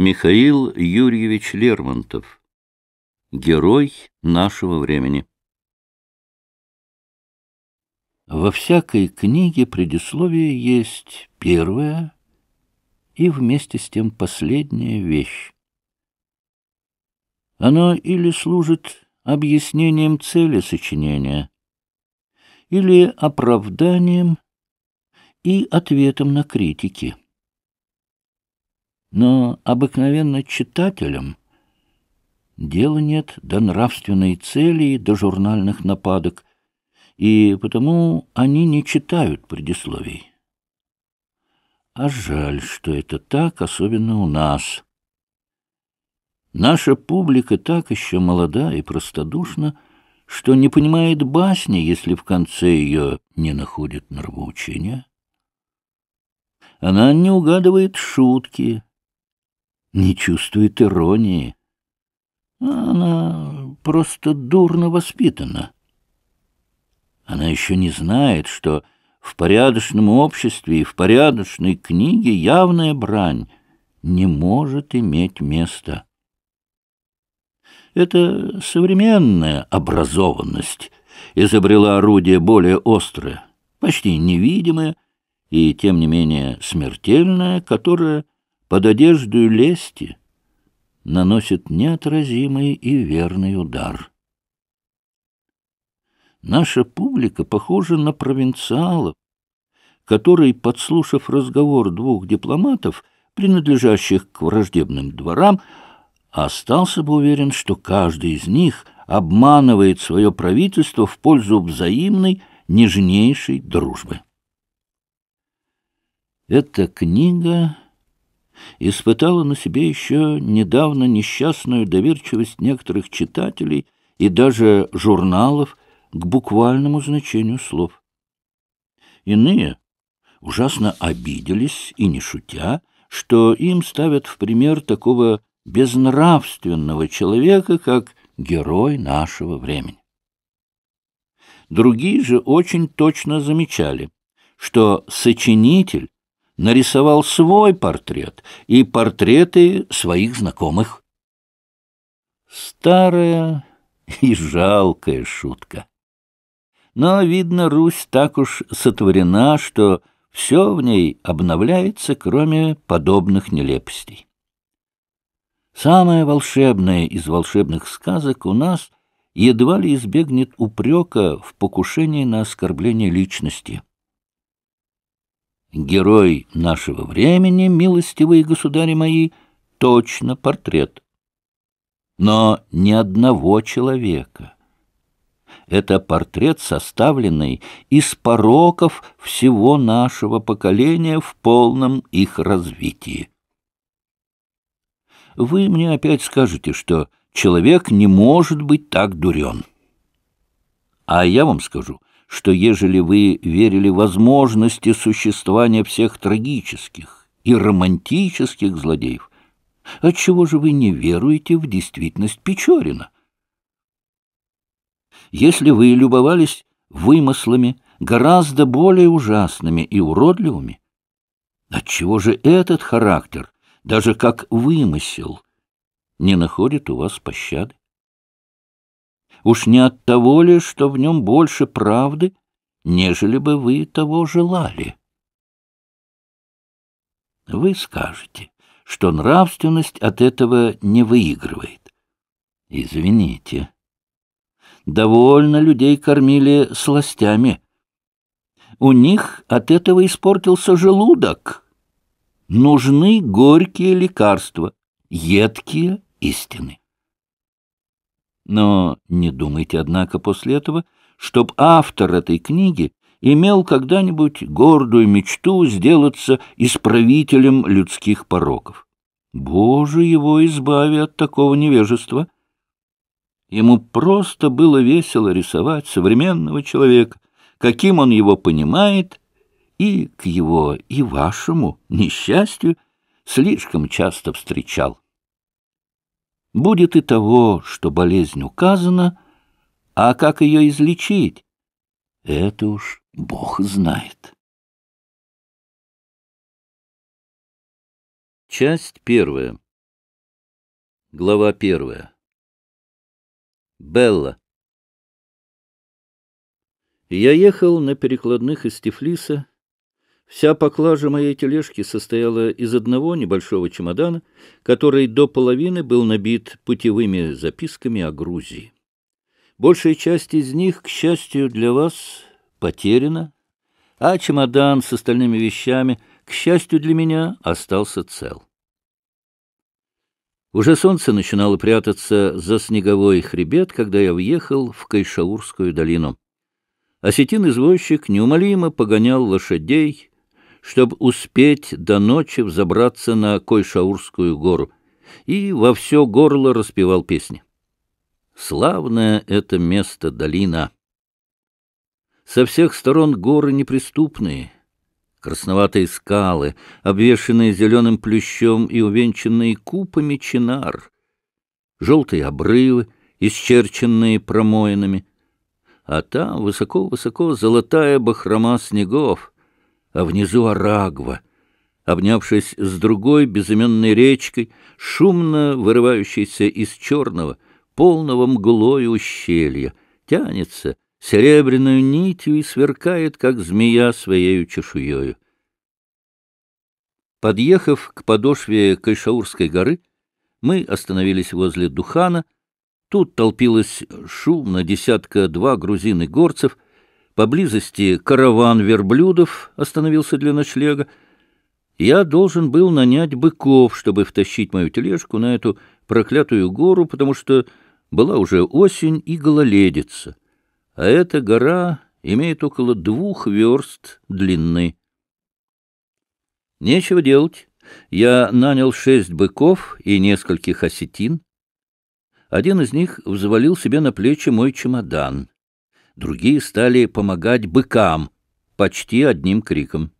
Михаил Юрьевич Лермонтов. Герой нашего времени. Во всякой книге предисловие есть первая и вместе с тем последняя вещь. Оно или служит объяснением цели сочинения, или оправданием и ответом на критики. Но обыкновенно читателям дело нет до нравственной цели и до журнальных нападок, и потому они не читают предисловий. А жаль, что это так, особенно у нас. Наша публика так еще молода и простодушна, что не понимает басни, если в конце ее не находит нравоучения. Она не угадывает шутки, не чувствует иронии. Она просто дурно воспитана. Она еще не знает, что в порядочном обществе и в порядочной книге явная брань не может иметь места. Это современная образованность изобрела орудие более острое, почти невидимое и, тем не менее, смертельное, которое — под одеждою лести наносит неотразимый и верный удар. Наша публика похожа на провинциалов, которые, подслушав разговор двух дипломатов, принадлежащих к враждебным дворам, остался бы уверен, что каждый из них обманывает свое правительство в пользу взаимной нежнейшей дружбы. Эта книга испытала на себе еще недавно несчастную доверчивость некоторых читателей и даже журналов к буквальному значению слов. Иные ужасно обиделись и не шутя, что им ставят в пример такого безнравственного человека, как герой нашего времени. Другие же очень точно замечали, что сочинитель нарисовал свой портрет и портреты своих знакомых. Старая и жалкая шутка. Но, видно, Русь так уж сотворена, что все в ней обновляется, кроме подобных нелепостей. Самая волшебная из волшебных сказок у нас едва ли избегнет упрека в покушении на оскорбление личности. Герой нашего времени, милостивые государи мои, точно портрет. Но ни одного человека. Это портрет, составленный из пороков всего нашего поколения в полном их развитии. Вы мне опять скажете, что человек не может быть так дурен. А я вам скажу — что ежели вы верили возможности существования всех трагических и романтических злодеев, отчего же вы не веруете в действительность Печорина? Если вы любовались вымыслами гораздо более ужасными и уродливыми, отчего же этот характер, даже как вымысел, не находит у вас пощады? Уж не от того ли, что в нем больше правды, нежели бы вы того желали? Вы скажете, что нравственность от этого не выигрывает. Извините. Довольно людей кормили сластями. У них от этого испортился желудок. Нужны горькие лекарства, едкие истины. Но не думайте, однако, после этого, чтоб автор этой книги имел когда-нибудь гордую мечту сделаться исправителем людских пороков. Боже его избави от такого невежества! Ему просто было весело рисовать современного человека, каким он его понимает, и к его и вашему несчастью слишком часто встречал. Будет и того, что болезнь указана, а как ее излечить, это уж Бог знает. Часть первая. Глава первая. Белла. Я ехал на перекладных из Тифлиса, Вся поклажа моей тележки состояла из одного небольшого чемодана, который до половины был набит путевыми записками о Грузии. Большая часть из них, к счастью для вас, потеряна, а чемодан с остальными вещами, к счастью для меня, остался цел. Уже солнце начинало прятаться за снеговой хребет, когда я въехал в Кайшаурскую долину. Осетин-извозчик неумолимо погонял лошадей, чтобы успеть до ночи взобраться на Койшаурскую гору, и во все горло распевал песни. Славное это место долина. Со всех сторон горы неприступные, красноватые скалы, обвешанные зеленым плющом и увенчанные купами чинар, желтые обрывы, исчерченные промоинами, а там высоко-высоко золотая бахрома снегов — а внизу Арагва, обнявшись с другой безыменной речкой, шумно вырывающейся из черного, полного мглой ущелья, тянется серебряную нитью и сверкает, как змея своею чешуею. Подъехав к подошве Кайшаурской горы, мы остановились возле Духана. Тут толпилось шумно десятка-два грузин и горцев — Поблизости караван верблюдов остановился для ночлега. Я должен был нанять быков, чтобы втащить мою тележку на эту проклятую гору, потому что была уже осень и гололедица. А эта гора имеет около двух верст длины. Нечего делать. Я нанял шесть быков и нескольких осетин. Один из них взвалил себе на плечи мой чемодан другие стали помогать быкам почти одним криком.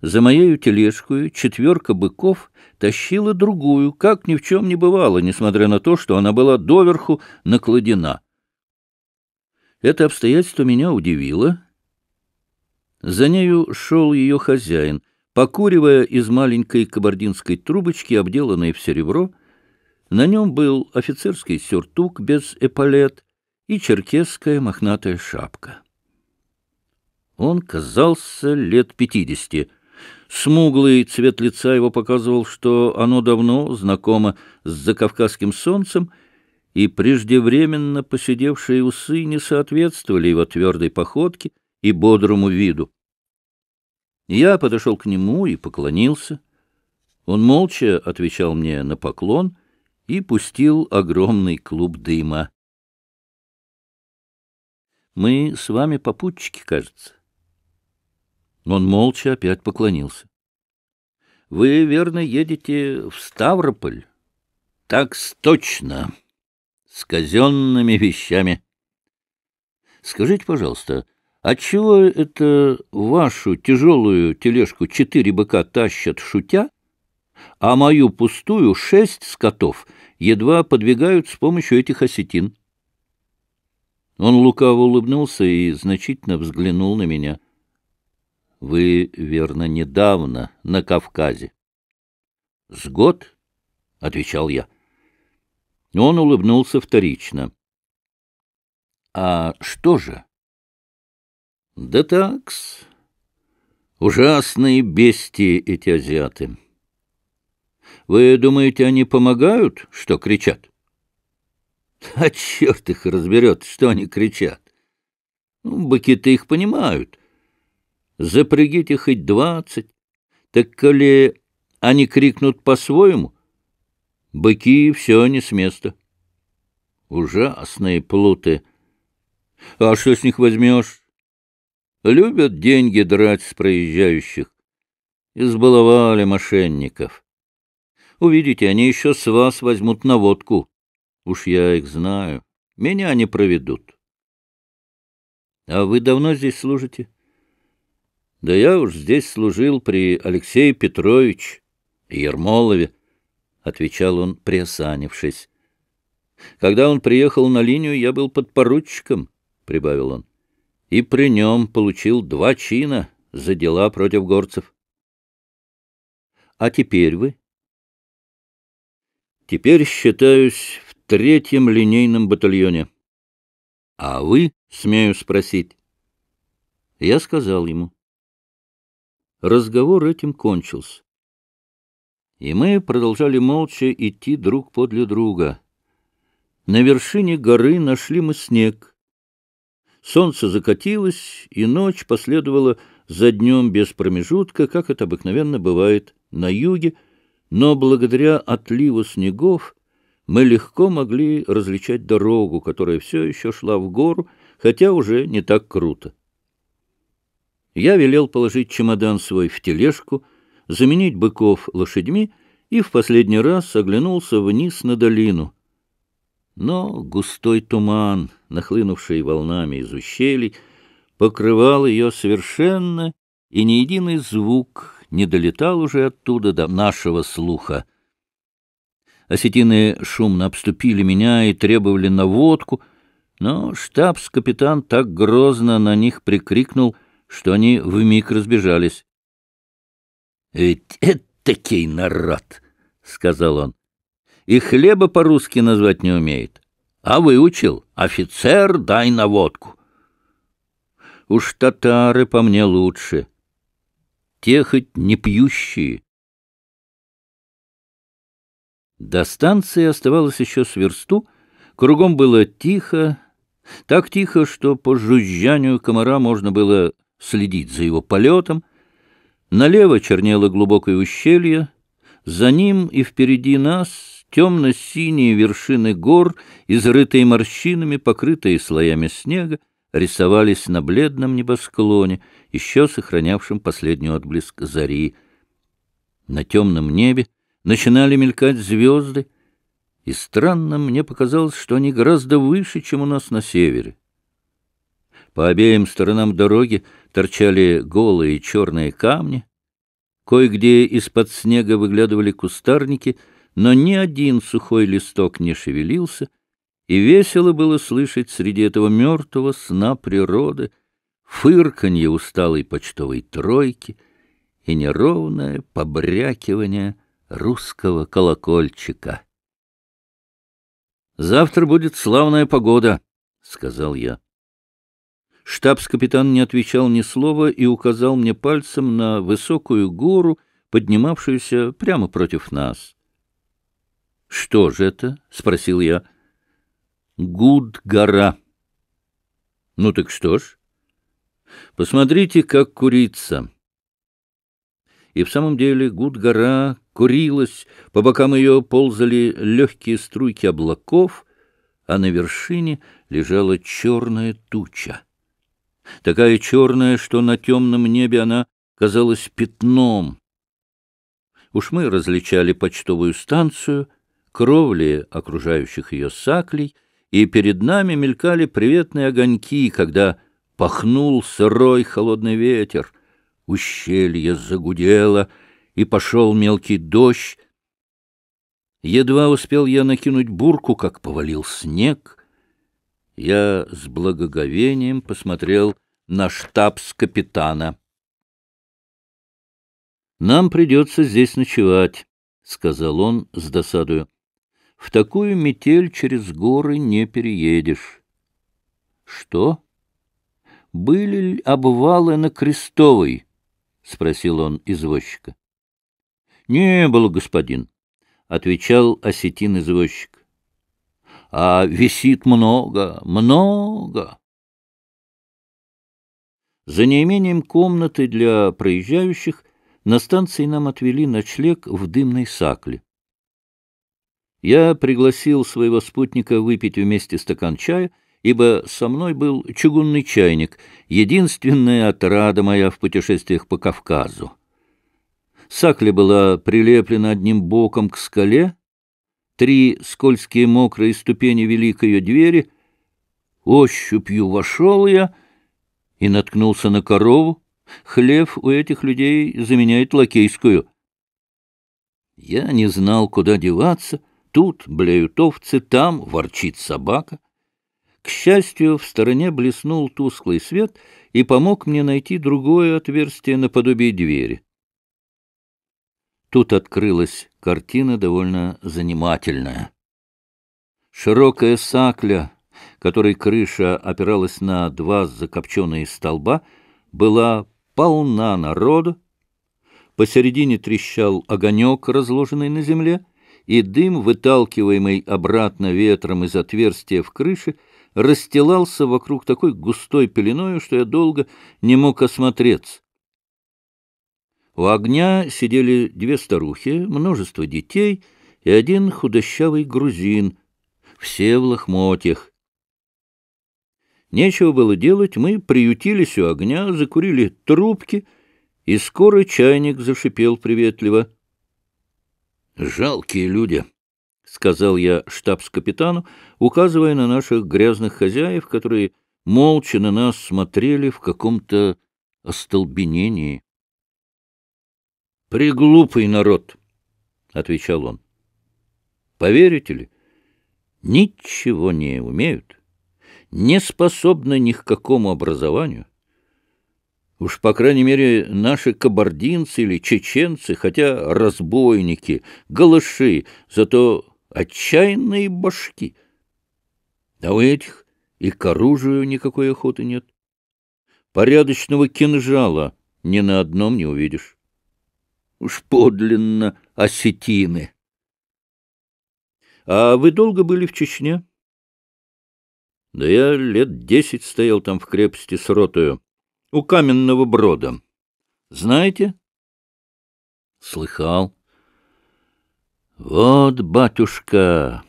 За моею тележкою четверка быков тащила другую, как ни в чем не бывало, несмотря на то, что она была доверху накладена. Это обстоятельство меня удивило. За нею шел ее хозяин, покуривая из маленькой кабардинской трубочки, обделанной в серебро. На нем был офицерский сюртук без эполет, и черкесская мохнатая шапка. Он казался лет пятидесяти. Смуглый цвет лица его показывал, что оно давно знакомо с закавказским солнцем, и преждевременно посидевшие усы не соответствовали его твердой походке и бодрому виду. Я подошел к нему и поклонился. Он молча отвечал мне на поклон и пустил огромный клуб дыма. Мы с вами попутчики, кажется. Он молча опять поклонился. — Вы, верно, едете в Ставрополь? — Так точно, с казенными вещами. — Скажите, пожалуйста, отчего а это вашу тяжелую тележку четыре быка тащат, шутя, а мою пустую шесть скотов едва подвигают с помощью этих осетин? — он лукаво улыбнулся и значительно взглянул на меня. — Вы, верно, недавно на Кавказе. — С год, — отвечал я. Он улыбнулся вторично. — А что же? — Да такс. Ужасные бестии эти азиаты. — Вы думаете, они помогают, что кричат? — А черт их разберет, что они кричат. Ну, Быки-то их понимают. Запрягите хоть двадцать. Так коли они крикнут по-своему, быки все не с места. Ужасные плуты. А что с них возьмешь? Любят деньги драть с проезжающих. Избаловали мошенников. Увидите, они еще с вас возьмут на водку. Уж я их знаю. Меня не проведут. — А вы давно здесь служите? — Да я уж здесь служил при Алексее Петрович Ермолове, — отвечал он, приосанившись. — Когда он приехал на линию, я был подпоручиком, — прибавил он, — и при нем получил два чина за дела против горцев. — А теперь вы? — Теперь считаюсь третьем линейном батальоне. — А вы, смею спросить? Я сказал ему. Разговор этим кончился. И мы продолжали молча идти друг подле друга. На вершине горы нашли мы снег. Солнце закатилось, и ночь последовала за днем без промежутка, как это обыкновенно бывает на юге, но благодаря отливу снегов мы легко могли различать дорогу, которая все еще шла в гору, хотя уже не так круто. Я велел положить чемодан свой в тележку, заменить быков лошадьми и в последний раз оглянулся вниз на долину. Но густой туман, нахлынувший волнами из ущелий, покрывал ее совершенно, и ни единый звук не долетал уже оттуда до нашего слуха. Осетины шумно обступили меня и требовали наводку, но штабс-капитан так грозно на них прикрикнул, что они вмиг разбежались. — Ведь этакий народ! — сказал он. — И хлеба по-русски назвать не умеет. А выучил. Офицер, дай наводку. Уж татары по мне лучше. Те хоть не пьющие, до станции оставалось еще сверсту, кругом было тихо, так тихо, что по жужжанию комара можно было следить за его полетом. Налево чернело глубокое ущелье, за ним и впереди нас темно-синие вершины гор, изрытые морщинами, покрытые слоями снега, рисовались на бледном небосклоне, еще сохранявшем последнюю отблеск зари. На темном небе начинали мелькать звезды, и странно мне показалось, что они гораздо выше, чем у нас на севере. По обеим сторонам дороги торчали голые черные камни, кое-где из-под снега выглядывали кустарники, но ни один сухой листок не шевелился, и весело было слышать среди этого мертвого сна природы фырканье усталой почтовой тройки и неровное побрякивание — русского колокольчика. «Завтра будет славная погода», — сказал я. Штабс-капитан не отвечал ни слова и указал мне пальцем на высокую гору, поднимавшуюся прямо против нас. «Что же это?» — спросил я. «Гуд-гора». «Ну так что ж?» «Посмотрите, как курица». И в самом деле Гуд-гора курилась, по бокам ее ползали легкие струйки облаков, а на вершине лежала черная туча. Такая черная, что на темном небе она казалась пятном. Уж мы различали почтовую станцию, кровли окружающих ее саклей, и перед нами мелькали приветные огоньки, когда пахнул сырой холодный ветер. Ущелье загудело — и пошел мелкий дождь. Едва успел я накинуть бурку, как повалил снег. Я с благоговением посмотрел на штаб с капитана «Нам придется здесь ночевать», — сказал он с досадою. «В такую метель через горы не переедешь». «Что? Были ли обвалы на Крестовой?» — спросил он извозчика. — Не было, господин, — отвечал осетин-извозчик. — А висит много, много. За неимением комнаты для проезжающих на станции нам отвели ночлег в дымной сакле. Я пригласил своего спутника выпить вместе стакан чая, ибо со мной был чугунный чайник, единственная отрада моя в путешествиях по Кавказу. Сакля была прилеплена одним боком к скале, три скользкие мокрые ступени вели к ее двери. Ощупью вошел я и наткнулся на корову. Хлев у этих людей заменяет лакейскую. Я не знал, куда деваться. Тут блеют овцы, там ворчит собака. К счастью, в стороне блеснул тусклый свет и помог мне найти другое отверстие наподобие двери. Тут открылась картина довольно занимательная. Широкая сакля, которой крыша опиралась на два закопченные столба, была полна народу. Посередине трещал огонек, разложенный на земле, и дым, выталкиваемый обратно ветром из отверстия в крыше, расстилался вокруг такой густой пеленою, что я долго не мог осмотреться. У огня сидели две старухи, множество детей и один худощавый грузин, все в лохмотьях. Нечего было делать, мы приютились у огня, закурили трубки, и скоро чайник зашипел приветливо. — Жалкие люди! — сказал я штабс-капитану, указывая на наших грязных хозяев, которые молча на нас смотрели в каком-то остолбенении. — Приглупый народ, — отвечал он. — Поверите ли, ничего не умеют, не способны ни к какому образованию. Уж, по крайней мере, наши кабардинцы или чеченцы, хотя разбойники, галыши, зато отчаянные башки. А у этих и к оружию никакой охоты нет. Порядочного кинжала ни на одном не увидишь. Уж подлинно осетины. — А вы долго были в Чечне? — Да я лет десять стоял там в крепости с ротою, у каменного брода. Знаете? — Слыхал. — Вот, батюшка,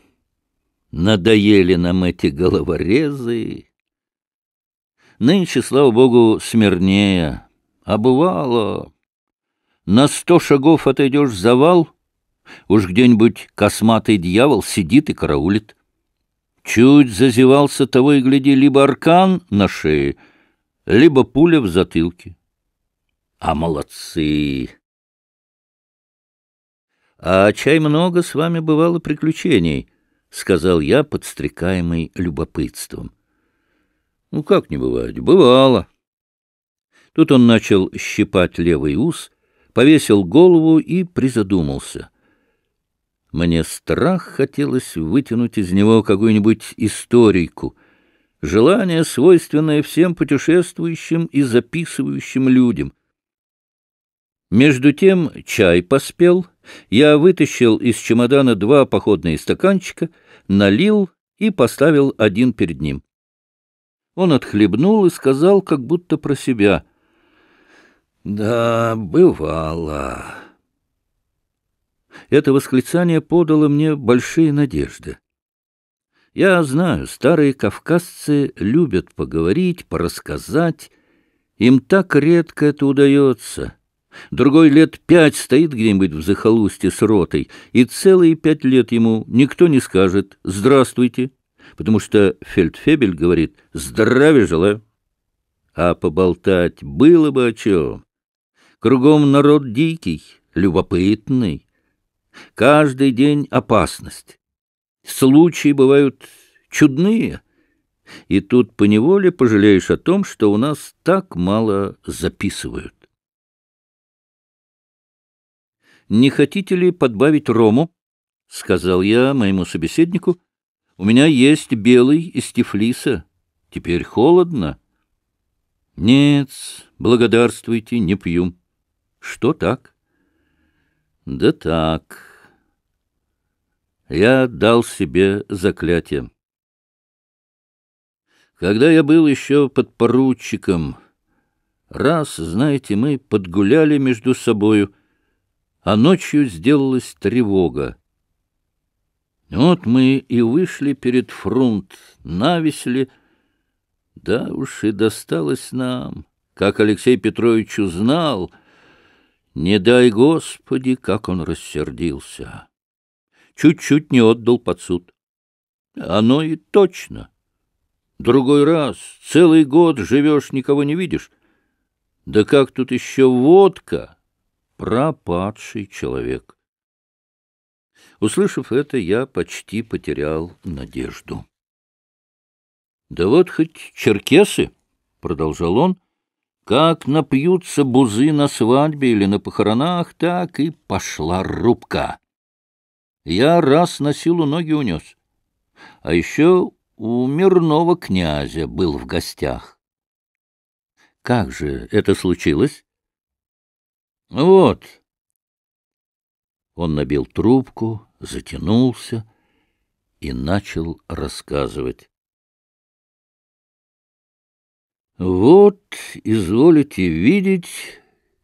надоели нам эти головорезы. Нынче, слава богу, смирнее, а бывало... На сто шагов отойдешь в завал, уж где-нибудь косматый дьявол сидит и караулит. Чуть зазевался того и гляди, либо аркан на шее, либо пуля в затылке. А молодцы! А чай много с вами бывало приключений, — сказал я, подстрекаемый любопытством. Ну, как не бывает, бывало. Тут он начал щипать левый ус — повесил голову и призадумался. Мне страх хотелось вытянуть из него какую-нибудь историку, желание, свойственное всем путешествующим и записывающим людям. Между тем чай поспел, я вытащил из чемодана два походные стаканчика, налил и поставил один перед ним. Он отхлебнул и сказал, как будто про себя — да, бывало. Это восклицание подало мне большие надежды. Я знаю, старые кавказцы любят поговорить, порассказать. Им так редко это удается. Другой лет пять стоит где-нибудь в захолустье с ротой, и целые пять лет ему никто не скажет «Здравствуйте», потому что фельдфебель говорит «Здравия желаю». А поболтать было бы о чем. Кругом народ дикий, любопытный. Каждый день опасность. Случаи бывают чудные. И тут поневоле пожалеешь о том, что у нас так мало записывают. «Не хотите ли подбавить рому?» — сказал я моему собеседнику. «У меня есть белый из тифлиса. Теперь холодно». «Нет, благодарствуйте, не пью», что так? Да так. Я дал себе заклятие. Когда я был еще подпоручиком, раз, знаете, мы подгуляли между собою, а ночью сделалась тревога. Вот мы и вышли перед фронт, нависли, да уж и досталось нам. Как Алексей Петрович узнал — не дай Господи, как он рассердился! Чуть-чуть не отдал под суд. Оно и точно. Другой раз, целый год живешь, никого не видишь. Да как тут еще водка? Пропадший человек. Услышав это, я почти потерял надежду. — Да вот хоть черкесы, — продолжал он, — как напьются бузы на свадьбе или на похоронах, так и пошла рубка. Я раз на силу ноги унес. А еще у мирного князя был в гостях. Как же это случилось? Вот. Он набил трубку, затянулся и начал рассказывать. Вот, изволите видеть,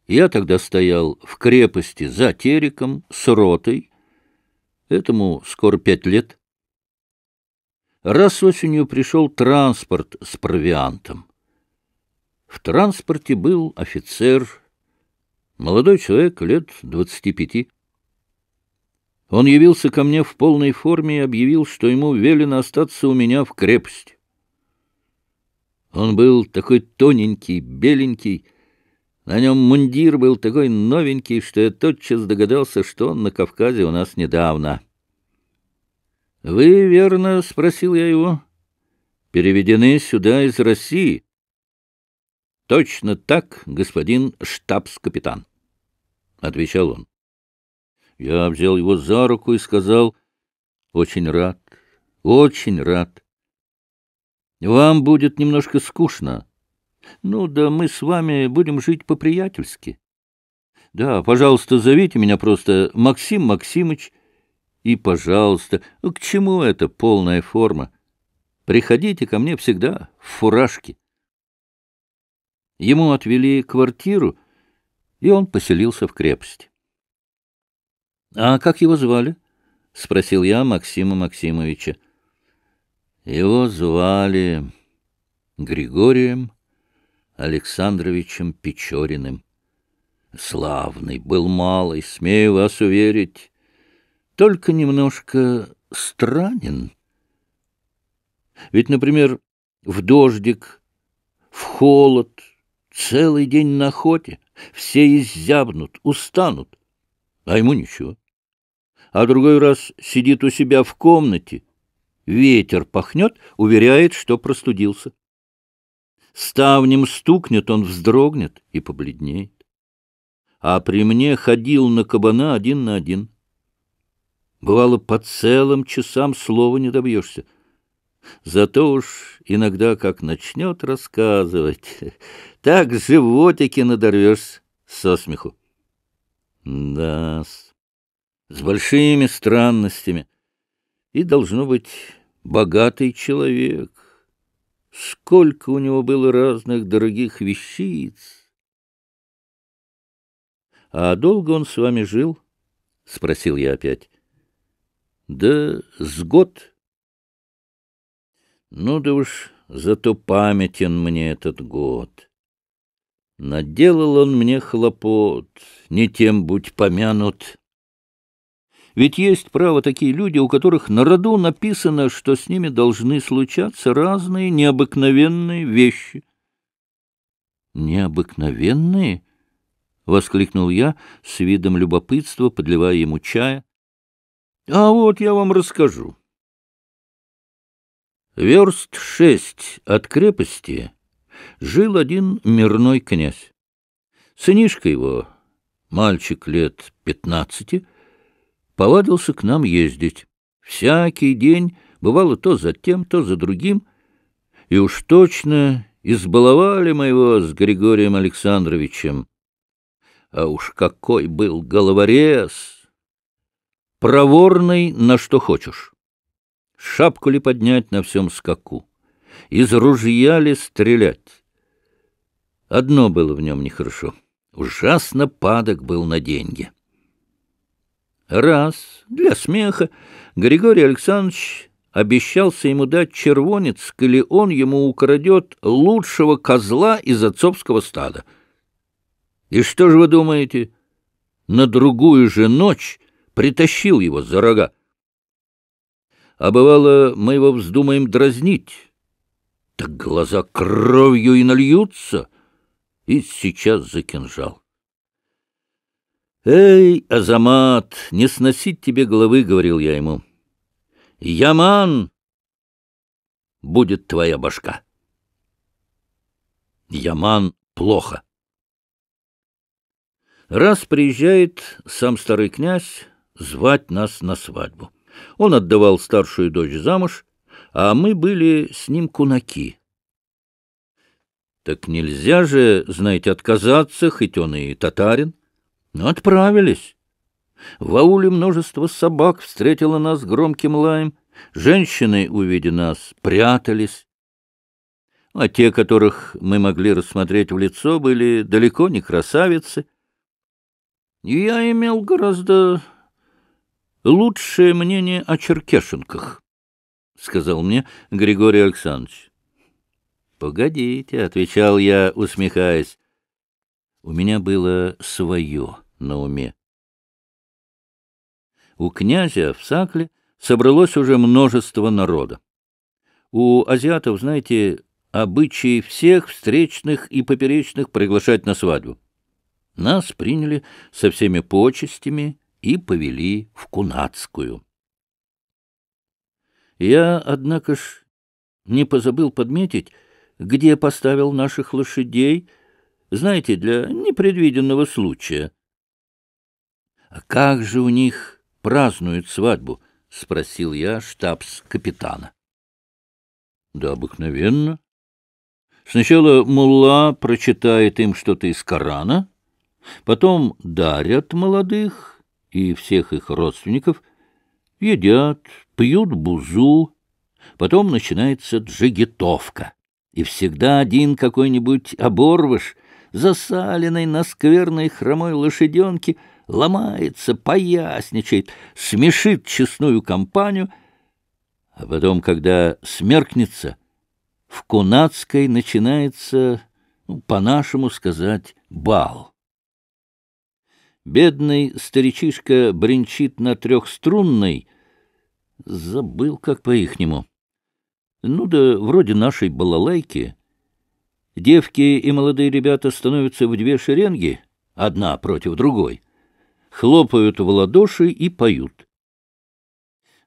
я тогда стоял в крепости за Тереком с ротой. Этому скоро пять лет. Раз осенью пришел транспорт с провиантом. В транспорте был офицер, молодой человек лет двадцати пяти. Он явился ко мне в полной форме и объявил, что ему велено остаться у меня в крепости. Он был такой тоненький, беленький. На нем мундир был такой новенький, что я тотчас догадался, что он на Кавказе у нас недавно. — Вы, верно, — спросил я его, — переведены сюда из России? — Точно так, господин штабс-капитан, — отвечал он. Я взял его за руку и сказал, — Очень рад, очень рад. Вам будет немножко скучно. Ну да мы с вами будем жить по-приятельски. Да, пожалуйста, зовите меня просто Максим Максимыч. И, пожалуйста, а к чему эта полная форма? Приходите ко мне всегда в фуражке. Ему отвели квартиру, и он поселился в крепости. — А как его звали? — спросил я Максима Максимовича. — его звали Григорием Александровичем Печориным. Славный был малый, смею вас уверить, только немножко странен. Ведь, например, в дождик, в холод, целый день на охоте, все изябнут, устанут, а ему ничего. А другой раз сидит у себя в комнате — Ветер пахнет, уверяет, что простудился. Ставнем стукнет, он вздрогнет и побледнеет. А при мне ходил на кабана один на один. Бывало, по целым часам слова не добьешься. Зато уж иногда, как начнет рассказывать, так животики надорвешься со смеху. да -с. с большими странностями и, должно быть, богатый человек. Сколько у него было разных дорогих вещиц! — А долго он с вами жил? — спросил я опять. — Да с год. — Ну да уж, зато памятен мне этот год. Наделал он мне хлопот, не тем будь помянут. Ведь есть, право, такие люди, у которых на роду написано, что с ними должны случаться разные необыкновенные вещи. «Необыкновенные?» — воскликнул я с видом любопытства, подливая ему чая. «А вот я вам расскажу». Верст шесть от крепости жил один мирной князь. Сынишка его, мальчик лет пятнадцати, — поладился к нам ездить. Всякий день, бывало то за тем, то за другим, и уж точно избаловали моего с Григорием Александровичем. А уж какой был головорез! Проворный на что хочешь. Шапку ли поднять на всем скаку? Из ружья ли стрелять? Одно было в нем нехорошо. Ужасно падок был на деньги. Раз, для смеха, Григорий Александрович обещался ему дать червонец, или он ему украдет лучшего козла из отцовского стада. И что же вы думаете? На другую же ночь притащил его за рога. А бывало, мы его вздумаем дразнить. Так глаза кровью и нальются, и сейчас за кинжал. «Эй, Азамат, не сносить тебе головы», — говорил я ему. «Яман будет твоя башка». Яман плохо. Раз приезжает сам старый князь звать нас на свадьбу. Он отдавал старшую дочь замуж, а мы были с ним кунаки. Так нельзя же, знаете, отказаться, хоть он и татарин. Ну, отправились. В ауле множество собак встретило нас громким лаем. Женщины, увидя нас, прятались. А те, которых мы могли рассмотреть в лицо, были далеко не красавицы. Я имел гораздо лучшее мнение о черкешенках, — сказал мне Григорий Александрович. — Погодите, — отвечал я, усмехаясь. У меня было свое на уме. У князя в Сакле собралось уже множество народа. У азиатов, знаете, обычаи всех встречных и поперечных приглашать на свадьбу. Нас приняли со всеми почестями и повели в Кунацкую. Я, однако ж, не позабыл подметить, где поставил наших лошадей, знаете, для непредвиденного случая. А как же у них празднуют свадьбу? — спросил я штабс-капитана. — Да обыкновенно. Сначала мулла прочитает им что-то из Корана, потом дарят молодых и всех их родственников, едят, пьют бузу, потом начинается джигитовка, и всегда один какой-нибудь оборвыш, засаленный на скверной хромой лошаденке — ломается, поясничает, смешит честную компанию, а потом, когда смеркнется, в Кунацкой начинается, ну, по-нашему сказать, бал. Бедный старичишка бренчит на трехструнной, забыл как по-ихнему. Ну да вроде нашей балалайки. Девки и молодые ребята становятся в две шеренги, одна против другой хлопают в ладоши и поют.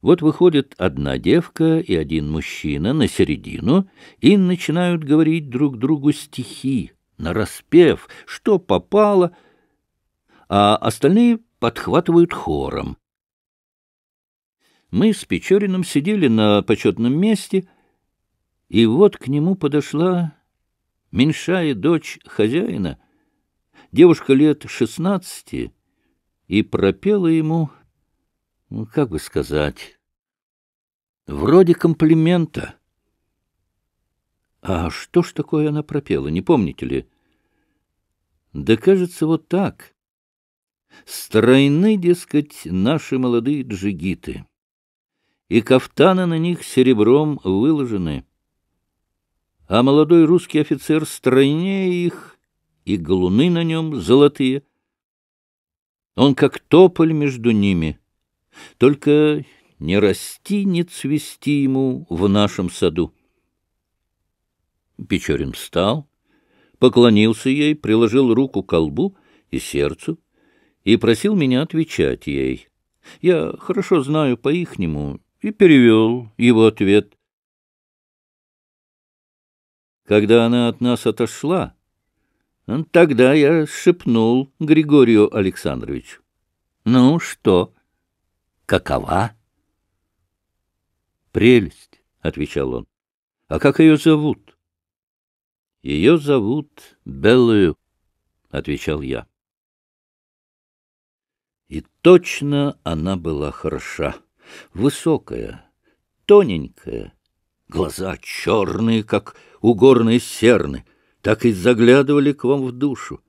Вот выходит одна девка и один мужчина на середину и начинают говорить друг другу стихи, нараспев, что попало, а остальные подхватывают хором. Мы с Печориным сидели на почетном месте, и вот к нему подошла меньшая дочь хозяина, девушка лет шестнадцати, и пропела ему, ну, как бы сказать, вроде комплимента. А что ж такое она пропела, не помните ли? Да кажется, вот так. Стройны, дескать, наши молодые джигиты, и кафтаны на них серебром выложены, а молодой русский офицер стройнее их, и галуны на нем золотые — он как тополь между ними. Только не расти, не цвести ему в нашем саду. Печорин встал, поклонился ей, приложил руку к колбу и сердцу и просил меня отвечать ей. Я хорошо знаю по-ихнему и перевел его ответ. Когда она от нас отошла, Тогда я шепнул Григорию Александровичу. Ну что, какова? Прелесть, отвечал он. А как ее зовут? Ее зовут Белую, отвечал я. И точно она была хороша, высокая, тоненькая, глаза черные, как у горной серны, так и заглядывали к вам в душу.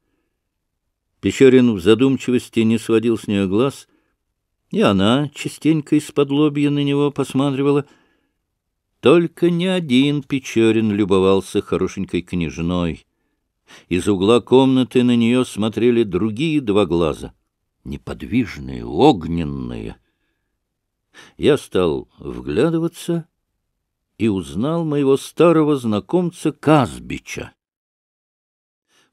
Печорин в задумчивости не сводил с нее глаз, и она частенько из-под лобья на него посматривала. Только не один Печорин любовался хорошенькой княжной. Из угла комнаты на нее смотрели другие два глаза, неподвижные, огненные. Я стал вглядываться и узнал моего старого знакомца Казбича.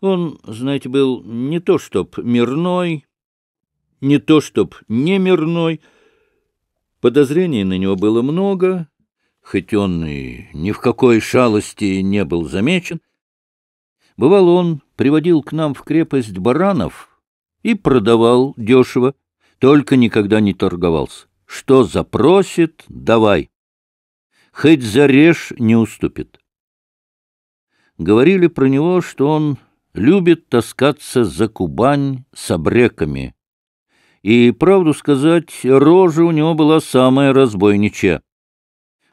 Он, знаете, был не то чтоб мирной, не то чтоб не мирной. Подозрений на него было много, хоть он и ни в какой шалости не был замечен. Бывало, он приводил к нам в крепость баранов и продавал дешево, только никогда не торговался. Что запросит, давай. Хоть зарежь, не уступит. Говорили про него, что он любит таскаться за Кубань с обреками. И, правду сказать, рожа у него была самая разбойничья.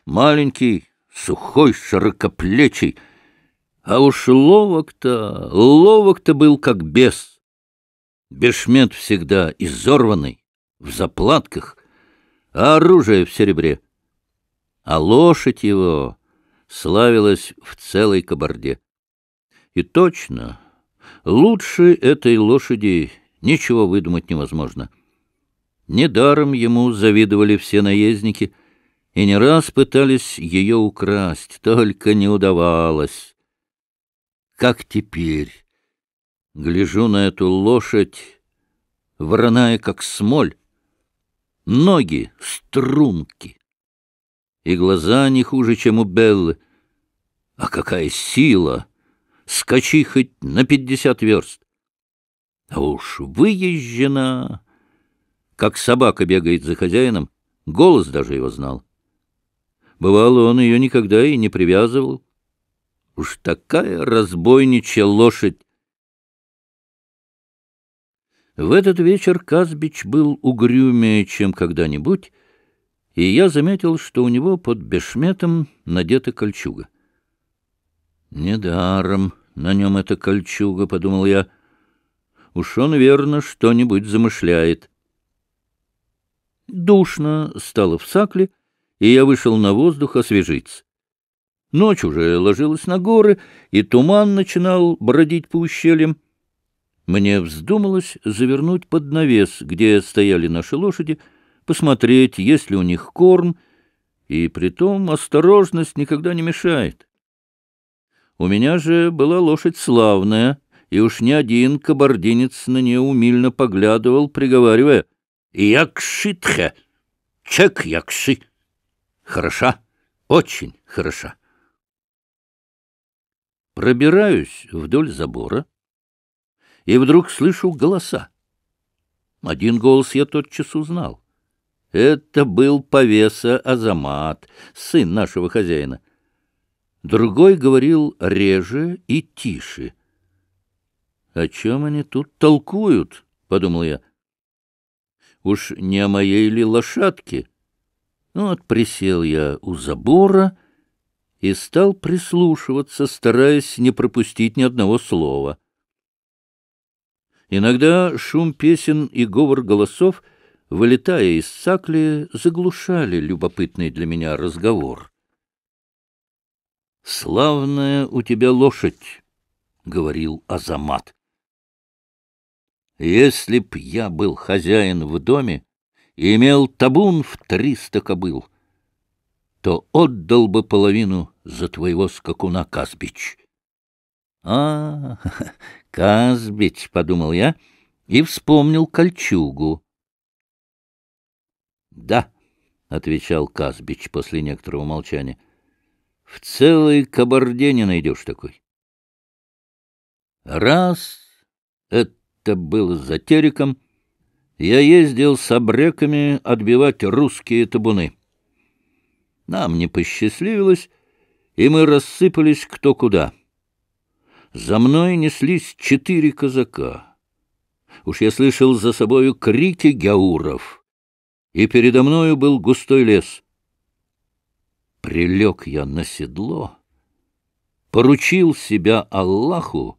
Маленький, сухой, широкоплечий, а уж ловок-то, ловок-то был как бес. Бешмет всегда изорванный, в заплатках, а оружие в серебре. А лошадь его славилась в целой кабарде. И точно, Лучше этой лошади ничего выдумать невозможно. Недаром ему завидовали все наездники и не раз пытались ее украсть, только не удавалось. Как теперь? Гляжу на эту лошадь, вороная как смоль, ноги — струнки, и глаза не хуже, чем у Беллы. А какая сила! — скачи хоть на пятьдесят верст. А уж выезжена, как собака бегает за хозяином, голос даже его знал. Бывало, он ее никогда и не привязывал. Уж такая разбойничья лошадь! В этот вечер Казбич был угрюмее, чем когда-нибудь, и я заметил, что у него под бешметом надета кольчуга. «Недаром на нем эта кольчуга», — подумал я. «Уж он верно что-нибудь замышляет». Душно стало в сакле, и я вышел на воздух освежиться. Ночь уже ложилась на горы, и туман начинал бродить по ущельям. Мне вздумалось завернуть под навес, где стояли наши лошади, посмотреть, есть ли у них корм, и при том осторожность никогда не мешает. У меня же была лошадь славная, и уж ни один кабардинец на нее умильно поглядывал, приговаривая «Якшитха! Чек якши! Хороша! Очень хороша!» Пробираюсь вдоль забора и вдруг слышу голоса. Один голос я тотчас узнал. Это был повеса Азамат, сын нашего хозяина другой говорил реже и тише. «О чем они тут толкуют?» — подумал я. «Уж не о моей ли лошадке?» Ну, вот присел я у забора и стал прислушиваться, стараясь не пропустить ни одного слова. Иногда шум песен и говор голосов, вылетая из сакли, заглушали любопытный для меня разговор. «Славная у тебя лошадь», — говорил Азамат. «Если б я был хозяин в доме и имел табун в триста кобыл, то отдал бы половину за твоего скакуна Казбич». «А, Казбич», — подумал я и вспомнил кольчугу. «Да», — отвечал Казбич после некоторого молчания, — в целой кабарде не найдешь такой. Раз это было за териком, я ездил с обреками отбивать русские табуны. Нам не посчастливилось, и мы рассыпались кто куда. За мной неслись четыре казака. Уж я слышал за собою крики гяуров, и передо мною был густой лес. Прилег я на седло, поручил себя Аллаху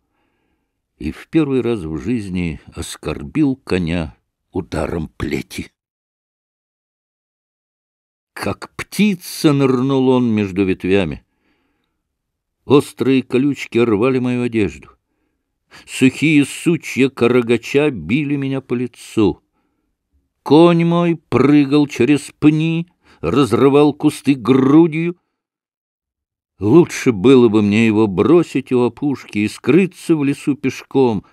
и в первый раз в жизни оскорбил коня ударом плети. Как птица нырнул он между ветвями. Острые колючки рвали мою одежду. Сухие сучья карагача били меня по лицу. Конь мой прыгал через пни, разрывал кусты грудью. Лучше было бы мне его бросить у опушки и скрыться в лесу пешком.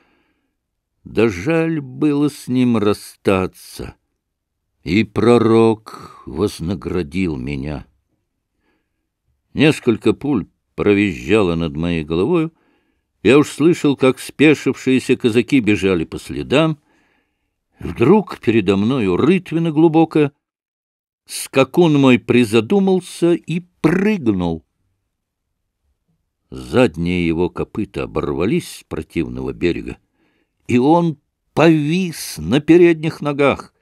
Да жаль было с ним расстаться. И пророк вознаградил меня. Несколько пуль провизжало над моей головой, Я уж слышал, как спешившиеся казаки бежали по следам. Вдруг передо мною рытвина глубокая, Скакун мой призадумался и прыгнул. Задние его копыта оборвались с противного берега, и он повис на передних ногах.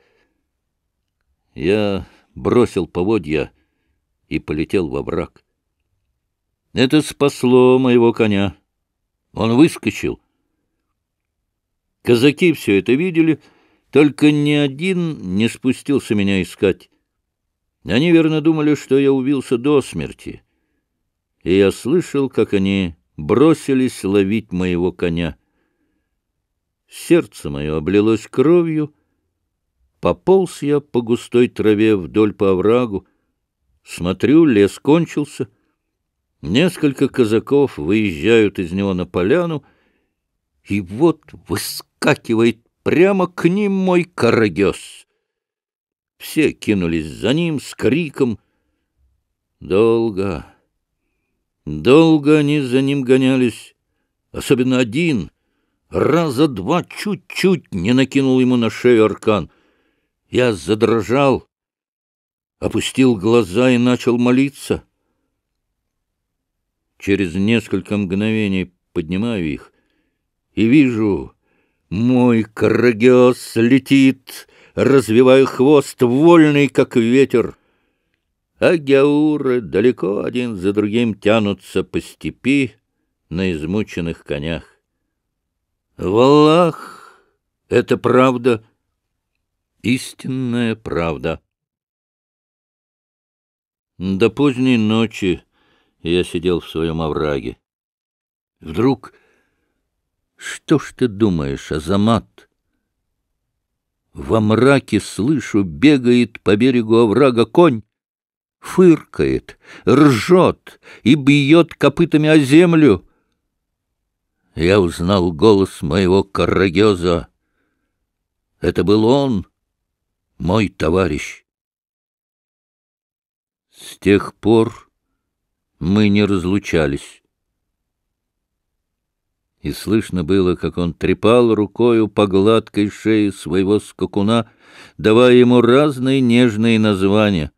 Я бросил поводья и полетел во враг. Это спасло моего коня. Он выскочил. Казаки все это видели, только ни один не спустился меня искать. Они верно думали, что я убился до смерти. И я слышал, как они бросились ловить моего коня. Сердце мое облилось кровью. Пополз я по густой траве вдоль по оврагу. Смотрю, лес кончился. Несколько казаков выезжают из него на поляну, и вот выскакивает прямо к ним мой карагес. Все кинулись за ним с криком. Долго, долго они за ним гонялись, особенно один. Раза два чуть-чуть не накинул ему на шею аркан. Я задрожал, опустил глаза и начал молиться. Через несколько мгновений поднимаю их и вижу, мой карагес летит развивая хвост, вольный, как ветер. А геуры далеко один за другим тянутся по степи на измученных конях. Валлах, это правда, истинная правда. До поздней ночи я сидел в своем овраге. Вдруг, что ж ты думаешь, Азамат? Во мраке, слышу, бегает по берегу оврага конь. Фыркает, ржет и бьет копытами о землю. Я узнал голос моего Карагеза. Это был он, мой товарищ. С тех пор мы не разлучались и слышно было, как он трепал рукою по гладкой шее своего скакуна, давая ему разные нежные названия.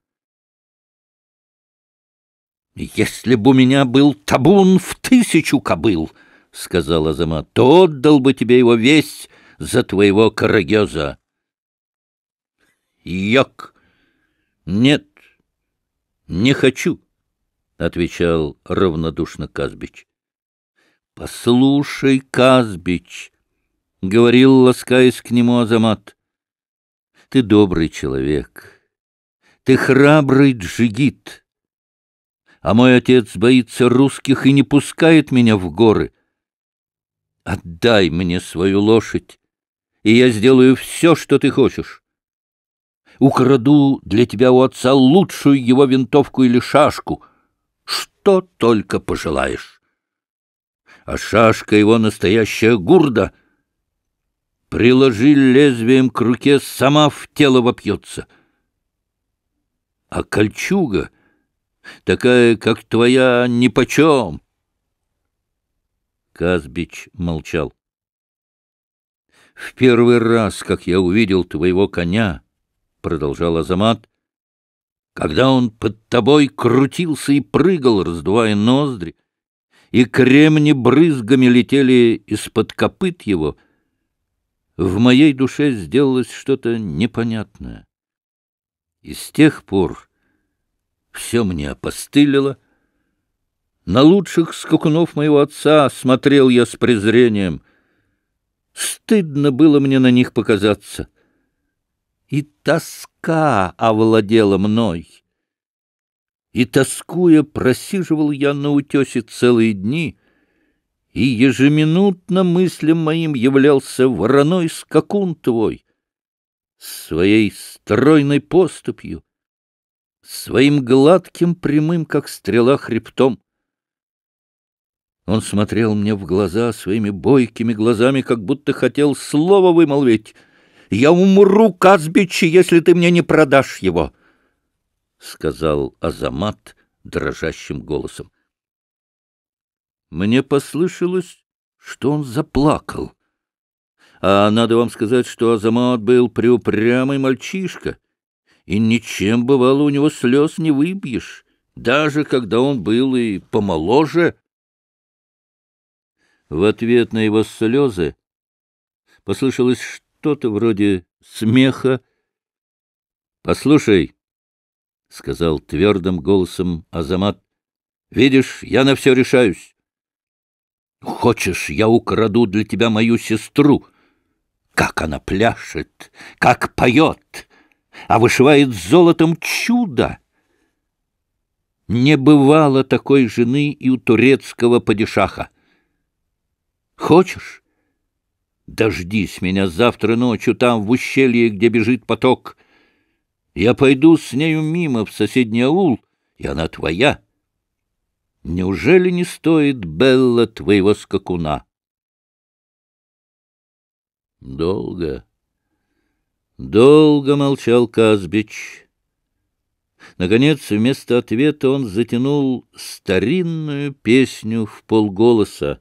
— Если бы у меня был табун в тысячу кобыл, — сказал Азамат, — то отдал бы тебе его весь за твоего карагеза. — Йок, Нет, не хочу, — отвечал равнодушно Казбич. — Послушай, Казбич, — говорил, ласкаясь к нему Азамат, — ты добрый человек, ты храбрый джигит, а мой отец боится русских и не пускает меня в горы. Отдай мне свою лошадь, и я сделаю все, что ты хочешь. Украду для тебя у отца лучшую его винтовку или шашку, что только пожелаешь а шашка его настоящая гурда. Приложи лезвием к руке, сама в тело вопьется. А кольчуга, такая, как твоя, нипочем. Казбич молчал. — В первый раз, как я увидел твоего коня, — продолжал Азамат, — когда он под тобой крутился и прыгал, раздувая ноздри, и кремни брызгами летели из-под копыт его, в моей душе сделалось что-то непонятное. И с тех пор все мне опостылило. На лучших скакунов моего отца смотрел я с презрением. Стыдно было мне на них показаться. И тоска овладела мной и, тоскуя, просиживал я на утесе целые дни, и ежеминутно мыслям моим являлся вороной скакун твой, своей стройной поступью, своим гладким прямым, как стрела, хребтом. Он смотрел мне в глаза своими бойкими глазами, как будто хотел слово вымолвить. «Я умру, Казбич, если ты мне не продашь его!» сказал Азамат дрожащим голосом. Мне послышалось, что он заплакал. А надо вам сказать, что Азамат был приупрямый мальчишка, и ничем, бывало, у него слез не выбьешь, даже когда он был и помоложе. В ответ на его слезы послышалось что-то вроде смеха. — Послушай, — сказал твердым голосом Азамат. — Видишь, я на все решаюсь. — Хочешь, я украду для тебя мою сестру? Как она пляшет, как поет, а вышивает золотом чудо! Не бывало такой жены и у турецкого падишаха. Хочешь? Дождись меня завтра ночью там, в ущелье, где бежит поток — я пойду с нею мимо в соседний аул, и она твоя. Неужели не стоит, Белла, твоего скакуна? Долго, долго молчал Казбич. Наконец, вместо ответа он затянул старинную песню в полголоса.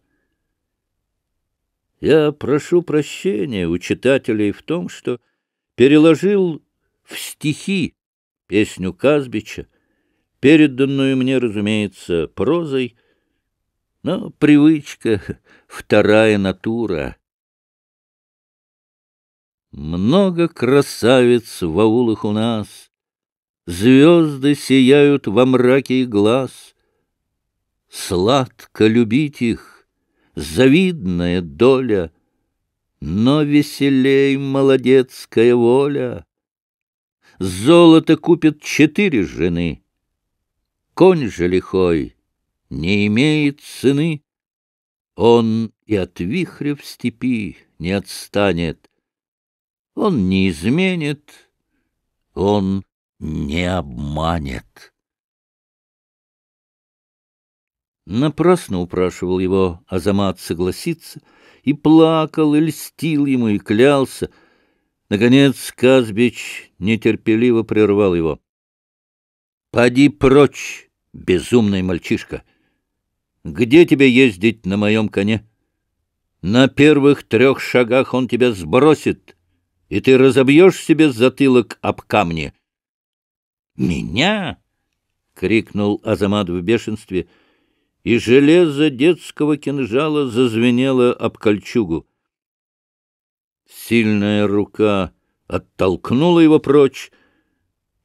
Я прошу прощения у читателей в том, что переложил в стихи песню Казбича, переданную мне, разумеется, прозой, но привычка — вторая натура. Много красавиц в аулах у нас, Звезды сияют во мраке и глаз. Сладко любить их, завидная доля, Но веселей молодецкая воля золото купит четыре жены. Конь же лихой не имеет цены, он и от вихря в степи не отстанет, он не изменит, он не обманет. Напрасно упрашивал его Азамат согласиться, и плакал, и льстил ему, и клялся — Наконец Казбич нетерпеливо прервал его. — Поди прочь, безумный мальчишка! Где тебе ездить на моем коне? На первых трех шагах он тебя сбросит, и ты разобьешь себе затылок об камни. — Меня? — крикнул Азамат в бешенстве, и железо детского кинжала зазвенело об кольчугу. Сильная рука оттолкнула его прочь,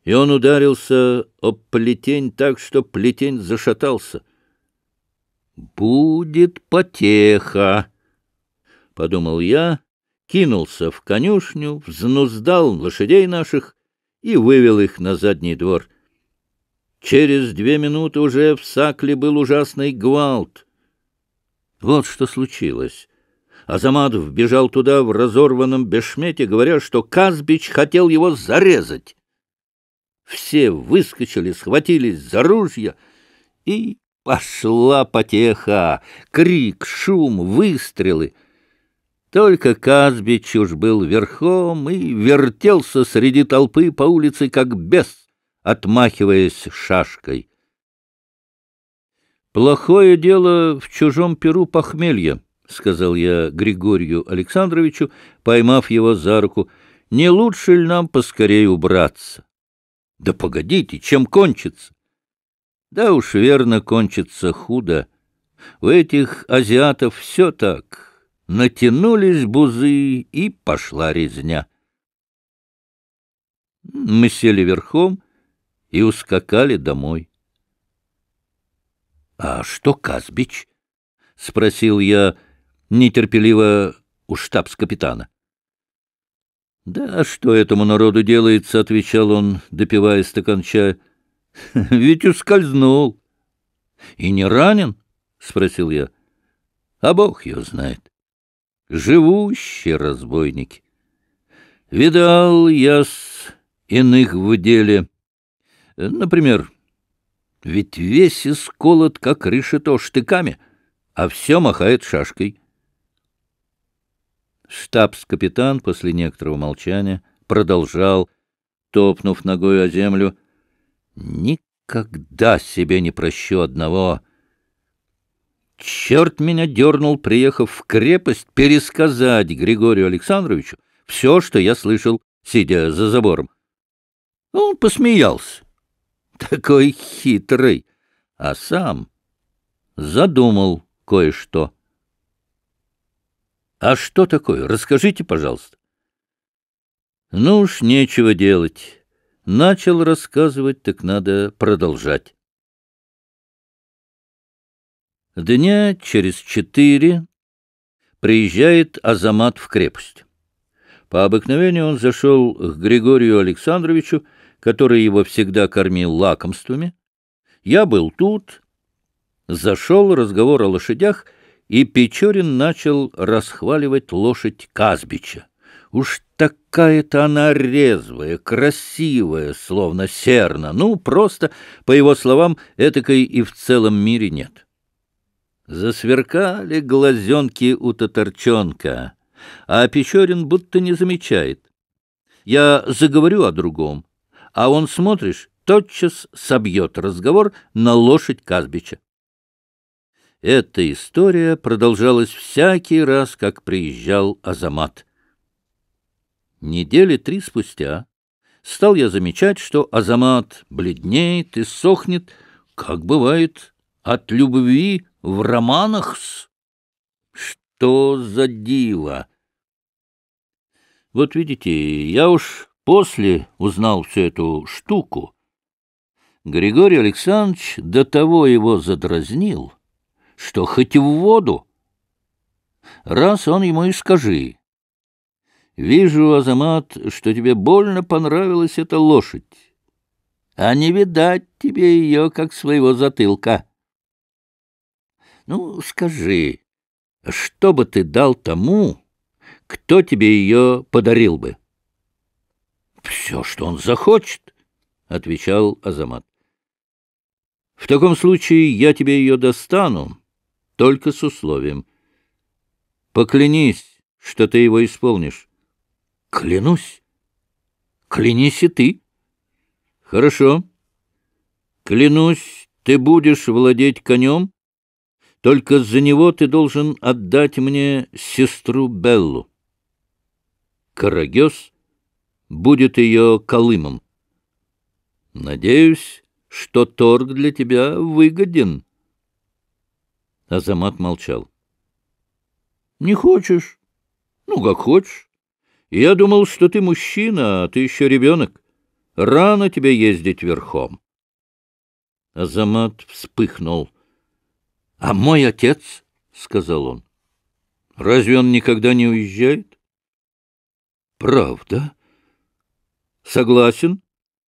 и он ударился об плетень так, что плетень зашатался. «Будет потеха!» — подумал я, кинулся в конюшню, взнуздал лошадей наших и вывел их на задний двор. Через две минуты уже в Сакле был ужасный гвалт. Вот что случилось. Азамадов бежал туда в разорванном бешмете, говоря, что Казбич хотел его зарезать. Все выскочили, схватились за ружья, и пошла потеха, крик, шум, выстрелы. Только Казбич уж был верхом и вертелся среди толпы по улице, как бес, отмахиваясь шашкой. Плохое дело в чужом перу похмелье. — сказал я Григорию Александровичу, поймав его за руку, — не лучше ли нам поскорее убраться? — Да погодите, чем кончится? — Да уж верно, кончится худо. У этих азиатов все так. Натянулись бузы, и пошла резня. Мы сели верхом и ускакали домой. — А что Казбич? — спросил я нетерпеливо у штабс-капитана. «Да что этому народу делается?» — отвечал он, допивая стакан чая. «Ведь ускользнул». «И не ранен?» — спросил я. «А бог его знает. Живущие разбойники. Видал я с иных в деле. Например, ведь весь исколот, как решето, штыками, а все махает шашкой». Штабс-капитан после некоторого молчания продолжал, топнув ногой о землю, «Никогда себе не прощу одного!» Черт меня дернул, приехав в крепость, пересказать Григорию Александровичу все, что я слышал, сидя за забором. Он посмеялся. Такой хитрый. А сам задумал кое-что. А что такое? Расскажите, пожалуйста. Ну уж нечего делать. Начал рассказывать, так надо продолжать. Дня через четыре приезжает Азамат в крепость. По обыкновению он зашел к Григорию Александровичу, который его всегда кормил лакомствами. Я был тут. Зашел разговор о лошадях — и Печорин начал расхваливать лошадь Казбича. Уж такая-то она резвая, красивая, словно серна. Ну, просто, по его словам, этакой и в целом мире нет. Засверкали глазенки у татарчонка, а Печорин будто не замечает. Я заговорю о другом, а он, смотришь, тотчас собьет разговор на лошадь Казбича. Эта история продолжалась всякий раз, как приезжал Азамат. Недели три спустя стал я замечать, что Азамат бледнеет и сохнет, как бывает, от любви в романах -с. Что за диво! Вот видите, я уж после узнал всю эту штуку. Григорий Александрович до того его задразнил, что хоть в воду. Раз он ему и скажи. Вижу, Азамат, что тебе больно понравилась эта лошадь, а не видать тебе ее, как своего затылка. Ну, скажи, что бы ты дал тому, кто тебе ее подарил бы? — Все, что он захочет, — отвечал Азамат. — В таком случае я тебе ее достану только с условием. Поклянись, что ты его исполнишь. Клянусь. Клянись и ты. Хорошо. Клянусь, ты будешь владеть конем, только за него ты должен отдать мне сестру Беллу. Карагес будет ее колымом. Надеюсь, что торг для тебя выгоден. Азамат молчал. — Не хочешь? Ну, как хочешь. Я думал, что ты мужчина, а ты еще ребенок. Рано тебе ездить верхом. Азамат вспыхнул. — А мой отец, — сказал он, — разве он никогда не уезжает? — Правда? — Согласен?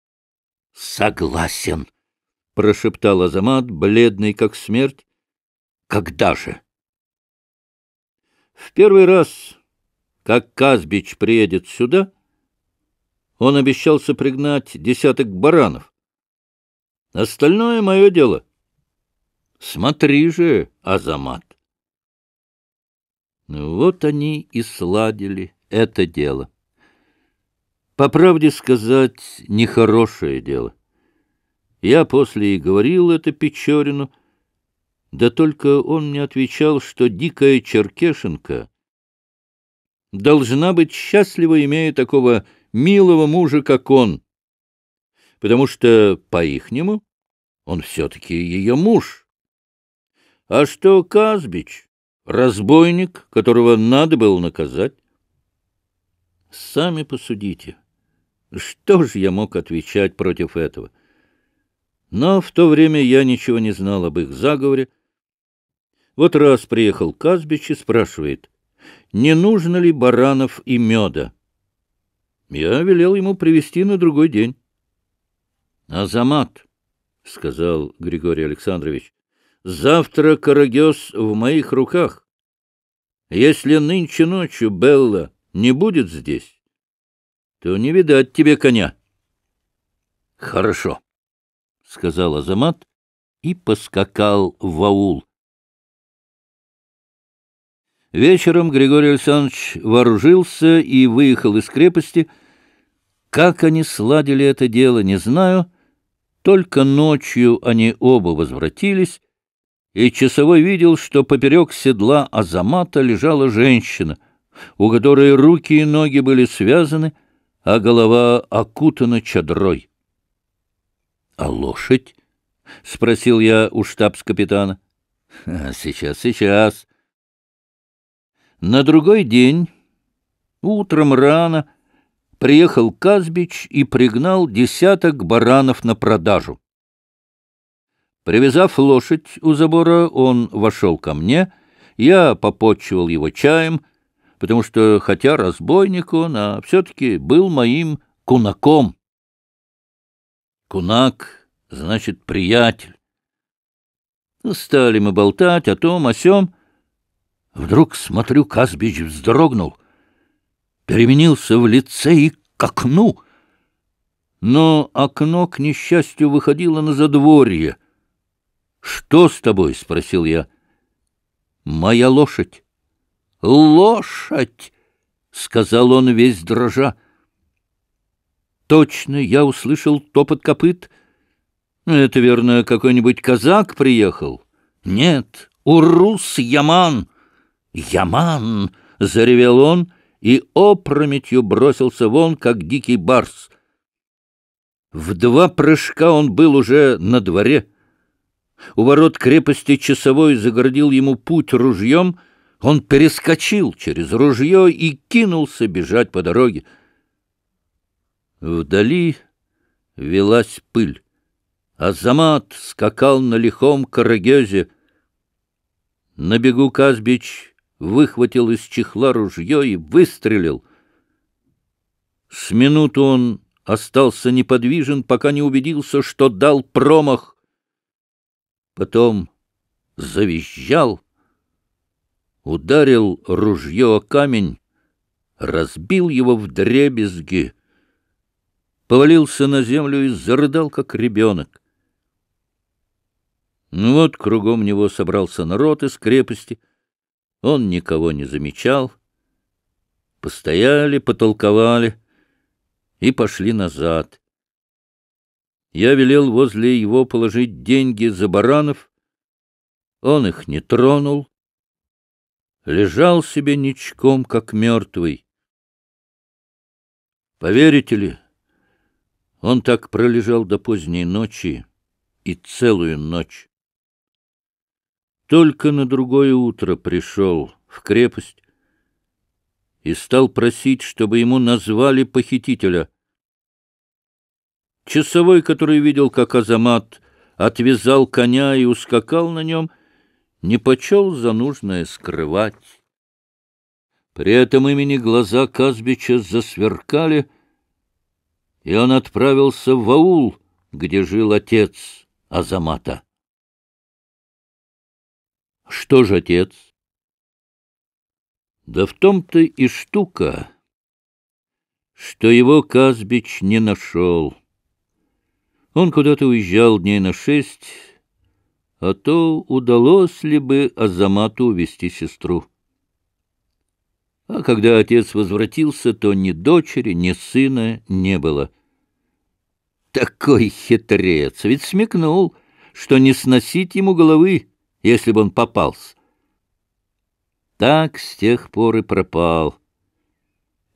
— Согласен, — прошептал Азамат, бледный как смерть, когда же? В первый раз, как Казбич приедет сюда, он обещался пригнать десяток баранов. Остальное мое дело. Смотри же, Азамат. Ну вот они и сладили это дело. По правде сказать, нехорошее дело. Я после и говорил это Печорину — да только он мне отвечал, что дикая черкешенка должна быть счастлива, имея такого милого мужа, как он, потому что, по-ихнему, он все-таки ее муж. А что Казбич, разбойник, которого надо было наказать? Сами посудите, что же я мог отвечать против этого? Но в то время я ничего не знал об их заговоре, вот раз приехал Казбич и спрашивает, не нужно ли баранов и меда. Я велел ему привезти на другой день. — Азамат, — сказал Григорий Александрович, — завтра Карагес в моих руках. Если нынче ночью Белла не будет здесь, то не видать тебе коня. — Хорошо, — сказал Азамат и поскакал в аул. Вечером Григорий Александрович вооружился и выехал из крепости. Как они сладили это дело, не знаю. Только ночью они оба возвратились, и часовой видел, что поперек седла Азамата лежала женщина, у которой руки и ноги были связаны, а голова окутана чадрой. — А лошадь? — спросил я у штабс-капитана. — Сейчас, сейчас, на другой день, утром рано, приехал Казбич и пригнал десяток баранов на продажу. Привязав лошадь у забора, он вошел ко мне. Я попотчевал его чаем, потому что, хотя разбойник он, а все-таки был моим кунаком. Кунак значит приятель. Стали мы болтать о том, о сём, Вдруг, смотрю, Казбич вздрогнул, переменился в лице и к окну. Но окно, к несчастью, выходило на задворье. «Что с тобой?» — спросил я. «Моя лошадь». «Лошадь!» — сказал он весь дрожа. «Точно, я услышал топот копыт. Это, верно, какой-нибудь казак приехал?» «Нет, Урус Яман!» «Яман!» — заревел он и опрометью бросился вон, как дикий барс. В два прыжка он был уже на дворе. У ворот крепости часовой загородил ему путь ружьем. Он перескочил через ружье и кинулся бежать по дороге. Вдали велась пыль. Азамат скакал на лихом карагезе. На бегу Казбич выхватил из чехла ружье и выстрелил. С минуту он остался неподвижен, пока не убедился, что дал промах. Потом завизжал, ударил ружье о камень, разбил его в дребезги, повалился на землю и зарыдал, как ребенок. Ну вот кругом него собрался народ из крепости — он никого не замечал. Постояли, потолковали и пошли назад. Я велел возле его положить деньги за баранов. Он их не тронул. Лежал себе ничком, как мертвый. Поверите ли, он так пролежал до поздней ночи и целую ночь. Только на другое утро пришел в крепость и стал просить, чтобы ему назвали похитителя. Часовой, который видел, как Азамат отвязал коня и ускакал на нем, не почел за нужное скрывать. При этом имени глаза Казбича засверкали, и он отправился в аул, где жил отец Азамата. Что же, отец? Да в том-то и штука, что его Казбич не нашел. Он куда-то уезжал дней на шесть, а то удалось ли бы Азамату увести сестру. А когда отец возвратился, то ни дочери, ни сына не было. Такой хитрец! Ведь смекнул, что не сносить ему головы если бы он попался. Так с тех пор и пропал.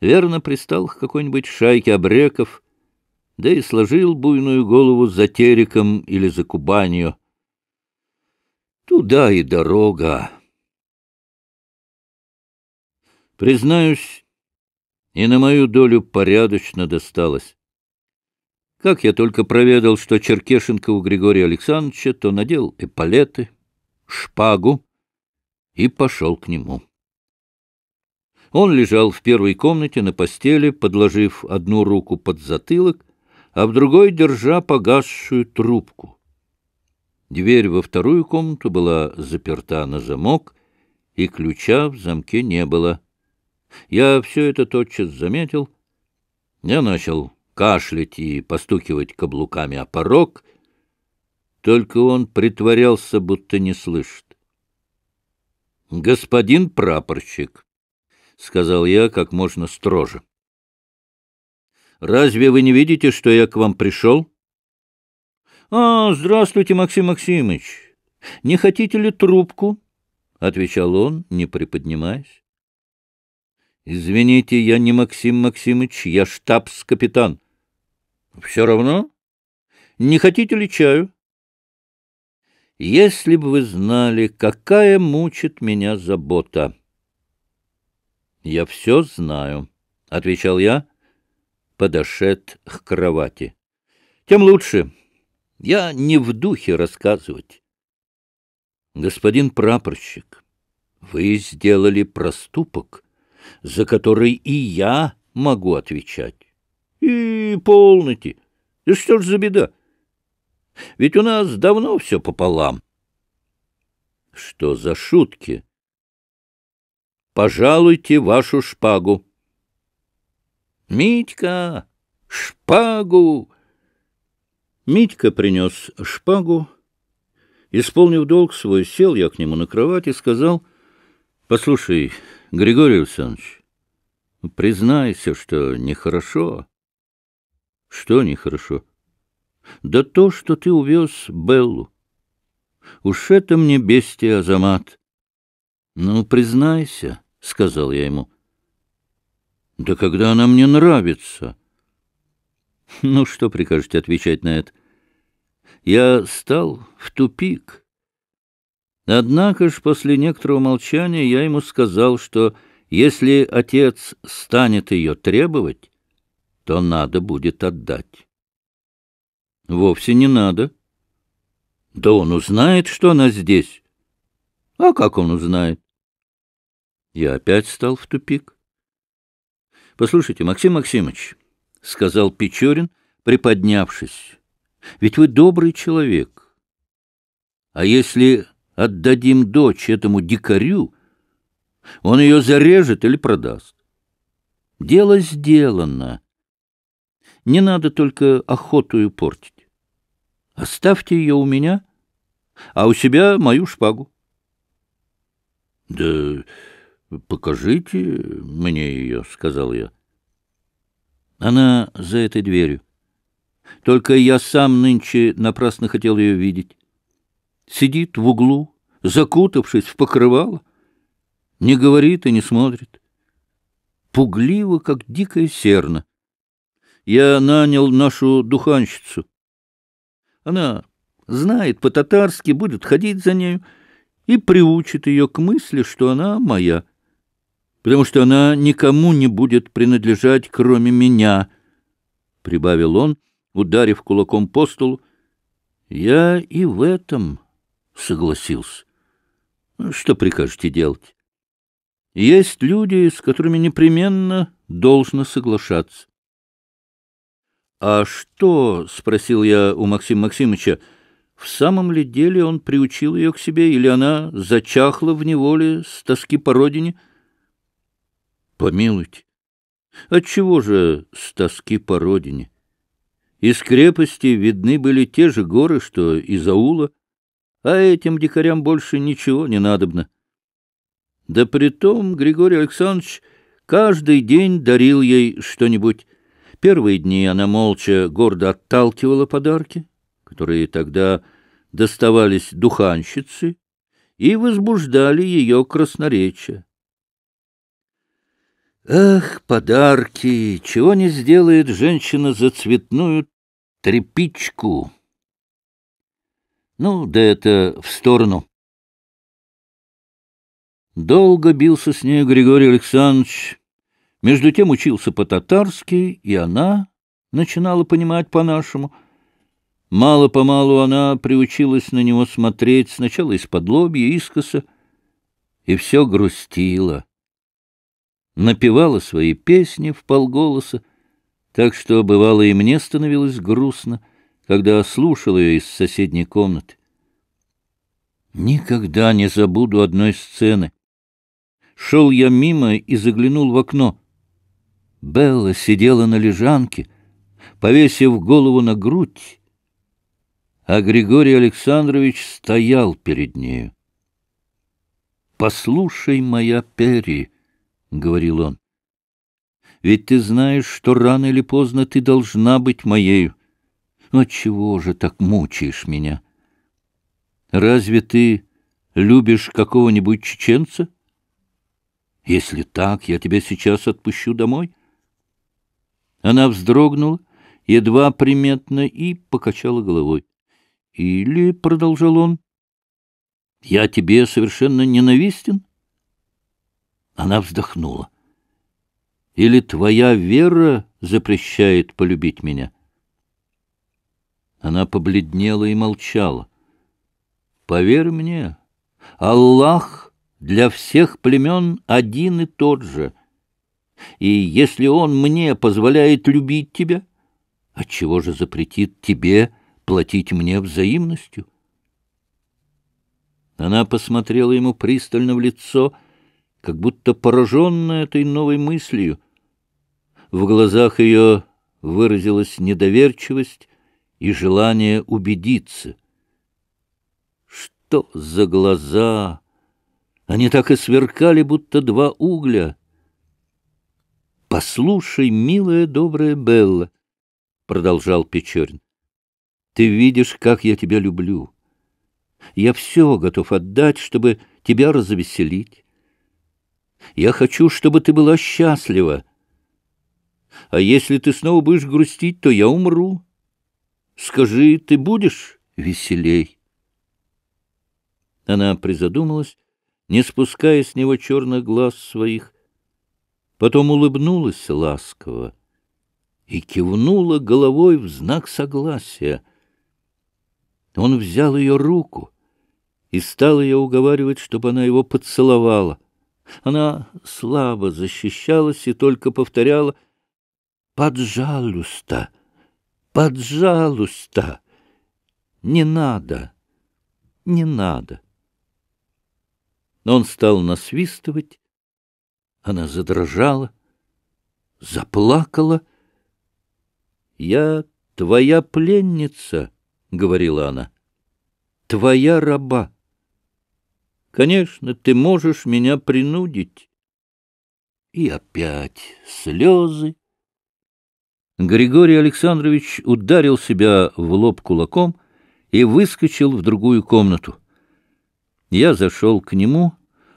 Верно, пристал к какой-нибудь шайке обреков, да и сложил буйную голову за Териком или за Кубанью. Туда и дорога. Признаюсь, и на мою долю порядочно досталось. Как я только проведал, что Черкешенко у Григория Александровича, то надел эполеты, шпагу и пошел к нему. Он лежал в первой комнате на постели, подложив одну руку под затылок, а в другой держа погасшую трубку. Дверь во вторую комнату была заперта на замок, и ключа в замке не было. Я все это тотчас заметил. Я начал кашлять и постукивать каблуками о порог — только он притворялся, будто не слышит. — Господин прапорщик, — сказал я как можно строже. — Разве вы не видите, что я к вам пришел? — А, здравствуйте, Максим Максимович. Не хотите ли трубку? — отвечал он, не приподнимаясь. — Извините, я не Максим Максимович, я штабс-капитан. — Все равно? Не хотите ли чаю? — если бы вы знали, какая мучит меня забота. — Я все знаю, — отвечал я, подошед к кровати. — Тем лучше. Я не в духе рассказывать. — Господин прапорщик, вы сделали проступок, за который и я могу отвечать. — И полноте. Да что ж за беда? Ведь у нас давно все пополам. Что за шутки? Пожалуйте вашу шпагу. Митька, шпагу! Митька принес шпагу. Исполнив долг свой, сел я к нему на кровать и сказал, «Послушай, Григорий Александрович, признайся, что нехорошо». «Что нехорошо?» Да то, что ты увез Беллу. Уж это мне бестия, Азамат. Ну, признайся, — сказал я ему. Да когда она мне нравится. Ну, что прикажете отвечать на это? Я стал в тупик. Однако ж после некоторого молчания я ему сказал, что если отец станет ее требовать, то надо будет отдать. — Вовсе не надо. — Да он узнает, что она здесь. — А как он узнает? Я опять стал в тупик. — Послушайте, Максим Максимович, — сказал Печорин, приподнявшись, — ведь вы добрый человек. А если отдадим дочь этому дикарю, он ее зарежет или продаст. Дело сделано. Не надо только охоту портить. Оставьте ее у меня, а у себя мою шпагу. — Да покажите мне ее, — сказал я. Она за этой дверью. Только я сам нынче напрасно хотел ее видеть. Сидит в углу, закутавшись в покрывало, не говорит и не смотрит. Пугливо, как дикая серна. Я нанял нашу духанщицу. Она знает по-татарски, будет ходить за нею и приучит ее к мысли, что она моя, потому что она никому не будет принадлежать, кроме меня, — прибавил он, ударив кулаком по столу. Я и в этом согласился. Что прикажете делать? Есть люди, с которыми непременно должно соглашаться. «А что?» — спросил я у Максима Максимовича. «В самом ли деле он приучил ее к себе, или она зачахла в неволе с тоски по родине?» «Помилуйте, отчего же с тоски по родине? Из крепости видны были те же горы, что из аула, а этим дикарям больше ничего не надобно. Да притом Григорий Александрович каждый день дарил ей что-нибудь». Первые дни она молча гордо отталкивала подарки, которые тогда доставались духанщице, и возбуждали ее красноречие. Ах, подарки! Чего не сделает женщина за цветную тряпичку? Ну, да это в сторону. Долго бился с ней Григорий Александрович, между тем учился по-татарски, и она начинала понимать по-нашему. Мало-помалу она приучилась на него смотреть сначала из-под лобья, искоса, и все грустила. Напевала свои песни в полголоса, так что, бывало, и мне становилось грустно, когда слушал ее из соседней комнаты. Никогда не забуду одной сцены. Шел я мимо и заглянул в окно — Белла сидела на лежанке, повесив голову на грудь, а Григорий Александрович стоял перед нею. «Послушай, моя Перри», — говорил он, — «ведь ты знаешь, что рано или поздно ты должна быть моею. Но чего же так мучаешь меня? Разве ты любишь какого-нибудь чеченца? Если так, я тебя сейчас отпущу домой». Она вздрогнула, едва приметно, и покачала головой. — Или, — продолжал он, — я тебе совершенно ненавистен? Она вздохнула. — Или твоя вера запрещает полюбить меня? Она побледнела и молчала. — Поверь мне, Аллах для всех племен один и тот же. И если он мне позволяет любить тебя, отчего же запретит тебе платить мне взаимностью? Она посмотрела ему пристально в лицо, как будто пораженная этой новой мыслью. В глазах ее выразилась недоверчивость и желание убедиться. Что за глаза! Они так и сверкали, будто два угля —— Послушай, милая, добрая Белла, — продолжал Печорин, — ты видишь, как я тебя люблю. Я все готов отдать, чтобы тебя развеселить. Я хочу, чтобы ты была счастлива. А если ты снова будешь грустить, то я умру. Скажи, ты будешь веселей? Она призадумалась, не спуская с него черных глаз своих, потом улыбнулась ласково и кивнула головой в знак согласия. Он взял ее руку и стал ее уговаривать, чтобы она его поцеловала. Она слабо защищалась и только повторяла «Поджалуйста! Поджалуйста! Не надо! Не надо!» Он стал насвистывать, она задрожала, заплакала. — Я твоя пленница, — говорила она, — твоя раба. Конечно, ты можешь меня принудить. И опять слезы. Григорий Александрович ударил себя в лоб кулаком и выскочил в другую комнату. Я зашел к нему.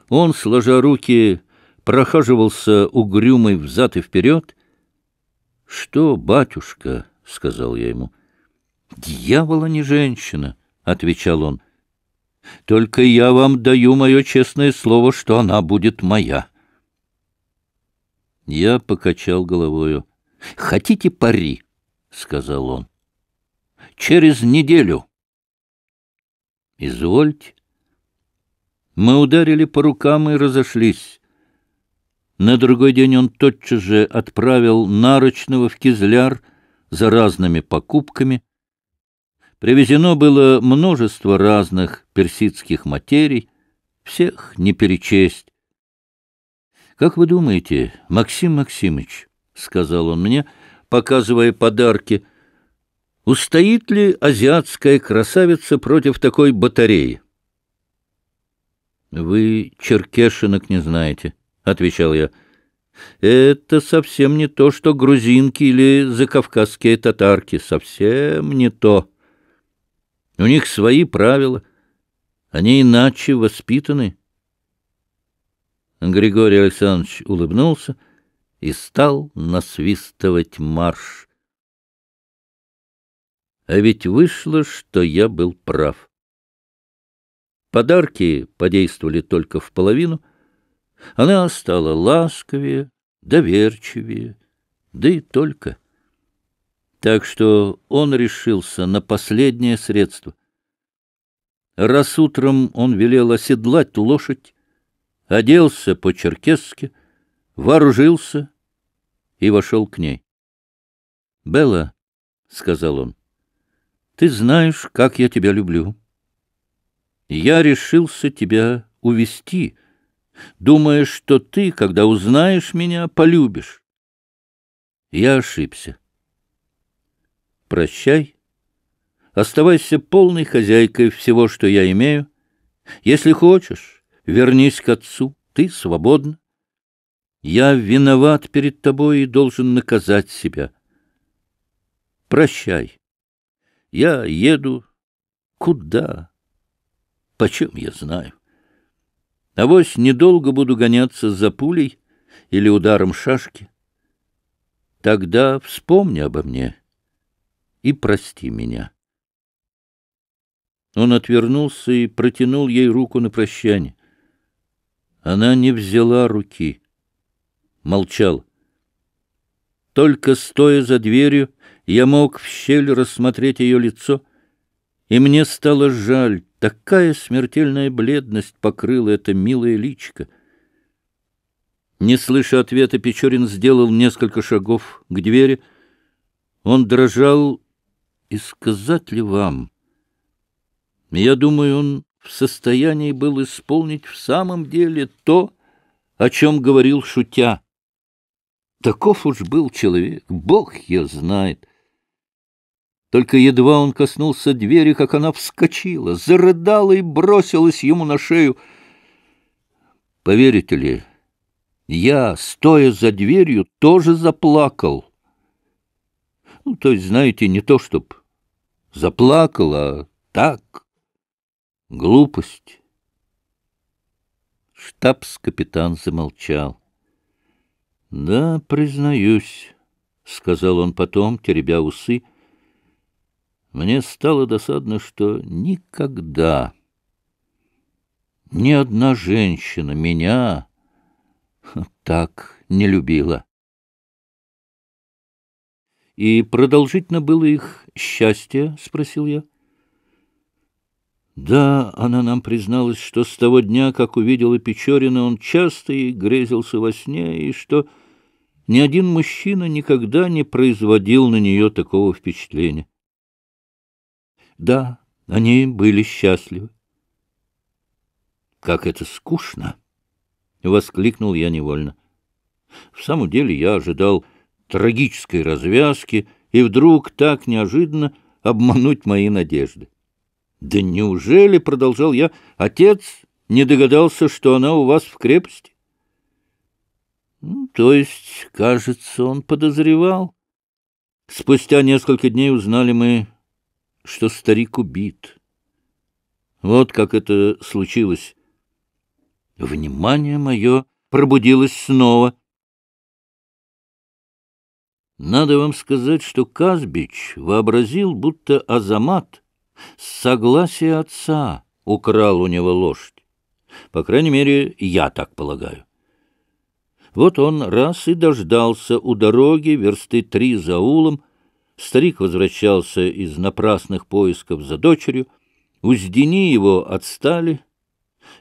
Он, сложа руки, прохаживался угрюмый взад и вперед. — Что, батюшка? — сказал я ему. — Дьявола не женщина, — отвечал он. — Только я вам даю мое честное слово, что она будет моя. Я покачал головою. — Хотите пари? — сказал он. — Через неделю. — Извольте. Мы ударили по рукам и разошлись. На другой день он тотчас же отправил Нарочного в Кизляр за разными покупками. Привезено было множество разных персидских материй, всех не перечесть. — Как вы думаете, Максим Максимыч, — сказал он мне, показывая подарки, — устоит ли азиатская красавица против такой батареи? — Вы черкешинок не знаете, отвечал я. Это совсем не то, что грузинки или закавказские татарки, совсем не то. У них свои правила, они иначе воспитаны. Григорий Александрович улыбнулся и стал насвистывать марш. А ведь вышло, что я был прав. Подарки подействовали только в половину — она стала ласковее, доверчивее, да и только. Так что он решился на последнее средство. Раз утром он велел оседлать лошадь, оделся по-черкесски, вооружился и вошел к ней. — Белла, — сказал он, — ты знаешь, как я тебя люблю. Я решился тебя увести думая, что ты, когда узнаешь меня, полюбишь. Я ошибся. Прощай. Оставайся полной хозяйкой всего, что я имею. Если хочешь, вернись к отцу. Ты свободна. Я виноват перед тобой и должен наказать себя. Прощай. Я еду куда? Почем я знаю? Авось недолго буду гоняться за пулей или ударом шашки. Тогда вспомни обо мне и прости меня. Он отвернулся и протянул ей руку на прощание. Она не взяла руки. Молчал. Только стоя за дверью, я мог в щель рассмотреть ее лицо — и мне стало жаль, такая смертельная бледность покрыла это милое личико. Не слыша ответа, Печорин сделал несколько шагов к двери. Он дрожал, и сказать ли вам? Я думаю, он в состоянии был исполнить в самом деле то, о чем говорил шутя. Таков уж был человек, Бог ее знает. Только едва он коснулся двери, как она вскочила, зарыдала и бросилась ему на шею. Поверите ли, я, стоя за дверью, тоже заплакал. Ну, то есть, знаете, не то чтоб заплакал, а так, глупость. Штабс-капитан замолчал. — Да, признаюсь, — сказал он потом, теребя усы, мне стало досадно, что никогда ни одна женщина меня так не любила. — И продолжительно было их счастье? — спросил я. — Да, она нам призналась, что с того дня, как увидела Печорина, он часто и грезился во сне, и что ни один мужчина никогда не производил на нее такого впечатления. Да, они были счастливы. «Как это скучно!» — воскликнул я невольно. В самом деле я ожидал трагической развязки и вдруг так неожиданно обмануть мои надежды. «Да неужели, — продолжал я, — отец не догадался, что она у вас в крепости?» ну, «То есть, кажется, он подозревал. Спустя несколько дней узнали мы что старик убит. Вот как это случилось. Внимание мое пробудилось снова. Надо вам сказать, что Казбич вообразил, будто Азамат с согласия отца украл у него лошадь. По крайней мере, я так полагаю. Вот он раз и дождался у дороги версты три за улом, Старик возвращался из напрасных поисков за дочерью. Уздени его отстали.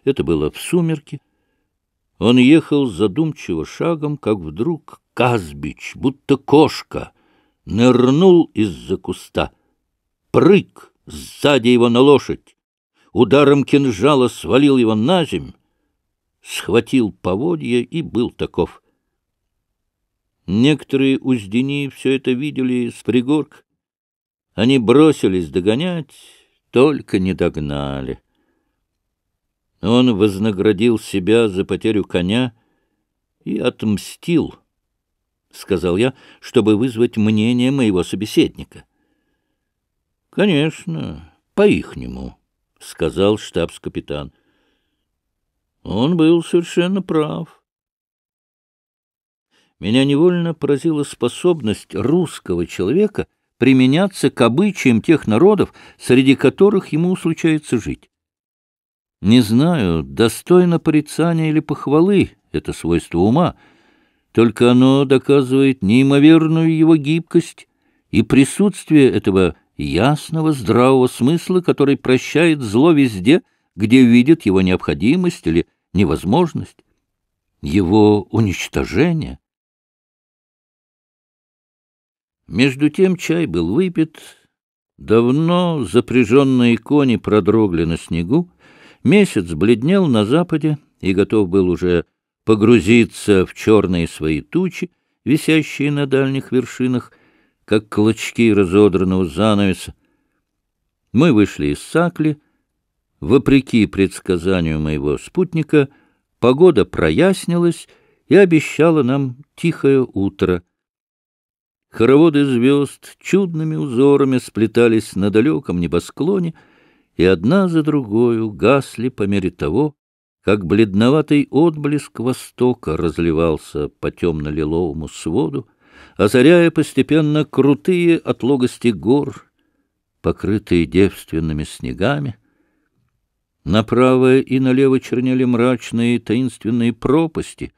Это было в сумерки. Он ехал задумчиво шагом, как вдруг Казбич, будто кошка, нырнул из-за куста. Прыг сзади его на лошадь. Ударом кинжала свалил его на земь, схватил поводья и был таков — Некоторые уздени все это видели с пригорка. Они бросились догонять, только не догнали. Он вознаградил себя за потерю коня и отмстил, — сказал я, чтобы вызвать мнение моего собеседника. — Конечно, по-ихнему, — сказал штабс-капитан. Он был совершенно прав меня невольно поразила способность русского человека применяться к обычаям тех народов, среди которых ему случается жить. Не знаю, достойно порицания или похвалы это свойство ума, только оно доказывает неимоверную его гибкость и присутствие этого ясного здравого смысла, который прощает зло везде, где видит его необходимость или невозможность, его уничтожение, между тем чай был выпит, давно запряженные кони продрогли на снегу, месяц бледнел на западе и готов был уже погрузиться в черные свои тучи, висящие на дальних вершинах, как клочки разодранного занавеса. Мы вышли из Сакли. Вопреки предсказанию моего спутника, погода прояснилась и обещала нам тихое утро — Хороводы звезд чудными узорами сплетались на далеком небосклоне, и одна за другой гасли по мере того, как бледноватый отблеск востока разливался по темно-лиловому своду, озаряя постепенно крутые от логости гор, покрытые девственными снегами. Направо и налево чернели мрачные таинственные пропасти —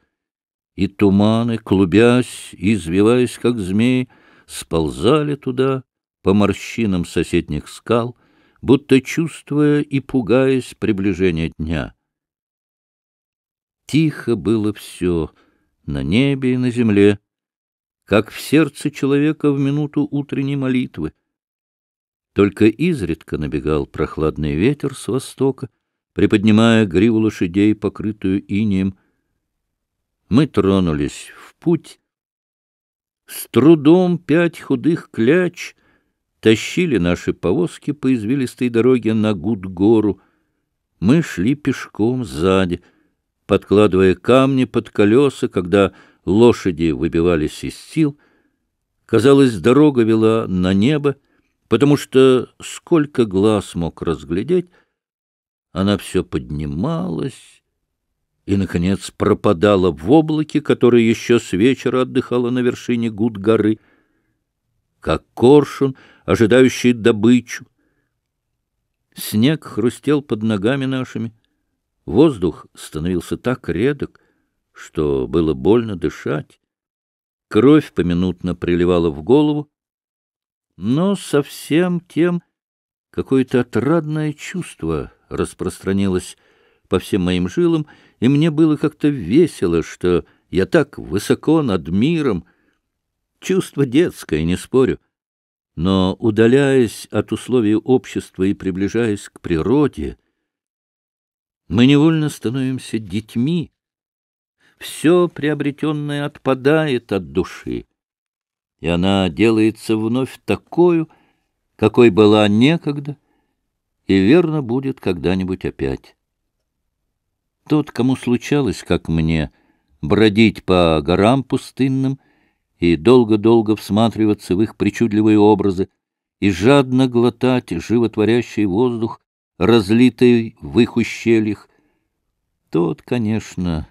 и туманы, клубясь и извиваясь, как змей, сползали туда по морщинам соседних скал, будто чувствуя и пугаясь приближения дня. Тихо было все на небе и на земле, как в сердце человека в минуту утренней молитвы. Только изредка набегал прохладный ветер с востока, приподнимая гриву лошадей, покрытую инеем, мы тронулись в путь. С трудом пять худых кляч тащили наши повозки по извилистой дороге на Гудгору. Мы шли пешком сзади, подкладывая камни под колеса, когда лошади выбивались из сил. Казалось, дорога вела на небо, потому что сколько глаз мог разглядеть, она все поднималась и, наконец, пропадала в облаке, которое еще с вечера отдыхало на вершине Гуд-горы, как коршун, ожидающий добычу. Снег хрустел под ногами нашими. Воздух становился так редок, что было больно дышать. Кровь поминутно приливала в голову, но совсем тем какое-то отрадное чувство распространилось по всем моим жилам, и мне было как-то весело, что я так высоко над миром. Чувство детское, не спорю. Но, удаляясь от условий общества и приближаясь к природе, мы невольно становимся детьми. Все приобретенное отпадает от души, и она делается вновь такой, какой была некогда, и верно будет когда-нибудь опять. Тот, кому случалось, как мне, бродить по горам пустынным и долго-долго всматриваться в их причудливые образы и жадно глотать животворящий воздух, разлитый в их ущельях, тот, конечно,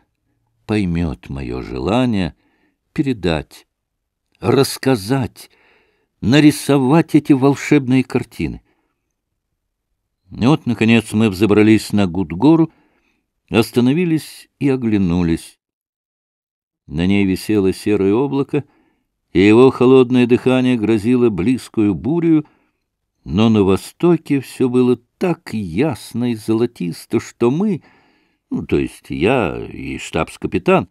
поймет мое желание передать, рассказать, нарисовать эти волшебные картины. Вот, наконец, мы взобрались на Гудгору, остановились и оглянулись. На ней висело серое облако, и его холодное дыхание грозило близкую бурю, но на востоке все было так ясно и золотисто, что мы, ну, то есть я и штабс-капитан,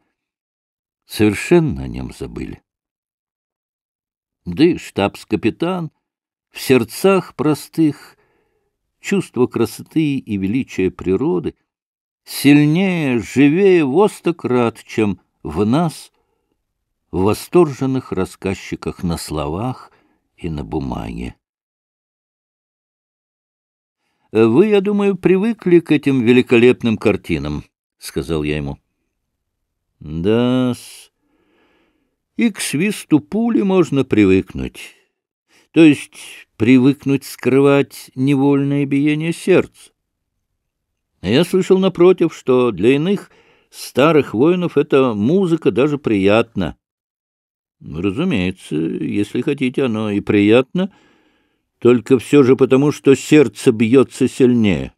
совершенно о нем забыли. Да и штабс-капитан в сердцах простых чувство красоты и величия природы — сильнее, живее во сто чем в нас, в восторженных рассказчиках на словах и на бумаге. «Э, «Вы, я думаю, привыкли к этим великолепным картинам», — сказал я ему. «Да-с, и к свисту пули можно привыкнуть, то есть привыкнуть скрывать невольное биение сердца. Я слышал, напротив, что для иных старых воинов эта музыка даже приятна. Разумеется, если хотите, оно и приятно, только все же потому, что сердце бьется сильнее.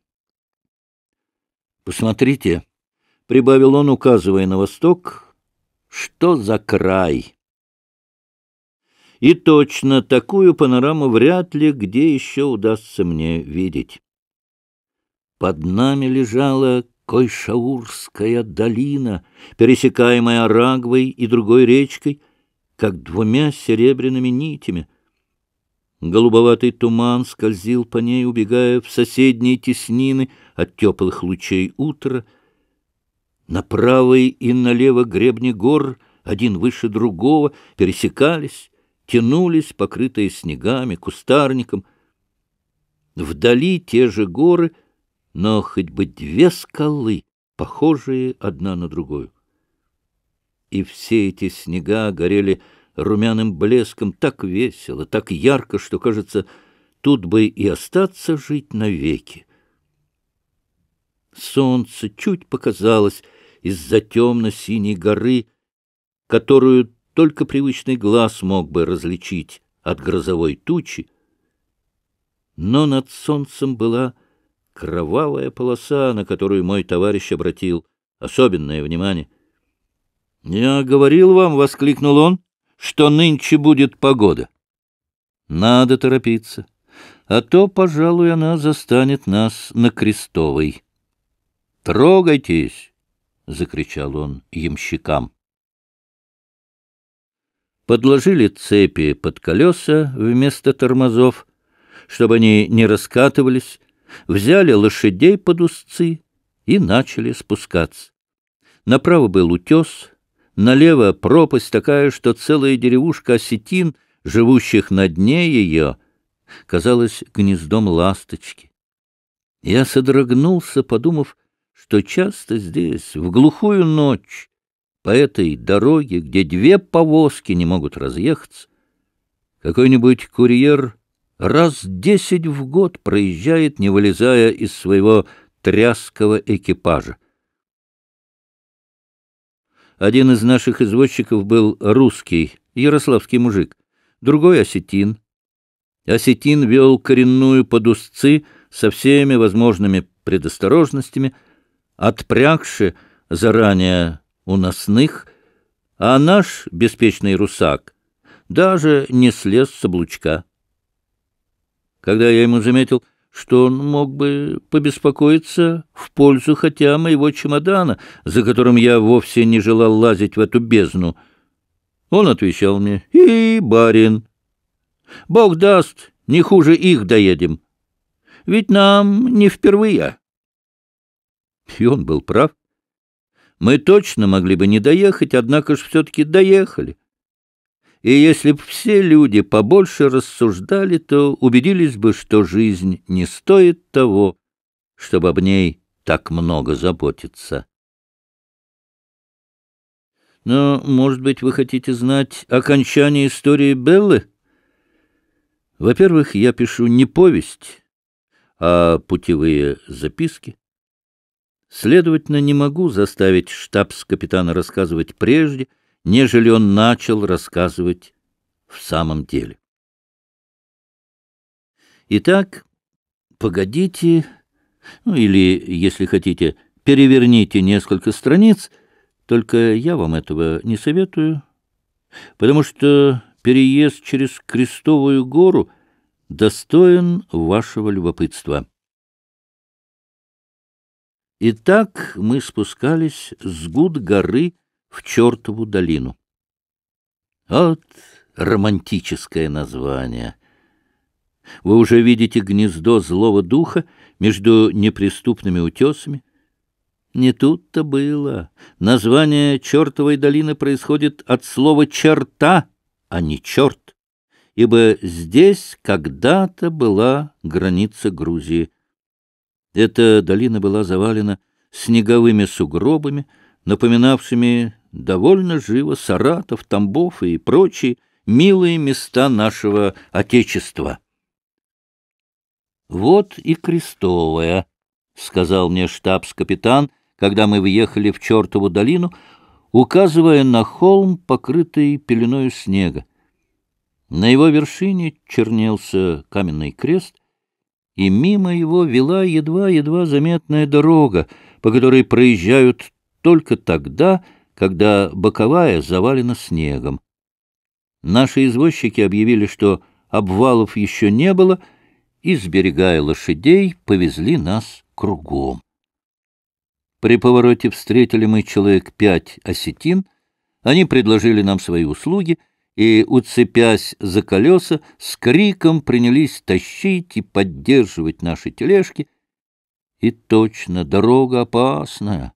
Посмотрите, — прибавил он, указывая на восток, — что за край? И точно такую панораму вряд ли где еще удастся мне видеть. Под нами лежала Койшаурская долина, пересекаемая Рагвой и другой речкой, как двумя серебряными нитями. Голубоватый туман скользил по ней, убегая в соседние теснины от теплых лучей утра. На правой и налево гребни гор, один выше другого, пересекались, тянулись, покрытые снегами, кустарником. Вдали те же горы — но хоть бы две скалы, похожие одна на другую. И все эти снега горели румяным блеском так весело, так ярко, что, кажется, тут бы и остаться жить навеки. Солнце чуть показалось из-за темно-синей горы, которую только привычный глаз мог бы различить от грозовой тучи, но над солнцем была кровавая полоса, на которую мой товарищ обратил особенное внимание. — Я говорил вам, — воскликнул он, — что нынче будет погода. — Надо торопиться, а то, пожалуй, она застанет нас на Крестовой. — Трогайтесь! — закричал он ямщикам. Подложили цепи под колеса вместо тормозов, чтобы они не раскатывались, взяли лошадей под узцы и начали спускаться. Направо был утес, налево пропасть такая, что целая деревушка осетин, живущих на дне ее, казалась гнездом ласточки. Я содрогнулся, подумав, что часто здесь, в глухую ночь, по этой дороге, где две повозки не могут разъехаться, какой-нибудь курьер раз десять в год проезжает, не вылезая из своего тряского экипажа. Один из наших извозчиков был русский, ярославский мужик, другой — осетин. Осетин вел коренную под узцы со всеми возможными предосторожностями, отпрягши заранее у носных, а наш беспечный русак даже не слез с облучка когда я ему заметил, что он мог бы побеспокоиться в пользу хотя моего чемодана, за которым я вовсе не желал лазить в эту бездну. Он отвечал мне, «И, барин, Бог даст, не хуже их доедем. Ведь нам не впервые». И он был прав. Мы точно могли бы не доехать, однако же все-таки доехали и если бы все люди побольше рассуждали, то убедились бы, что жизнь не стоит того, чтобы об ней так много заботиться. Но, может быть, вы хотите знать окончание истории Беллы? Во-первых, я пишу не повесть, а путевые записки. Следовательно, не могу заставить штабс-капитана рассказывать прежде, нежели он начал рассказывать в самом деле. Итак, погодите, ну или, если хотите, переверните несколько страниц, только я вам этого не советую, потому что переезд через Крестовую гору достоин вашего любопытства. Итак, мы спускались с гуд горы в чертову долину. Вот романтическое название. Вы уже видите гнездо злого духа между неприступными утесами. Не тут-то было. Название чертовой долины происходит от слова «черта», а не «черт», ибо здесь когда-то была граница Грузии. Эта долина была завалена снеговыми сугробами, напоминавшими довольно живо Саратов, Тамбов и прочие милые места нашего Отечества. «Вот и Крестовая», — сказал мне штабс-капитан, когда мы въехали в чертову долину, указывая на холм, покрытый пеленою снега. На его вершине чернелся каменный крест, и мимо его вела едва-едва заметная дорога, по которой проезжают только тогда, когда когда боковая завалена снегом. Наши извозчики объявили, что обвалов еще не было, и, сберегая лошадей, повезли нас кругом. При повороте встретили мы человек пять осетин, они предложили нам свои услуги и, уцепясь за колеса, с криком принялись тащить и поддерживать наши тележки. И точно, дорога опасная.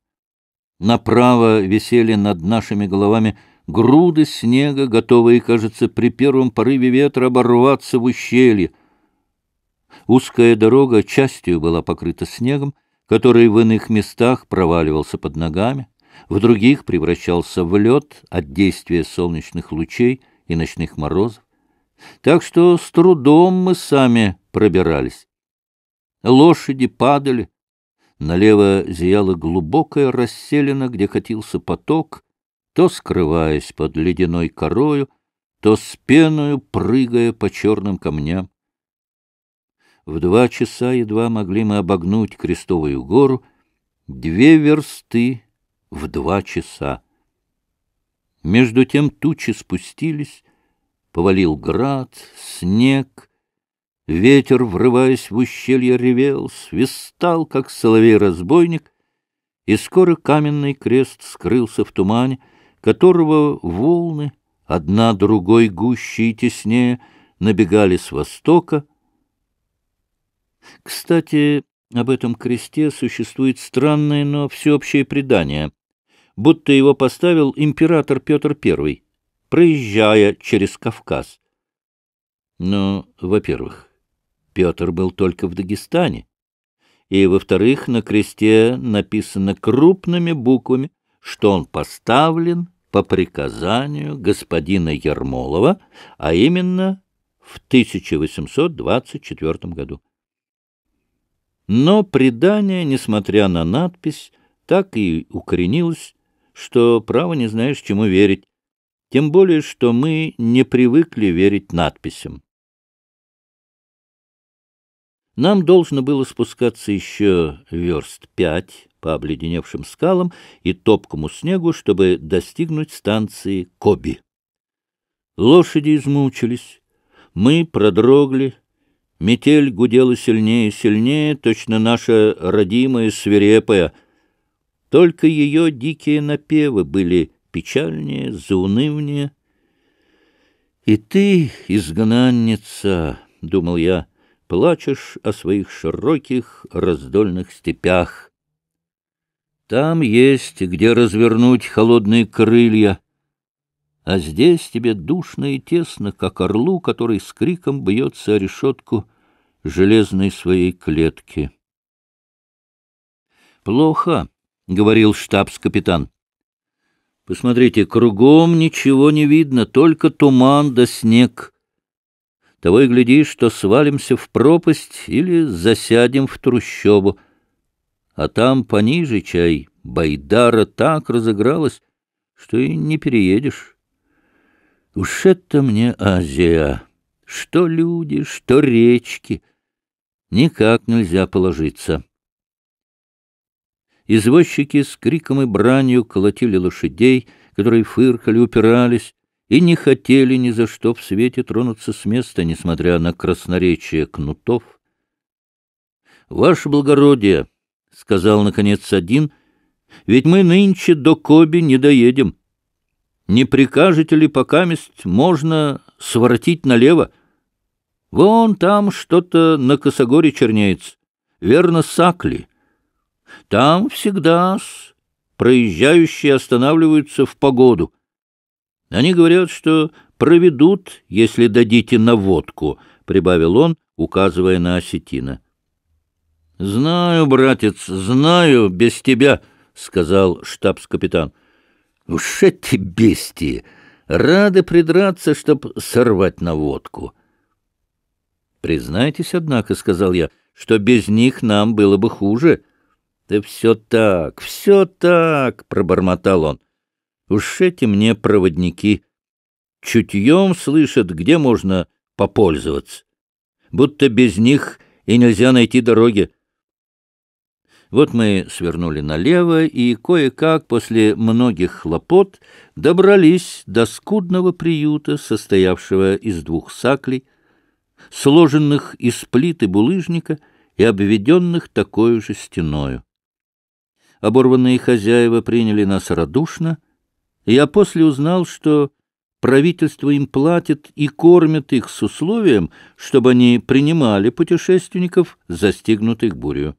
Направо висели над нашими головами груды снега, готовые, кажется, при первом порыве ветра оборваться в ущелье. Узкая дорога частью была покрыта снегом, который в иных местах проваливался под ногами, в других превращался в лед от действия солнечных лучей и ночных морозов. Так что с трудом мы сами пробирались. Лошади падали, Налево зияла глубокая расселена, где катился поток, то скрываясь под ледяной корою, то с пеною прыгая по черным камням. В два часа едва могли мы обогнуть Крестовую гору две версты в два часа. Между тем тучи спустились, повалил град, снег — Ветер, врываясь в ущелье, ревел, свистал, как соловей-разбойник, и скоро каменный крест скрылся в тумане, которого волны, одна другой гуще и теснее, набегали с востока. Кстати, об этом кресте существует странное, но всеобщее предание, будто его поставил император Петр I, проезжая через Кавказ. Но, ну, во-первых, Петр был только в Дагестане. И, во-вторых, на кресте написано крупными буквами, что он поставлен по приказанию господина Ермолова, а именно в 1824 году. Но предание, несмотря на надпись, так и укоренилось, что право не знаешь, чему верить, тем более, что мы не привыкли верить надписям. Нам должно было спускаться еще верст пять по обледеневшим скалам и топкому снегу, чтобы достигнуть станции Коби. Лошади измучились, мы продрогли, метель гудела сильнее и сильнее, точно наша родимая свирепая. Только ее дикие напевы были печальнее, заунывнее. «И ты, изгнанница!» — думал я — плачешь о своих широких раздольных степях. Там есть, где развернуть холодные крылья, а здесь тебе душно и тесно, как орлу, который с криком бьется о решетку железной своей клетки. «Плохо», — говорил штабс-капитан. «Посмотрите, кругом ничего не видно, только туман да снег». Того и гляди, что свалимся в пропасть или засядем в трущобу. А там пониже чай байдара так разыгралась, что и не переедешь. Уж это мне Азия! Что люди, что речки! Никак нельзя положиться. Извозчики с криком и бранью колотили лошадей, которые фыркали, упирались и не хотели ни за что в свете тронуться с места, несмотря на красноречие кнутов. — Ваше благородие, — сказал, наконец, один, — ведь мы нынче до Коби не доедем. Не прикажете ли покаместь, можно своротить налево? Вон там что-то на косогоре чернеется, верно, сакли. Там всегда -с проезжающие останавливаются в погоду — они говорят, что проведут, если дадите наводку, — прибавил он, указывая на осетина. — Знаю, братец, знаю, без тебя, — сказал штабс-капитан. — Уж эти бестии! Рады придраться, чтоб сорвать наводку. — Признайтесь, однако, — сказал я, — что без них нам было бы хуже. — Да все так, все так, — пробормотал он. Уж эти мне проводники. Чутьем слышат, где можно попользоваться. Будто без них и нельзя найти дороги. Вот мы свернули налево и кое-как после многих хлопот добрались до скудного приюта, состоявшего из двух саклей, сложенных из плиты булыжника и обведенных такой же стеною. Оборванные хозяева приняли нас радушно, я после узнал, что правительство им платит и кормит их с условием, чтобы они принимали путешественников, застигнутых бурью.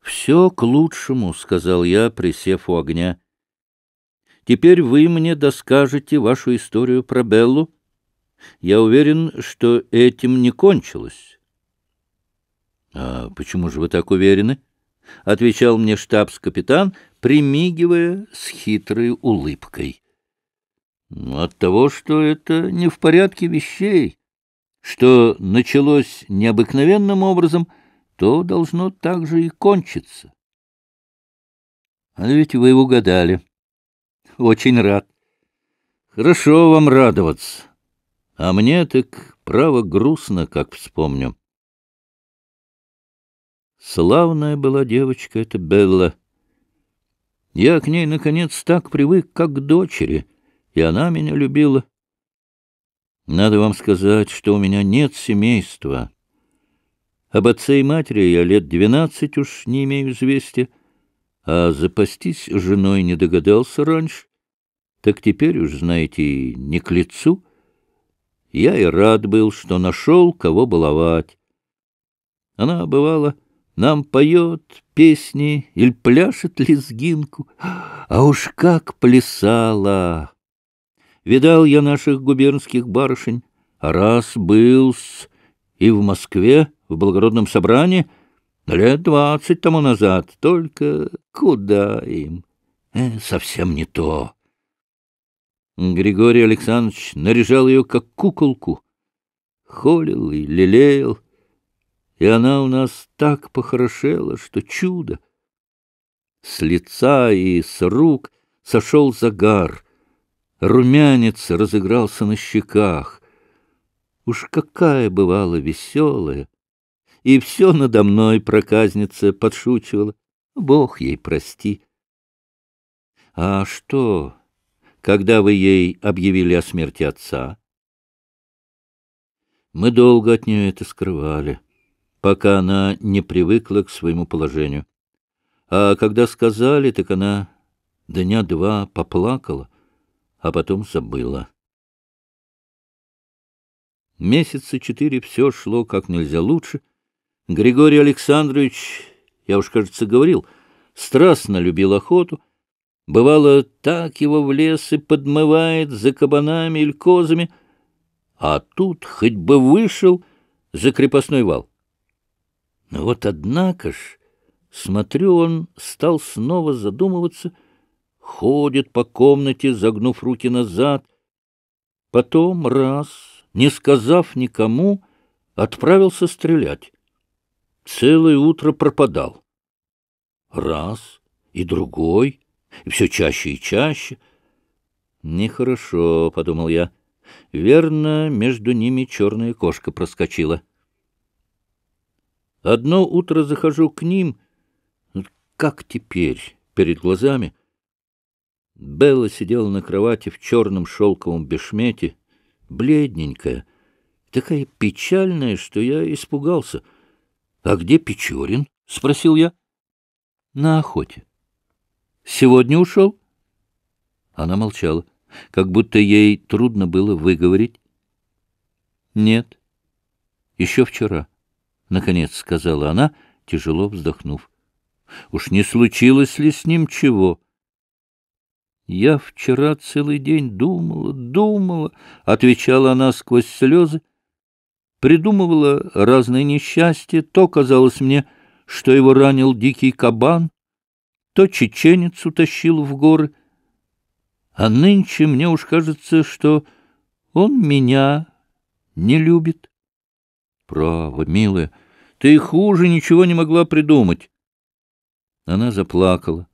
«Все к лучшему», — сказал я, присев у огня. «Теперь вы мне доскажете вашу историю про Беллу. Я уверен, что этим не кончилось». «А почему же вы так уверены?» — отвечал мне штабс-капитан, примигивая с хитрой улыбкой. «Ну, «От того, что это не в порядке вещей, что началось необыкновенным образом, то должно так же и кончиться». «А ведь вы угадали. Очень рад. Хорошо вам радоваться. А мне так, право, грустно, как вспомню». Славная была девочка эта Белла. Я к ней, наконец, так привык, как к дочери, и она меня любила. Надо вам сказать, что у меня нет семейства. Об отце и матери я лет двенадцать уж не имею известия, а запастись женой не догадался раньше. Так теперь уж, знаете, не к лицу. Я и рад был, что нашел, кого баловать. Она, бывала нам поет песни или пляшет лезгинку, а уж как плясала! Видал я наших губернских барышень, раз был -с и в Москве, в благородном собрании, лет двадцать тому назад, только куда им? Э, совсем не то. Григорий Александрович наряжал ее как куколку, холил и лелеял, и она у нас так похорошела, что чудо! С лица и с рук сошел загар, румянец разыгрался на щеках. Уж какая бывала веселая! И все надо мной проказница подшучивала. Бог ей прости. А что, когда вы ей объявили о смерти отца? Мы долго от нее это скрывали пока она не привыкла к своему положению. А когда сказали, так она дня два поплакала, а потом забыла. Месяца четыре все шло как нельзя лучше. Григорий Александрович, я уж, кажется, говорил, страстно любил охоту. Бывало, так его в лес и подмывает за кабанами или козами, а тут хоть бы вышел за крепостной вал. Но вот однако ж, смотрю, он стал снова задумываться, ходит по комнате, загнув руки назад. Потом раз, не сказав никому, отправился стрелять. Целое утро пропадал. Раз и другой, и все чаще и чаще. «Нехорошо», — подумал я. «Верно, между ними черная кошка проскочила». Одно утро захожу к ним, ну, как теперь, перед глазами. Белла сидела на кровати в черном шелковом бешмете, бледненькая, такая печальная, что я испугался. — А где Печорин? — спросил я. — На охоте. — Сегодня ушел? Она молчала, как будто ей трудно было выговорить. — Нет, еще вчера. —— наконец сказала она, тяжело вздохнув. — Уж не случилось ли с ним чего? — Я вчера целый день думала, думала, — отвечала она сквозь слезы. Придумывала разные несчастья. То казалось мне, что его ранил дикий кабан, то чеченец утащил в горы. А нынче мне уж кажется, что он меня не любит. Право, милая, ты хуже ничего не могла придумать. Она заплакала,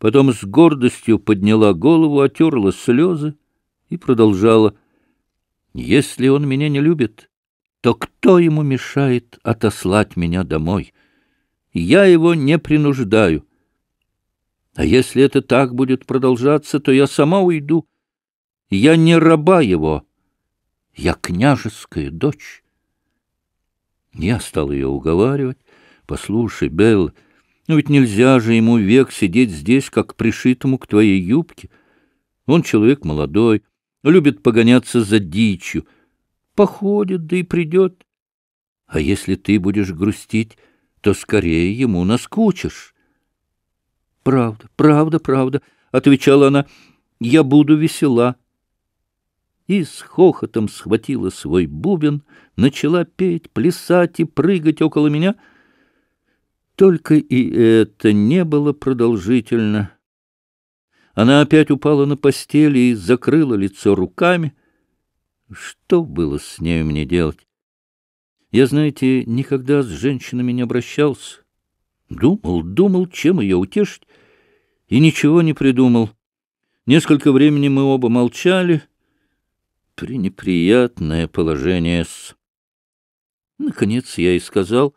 потом с гордостью подняла голову, отерла слезы и продолжала. Если он меня не любит, то кто ему мешает отослать меня домой? Я его не принуждаю. А если это так будет продолжаться, то я сама уйду. Я не раба его. Я княжеская дочь. Я стал ее уговаривать. «Послушай, Белл, ну ведь нельзя же ему век сидеть здесь, как пришитому к твоей юбке. Он человек молодой, любит погоняться за дичью. Походит, да и придет. А если ты будешь грустить, то скорее ему наскучишь». «Правда, правда, правда», — отвечала она, — «я буду весела» и с хохотом схватила свой бубен, начала петь, плясать и прыгать около меня. Только и это не было продолжительно. Она опять упала на постели и закрыла лицо руками. Что было с ней мне делать? Я, знаете, никогда с женщинами не обращался. Думал, думал, чем ее утешить, и ничего не придумал. Несколько времени мы оба молчали — пренеприятное положение с... Наконец я и сказал,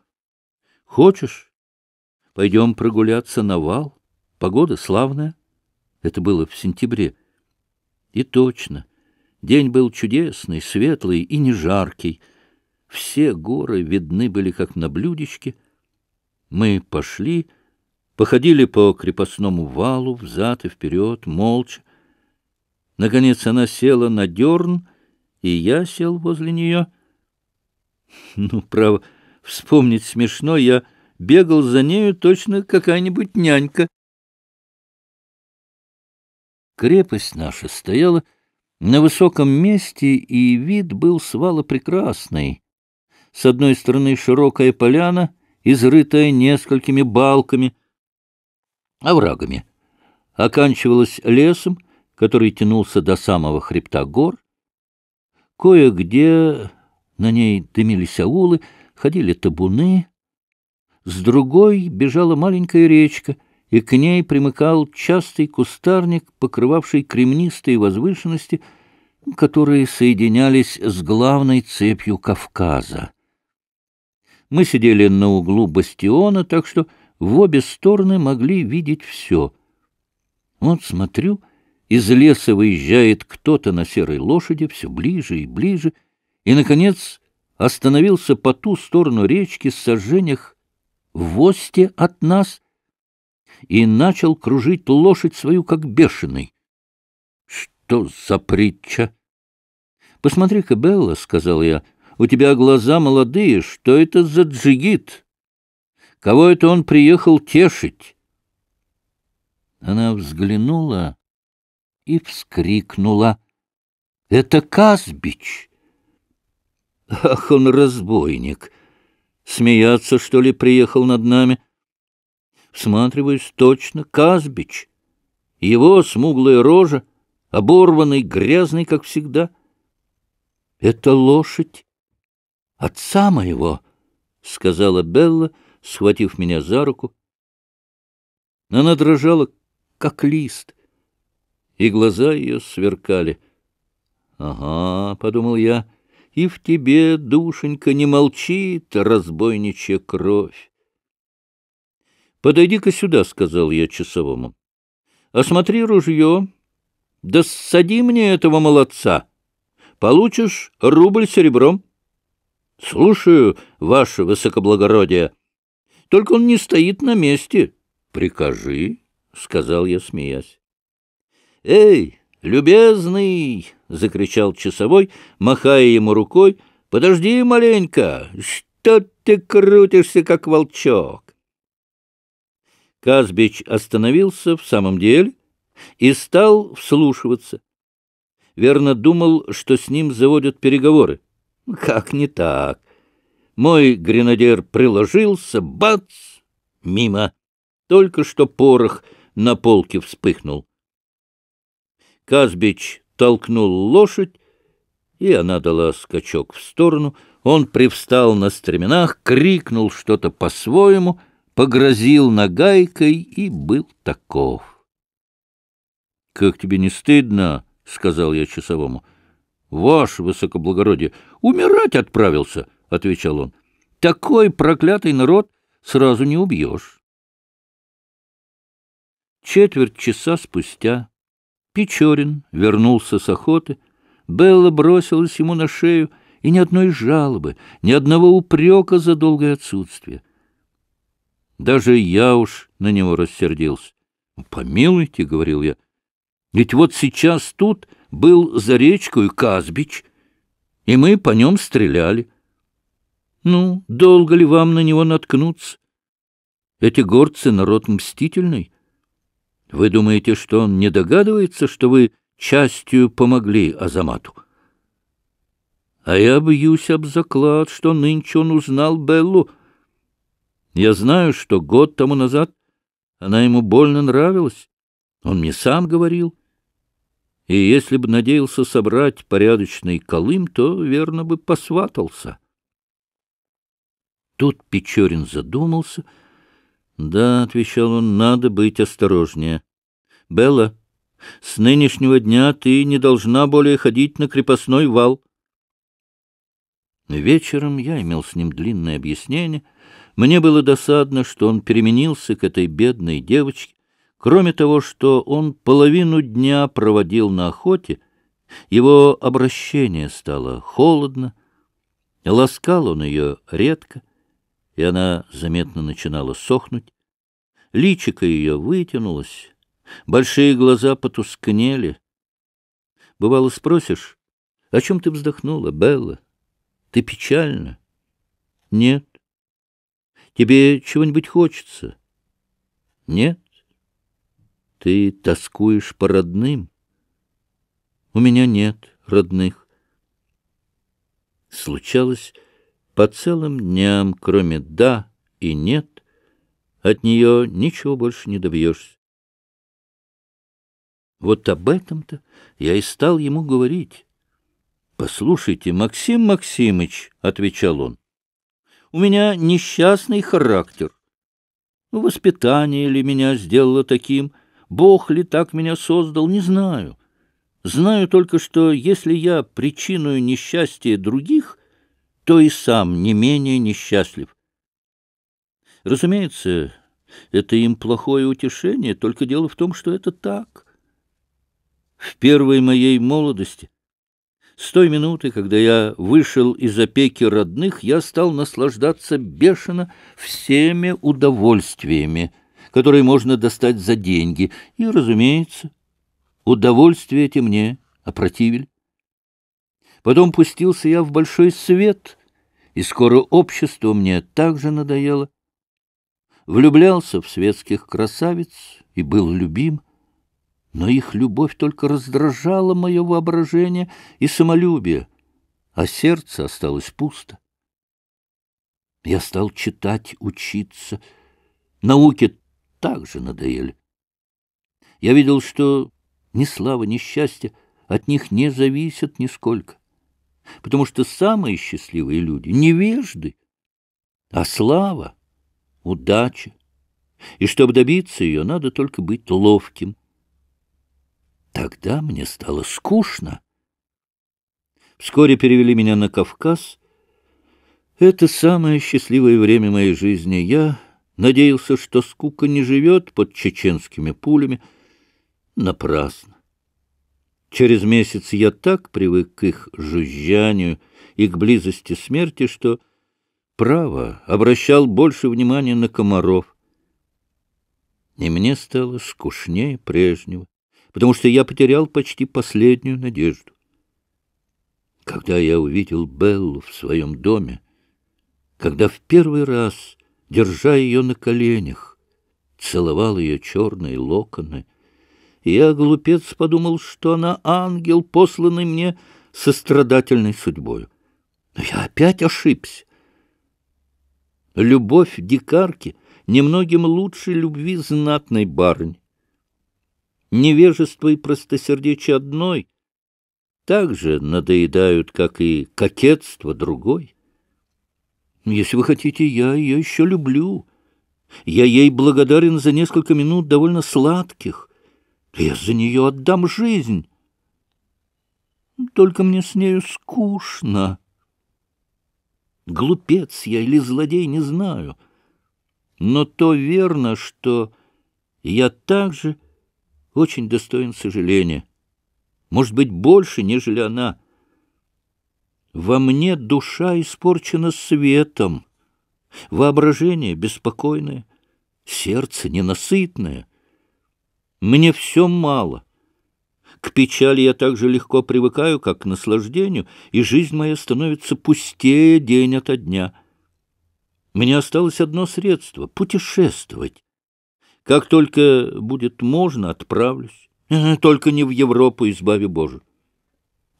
«Хочешь, пойдем прогуляться на вал? Погода славная». Это было в сентябре. И точно, день был чудесный, светлый и не жаркий. Все горы видны были, как на блюдечке. Мы пошли, походили по крепостному валу взад и вперед, молча, Наконец она села на дерн, и я сел возле нее. Ну, право, вспомнить смешно, я бегал за нею точно какая-нибудь нянька. Крепость наша стояла на высоком месте, и вид был свала прекрасный. С одной стороны широкая поляна, изрытая несколькими балками, оврагами. Оканчивалась лесом, который тянулся до самого хребта гор. Кое-где на ней дымились аулы, ходили табуны. С другой бежала маленькая речка, и к ней примыкал частый кустарник, покрывавший кремнистые возвышенности, которые соединялись с главной цепью Кавказа. Мы сидели на углу бастиона, так что в обе стороны могли видеть все. Вот смотрю — из леса выезжает кто-то на серой лошади все ближе и ближе, и, наконец, остановился по ту сторону речки с сожжениях в осте от нас и начал кружить лошадь свою, как бешеный. Что за притча? — Посмотри-ка, Белла, — сказал я, — у тебя глаза молодые, что это за джигит? Кого это он приехал тешить? Она взглянула и вскрикнула. — Это Казбич! — Ах, он разбойник! Смеяться, что ли, приехал над нами? Всматриваюсь точно, Казбич! Его смуглая рожа, оборванный, грязный, как всегда. — Это лошадь отца моего! — сказала Белла, схватив меня за руку. Она дрожала, как лист и глаза ее сверкали. «Ага», — подумал я, — «и в тебе, душенька, не молчит разбойничья кровь». «Подойди-ка сюда», — сказал я часовому. «Осмотри ружье, да ссади мне этого молодца. Получишь рубль серебром». «Слушаю, ваше высокоблагородие. Только он не стоит на месте. Прикажи», — сказал я, смеясь. «Эй, любезный!» — закричал часовой, махая ему рукой. «Подожди маленько! Что ты крутишься, как волчок?» Казбич остановился в самом деле и стал вслушиваться. Верно думал, что с ним заводят переговоры. Как не так? Мой гренадер приложился, бац, мимо. Только что порох на полке вспыхнул. Казбич толкнул лошадь, и она дала скачок в сторону. Он привстал на стременах, крикнул что-то по-своему, погрозил нагайкой и был таков. — Как тебе не стыдно, — сказал я часовому. — Ваше высокоблагородие, умирать отправился, — отвечал он. — Такой проклятый народ сразу не убьешь. Четверть часа спустя Печорин вернулся с охоты. Белла бросилась ему на шею, и ни одной жалобы, ни одного упрека за долгое отсутствие. Даже я уж на него рассердился. «Помилуйте», — говорил я, — «ведь вот сейчас тут был за речкой Казбич, и мы по нем стреляли. Ну, долго ли вам на него наткнуться? Эти горцы — народ мстительный, вы думаете, что он не догадывается, что вы частью помогли Азамату? А я бьюсь об заклад, что нынче он узнал Беллу. Я знаю, что год тому назад она ему больно нравилась. Он мне сам говорил. И если бы надеялся собрать порядочный колым, то, верно бы, посватался. Тут Печорин задумался —— Да, — отвечал он, — надо быть осторожнее. — Белла, с нынешнего дня ты не должна более ходить на крепостной вал. Вечером я имел с ним длинное объяснение. Мне было досадно, что он переменился к этой бедной девочке. Кроме того, что он половину дня проводил на охоте, его обращение стало холодно, ласкал он ее редко, и она заметно начинала сохнуть. Личико ее вытянулось, большие глаза потускнели. Бывало, спросишь, о чем ты вздохнула, Белла? Ты печальна? Нет. Тебе чего-нибудь хочется? Нет. Ты тоскуешь по родным? У меня нет родных. Случалось, по целым дням, кроме «да» и «нет», от нее ничего больше не добьешься. Вот об этом-то я и стал ему говорить. «Послушайте, Максим Максимыч», — отвечал он, — «у меня несчастный характер. Воспитание ли меня сделало таким, Бог ли так меня создал, не знаю. Знаю только, что если я причиную несчастье других — то и сам не менее несчастлив. Разумеется, это им плохое утешение, только дело в том, что это так. В первой моей молодости, с той минуты, когда я вышел из опеки родных, я стал наслаждаться бешено всеми удовольствиями, которые можно достать за деньги, и, разумеется, удовольствия эти мне опротивили. Потом пустился я в большой свет, и скоро общество мне также надоело. Влюблялся в светских красавиц и был любим, но их любовь только раздражала мое воображение и самолюбие, а сердце осталось пусто. Я стал читать, учиться. Науки также надоели. Я видел, что ни слава, ни счастье от них не зависят нисколько потому что самые счастливые люди — невежды, а слава — удача. И чтобы добиться ее, надо только быть ловким. Тогда мне стало скучно. Вскоре перевели меня на Кавказ. Это самое счастливое время моей жизни. Я надеялся, что скука не живет под чеченскими пулями. Напрасно. Через месяц я так привык к их жужжанию и к близости смерти, что, право, обращал больше внимания на комаров. И мне стало скучнее прежнего, потому что я потерял почти последнюю надежду. Когда я увидел Беллу в своем доме, когда в первый раз, держа ее на коленях, целовал ее черные локоны — я, глупец, подумал, что она ангел, посланный мне сострадательной судьбою. Но я опять ошибся. Любовь дикарки немногим лучше любви знатной барыни. Невежество и простосердечие одной так же надоедают, как и кокетство другой. Если вы хотите, я ее еще люблю. Я ей благодарен за несколько минут довольно сладких — я за нее отдам жизнь. Только мне с нею скучно. Глупец я или злодей, не знаю. Но то верно, что я также очень достоин сожаления. Может быть, больше, нежели она. Во мне душа испорчена светом, воображение беспокойное, сердце ненасытное — мне все мало. К печали я так же легко привыкаю, как к наслаждению, и жизнь моя становится пустее день ото дня. Мне осталось одно средство — путешествовать. Как только будет можно, отправлюсь. Только не в Европу, избави Боже.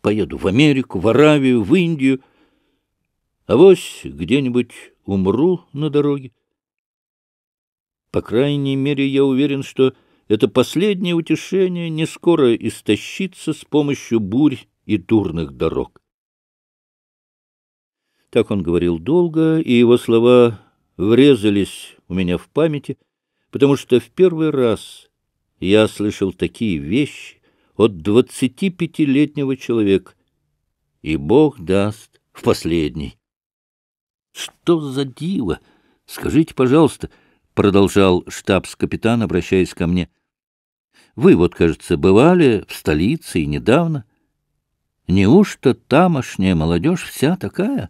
Поеду в Америку, в Аравию, в Индию. а Авось где-нибудь умру на дороге. По крайней мере, я уверен, что это последнее утешение не скоро истощится с помощью бурь и дурных дорог. Так он говорил долго, и его слова врезались у меня в памяти, потому что в первый раз я слышал такие вещи от двадцатипятилетнего человека. И Бог даст в последний. Что за диво? Скажите, пожалуйста, — продолжал штабс-капитан, обращаясь ко мне. Вы вот, кажется, бывали в столице и недавно. Неужто тамошняя молодежь вся такая?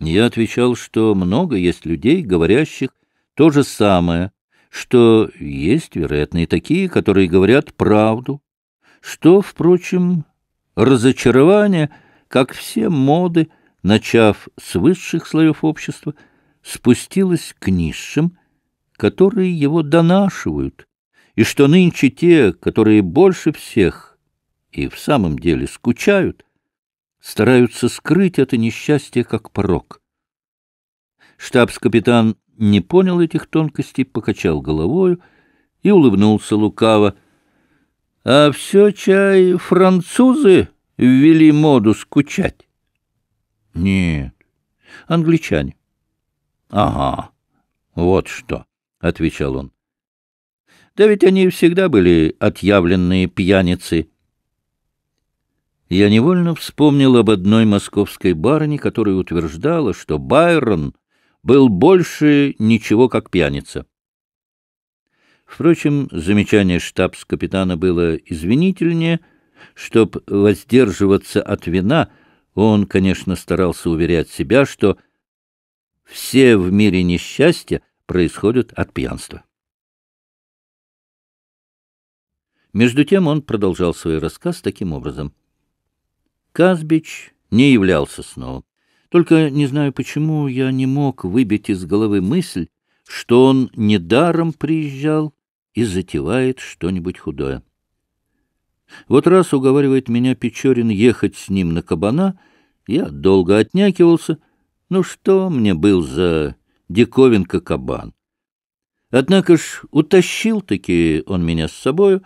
Я отвечал, что много есть людей, говорящих то же самое, что есть, вероятно, и такие, которые говорят правду, что, впрочем, разочарование, как все моды, начав с высших слоев общества — спустилось к низшим, которые его донашивают, и что нынче те, которые больше всех и в самом деле скучают, стараются скрыть это несчастье как порог. Штабс-капитан не понял этих тонкостей, покачал головою и улыбнулся лукаво. — А все чай французы ввели моду скучать? — Нет, англичане. — Ага, вот что, — отвечал он. — Да ведь они всегда были отъявленные пьяницы. Я невольно вспомнил об одной московской барыне, которая утверждала, что Байрон был больше ничего, как пьяница. Впрочем, замечание штабс-капитана было извинительнее. Чтоб воздерживаться от вина, он, конечно, старался уверять себя, что все в мире несчастья происходят от пьянства. Между тем он продолжал свой рассказ таким образом. Казбич не являлся снова. Только не знаю почему, я не мог выбить из головы мысль, что он недаром приезжал и затевает что-нибудь худое. Вот раз уговаривает меня Печорин ехать с ним на кабана, я долго отнякивался — ну что мне был за диковинка кабан? Однако ж утащил-таки он меня с собою.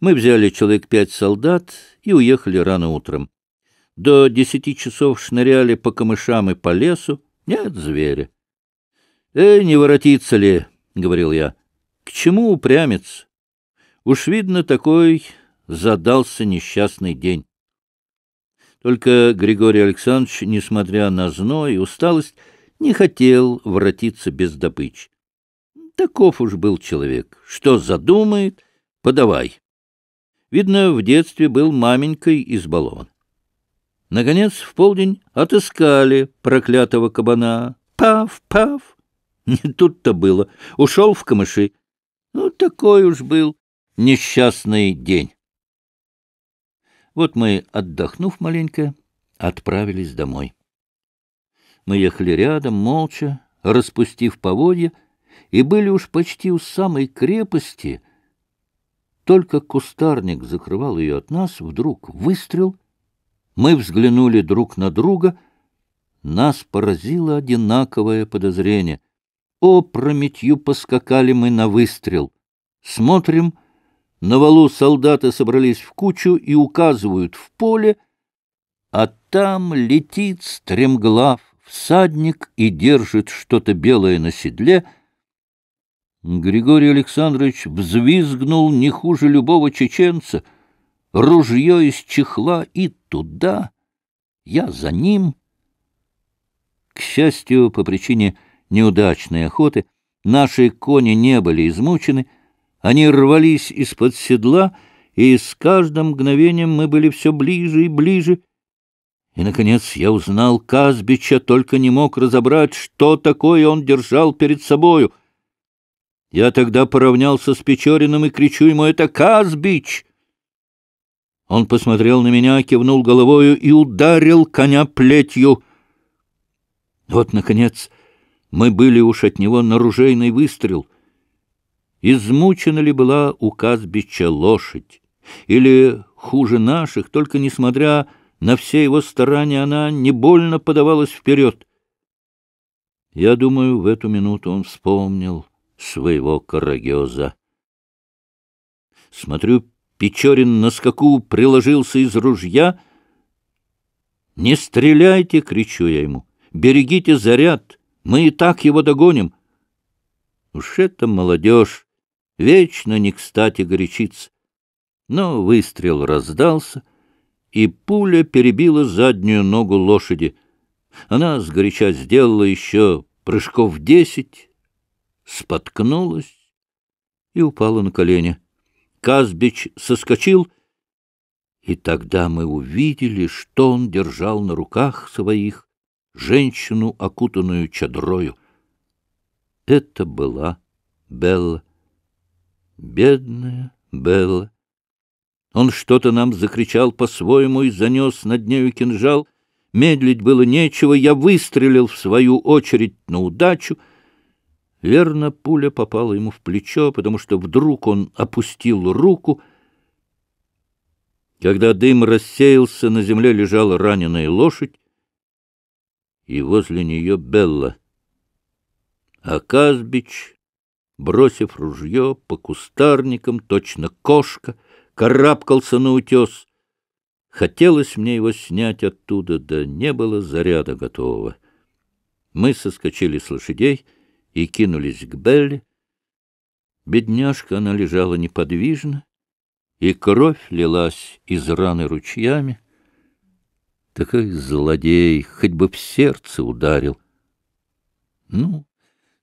Мы взяли человек пять солдат и уехали рано утром. До десяти часов шныряли по камышам и по лесу. Нет зверя. — Э, не воротиться ли, — говорил я, — к чему упрямец? Уж видно, такой задался несчастный день. Только Григорий Александрович, несмотря на зной и усталость, не хотел воротиться без добычи. Таков уж был человек. Что задумает, подавай. Видно, в детстве был маменькой избалован. Наконец, в полдень отыскали проклятого кабана. Пав, пав! Не тут-то было. Ушел в камыши. Ну, такой уж был несчастный день. Вот мы, отдохнув маленько, отправились домой. Мы ехали рядом, молча, распустив поводья, и были уж почти у самой крепости. Только кустарник закрывал ее от нас, вдруг выстрел. Мы взглянули друг на друга. Нас поразило одинаковое подозрение. О, прометью поскакали мы на выстрел. Смотрим — на валу солдаты собрались в кучу и указывают в поле, а там летит стремглав всадник и держит что-то белое на седле. Григорий Александрович взвизгнул не хуже любого чеченца. Ружье из чехла и туда. Я за ним. К счастью, по причине неудачной охоты наши кони не были измучены — они рвались из-под седла, и с каждым мгновением мы были все ближе и ближе. И, наконец, я узнал Казбича, только не мог разобрать, что такое он держал перед собою. Я тогда поравнялся с Печориным и кричу ему «Это Казбич!» Он посмотрел на меня, кивнул головою и ударил коня плетью. Вот, наконец, мы были уж от него на ружейный выстрел. Измучена ли была у Казбича лошадь? Или, хуже наших, только несмотря на все его старания, она не больно подавалась вперед? Я думаю, в эту минуту он вспомнил своего Карагеза. Смотрю, Печорин на скаку приложился из ружья. «Не стреляйте!» — кричу я ему. «Берегите заряд! Мы и так его догоним!» Уж это молодежь! Вечно не кстати горячится. Но выстрел раздался, и пуля перебила заднюю ногу лошади. Она сгоряча сделала еще прыжков десять, споткнулась и упала на колени. Казбич соскочил, и тогда мы увидели, что он держал на руках своих женщину, окутанную чадрою. Это была Белла. Бедная Белла! Он что-то нам закричал по-своему и занес над нею кинжал. Медлить было нечего, я выстрелил в свою очередь на удачу. Верно, пуля попала ему в плечо, потому что вдруг он опустил руку. Когда дым рассеялся, на земле лежала раненая лошадь, и возле нее Белла. А Казбич бросив ружье по кустарникам, точно кошка, карабкался на утес. Хотелось мне его снять оттуда, да не было заряда готового. Мы соскочили с лошадей и кинулись к Белли. Бедняжка, она лежала неподвижно, и кровь лилась из раны ручьями. Такой злодей, хоть бы в сердце ударил. Ну,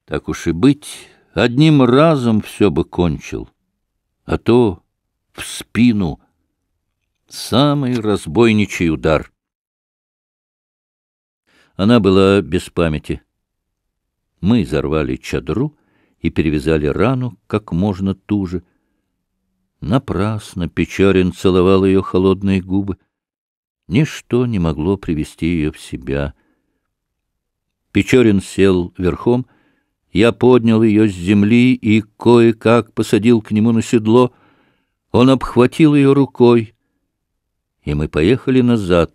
так уж и быть, одним разом все бы кончил, а то в спину самый разбойничий удар. Она была без памяти. Мы изорвали чадру и перевязали рану как можно туже. Напрасно Печорин целовал ее холодные губы. Ничто не могло привести ее в себя. Печорин сел верхом — я поднял ее с земли и кое-как посадил к нему на седло. Он обхватил ее рукой, и мы поехали назад.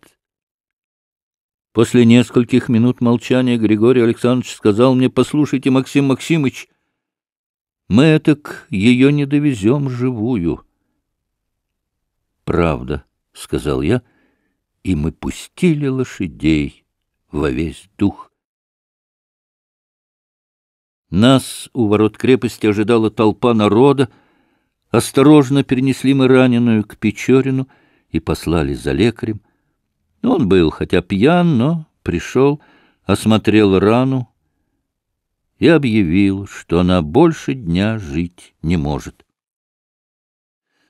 После нескольких минут молчания Григорий Александрович сказал мне, «Послушайте, Максим Максимыч, мы так ее не довезем живую». «Правда», — сказал я, — и мы пустили лошадей во весь дух. Нас у ворот крепости ожидала толпа народа. Осторожно перенесли мы раненую к Печорину и послали за лекарем. Он был хотя пьян, но пришел, осмотрел рану и объявил, что она больше дня жить не может.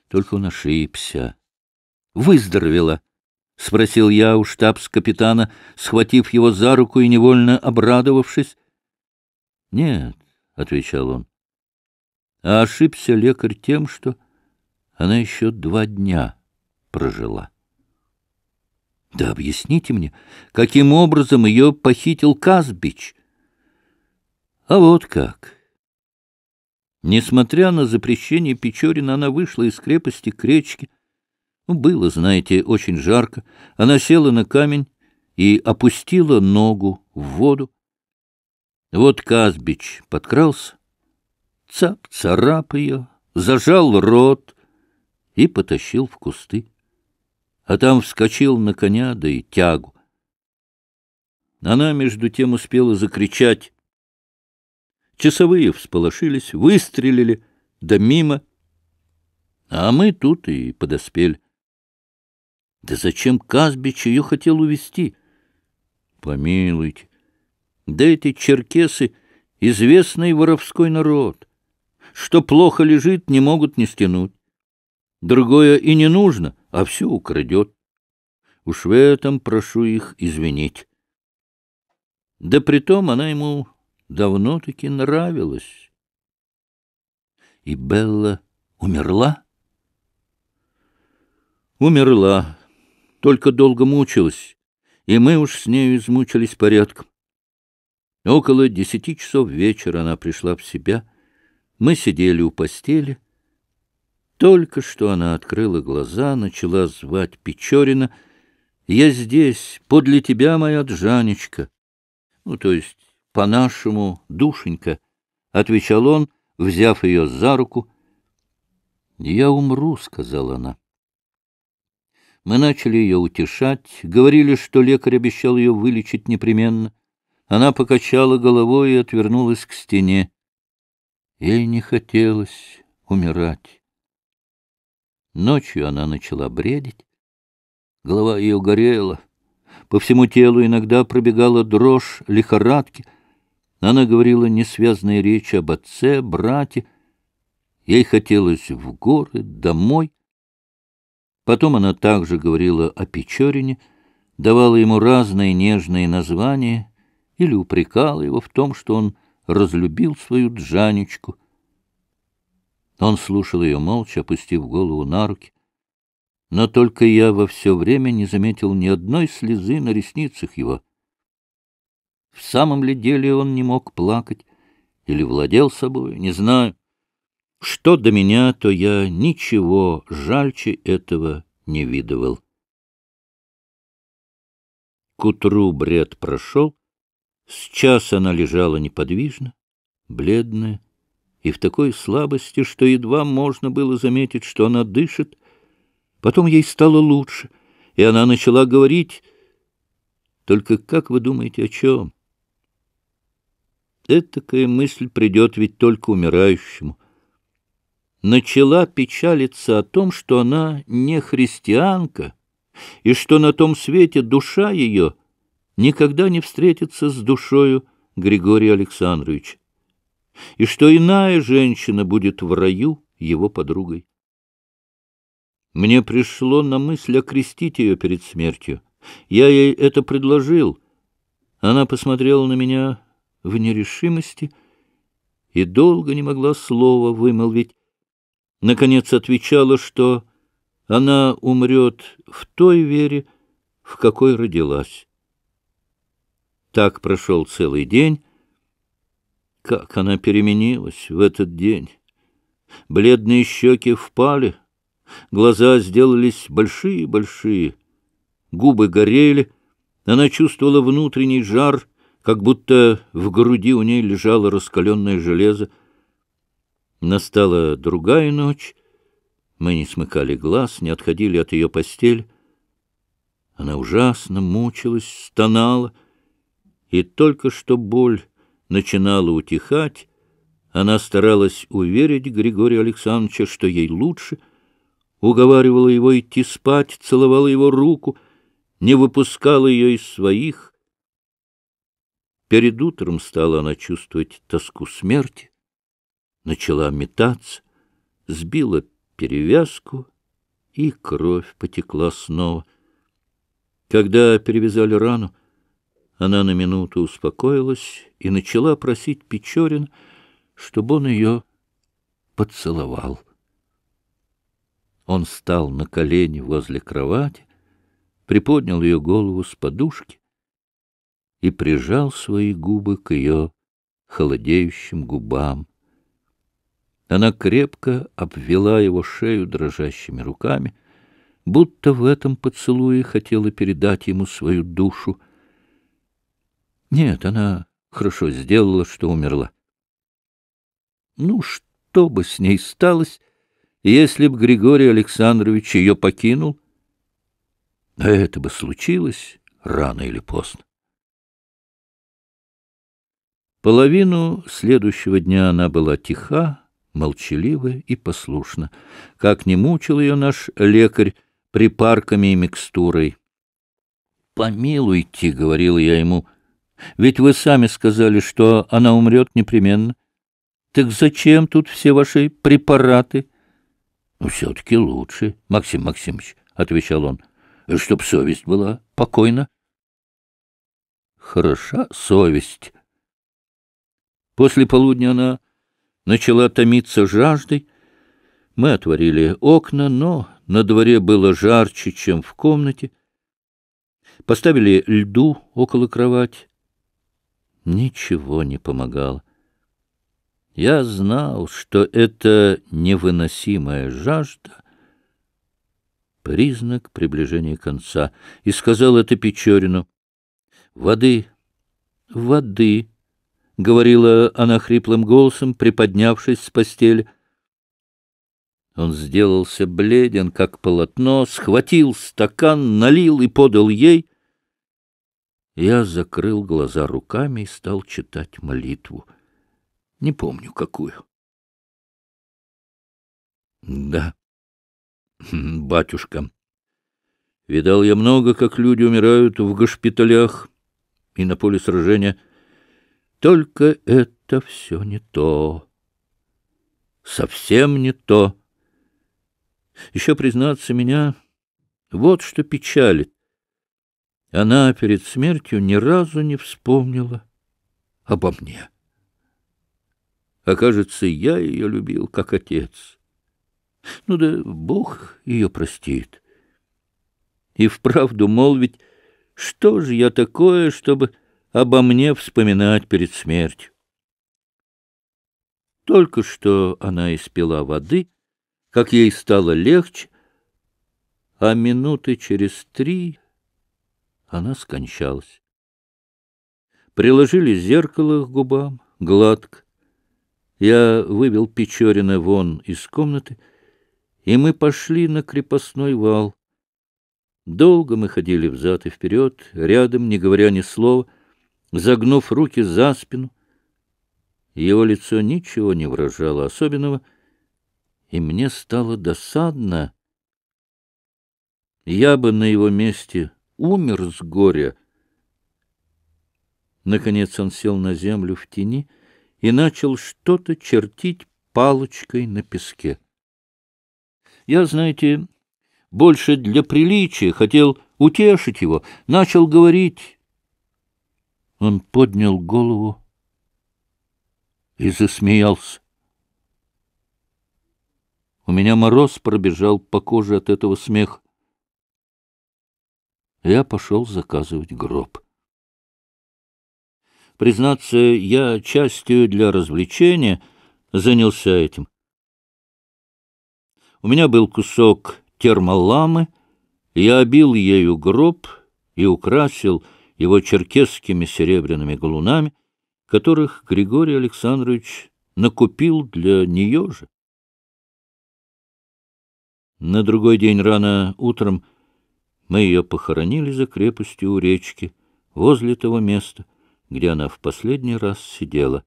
Только он ошибся. Выздоровела. — спросил я у штабс-капитана, схватив его за руку и невольно обрадовавшись. Нет, — отвечал он. А ошибся лекарь тем, что она еще два дня прожила. Да объясните мне, каким образом ее похитил Казбич? А вот как. Несмотря на запрещение Печорина, она вышла из крепости к речке. Ну, было, знаете, очень жарко. Она села на камень и опустила ногу в воду. Вот Казбич подкрался, цап-царап ее, зажал рот и потащил в кусты. А там вскочил на коня, да и тягу. Она, между тем, успела закричать. Часовые всполошились, выстрелили, да мимо. А мы тут и подоспели. Да зачем Казбич ее хотел увести? Помилуйте, да эти черкесы — известный воровской народ. Что плохо лежит, не могут не стянуть. Другое и не нужно, а все украдет. Уж в этом прошу их извинить. Да притом она ему давно-таки нравилась. И Белла умерла? Умерла, только долго мучилась, и мы уж с нею измучились порядком. Около десяти часов вечера она пришла в себя. Мы сидели у постели. Только что она открыла глаза, начала звать Печорина. «Я здесь, подле тебя, моя Джанечка». Ну, то есть, по-нашему, душенька, — отвечал он, взяв ее за руку. «Я умру», — сказала она. Мы начали ее утешать, говорили, что лекарь обещал ее вылечить непременно. Она покачала головой и отвернулась к стене. Ей не хотелось умирать. Ночью она начала бредить. Голова ее горела. По всему телу иногда пробегала дрожь лихорадки. Она говорила несвязные речи об отце, брате. Ей хотелось в горы, домой. Потом она также говорила о Печорине, давала ему разные нежные названия — или упрекала его в том, что он разлюбил свою Джанечку. Он слушал ее молча, опустив голову на руки. Но только я во все время не заметил ни одной слезы на ресницах его. В самом ли деле он не мог плакать или владел собой, не знаю. Что до меня, то я ничего жальче этого не видывал. К утру бред прошел, Сейчас она лежала неподвижно, бледная и в такой слабости, что едва можно было заметить, что она дышит. Потом ей стало лучше, и она начала говорить. Только как вы думаете, о чем? Этакая мысль придет ведь только умирающему. Начала печалиться о том, что она не христианка, и что на том свете душа ее — никогда не встретится с душою Григория Александровича, и что иная женщина будет в раю его подругой. Мне пришло на мысль окрестить ее перед смертью. Я ей это предложил. Она посмотрела на меня в нерешимости и долго не могла слова вымолвить. Наконец отвечала, что она умрет в той вере, в какой родилась. Так прошел целый день. Как она переменилась в этот день! Бледные щеки впали, глаза сделались большие-большие, губы горели, она чувствовала внутренний жар, как будто в груди у ней лежало раскаленное железо. Настала другая ночь, мы не смыкали глаз, не отходили от ее постели. Она ужасно мучилась, стонала — и только что боль начинала утихать, она старалась уверить Григория Александровича, что ей лучше, уговаривала его идти спать, целовала его руку, не выпускала ее из своих. Перед утром стала она чувствовать тоску смерти, начала метаться, сбила перевязку, и кровь потекла снова. Когда перевязали рану, она на минуту успокоилась и начала просить Печорин, чтобы он ее поцеловал. Он встал на колени возле кровати, приподнял ее голову с подушки и прижал свои губы к ее холодеющим губам. Она крепко обвела его шею дрожащими руками, будто в этом поцелуе хотела передать ему свою душу. Нет, она хорошо сделала, что умерла. Ну, что бы с ней сталось, если бы Григорий Александрович ее покинул? А это бы случилось рано или поздно. Половину следующего дня она была тиха, молчалива и послушна, как не мучил ее наш лекарь припарками и микстурой. «Помилуйте», — говорил я ему, — ведь вы сами сказали, что она умрет непременно. Так зачем тут все ваши препараты? — ну, Все-таки лучше, Максим Максимович, — отвечал он, — чтоб совесть была покойна. Хороша совесть. После полудня она начала томиться жаждой. Мы отворили окна, но на дворе было жарче, чем в комнате. Поставили льду около кровати. Ничего не помогало. Я знал, что это невыносимая жажда — признак приближения конца, и сказал это Печорину. «Воды, воды!» — говорила она хриплым голосом, приподнявшись с постели. Он сделался бледен, как полотно, схватил стакан, налил и подал ей. Я закрыл глаза руками и стал читать молитву. Не помню, какую. Да, батюшка, видал я много, как люди умирают в госпиталях и на поле сражения. Только это все не то. Совсем не то. Еще, признаться, меня вот что печалит. Она перед смертью ни разу не вспомнила обо мне. Окажется, я ее любил, как отец. Ну да Бог ее простит. И вправду молвить, что же я такое, чтобы обо мне вспоминать перед смертью? Только что она испила воды, как ей стало легче, а минуты через три она скончалась. Приложили зеркало к губам, гладко. Я вывел Печорина вон из комнаты, и мы пошли на крепостной вал. Долго мы ходили взад и вперед, рядом, не говоря ни слова, загнув руки за спину. Его лицо ничего не выражало особенного, и мне стало досадно. Я бы на его месте умер с горя. Наконец он сел на землю в тени и начал что-то чертить палочкой на песке. Я, знаете, больше для приличия хотел утешить его, начал говорить. Он поднял голову и засмеялся. У меня мороз пробежал по коже от этого смеха я пошел заказывать гроб. Признаться, я частью для развлечения занялся этим. У меня был кусок термоламы, я обил ею гроб и украсил его черкесскими серебряными галунами, которых Григорий Александрович накупил для нее же. На другой день рано утром мы ее похоронили за крепостью у речки, возле того места, где она в последний раз сидела.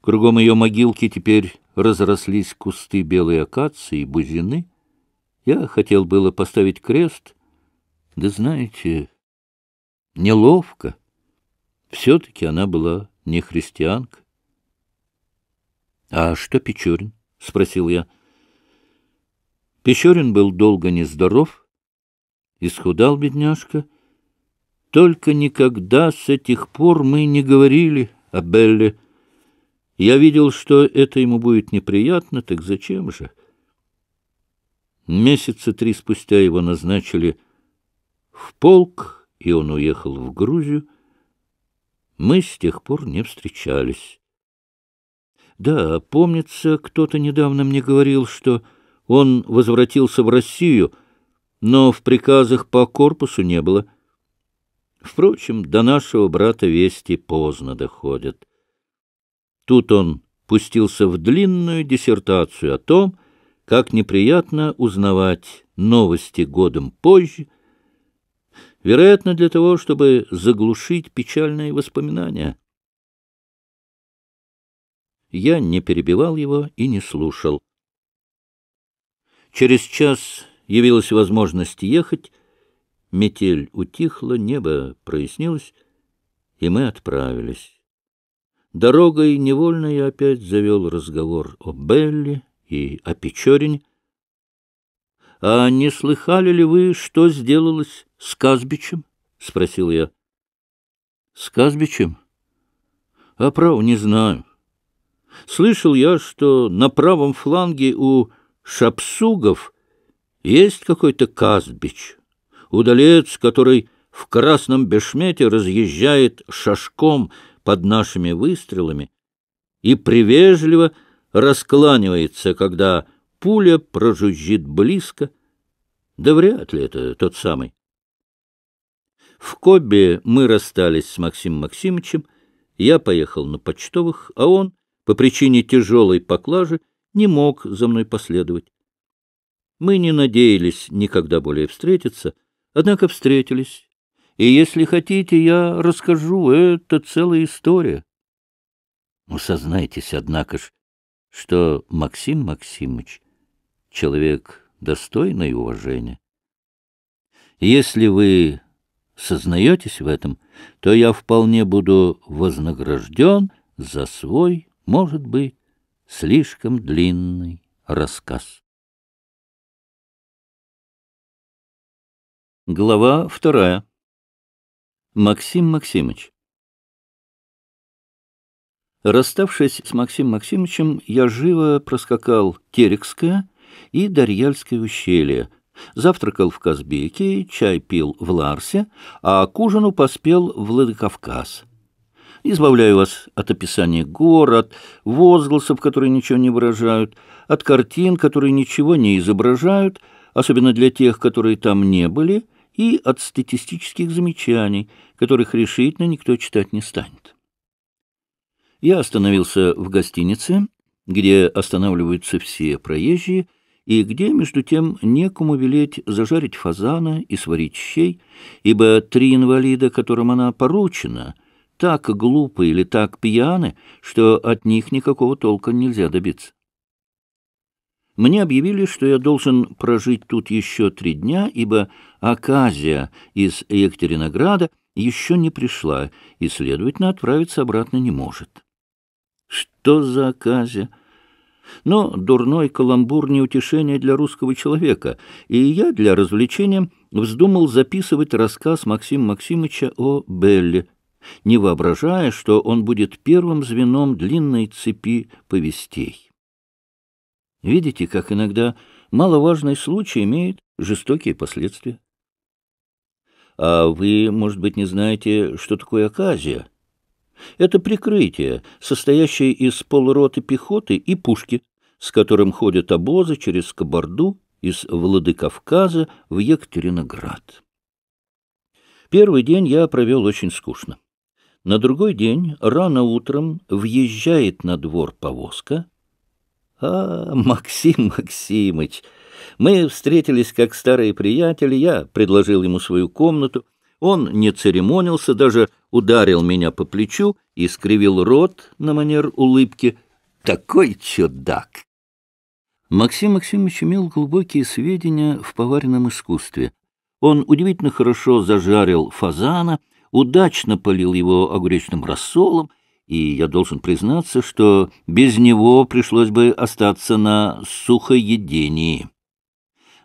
Кругом ее могилки теперь разрослись кусты белой акации и бузины. Я хотел было поставить крест, да, знаете, неловко. Все-таки она была не христианка. — А что Печорин? — спросил я. Печорин был долго нездоров, — Исхудал бедняжка. Только никогда с этих пор мы не говорили о Белле. Я видел, что это ему будет неприятно, так зачем же? Месяца три спустя его назначили в полк, и он уехал в Грузию. Мы с тех пор не встречались. Да, помнится, кто-то недавно мне говорил, что он возвратился в Россию — но в приказах по корпусу не было. Впрочем, до нашего брата вести поздно доходят. Тут он пустился в длинную диссертацию о том, как неприятно узнавать новости годом позже, вероятно, для того, чтобы заглушить печальные воспоминания. Я не перебивал его и не слушал. Через час явилась возможность ехать, метель утихла, небо прояснилось, и мы отправились. Дорогой невольно я опять завел разговор о Белли и о Печорине. — А не слыхали ли вы, что сделалось с Казбичем? — спросил я. — С Казбичем? — А право не знаю. Слышал я, что на правом фланге у Шапсугов — есть какой-то Казбич, удалец, который в красном бешмете разъезжает шашком под нашими выстрелами и привежливо раскланивается, когда пуля прожужжит близко. Да вряд ли это тот самый. В Кобе мы расстались с Максимом Максимовичем, я поехал на почтовых, а он, по причине тяжелой поклажи, не мог за мной последовать. Мы не надеялись никогда более встретиться, однако встретились. И если хотите, я расскажу, это целая история. Ну, однако ж, что Максим Максимович — человек достойный уважения. Если вы сознаетесь в этом, то я вполне буду вознагражден за свой, может быть, слишком длинный рассказ. Глава вторая. Максим Максимыч. Расставшись с Максим Максимычем, я живо проскакал Терекское и Дарьяльское ущелье, завтракал в Казбеке, чай пил в Ларсе, а к ужину поспел в Владикавказ. Избавляю вас от описания город, возгласов, которые ничего не выражают, от картин, которые ничего не изображают, особенно для тех, которые там не были — и от статистических замечаний, которых решительно никто читать не станет. Я остановился в гостинице, где останавливаются все проезжие, и где, между тем, некому велеть зажарить фазана и сварить щей, ибо три инвалида, которым она поручена, так глупы или так пьяны, что от них никакого толка нельзя добиться. Мне объявили, что я должен прожить тут еще три дня, ибо Аказия из Екатеринограда еще не пришла и, следовательно, отправиться обратно не может. Что за Аказия? Но дурной каламбур — не утешение для русского человека, и я для развлечения вздумал записывать рассказ Максима Максимовича о Белле, не воображая, что он будет первым звеном длинной цепи повестей. Видите, как иногда маловажный случай имеет жестокие последствия. А вы, может быть, не знаете, что такое оказия? Это прикрытие, состоящее из полуроты пехоты и пушки, с которым ходят обозы через Кабарду из Владыкавказа в Екатериноград. Первый день я провел очень скучно. На другой день рано утром въезжает на двор повозка — а, Максим Максимыч, мы встретились как старые приятели, я предложил ему свою комнату. Он не церемонился, даже ударил меня по плечу и скривил рот на манер улыбки. Такой чудак! Максим Максимович имел глубокие сведения в поваренном искусстве. Он удивительно хорошо зажарил фазана, удачно полил его огуречным рассолом и я должен признаться, что без него пришлось бы остаться на сухоедении.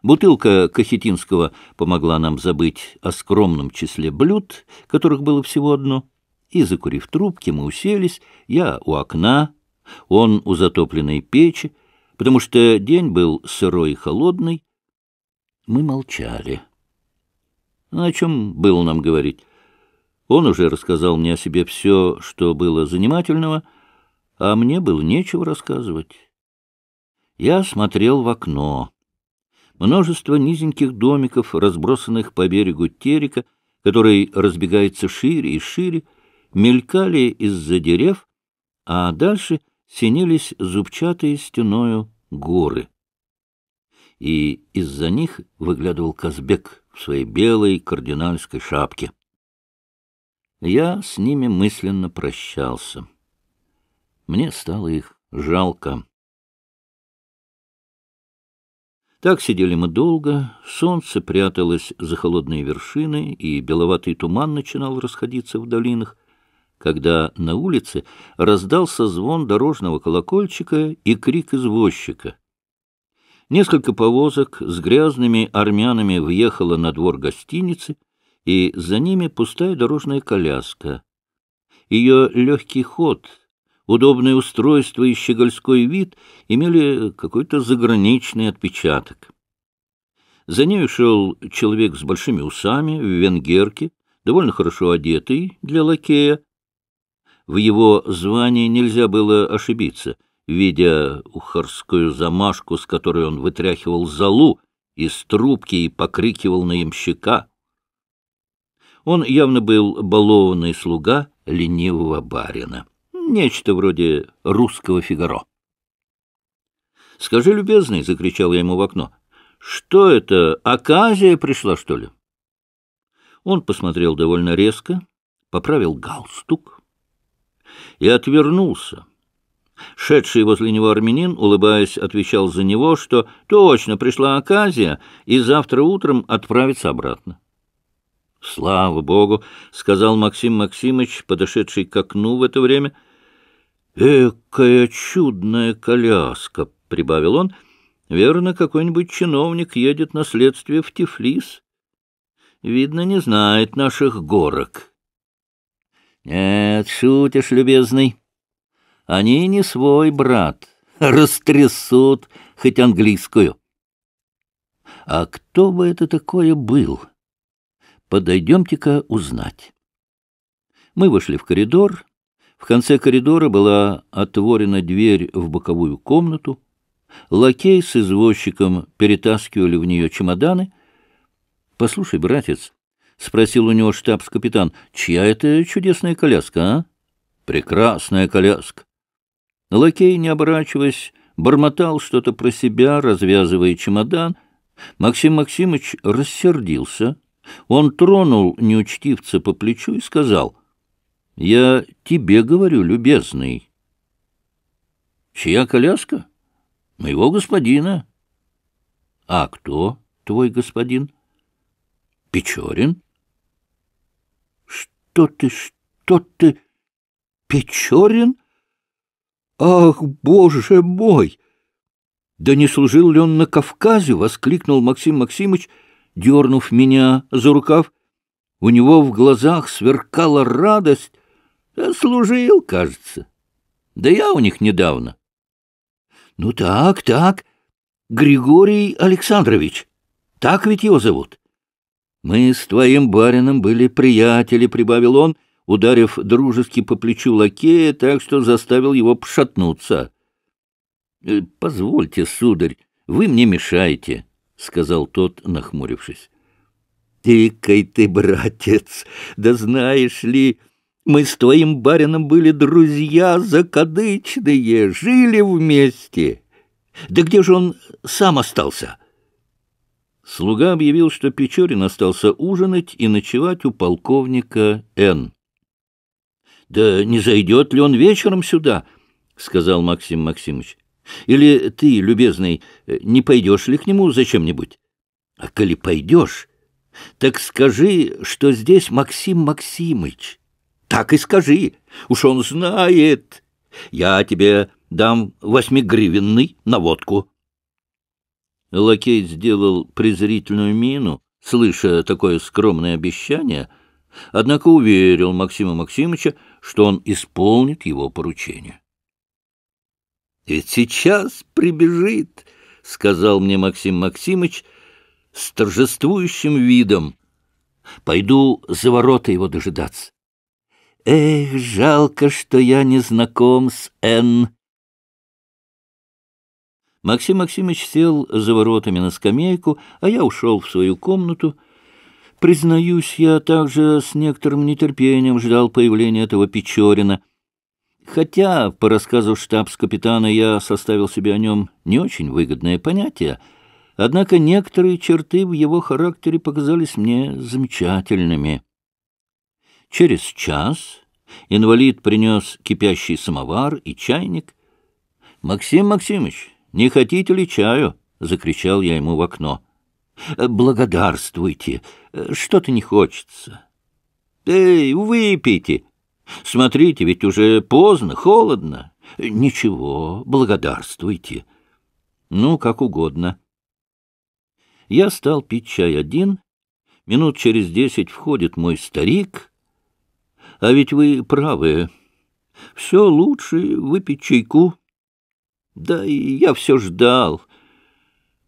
Бутылка Кахетинского помогла нам забыть о скромном числе блюд, которых было всего одно, и, закурив трубки, мы уселись, я у окна, он у затопленной печи, потому что день был сырой и холодный. Мы молчали. О чем было нам говорить? Он уже рассказал мне о себе все, что было занимательного, а мне было нечего рассказывать. Я смотрел в окно. Множество низеньких домиков, разбросанных по берегу терека, который разбегается шире и шире, мелькали из-за дерев, а дальше синились зубчатые стеною горы. И из-за них выглядывал Казбек в своей белой кардинальской шапке. Я с ними мысленно прощался. Мне стало их жалко. Так сидели мы долго, солнце пряталось за холодные вершины, и беловатый туман начинал расходиться в долинах, когда на улице раздался звон дорожного колокольчика и крик извозчика. Несколько повозок с грязными армянами въехало на двор гостиницы — и за ними пустая дорожная коляска. Ее легкий ход, удобное устройство и щегольской вид имели какой-то заграничный отпечаток. За ней шел человек с большими усами, в венгерке, довольно хорошо одетый для лакея. В его звании нельзя было ошибиться, видя ухарскую замашку, с которой он вытряхивал залу из трубки и покрикивал на ямщика. Он явно был балованный слуга ленивого барина. Нечто вроде русского фигаро. — Скажи, любезный, — закричал я ему в окно, — что это, оказия пришла, что ли? Он посмотрел довольно резко, поправил галстук и отвернулся. Шедший возле него армянин, улыбаясь, отвечал за него, что точно пришла оказия и завтра утром отправится обратно. — Слава богу! — сказал Максим Максимыч, подошедший к окну в это время. — Экая чудная коляска! — прибавил он. — Верно, какой-нибудь чиновник едет на следствие в Тифлис. Видно, не знает наших горок. — Нет, шутишь, любезный. Они не свой брат. Растрясут хоть английскую. — А кто бы это такое был? Подойдемте-ка узнать. Мы вышли в коридор. В конце коридора была отворена дверь в боковую комнату. Лакей с извозчиком перетаскивали в нее чемоданы. — Послушай, братец, — спросил у него штабс-капитан, — чья это чудесная коляска, а? — Прекрасная коляска. Лакей, не оборачиваясь, бормотал что-то про себя, развязывая чемодан. Максим Максимыч рассердился — он тронул неучтивца по плечу и сказал, «Я тебе говорю, любезный». «Чья коляска?» «Моего господина». «А кто твой господин?» «Печорин». «Что ты, что ты, Печорин? Ах, боже мой!» «Да не служил ли он на Кавказе?» — воскликнул Максим Максимыч — дернув меня за рукав. У него в глазах сверкала радость. «Э, служил, кажется. Да я у них недавно. Ну так, так, Григорий Александрович. Так ведь его зовут. Мы с твоим барином были приятели, прибавил он, ударив дружески по плечу лакея, так что заставил его пошатнуться. «Э, позвольте, сударь, вы мне мешаете. — сказал тот, нахмурившись. «Тыкай ты, братец! Да знаешь ли, мы с твоим барином были друзья закадычные, жили вместе. Да где же он сам остался?» Слуга объявил, что Печорин остался ужинать и ночевать у полковника Н. «Да не зайдет ли он вечером сюда?» — сказал Максим Максимович. Или ты, любезный, э, не пойдешь ли к нему зачем-нибудь? А коли пойдешь, так скажи, что здесь Максим Максимыч. Так и скажи, уж он знает. Я тебе дам восьмигривенный на водку. Лакей сделал презрительную мину, слыша такое скромное обещание, однако уверил Максима Максимовича, что он исполнит его поручение. И «Э, сейчас прибежит, — сказал мне Максим Максимыч с торжествующим видом. Пойду за ворота его дожидаться. Эх, жалко, что я не знаком с Н. Максим Максимович сел за воротами на скамейку, а я ушел в свою комнату. Признаюсь, я также с некоторым нетерпением ждал появления этого Печорина. Хотя, по рассказу штабс-капитана, я составил себе о нем не очень выгодное понятие, однако некоторые черты в его характере показались мне замечательными. Через час инвалид принес кипящий самовар и чайник. — Максим Максимович, не хотите ли чаю? — закричал я ему в окно. — Благодарствуйте, что-то не хочется. — Эй, выпейте! — Смотрите, ведь уже поздно, холодно. Ничего, благодарствуйте. Ну, как угодно. Я стал пить чай один. Минут через десять входит мой старик. А ведь вы правы. Все лучше выпить чайку. Да и я все ждал.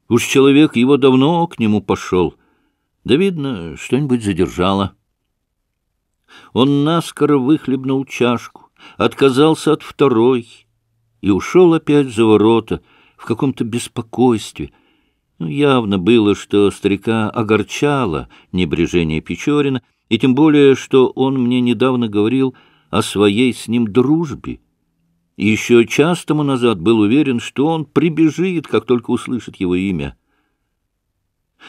Уж человек его давно к нему пошел. Да, видно, что-нибудь задержало. Он наскоро выхлебнул чашку, отказался от второй и ушел опять за ворота в каком-то беспокойстве. Ну, явно было, что старика огорчало небрежение Печорина, и тем более, что он мне недавно говорил о своей с ним дружбе. Еще час тому назад был уверен, что он прибежит, как только услышит его имя.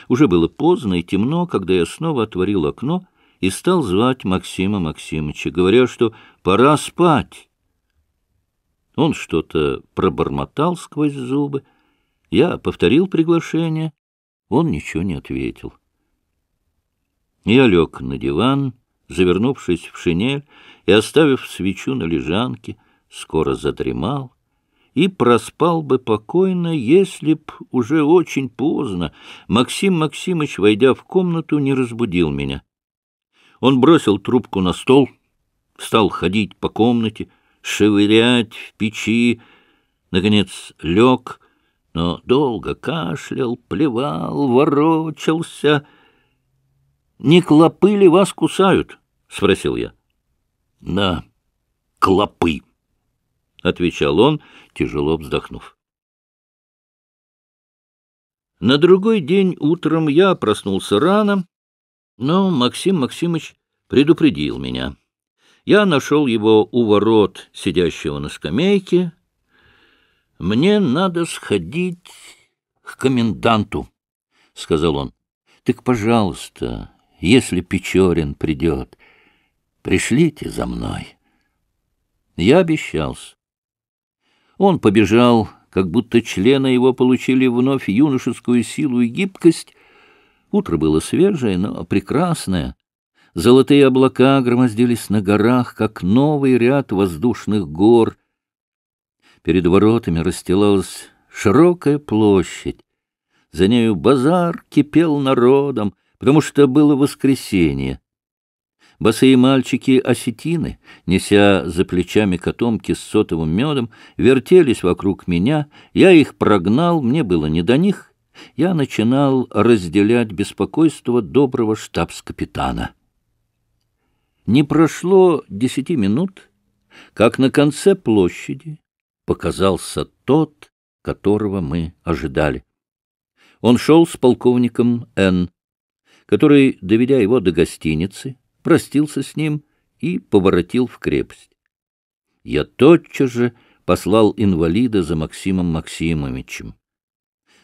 Уже было поздно и темно, когда я снова отворил окно — и стал звать Максима Максимовича, говоря, что пора спать. Он что-то пробормотал сквозь зубы. Я повторил приглашение. Он ничего не ответил. Я лег на диван, завернувшись в шинель и оставив свечу на лежанке, скоро задремал и проспал бы покойно, если б уже очень поздно Максим Максимыч, войдя в комнату, не разбудил меня. Он бросил трубку на стол, стал ходить по комнате, шевырять в печи, наконец лег, но долго кашлял, плевал, ворочался. — Не клопы ли вас кусают? — спросил я. — Да, клопы, — отвечал он, тяжело вздохнув. На другой день утром я проснулся рано, но Максим Максимыч предупредил меня. Я нашел его у ворот, сидящего на скамейке. «Мне надо сходить к коменданту», — сказал он. «Так, пожалуйста, если Печорин придет, пришлите за мной». Я обещался. Он побежал, как будто члены его получили вновь юношескую силу и гибкость, Утро было свежее, но прекрасное. Золотые облака громоздились на горах, как новый ряд воздушных гор. Перед воротами расстилалась широкая площадь. За нею базар кипел народом, потому что было воскресенье. Босые мальчики-осетины, неся за плечами котомки с сотовым медом, вертелись вокруг меня. Я их прогнал, мне было не до них я начинал разделять беспокойство доброго штабс-капитана. Не прошло десяти минут, как на конце площади показался тот, которого мы ожидали. Он шел с полковником Н., который, доведя его до гостиницы, простился с ним и поворотил в крепость. Я тотчас же послал инвалида за Максимом Максимовичем.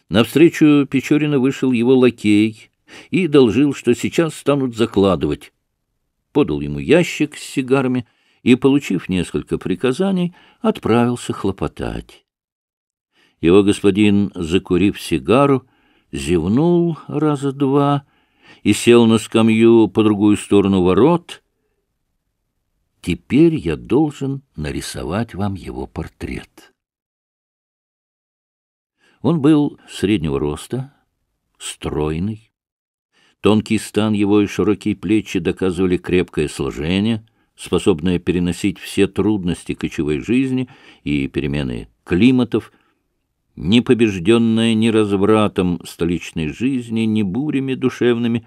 Навстречу Печорина вышел его лакей и должил, что сейчас станут закладывать. Подал ему ящик с сигарами и, получив несколько приказаний, отправился хлопотать. Его господин, закурив сигару, зевнул раза два и сел на скамью по другую сторону ворот. Теперь я должен нарисовать вам его портрет. Он был среднего роста, стройный. Тонкий стан его и широкие плечи доказывали крепкое сложение, способное переносить все трудности кочевой жизни и перемены климатов, непобежденное ни развратом столичной жизни, ни бурями душевными.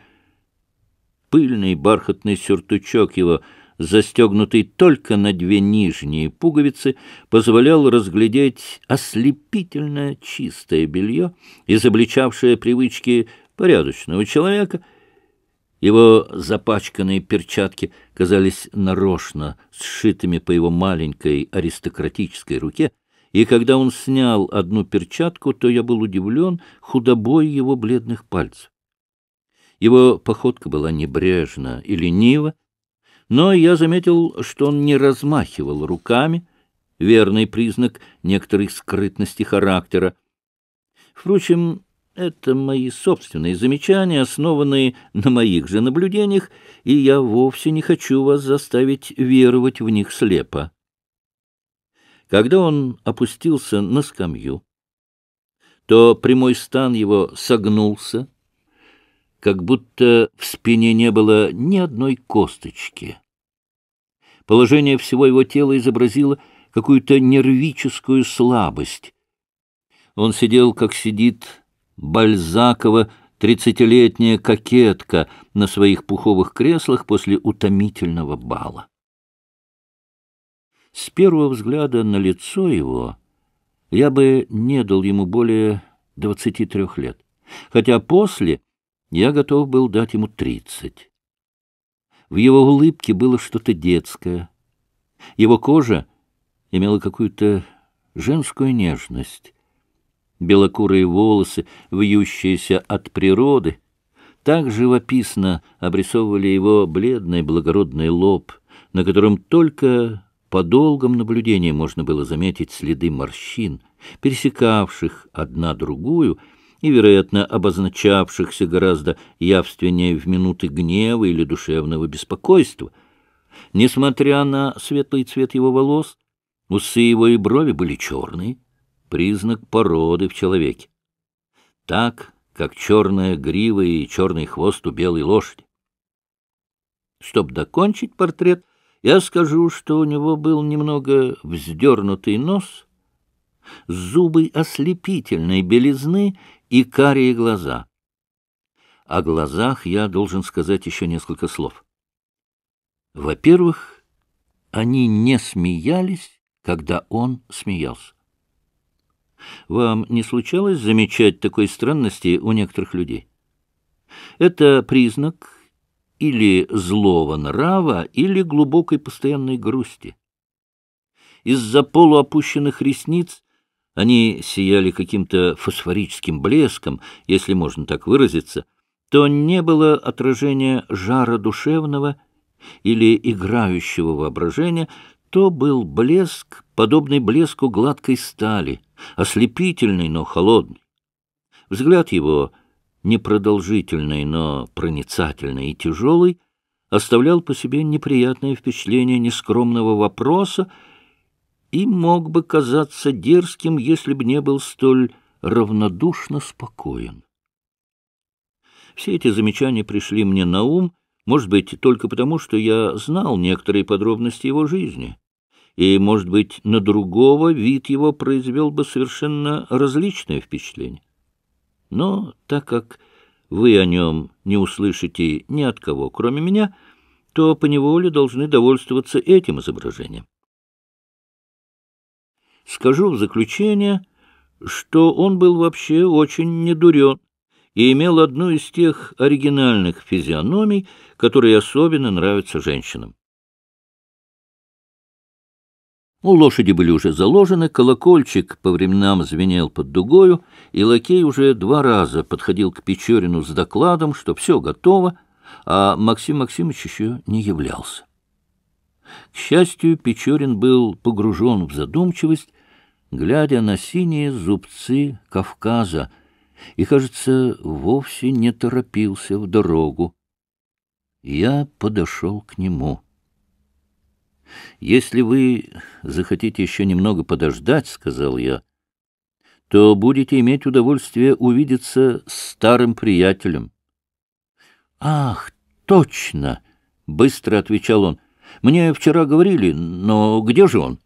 Пыльный бархатный сюртучок его — застегнутый только на две нижние пуговицы, позволял разглядеть ослепительно чистое белье, изобличавшее привычки порядочного человека. Его запачканные перчатки казались нарочно сшитыми по его маленькой аристократической руке, и когда он снял одну перчатку, то я был удивлен худобой его бледных пальцев. Его походка была небрежна и ленива, но я заметил, что он не размахивал руками, верный признак некоторой скрытности характера. Впрочем, это мои собственные замечания, основанные на моих же наблюдениях, и я вовсе не хочу вас заставить веровать в них слепо. Когда он опустился на скамью, то прямой стан его согнулся как будто в спине не было ни одной косточки. Положение всего его тела изобразило какую-то нервическую слабость. Он сидел, как сидит Бальзакова, тридцатилетняя кокетка на своих пуховых креслах после утомительного бала. С первого взгляда на лицо его я бы не дал ему более двадцати трех лет, хотя после я готов был дать ему тридцать. В его улыбке было что-то детское. Его кожа имела какую-то женскую нежность. Белокурые волосы, вьющиеся от природы, так живописно обрисовывали его бледный благородный лоб, на котором только по долгом наблюдении можно было заметить следы морщин, пересекавших одна другую — и, вероятно, обозначавшихся гораздо явственнее в минуты гнева или душевного беспокойства. Несмотря на светлый цвет его волос, усы его и брови были черные, признак породы в человеке. Так, как черная грива и черный хвост у белой лошади. Чтоб докончить портрет, я скажу, что у него был немного вздернутый нос, зубы ослепительной белизны и карие глаза. О глазах я должен сказать еще несколько слов. Во-первых, они не смеялись, когда он смеялся. Вам не случалось замечать такой странности у некоторых людей? Это признак или злого нрава, или глубокой постоянной грусти. Из-за полуопущенных ресниц они сияли каким-то фосфорическим блеском, если можно так выразиться, то не было отражения жара душевного или играющего воображения, то был блеск, подобный блеску гладкой стали, ослепительный, но холодный. Взгляд его, непродолжительный, но проницательный и тяжелый, оставлял по себе неприятное впечатление нескромного вопроса, и мог бы казаться дерзким, если бы не был столь равнодушно спокоен. Все эти замечания пришли мне на ум, может быть, только потому, что я знал некоторые подробности его жизни, и, может быть, на другого вид его произвел бы совершенно различное впечатление. Но так как вы о нем не услышите ни от кого, кроме меня, то поневоле должны довольствоваться этим изображением. Скажу в заключение, что он был вообще очень недурен и имел одну из тех оригинальных физиономий, которые особенно нравятся женщинам. У лошади были уже заложены, колокольчик по временам звенел под дугою, и лакей уже два раза подходил к Печорину с докладом, что все готово, а Максим Максимович еще не являлся. К счастью, Печорин был погружен в задумчивость, глядя на синие зубцы Кавказа, и, кажется, вовсе не торопился в дорогу. Я подошел к нему. «Если вы захотите еще немного подождать, — сказал я, — то будете иметь удовольствие увидеться с старым приятелем». «Ах, точно!» — быстро отвечал он. Мне вчера говорили, но где же он?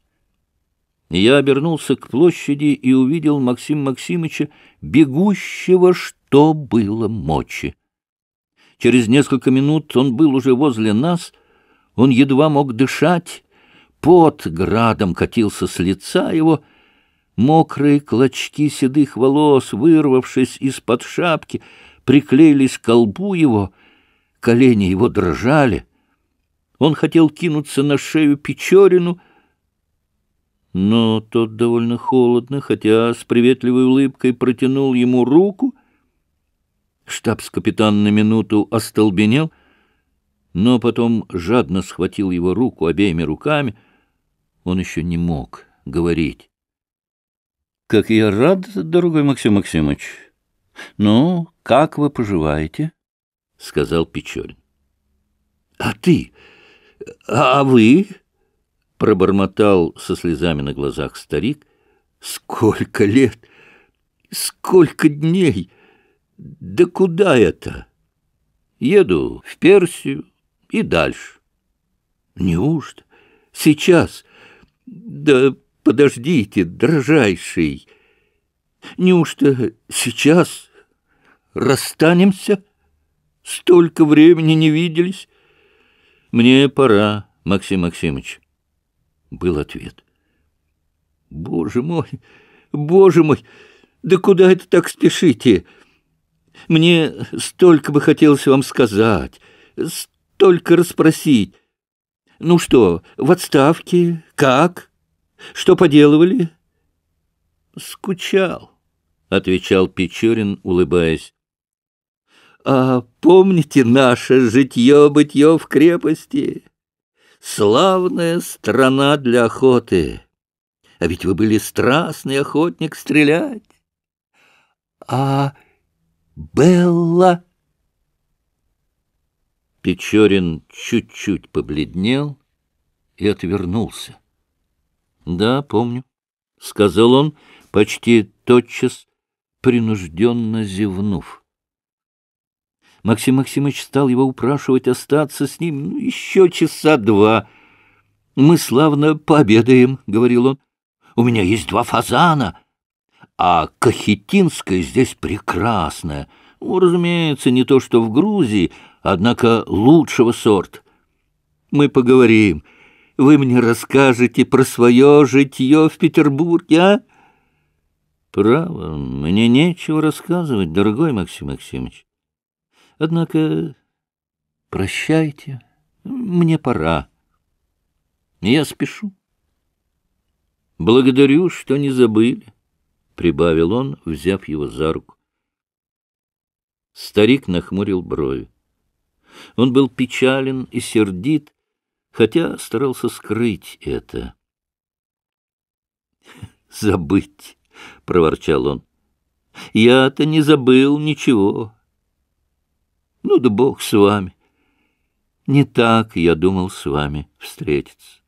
Я обернулся к площади и увидел Максима Максимыча, бегущего, что было мочи. Через несколько минут он был уже возле нас, он едва мог дышать, пот градом катился с лица его, мокрые клочки седых волос, вырвавшись из-под шапки, приклеились к колбу его, колени его дрожали — он хотел кинуться на шею Печорину, но тот довольно холодно, хотя с приветливой улыбкой протянул ему руку. Штабс-капитан на минуту остолбенел, но потом жадно схватил его руку обеими руками. Он еще не мог говорить. — Как я рад, дорогой Максим Максимович! — Ну, как вы поживаете? — сказал Печорин. — А ты а, «А вы?» — пробормотал со слезами на глазах старик. «Сколько лет! Сколько дней! Да куда это?» «Еду в Персию и дальше». «Неужто? Сейчас? Да подождите, дрожайший! Неужто сейчас расстанемся? Столько времени не виделись!» «Мне пора, Максим Максимович». Был ответ. «Боже мой! Боже мой! Да куда это так спешите? Мне столько бы хотелось вам сказать, столько расспросить. Ну что, в отставке? Как? Что поделывали?» «Скучал», — отвечал Печорин, улыбаясь. А помните наше житье-бытье в крепости? Славная страна для охоты. А ведь вы были страстный охотник стрелять. А Белла... Печорин чуть-чуть побледнел и отвернулся. — Да, помню, — сказал он, почти тотчас принужденно зевнув. Максим Максимович стал его упрашивать остаться с ним ну, еще часа два. «Мы славно пообедаем», — говорил он. «У меня есть два фазана, а Кахетинская здесь прекрасная. Ну, разумеется, не то что в Грузии, однако лучшего сорта. Мы поговорим. Вы мне расскажете про свое житье в Петербурге, а?» «Право, мне нечего рассказывать, дорогой Максим Максимович. Однако прощайте, мне пора. Я спешу. Благодарю, что не забыли, — прибавил он, взяв его за руку. Старик нахмурил брови. Он был печален и сердит, хотя старался скрыть это. «Забыть!» — проворчал он. «Я-то не забыл ничего. Ну да бог с вами. Не так я думал с вами встретиться.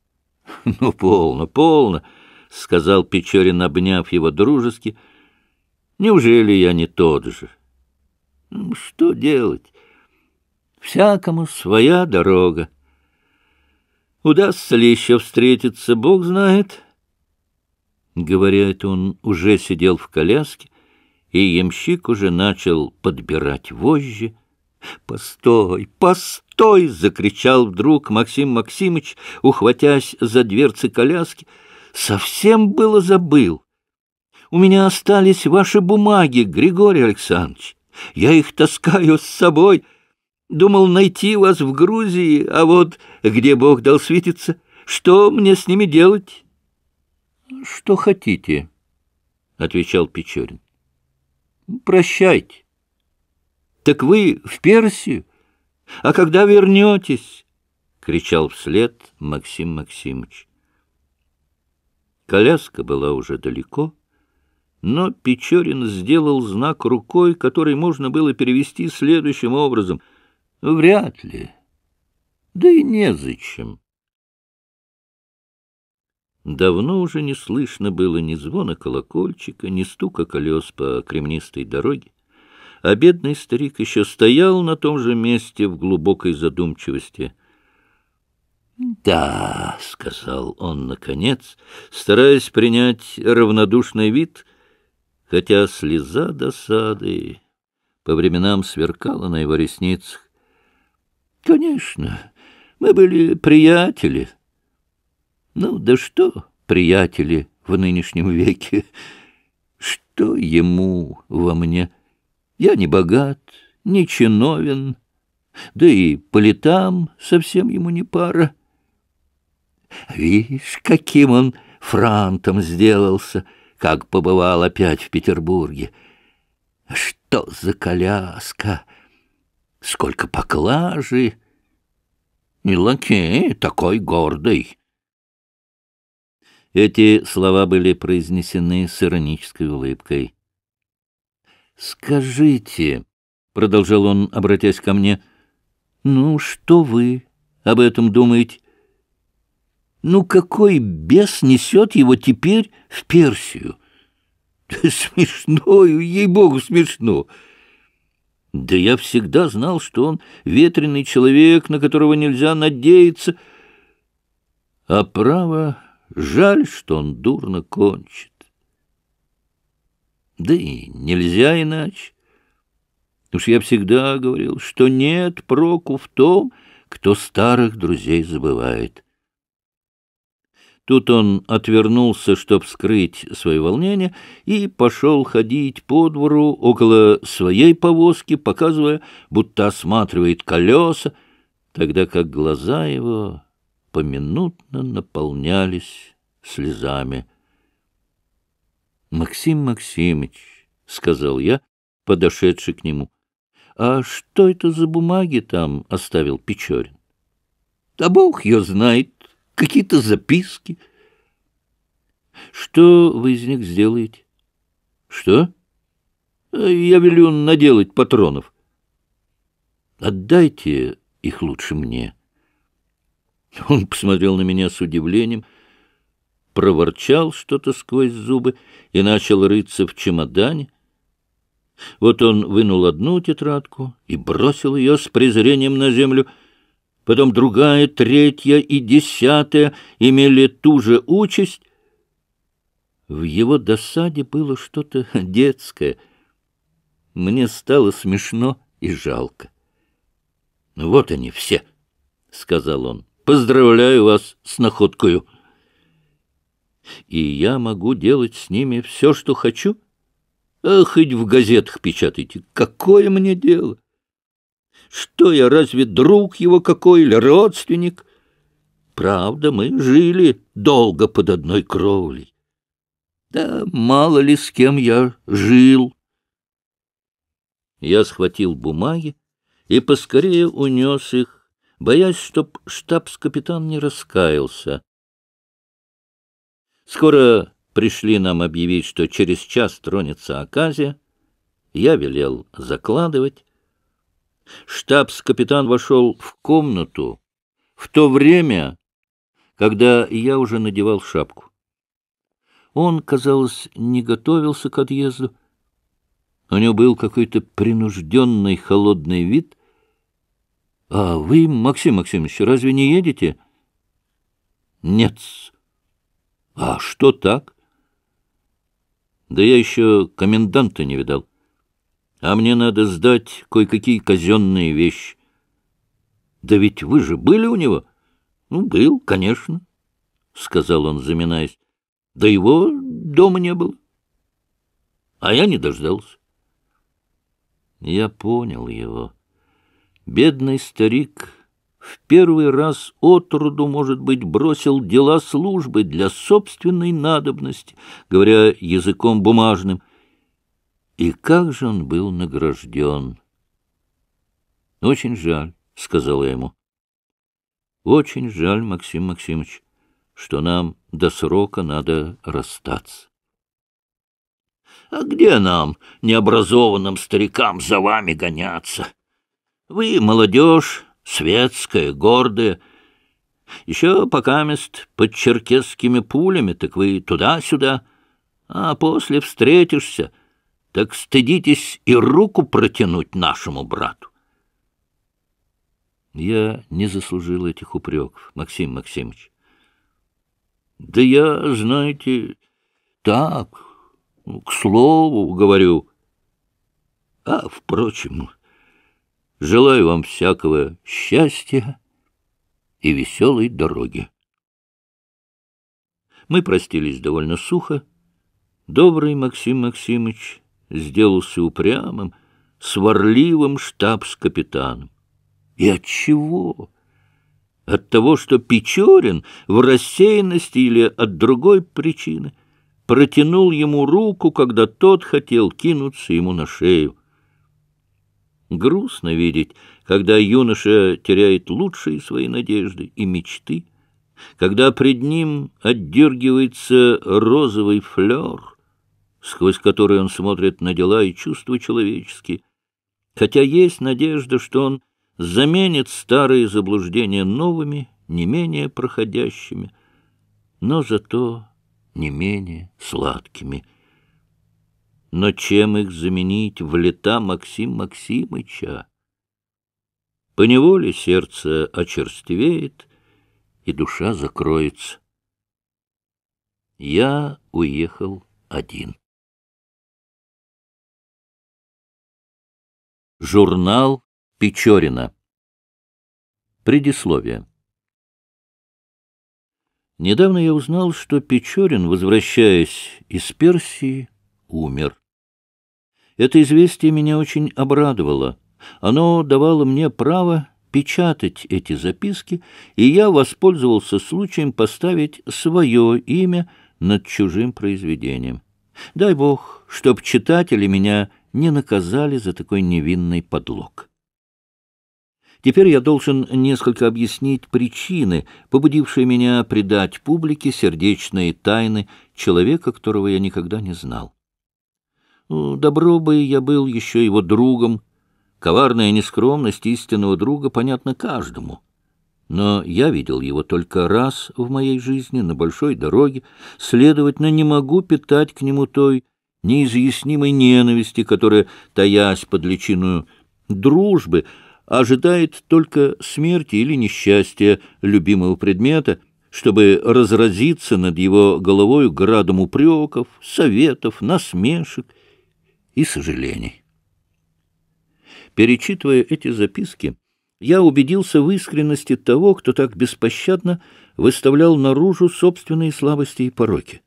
— Ну, полно, полно, — сказал Печорин, обняв его дружески. — Неужели я не тот же? — Что делать? Всякому своя дорога. Удастся ли еще встретиться, бог знает. Говоря это, он уже сидел в коляске, и ямщик уже начал подбирать вожжи, «Постой, постой!» — закричал вдруг Максим Максимыч, ухватясь за дверцы коляски. «Совсем было забыл. У меня остались ваши бумаги, Григорий Александрович. Я их таскаю с собой. Думал найти вас в Грузии, а вот где Бог дал светиться, что мне с ними делать?» «Что хотите», — отвечал Печорин. «Прощайте». Так вы в Персию? А когда вернетесь? — кричал вслед Максим Максимович. Коляска была уже далеко, но Печорин сделал знак рукой, который можно было перевести следующим образом. Вряд ли. Да и незачем. Давно уже не слышно было ни звона колокольчика, ни стука колес по кремнистой дороге а бедный старик еще стоял на том же месте в глубокой задумчивости. «Да», — сказал он наконец, стараясь принять равнодушный вид, хотя слеза досады по временам сверкала на его ресницах. «Конечно, мы были приятели». «Ну да что приятели в нынешнем веке? Что ему во мне?» Я не богат, не чиновен, да и по летам совсем ему не пара. Видишь, каким он франтом сделался, как побывал опять в Петербурге. Что за коляска! Сколько поклажи! И лакей такой гордый! Эти слова были произнесены с иронической улыбкой. «Скажите», — продолжал он, обратясь ко мне, — «ну, что вы об этом думаете? Ну, какой бес несет его теперь в Персию?» «Смешно, ей-богу, смешно!» «Да я всегда знал, что он ветреный человек, на которого нельзя надеяться. А право, жаль, что он дурно кончит. Да и нельзя иначе. Уж я всегда говорил, что нет проку в том, кто старых друзей забывает. Тут он отвернулся, чтобы скрыть свои волнения, и пошел ходить по двору около своей повозки, показывая, будто осматривает колеса, тогда как глаза его поминутно наполнялись слезами. — Максим Максимыч, — сказал я, подошедший к нему, — а что это за бумаги там оставил Печорин? — Да бог ее знает, какие-то записки. — Что вы из них сделаете? — Что? — Я велю наделать патронов. — Отдайте их лучше мне. Он посмотрел на меня с удивлением — проворчал что-то сквозь зубы и начал рыться в чемодане. Вот он вынул одну тетрадку и бросил ее с презрением на землю. Потом другая, третья и десятая имели ту же участь. В его досаде было что-то детское. Мне стало смешно и жалко. «Ну — Вот они все, — сказал он. — Поздравляю вас с находкою. — и я могу делать с ними все, что хочу. А хоть в газетах печатайте, какое мне дело? Что я, разве друг его какой или родственник? Правда, мы жили долго под одной кровлей. Да мало ли с кем я жил. Я схватил бумаги и поскорее унес их, боясь, чтоб штабс-капитан не раскаялся. Скоро пришли нам объявить, что через час тронется Аказия. Я велел закладывать. Штабс-капитан вошел в комнату в то время, когда я уже надевал шапку. Он, казалось, не готовился к отъезду. У него был какой-то принужденный холодный вид. — А вы, Максим Максимович, разве не едете? — Нет, а что так? Да я еще коменданта не видал. А мне надо сдать кое-какие казенные вещи. Да ведь вы же были у него? Ну, был, конечно, — сказал он, заминаясь. Да его дома не было. А я не дождался. Я понял его. Бедный старик в первый раз от роду, может быть, бросил дела службы для собственной надобности, говоря языком бумажным. И как же он был награжден! — Очень жаль, — сказала я ему. — Очень жаль, Максим Максимович, что нам до срока надо расстаться. — А где нам, необразованным старикам, за вами гоняться? Вы, молодежь, светская, гордая. Еще покамест под черкесскими пулями, так вы туда-сюда. А после встретишься, так стыдитесь и руку протянуть нашему брату. Я не заслужил этих упреков, Максим Максимович. Да я, знаете, так, к слову говорю. А, впрочем... Желаю вам всякого счастья и веселой дороги. Мы простились довольно сухо. Добрый Максим Максимович сделался упрямым, сварливым штабс-капитаном. И от чего? От того, что Печорин в рассеянности или от другой причины протянул ему руку, когда тот хотел кинуться ему на шею. Грустно видеть, когда юноша теряет лучшие свои надежды и мечты, когда пред ним отдергивается розовый флер, сквозь который он смотрит на дела и чувства человеческие, хотя есть надежда, что он заменит старые заблуждения новыми, не менее проходящими, но зато не менее сладкими – но чем их заменить в лета Максим Максимыча? Поневоле сердце очерствеет, и душа закроется. Я уехал один. Журнал Печорина. Предисловие. Недавно я узнал, что Печорин, возвращаясь из Персии, умер. Это известие меня очень обрадовало. Оно давало мне право печатать эти записки, и я воспользовался случаем поставить свое имя над чужим произведением. Дай Бог, чтоб читатели меня не наказали за такой невинный подлог. Теперь я должен несколько объяснить причины, побудившие меня предать публике сердечные тайны человека, которого я никогда не знал. Добро бы я был еще его другом. Коварная нескромность истинного друга понятна каждому. Но я видел его только раз в моей жизни, на большой дороге, следовательно, не могу питать к нему той неизъяснимой ненависти, которая, таясь под личину дружбы, ожидает только смерти или несчастья любимого предмета, чтобы разразиться над его головою градом упреков, советов, насмешек и сожалений. Перечитывая эти записки, я убедился в искренности того, кто так беспощадно выставлял наружу собственные слабости и пороки.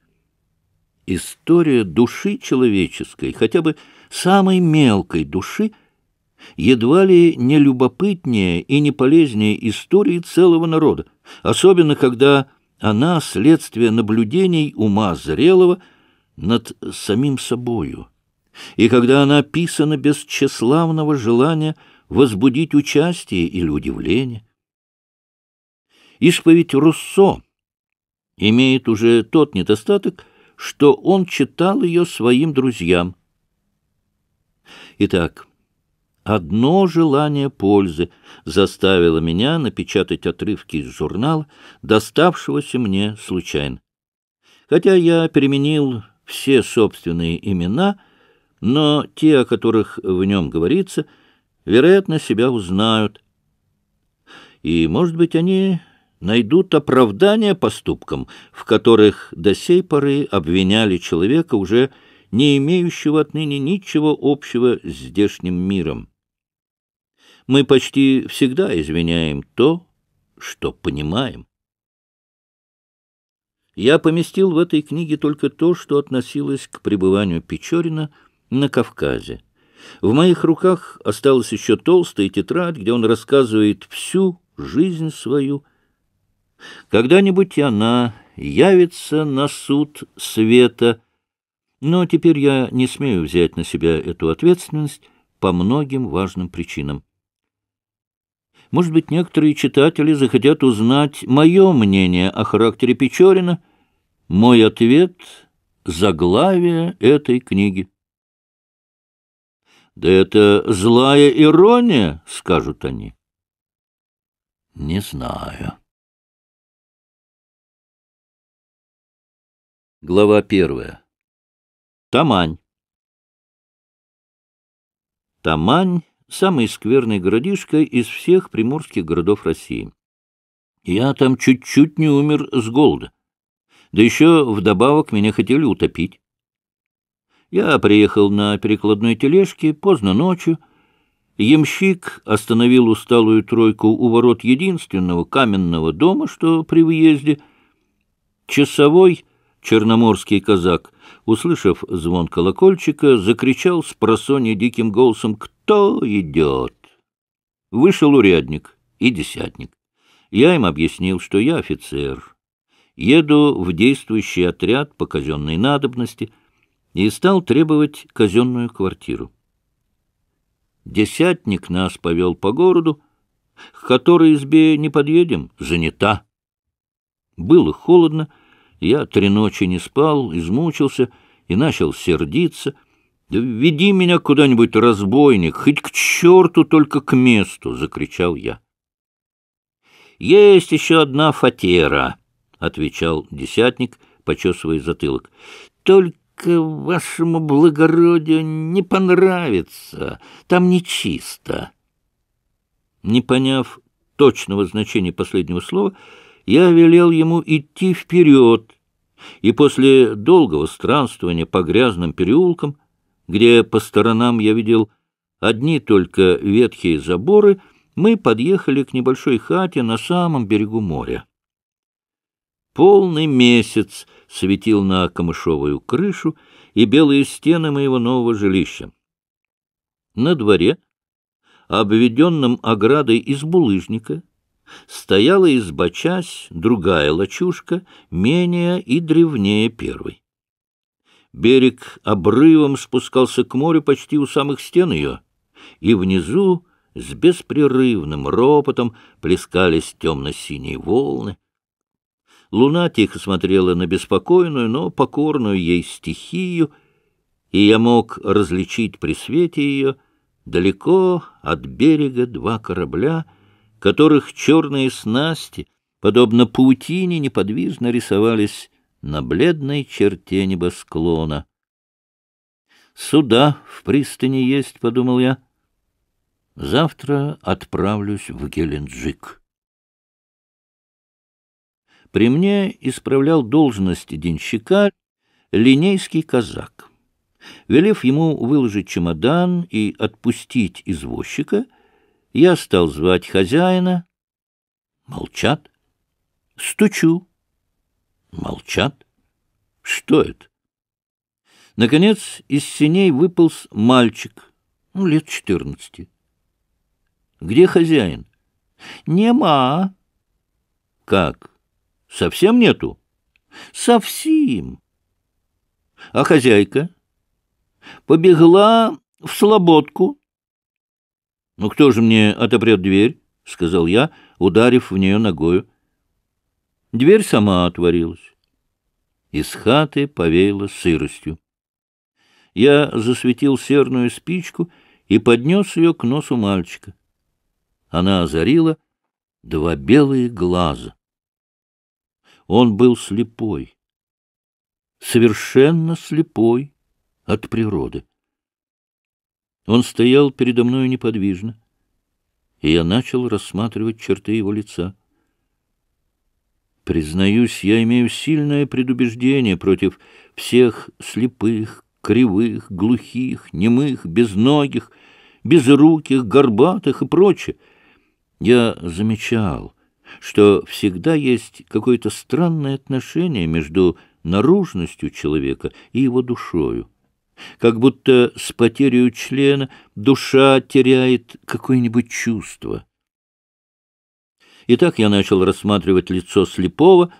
История души человеческой, хотя бы самой мелкой души, едва ли не любопытнее и не полезнее истории целого народа, особенно когда она следствие наблюдений ума зрелого над самим собою и когда она писана без тщеславного желания возбудить участие или удивление. Исповедь Руссо имеет уже тот недостаток, что он читал ее своим друзьям. Итак, одно желание пользы заставило меня напечатать отрывки из журнала, доставшегося мне случайно. Хотя я переменил все собственные имена — но те, о которых в нем говорится, вероятно, себя узнают. И, может быть, они найдут оправдание поступкам, в которых до сей поры обвиняли человека, уже не имеющего отныне ничего общего с здешним миром. Мы почти всегда извиняем то, что понимаем. Я поместил в этой книге только то, что относилось к пребыванию Печорина – на Кавказе. В моих руках осталась еще толстая тетрадь, где он рассказывает всю жизнь свою. Когда-нибудь она явится на суд света, но теперь я не смею взять на себя эту ответственность по многим важным причинам. Может быть, некоторые читатели захотят узнать мое мнение о характере Печорина. Мой ответ — заглавие этой книги. Да это злая ирония, скажут они. Не знаю. Глава первая. Тамань. Тамань — самый скверный городишко из всех приморских городов России. Я там чуть-чуть не умер с голода. Да еще вдобавок меня хотели утопить. Я приехал на перекладной тележке поздно ночью. Ямщик остановил усталую тройку у ворот единственного каменного дома, что при въезде. Часовой, черноморский казак, услышав звон колокольчика, закричал с просонья диким голосом «Кто идет?». Вышел урядник и десятник. Я им объяснил, что я офицер. Еду в действующий отряд по казенной надобности — и стал требовать казенную квартиру. Десятник нас повел по городу, к которой избе не подъедем, занята. Было холодно, я три ночи не спал, измучился и начал сердиться. «Да веди меня куда-нибудь, разбойник, хоть к черту, только к месту!» — закричал я. «Есть еще одна фатера», — отвечал десятник, почесывая затылок. «Только вашему благородию не понравится, там нечисто». Не поняв точного значения последнего слова, я велел ему идти вперед, и после долгого странствования по грязным переулкам, где по сторонам я видел одни только ветхие заборы, мы подъехали к небольшой хате на самом берегу моря. Полный месяц светил на камышовую крышу и белые стены моего нового жилища. На дворе, обведенном оградой из булыжника, стояла избочась другая лачушка, менее и древнее первой. Берег обрывом спускался к морю почти у самых стен ее, и внизу с беспрерывным ропотом плескались темно-синие волны, Луна тихо смотрела на беспокойную, но покорную ей стихию, и я мог различить при свете ее далеко от берега два корабля, которых черные снасти, подобно паутине, неподвижно рисовались на бледной черте небосклона. «Суда в пристани есть», — подумал я. «Завтра отправлюсь в Геленджик». При мне исправлял должность денщика линейский казак. Велев ему выложить чемодан и отпустить извозчика, я стал звать хозяина. Молчат. Стучу. Молчат. Что это? Наконец из синей выполз мальчик, ну, лет четырнадцати. — Где хозяин? — Нема. — Как? Совсем нету? Совсем. А хозяйка? Побегла в слободку. Ну, кто же мне отопрет дверь? — сказал я, ударив в нее ногою. Дверь сама отворилась. Из хаты повеяло сыростью. Я засветил серную спичку и поднес ее к носу мальчика. Она озарила два белые глаза. Он был слепой, совершенно слепой от природы. Он стоял передо мною неподвижно, и я начал рассматривать черты его лица. Признаюсь, я имею сильное предубеждение против всех слепых, кривых, глухих, немых, безногих, безруких, горбатых и прочее. Я замечал, что всегда есть какое-то странное отношение между наружностью человека и его душою. Как будто с потерей члена душа теряет какое-нибудь чувство. Итак, я начал рассматривать лицо слепого,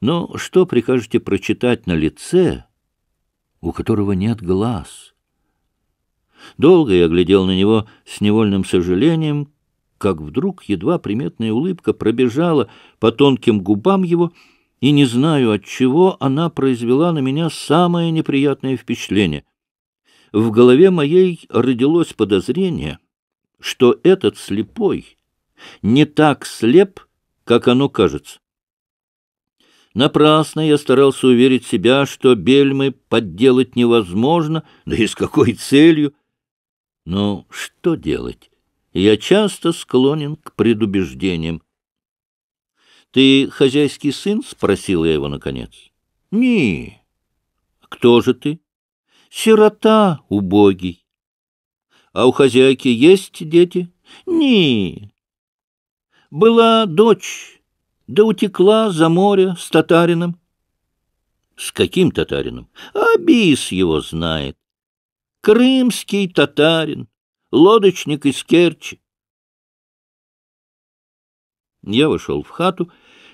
но что прикажете прочитать на лице, у которого нет глаз? Долго я глядел на него с невольным сожалением, как вдруг едва приметная улыбка пробежала по тонким губам его, и не знаю, от чего она произвела на меня самое неприятное впечатление. В голове моей родилось подозрение, что этот слепой не так слеп, как оно кажется. Напрасно я старался уверить себя, что бельмы подделать невозможно, да и с какой целью. Но что делать? Я часто склонен к предубеждениям. — Ты хозяйский сын? — спросил я его наконец. — Не. — Кто же ты? — Сирота убогий. — А у хозяйки есть дети? — Не. — Была дочь, да утекла за море с татарином. — С каким татарином? — Абис его знает. Крымский татарин лодочник из Керчи. Я вошел в хату,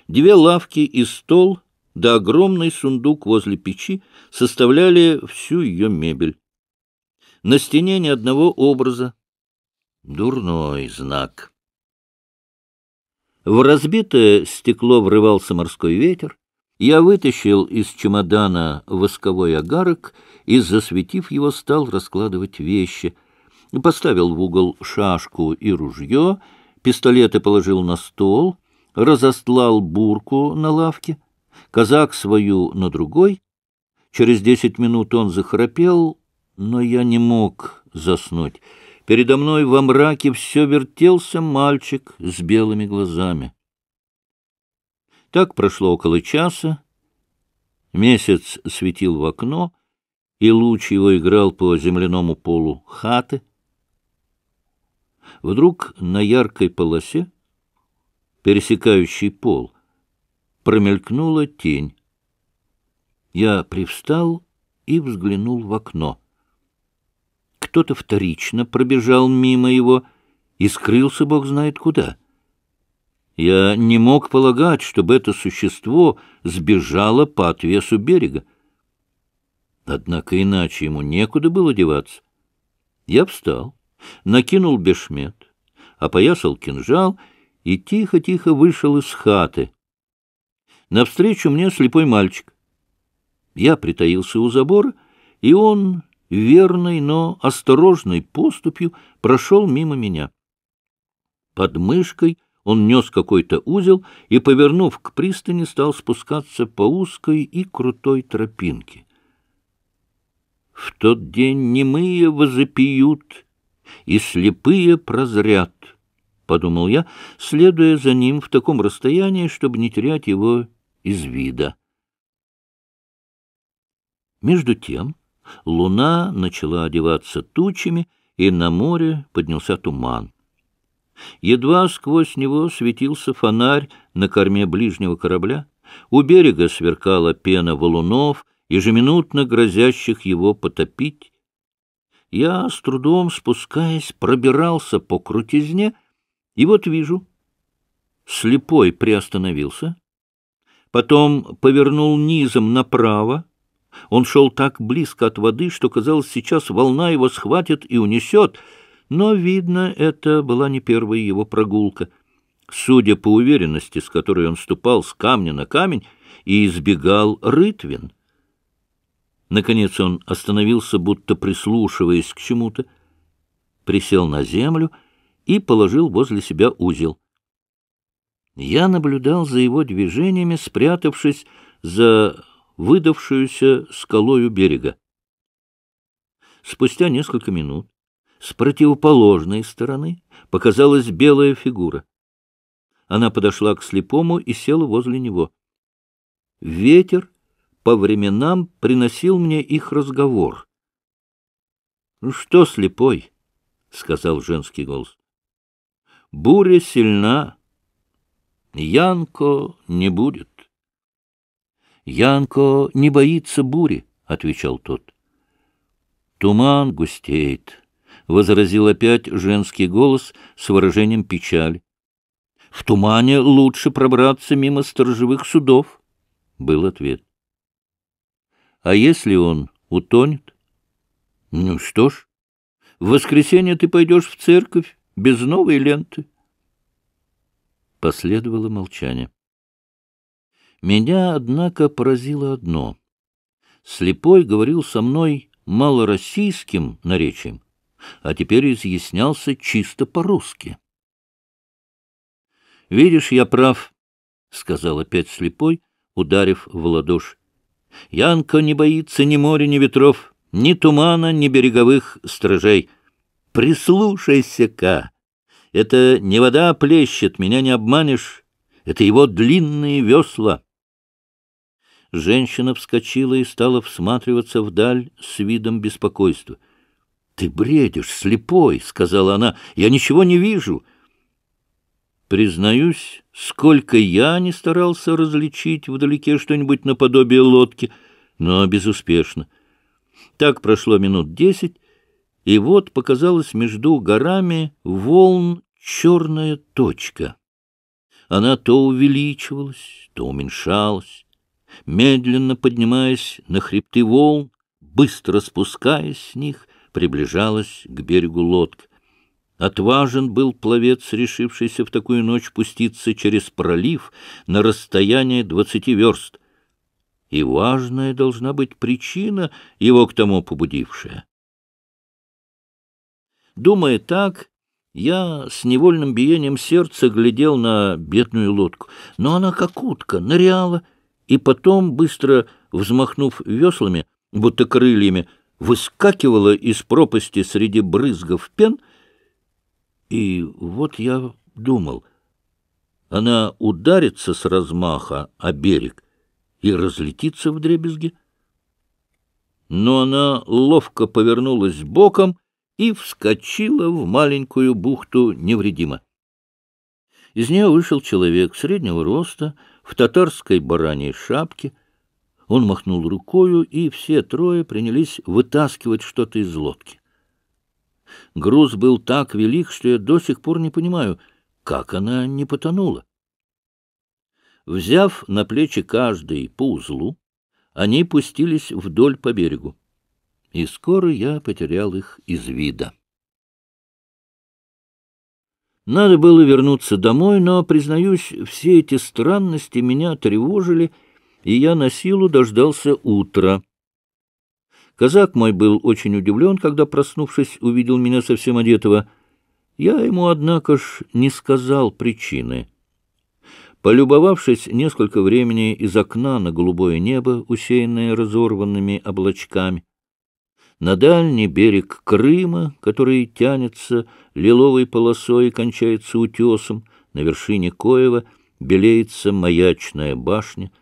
две лавки и стол, да огромный сундук возле печи составляли всю ее мебель. На стене ни одного образа. Дурной знак. В разбитое стекло врывался морской ветер. Я вытащил из чемодана восковой агарок и, засветив его, стал раскладывать вещи — поставил в угол шашку и ружье, пистолеты положил на стол, разостлал бурку на лавке, казак свою на другой. Через десять минут он захрапел, но я не мог заснуть. Передо мной во мраке все вертелся мальчик с белыми глазами. Так прошло около часа. Месяц светил в окно, и луч его играл по земляному полу хаты. Вдруг на яркой полосе, пересекающей пол, промелькнула тень. Я привстал и взглянул в окно. Кто-то вторично пробежал мимо его и скрылся бог знает куда. Я не мог полагать, чтобы это существо сбежало по отвесу берега. Однако иначе ему некуда было деваться. Я встал, накинул бешмет, опоясал кинжал и тихо-тихо вышел из хаты. Навстречу мне слепой мальчик. Я притаился у забора, и он верной, но осторожной поступью прошел мимо меня. Под мышкой он нес какой-то узел и, повернув к пристани, стал спускаться по узкой и крутой тропинке. В тот день немые возопиют и слепые прозрят, — подумал я, следуя за ним в таком расстоянии, чтобы не терять его из вида. Между тем луна начала одеваться тучами, и на море поднялся туман. Едва сквозь него светился фонарь на корме ближнего корабля, у берега сверкала пена валунов, ежеминутно грозящих его потопить, я с трудом, спускаясь, пробирался по крутизне, и вот вижу. Слепой приостановился, потом повернул низом направо. Он шел так близко от воды, что, казалось, сейчас волна его схватит и унесет, но, видно, это была не первая его прогулка. Судя по уверенности, с которой он ступал с камня на камень и избегал рытвин — Наконец он остановился, будто прислушиваясь к чему-то, присел на землю и положил возле себя узел. Я наблюдал за его движениями, спрятавшись за выдавшуюся скалою берега. Спустя несколько минут с противоположной стороны показалась белая фигура. Она подошла к слепому и села возле него. Ветер по временам приносил мне их разговор. — ну что, слепой? — сказал женский голос. — Буря сильна. Янко не будет. — Янко не боится бури, — отвечал тот. — Туман густеет, — возразил опять женский голос с выражением печали. — В тумане лучше пробраться мимо сторожевых судов, — был ответ. А если он утонет? Ну что ж, в воскресенье ты пойдешь в церковь без новой ленты. Последовало молчание. Меня, однако, поразило одно. Слепой говорил со мной малороссийским наречием, а теперь изъяснялся чисто по-русски. «Видишь, я прав», — сказал опять слепой, ударив в ладошь. Янка не боится ни моря, ни ветров, ни тумана, ни береговых стражей. Прислушайся-ка! Это не вода плещет, меня не обманешь. Это его длинные весла. Женщина вскочила и стала всматриваться вдаль с видом беспокойства. — Ты бредишь, слепой, — сказала она, — я ничего не вижу. — Признаюсь, Сколько я не старался различить вдалеке что-нибудь наподобие лодки, но безуспешно. Так прошло минут десять, и вот показалась между горами волн черная точка. Она то увеличивалась, то уменьшалась, медленно поднимаясь на хребты волн, быстро спускаясь с них, приближалась к берегу лодки. Отважен был пловец, решившийся в такую ночь пуститься через пролив на расстояние двадцати верст. И важная должна быть причина, его к тому побудившая. Думая так, я с невольным биением сердца глядел на бедную лодку, но она как утка ныряла, и потом, быстро взмахнув веслами, будто крыльями, выскакивала из пропасти среди брызгов пен — и вот я думал, она ударится с размаха о берег и разлетится в дребезги. Но она ловко повернулась боком и вскочила в маленькую бухту невредимо. Из нее вышел человек среднего роста, в татарской бараньей шапке. Он махнул рукою, и все трое принялись вытаскивать что-то из лодки. Груз был так велик, что я до сих пор не понимаю, как она не потонула. Взяв на плечи каждый по узлу, они пустились вдоль по берегу. И скоро я потерял их из вида. Надо было вернуться домой, но, признаюсь, все эти странности меня тревожили, и я на силу дождался утра. Казак мой был очень удивлен, когда, проснувшись, увидел меня совсем одетого. Я ему, однако ж, не сказал причины. Полюбовавшись несколько времени из окна на голубое небо, усеянное разорванными облачками, на дальний берег Крыма, который тянется лиловой полосой и кончается утесом, на вершине Коева белеется маячная башня,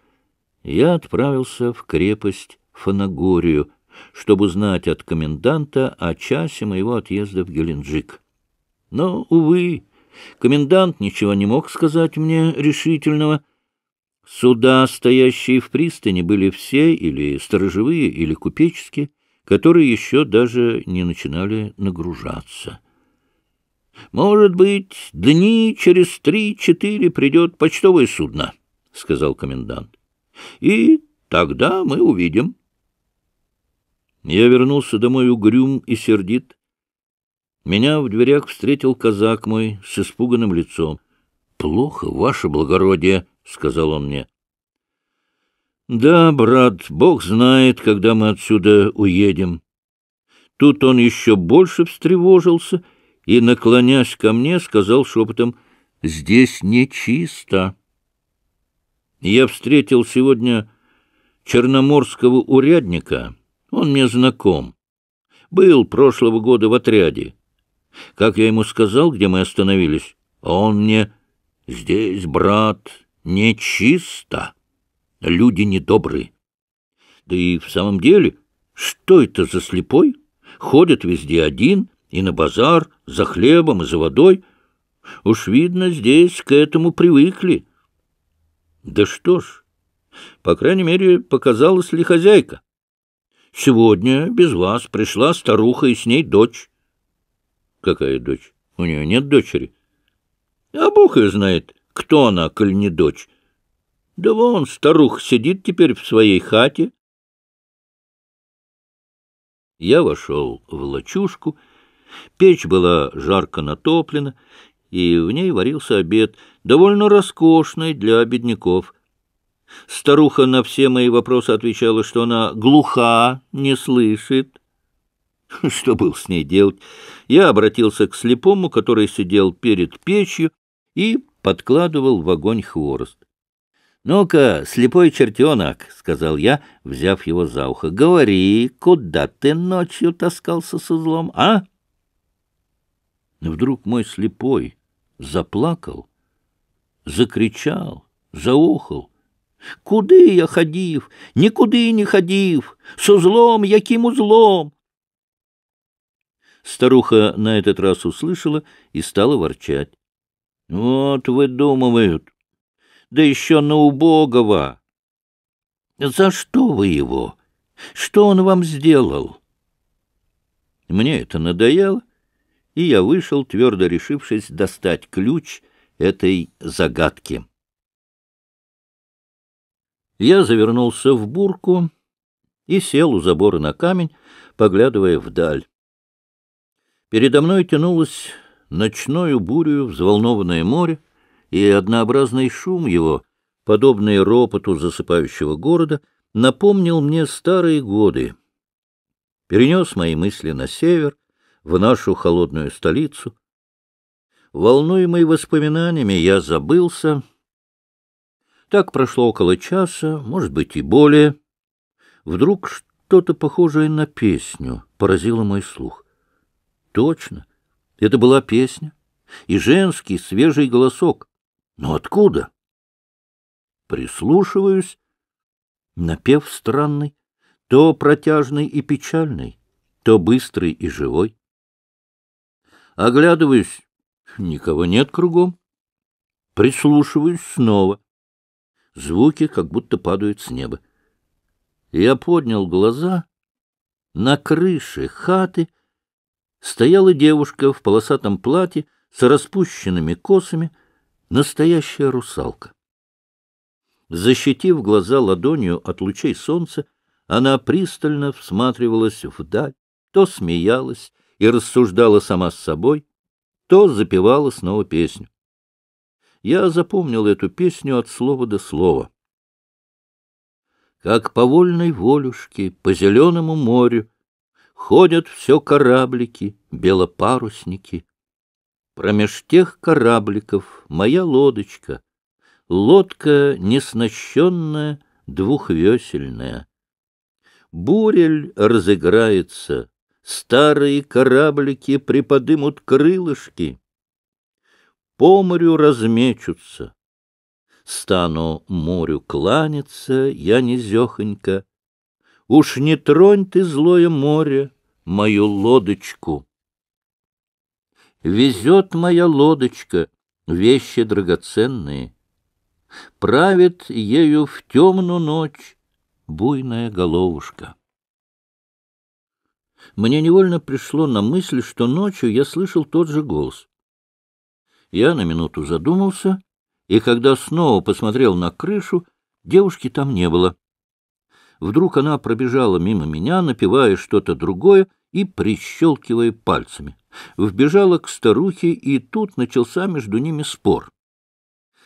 я отправился в крепость Фанагорию — чтобы знать от коменданта о часе моего отъезда в Геленджик. Но, увы, комендант ничего не мог сказать мне решительного. Суда, стоящие в пристани, были все или сторожевые, или купеческие, которые еще даже не начинали нагружаться. «Может быть, дни через три-четыре придет почтовое судно», — сказал комендант. «И тогда мы увидим». Я вернулся домой угрюм и сердит. Меня в дверях встретил казак мой с испуганным лицом. — Плохо, ваше благородие, — сказал он мне. — Да, брат, бог знает, когда мы отсюда уедем. Тут он еще больше встревожился и, наклонясь ко мне, сказал шепотом, — Здесь нечисто. Я встретил сегодня черноморского урядника — он мне знаком. Был прошлого года в отряде. Как я ему сказал, где мы остановились, а он мне «Здесь, брат, нечисто, люди недобрые». Да и в самом деле, что это за слепой? Ходит везде один и на базар, за хлебом и за водой. Уж видно, здесь к этому привыкли. Да что ж, по крайней мере, показалась ли хозяйка? Сегодня без вас пришла старуха и с ней дочь. Какая дочь? У нее нет дочери. А Бог ее знает, кто она, коль не дочь. Да вон старуха сидит теперь в своей хате. Я вошел в лачушку. Печь была жарко натоплена, и в ней варился обед, довольно роскошный для бедняков. Старуха на все мои вопросы отвечала, что она глуха, не слышит. Что был с ней делать? Я обратился к слепому, который сидел перед печью и подкладывал в огонь хворост. — Ну-ка, слепой чертенок, — сказал я, взяв его за ухо, — говори, куда ты ночью таскался с узлом, а? вдруг мой слепой заплакал, закричал, заохал. Куди я ходив? нікуди не ходив. с узлом, яким узлом. Старуха на этот раз услышала и стала ворчать. — Вот выдумывают, да еще на убогого. — За что вы его? Что он вам сделал? Мне это надоело, и я вышел, твердо решившись достать ключ этой загадки. Я завернулся в бурку и сел у забора на камень, поглядывая вдаль. Передо мной тянулось ночную бурю взволнованное море, и однообразный шум его, подобный ропоту засыпающего города, напомнил мне старые годы. Перенес мои мысли на север, в нашу холодную столицу. Волнуемый воспоминаниями, я забылся — так прошло около часа, может быть, и более. Вдруг что-то похожее на песню поразило мой слух. Точно, это была песня и женский свежий голосок. Но откуда? Прислушиваюсь. Напев странный, то протяжный и печальный, то быстрый и живой. Оглядываюсь, никого нет кругом. Прислушиваюсь снова. Звуки как будто падают с неба. Я поднял глаза. На крыше хаты стояла девушка в полосатом платье с распущенными косами, настоящая русалка. Защитив глаза ладонью от лучей солнца, она пристально всматривалась вдаль, то смеялась и рассуждала сама с собой, то запевала снова песню. Я запомнил эту песню от слова до слова. Как по вольной волюшке, по зеленому морю, Ходят все кораблики, белопарусники. Промеж тех корабликов моя лодочка, Лодка неснащенная, двухвесельная. Бурель разыграется, старые кораблики приподымут крылышки по морю размечутся. Стану морю кланяться я низехонько. Уж не тронь ты, злое море, мою лодочку. Везет моя лодочка вещи драгоценные. Правит ею в темную ночь буйная головушка. Мне невольно пришло на мысль, что ночью я слышал тот же голос. Я на минуту задумался, и когда снова посмотрел на крышу, девушки там не было. Вдруг она пробежала мимо меня, напевая что-то другое и прищелкивая пальцами. Вбежала к старухе, и тут начался между ними спор.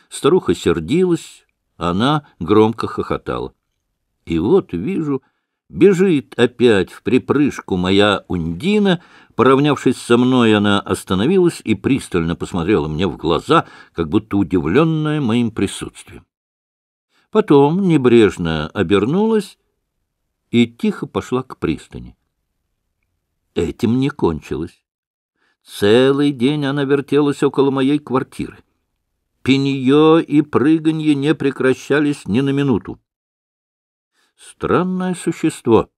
Старуха сердилась, она громко хохотала. И вот вижу, бежит опять в припрыжку моя Ундина, Поравнявшись со мной, она остановилась и пристально посмотрела мне в глаза, как будто удивленная моим присутствием. Потом небрежно обернулась и тихо пошла к пристани. Этим не кончилось. Целый день она вертелась около моей квартиры. Пинье и прыганье не прекращались ни на минуту. Странное существо.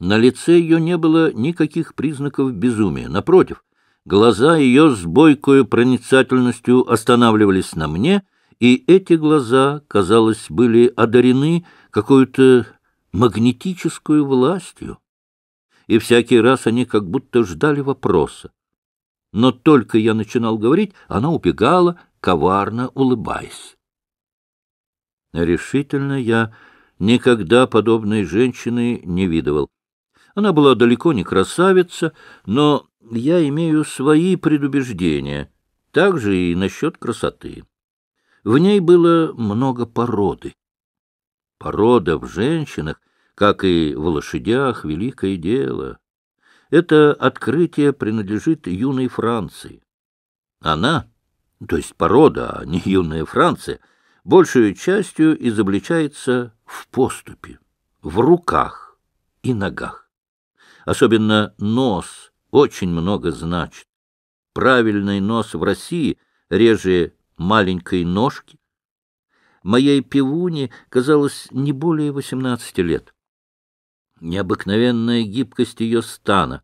На лице ее не было никаких признаков безумия. Напротив, глаза ее с бойкою проницательностью останавливались на мне, и эти глаза, казалось, были одарены какой-то магнетическую властью. И всякий раз они как будто ждали вопроса. Но только я начинал говорить, она убегала, коварно улыбаясь. Решительно я никогда подобной женщины не видывал. Она была далеко не красавица, но я имею свои предубеждения, также и насчет красоты. В ней было много породы. Порода в женщинах, как и в лошадях, великое дело. Это открытие принадлежит юной Франции. Она, то есть порода, а не юная Франция, большую частью изобличается в поступе, в руках и ногах. Особенно нос очень много значит. Правильный нос в России реже маленькой ножки. Моей пивуне казалось не более восемнадцати лет. Необыкновенная гибкость ее стана,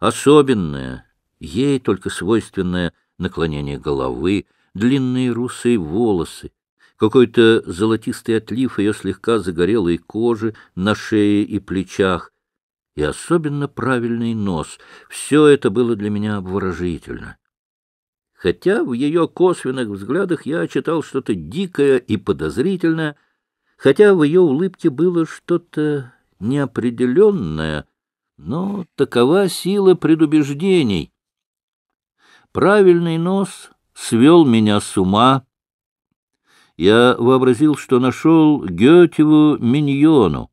особенное, ей только свойственное наклонение головы, длинные русые волосы, какой-то золотистый отлив ее слегка загорелой кожи на шее и плечах, и особенно правильный нос. Все это было для меня обворожительно. Хотя в ее косвенных взглядах я читал что-то дикое и подозрительное, хотя в ее улыбке было что-то неопределенное, но такова сила предубеждений. Правильный нос свел меня с ума. Я вообразил, что нашел Гетеву миньону.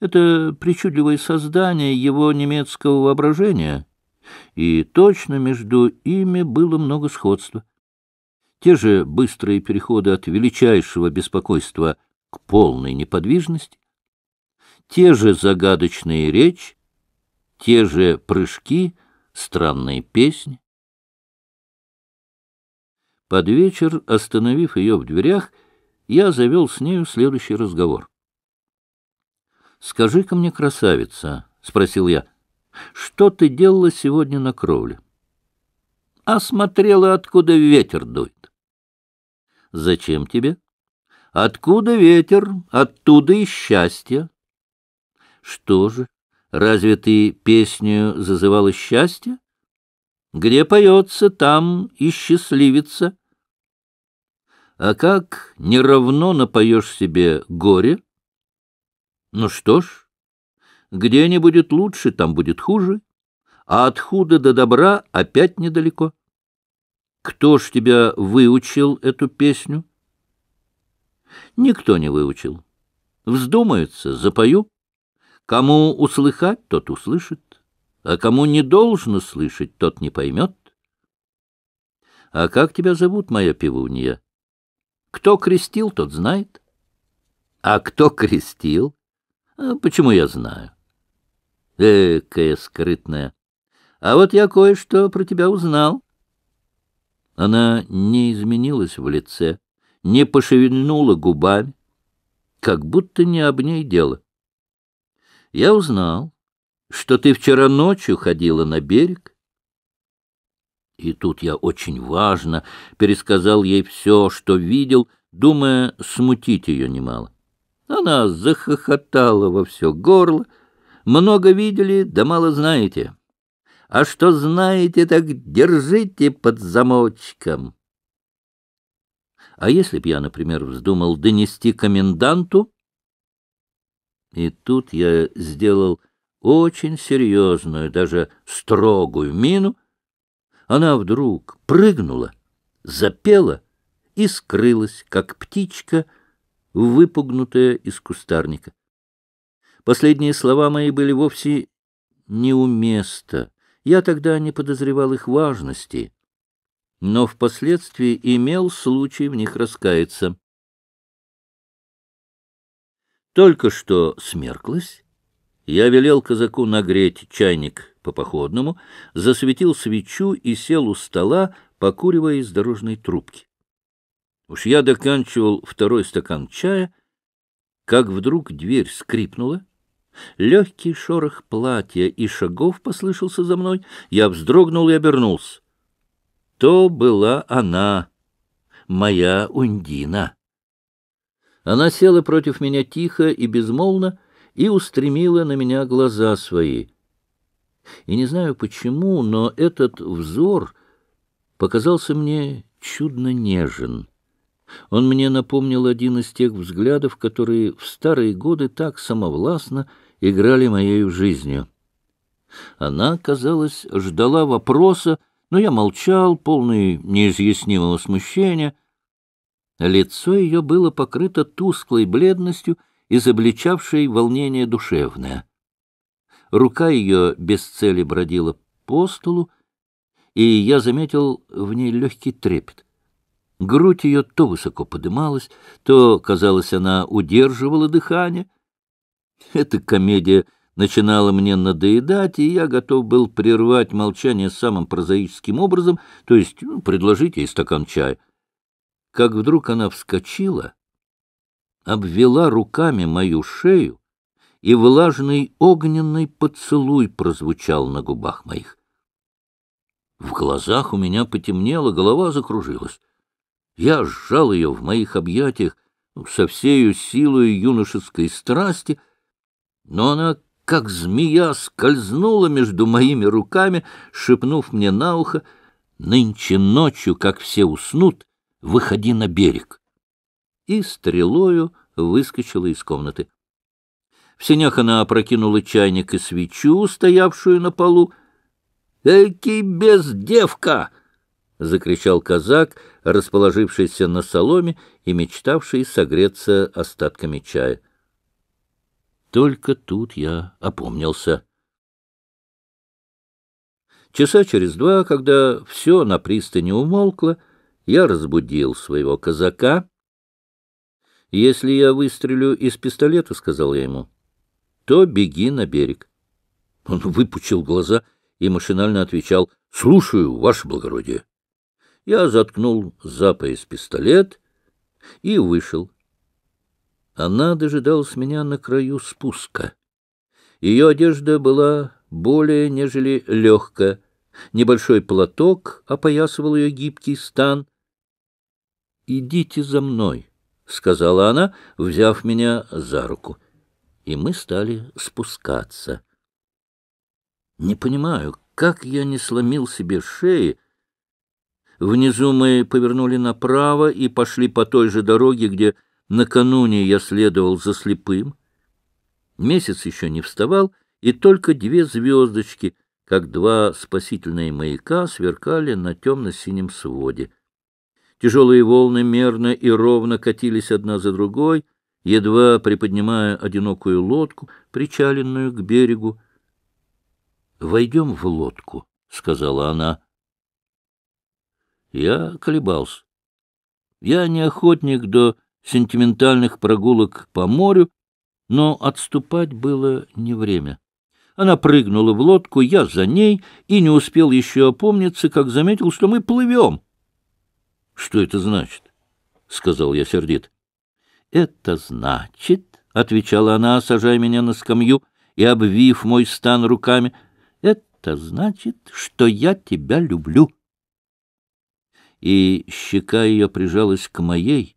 Это причудливое создание его немецкого воображения, и точно между ими было много сходства. Те же быстрые переходы от величайшего беспокойства к полной неподвижности, те же загадочные речи, те же прыжки, странные песни. Под вечер, остановив ее в дверях, я завел с нею следующий разговор. «Скажи-ка мне, красавица», — спросил я, — «что ты делала сегодня на кровле?» «А смотрела, откуда ветер дует». «Зачем тебе?» «Откуда ветер, оттуда и счастье». «Что же, разве ты песню зазывала счастье?» «Где поется, там и счастливится». «А как не равно напоешь себе горе?» Ну что ж, где не будет лучше, там будет хуже, а от худа до добра опять недалеко. Кто ж тебя выучил эту песню? Никто не выучил. Вздумается, запою. Кому услыхать, тот услышит, а кому не должно слышать, тот не поймет. А как тебя зовут, моя пивунья? Кто крестил, тот знает. А кто крестил? А почему я знаю? Экая скрытная. А вот я кое-что про тебя узнал. Она не изменилась в лице, не пошевельнула губами, как будто не об ней дело. Я узнал, что ты вчера ночью ходила на берег. И тут я очень важно пересказал ей все, что видел, думая смутить ее немало. Она захохотала во все горло. Много видели, да мало знаете. А что знаете, так держите под замочком. А если б я, например, вздумал донести коменданту? И тут я сделал очень серьезную, даже строгую мину. Она вдруг прыгнула, запела и скрылась, как птичка — выпугнутая из кустарника. Последние слова мои были вовсе неуместно. Я тогда не подозревал их важности, но впоследствии имел случай в них раскаяться. Только что смерклось, я велел казаку нагреть чайник по-походному, засветил свечу и сел у стола, покуривая из дорожной трубки. Уж я доканчивал второй стакан чая, как вдруг дверь скрипнула, легкий шорох платья и шагов послышался за мной, я вздрогнул и обернулся. То была она, моя Ундина. Она села против меня тихо и безмолвно и устремила на меня глаза свои. И не знаю почему, но этот взор показался мне чудно нежен. Он мне напомнил один из тех взглядов, которые в старые годы так самовластно играли моей жизнью. Она, казалось, ждала вопроса, но я молчал, полный неизъяснимого смущения. Лицо ее было покрыто тусклой бледностью, изобличавшей волнение душевное. Рука ее без цели бродила по столу, и я заметил в ней легкий трепет. Грудь ее то высоко подымалась, то, казалось, она удерживала дыхание. Эта комедия начинала мне надоедать, и я готов был прервать молчание самым прозаическим образом, то есть ну, предложить ей стакан чая. Как вдруг она вскочила, обвела руками мою шею, и влажный огненный поцелуй прозвучал на губах моих. В глазах у меня потемнело, голова закружилась. Я сжал ее в моих объятиях со всею силой юношеской страсти, но она, как змея, скользнула между моими руками, шепнув мне на ухо, «Нынче ночью, как все уснут, выходи на берег!» И стрелою выскочила из комнаты. В сенях она опрокинула чайник и свечу, стоявшую на полу. «Эки бездевка!» — закричал казак, расположившийся на соломе и мечтавший согреться остатками чая. Только тут я опомнился. Часа через два, когда все на пристани умолкло, я разбудил своего казака. — Если я выстрелю из пистолета, — сказал я ему, — то беги на берег. Он выпучил глаза и машинально отвечал, — Слушаю, ваше благородие. Я заткнул за пояс пистолет и вышел. Она дожидалась меня на краю спуска. Ее одежда была более нежели легкая. Небольшой платок опоясывал ее гибкий стан. — Идите за мной, — сказала она, взяв меня за руку. И мы стали спускаться. Не понимаю, как я не сломил себе шеи, Внизу мы повернули направо и пошли по той же дороге, где накануне я следовал за слепым. Месяц еще не вставал, и только две звездочки, как два спасительные маяка, сверкали на темно-синем своде. Тяжелые волны мерно и ровно катились одна за другой, едва приподнимая одинокую лодку, причаленную к берегу. — Войдем в лодку, — сказала она. Я колебался. Я не охотник до сентиментальных прогулок по морю, но отступать было не время. Она прыгнула в лодку, я за ней, и не успел еще опомниться, как заметил, что мы плывем. — Что это значит? — сказал я сердит. — Это значит, — отвечала она, сажая меня на скамью и обвив мой стан руками, — это значит, что я тебя люблю. — и щека ее прижалась к моей,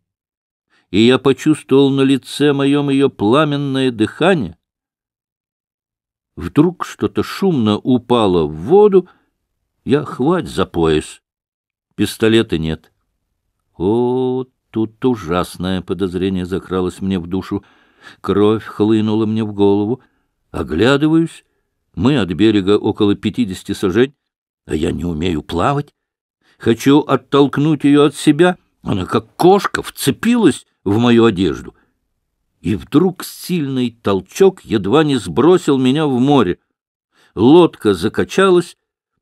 и я почувствовал на лице моем ее пламенное дыхание. Вдруг что-то шумно упало в воду, я хвать за пояс. Пистолета нет. О, тут ужасное подозрение закралось мне в душу. Кровь хлынула мне в голову. Оглядываюсь. Мы от берега около пятидесяти сажень, а я не умею плавать. Хочу оттолкнуть ее от себя. Она, как кошка, вцепилась в мою одежду. И вдруг сильный толчок едва не сбросил меня в море. Лодка закачалась,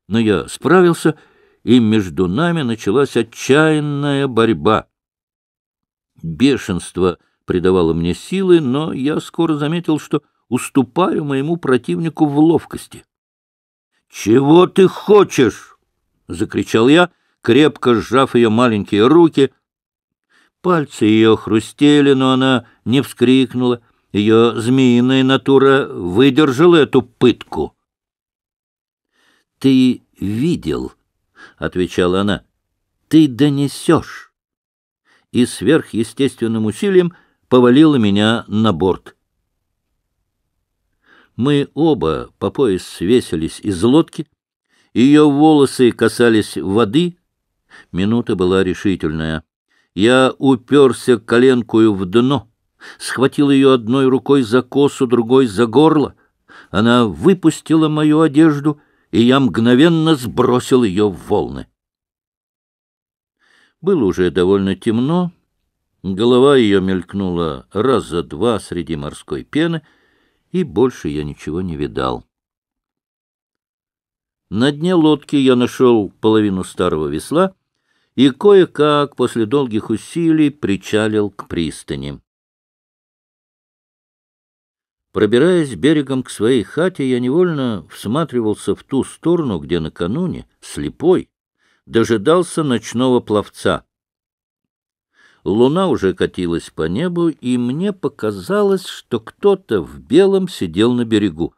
но я справился, и между нами началась отчаянная борьба. Бешенство придавало мне силы, но я скоро заметил, что уступаю моему противнику в ловкости. — Чего ты хочешь? — закричал я, крепко сжав ее маленькие руки. Пальцы ее хрустели, но она не вскрикнула. Ее змеиная натура выдержала эту пытку. — Ты видел, — отвечала она, — ты донесешь. И сверхъестественным усилием повалила меня на борт. Мы оба по пояс свесились из лодки. Ее волосы касались воды, Минута была решительная. Я уперся коленкую в дно, схватил ее одной рукой за косу, другой за горло. Она выпустила мою одежду, и я мгновенно сбросил ее в волны. Было уже довольно темно. Голова ее мелькнула раз за два среди морской пены, и больше я ничего не видал. На дне лодки я нашел половину старого весла — и кое-как после долгих усилий причалил к пристани. Пробираясь берегом к своей хате, я невольно всматривался в ту сторону, где накануне, слепой, дожидался ночного пловца. Луна уже катилась по небу, и мне показалось, что кто-то в белом сидел на берегу.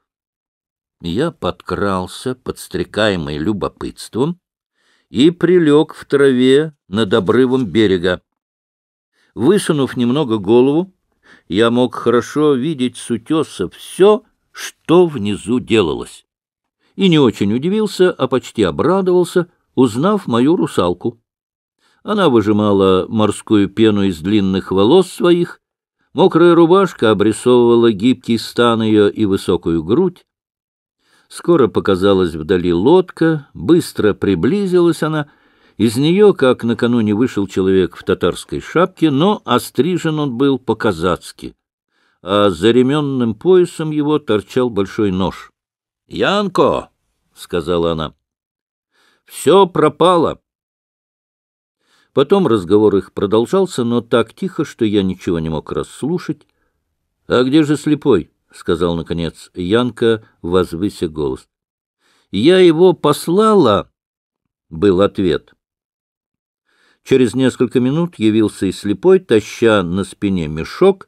Я подкрался, подстрекаемый любопытством, и прилег в траве над обрывом берега. Высунув немного голову, я мог хорошо видеть с утеса все, что внизу делалось. И не очень удивился, а почти обрадовался, узнав мою русалку. Она выжимала морскую пену из длинных волос своих, мокрая рубашка обрисовывала гибкий стан ее и высокую грудь, Скоро показалась вдали лодка, быстро приблизилась она. Из нее, как накануне, вышел человек в татарской шапке, но острижен он был по-казацки, а за ременным поясом его торчал большой нож. — Янко! — сказала она. — Все пропало! Потом разговор их продолжался, но так тихо, что я ничего не мог расслушать. — А где же слепой? — сказал, наконец, Янка, возвыся голос. — Я его послала, — был ответ. Через несколько минут явился и слепой, таща на спине мешок,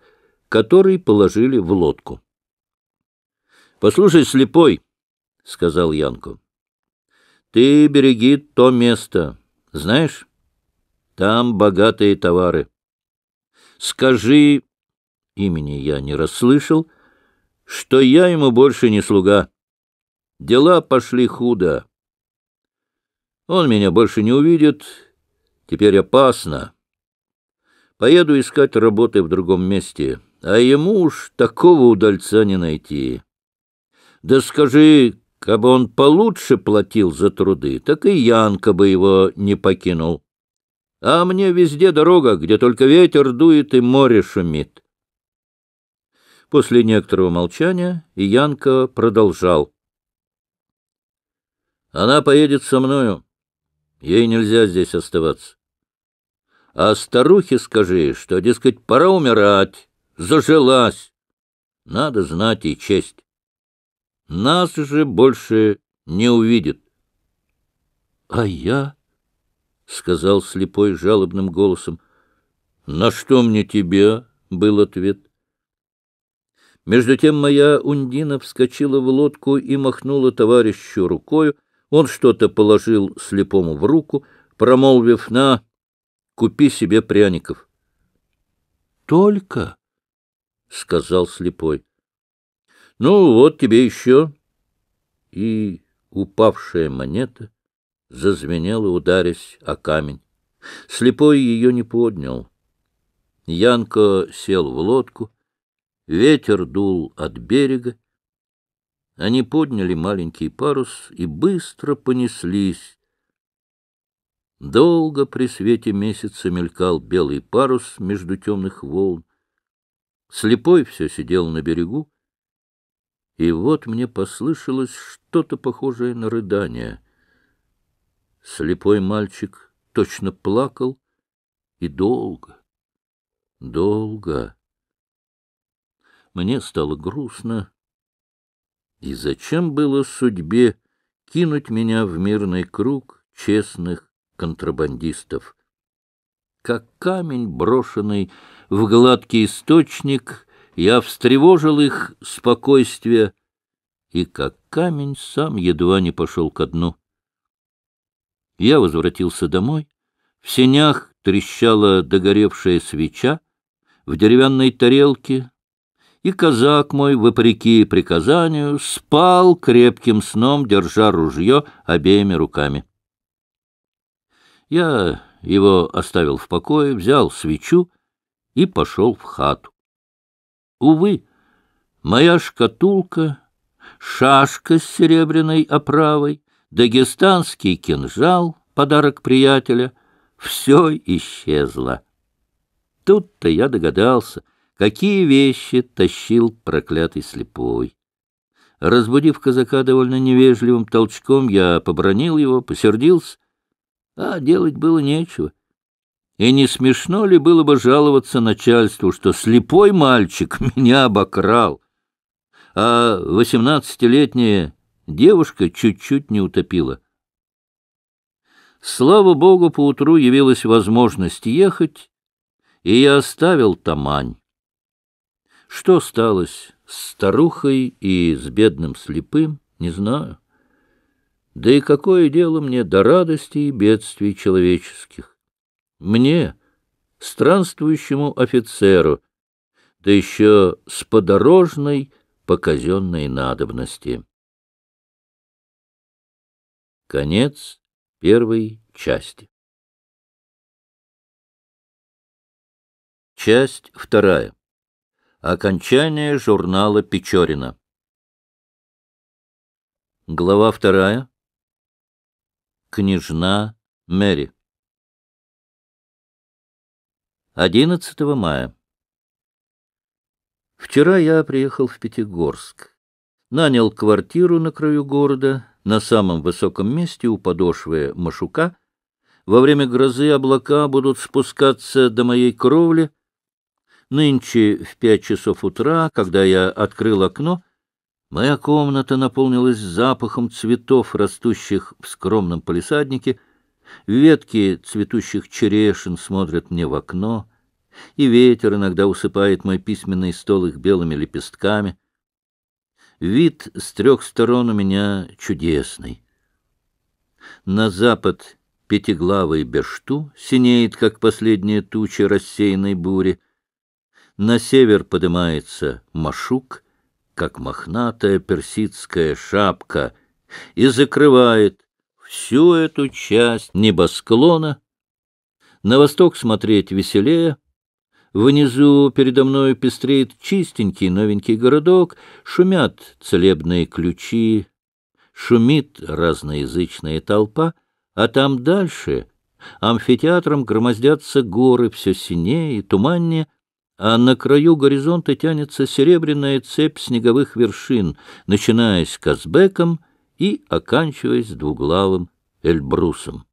который положили в лодку. — Послушай, слепой, — сказал Янку, — ты береги то место, знаешь? Там богатые товары. Скажи... Имени я не расслышал, — что я ему больше не слуга. Дела пошли худо. Он меня больше не увидит, теперь опасно. Поеду искать работы в другом месте, а ему уж такого удальца не найти. Да скажи, кабы он получше платил за труды, так и Янка бы его не покинул. А мне везде дорога, где только ветер дует и море шумит. После некоторого молчания Янко продолжал. «Она поедет со мною. Ей нельзя здесь оставаться. А старухе скажи, что, дескать, пора умирать, зажилась. Надо знать и честь. Нас же больше не увидит. — А я? — сказал слепой жалобным голосом. — На что мне тебя? — был ответ. Между тем моя Ундина вскочила в лодку и махнула товарищу рукою. Он что-то положил слепому в руку, промолвив «На, купи себе пряников». «Только?» — сказал слепой. «Ну, вот тебе еще». И упавшая монета зазвенела, ударясь о камень. Слепой ее не поднял. Янко сел в лодку, Ветер дул от берега. Они подняли маленький парус и быстро понеслись. Долго при свете месяца мелькал белый парус между темных волн. Слепой все сидел на берегу. И вот мне послышалось что-то похожее на рыдание. Слепой мальчик точно плакал и долго, долго. Мне стало грустно. И зачем было судьбе кинуть меня в мирный круг честных контрабандистов? Как камень, брошенный в гладкий источник, я встревожил их спокойствие, и как камень сам едва не пошел ко дну. Я возвратился домой. В сенях трещала догоревшая свеча, в деревянной тарелке и казак мой, вопреки приказанию, спал крепким сном, держа ружье обеими руками. Я его оставил в покое, взял свечу и пошел в хату. Увы, моя шкатулка, шашка с серебряной оправой, дагестанский кинжал, подарок приятеля, все исчезло. Тут-то я догадался — какие вещи тащил проклятый слепой. Разбудив казака довольно невежливым толчком, я побронил его, посердился, а делать было нечего. И не смешно ли было бы жаловаться начальству, что слепой мальчик меня обокрал, а восемнадцатилетняя девушка чуть-чуть не утопила? Слава богу, поутру явилась возможность ехать, и я оставил Тамань. Что сталось с старухой и с бедным слепым, не знаю. Да и какое дело мне до радости и бедствий человеческих? Мне, странствующему офицеру, да еще с подорожной по надобности. Конец первой части. Часть вторая. Окончание журнала Печорина. Глава вторая. Княжна Мэри. 11 мая. Вчера я приехал в Пятигорск. Нанял квартиру на краю города, на самом высоком месте у подошвы Машука. Во время грозы облака будут спускаться до моей кровли — Нынче в пять часов утра, когда я открыл окно, моя комната наполнилась запахом цветов, растущих в скромном палисаднике. Ветки цветущих черешин смотрят мне в окно, и ветер иногда усыпает мой письменный стол их белыми лепестками. Вид с трех сторон у меня чудесный. На запад пятиглавый бешту синеет, как последняя туча рассеянной бури, на север поднимается Машук, как мохнатая персидская шапка, и закрывает всю эту часть небосклона. На восток смотреть веселее. Внизу передо мной пестреет чистенький новенький городок, шумят целебные ключи, шумит разноязычная толпа, а там дальше — амфитеатром громоздятся горы все синее и туманнее, а на краю горизонта тянется серебряная цепь снеговых вершин, начинаясь Казбеком и оканчиваясь двуглавым Эльбрусом.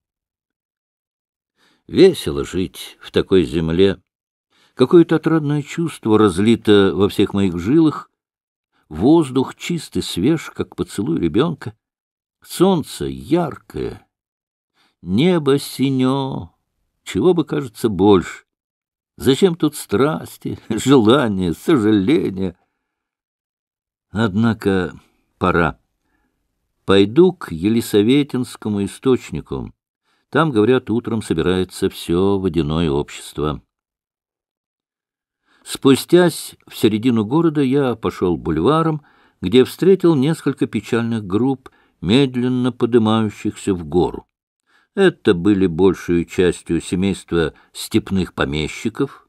Весело жить в такой земле. Какое-то отрадное чувство разлито во всех моих жилах. Воздух чист и свеж, как поцелуй ребенка. Солнце яркое, небо синё. Чего бы кажется больше? Зачем тут страсти, желания, сожаления? Однако пора. Пойду к Елисаветинскому источнику. Там, говорят, утром собирается все водяное общество. Спустясь в середину города, я пошел бульваром, где встретил несколько печальных групп, медленно поднимающихся в гору. Это были большую частью семейства степных помещиков.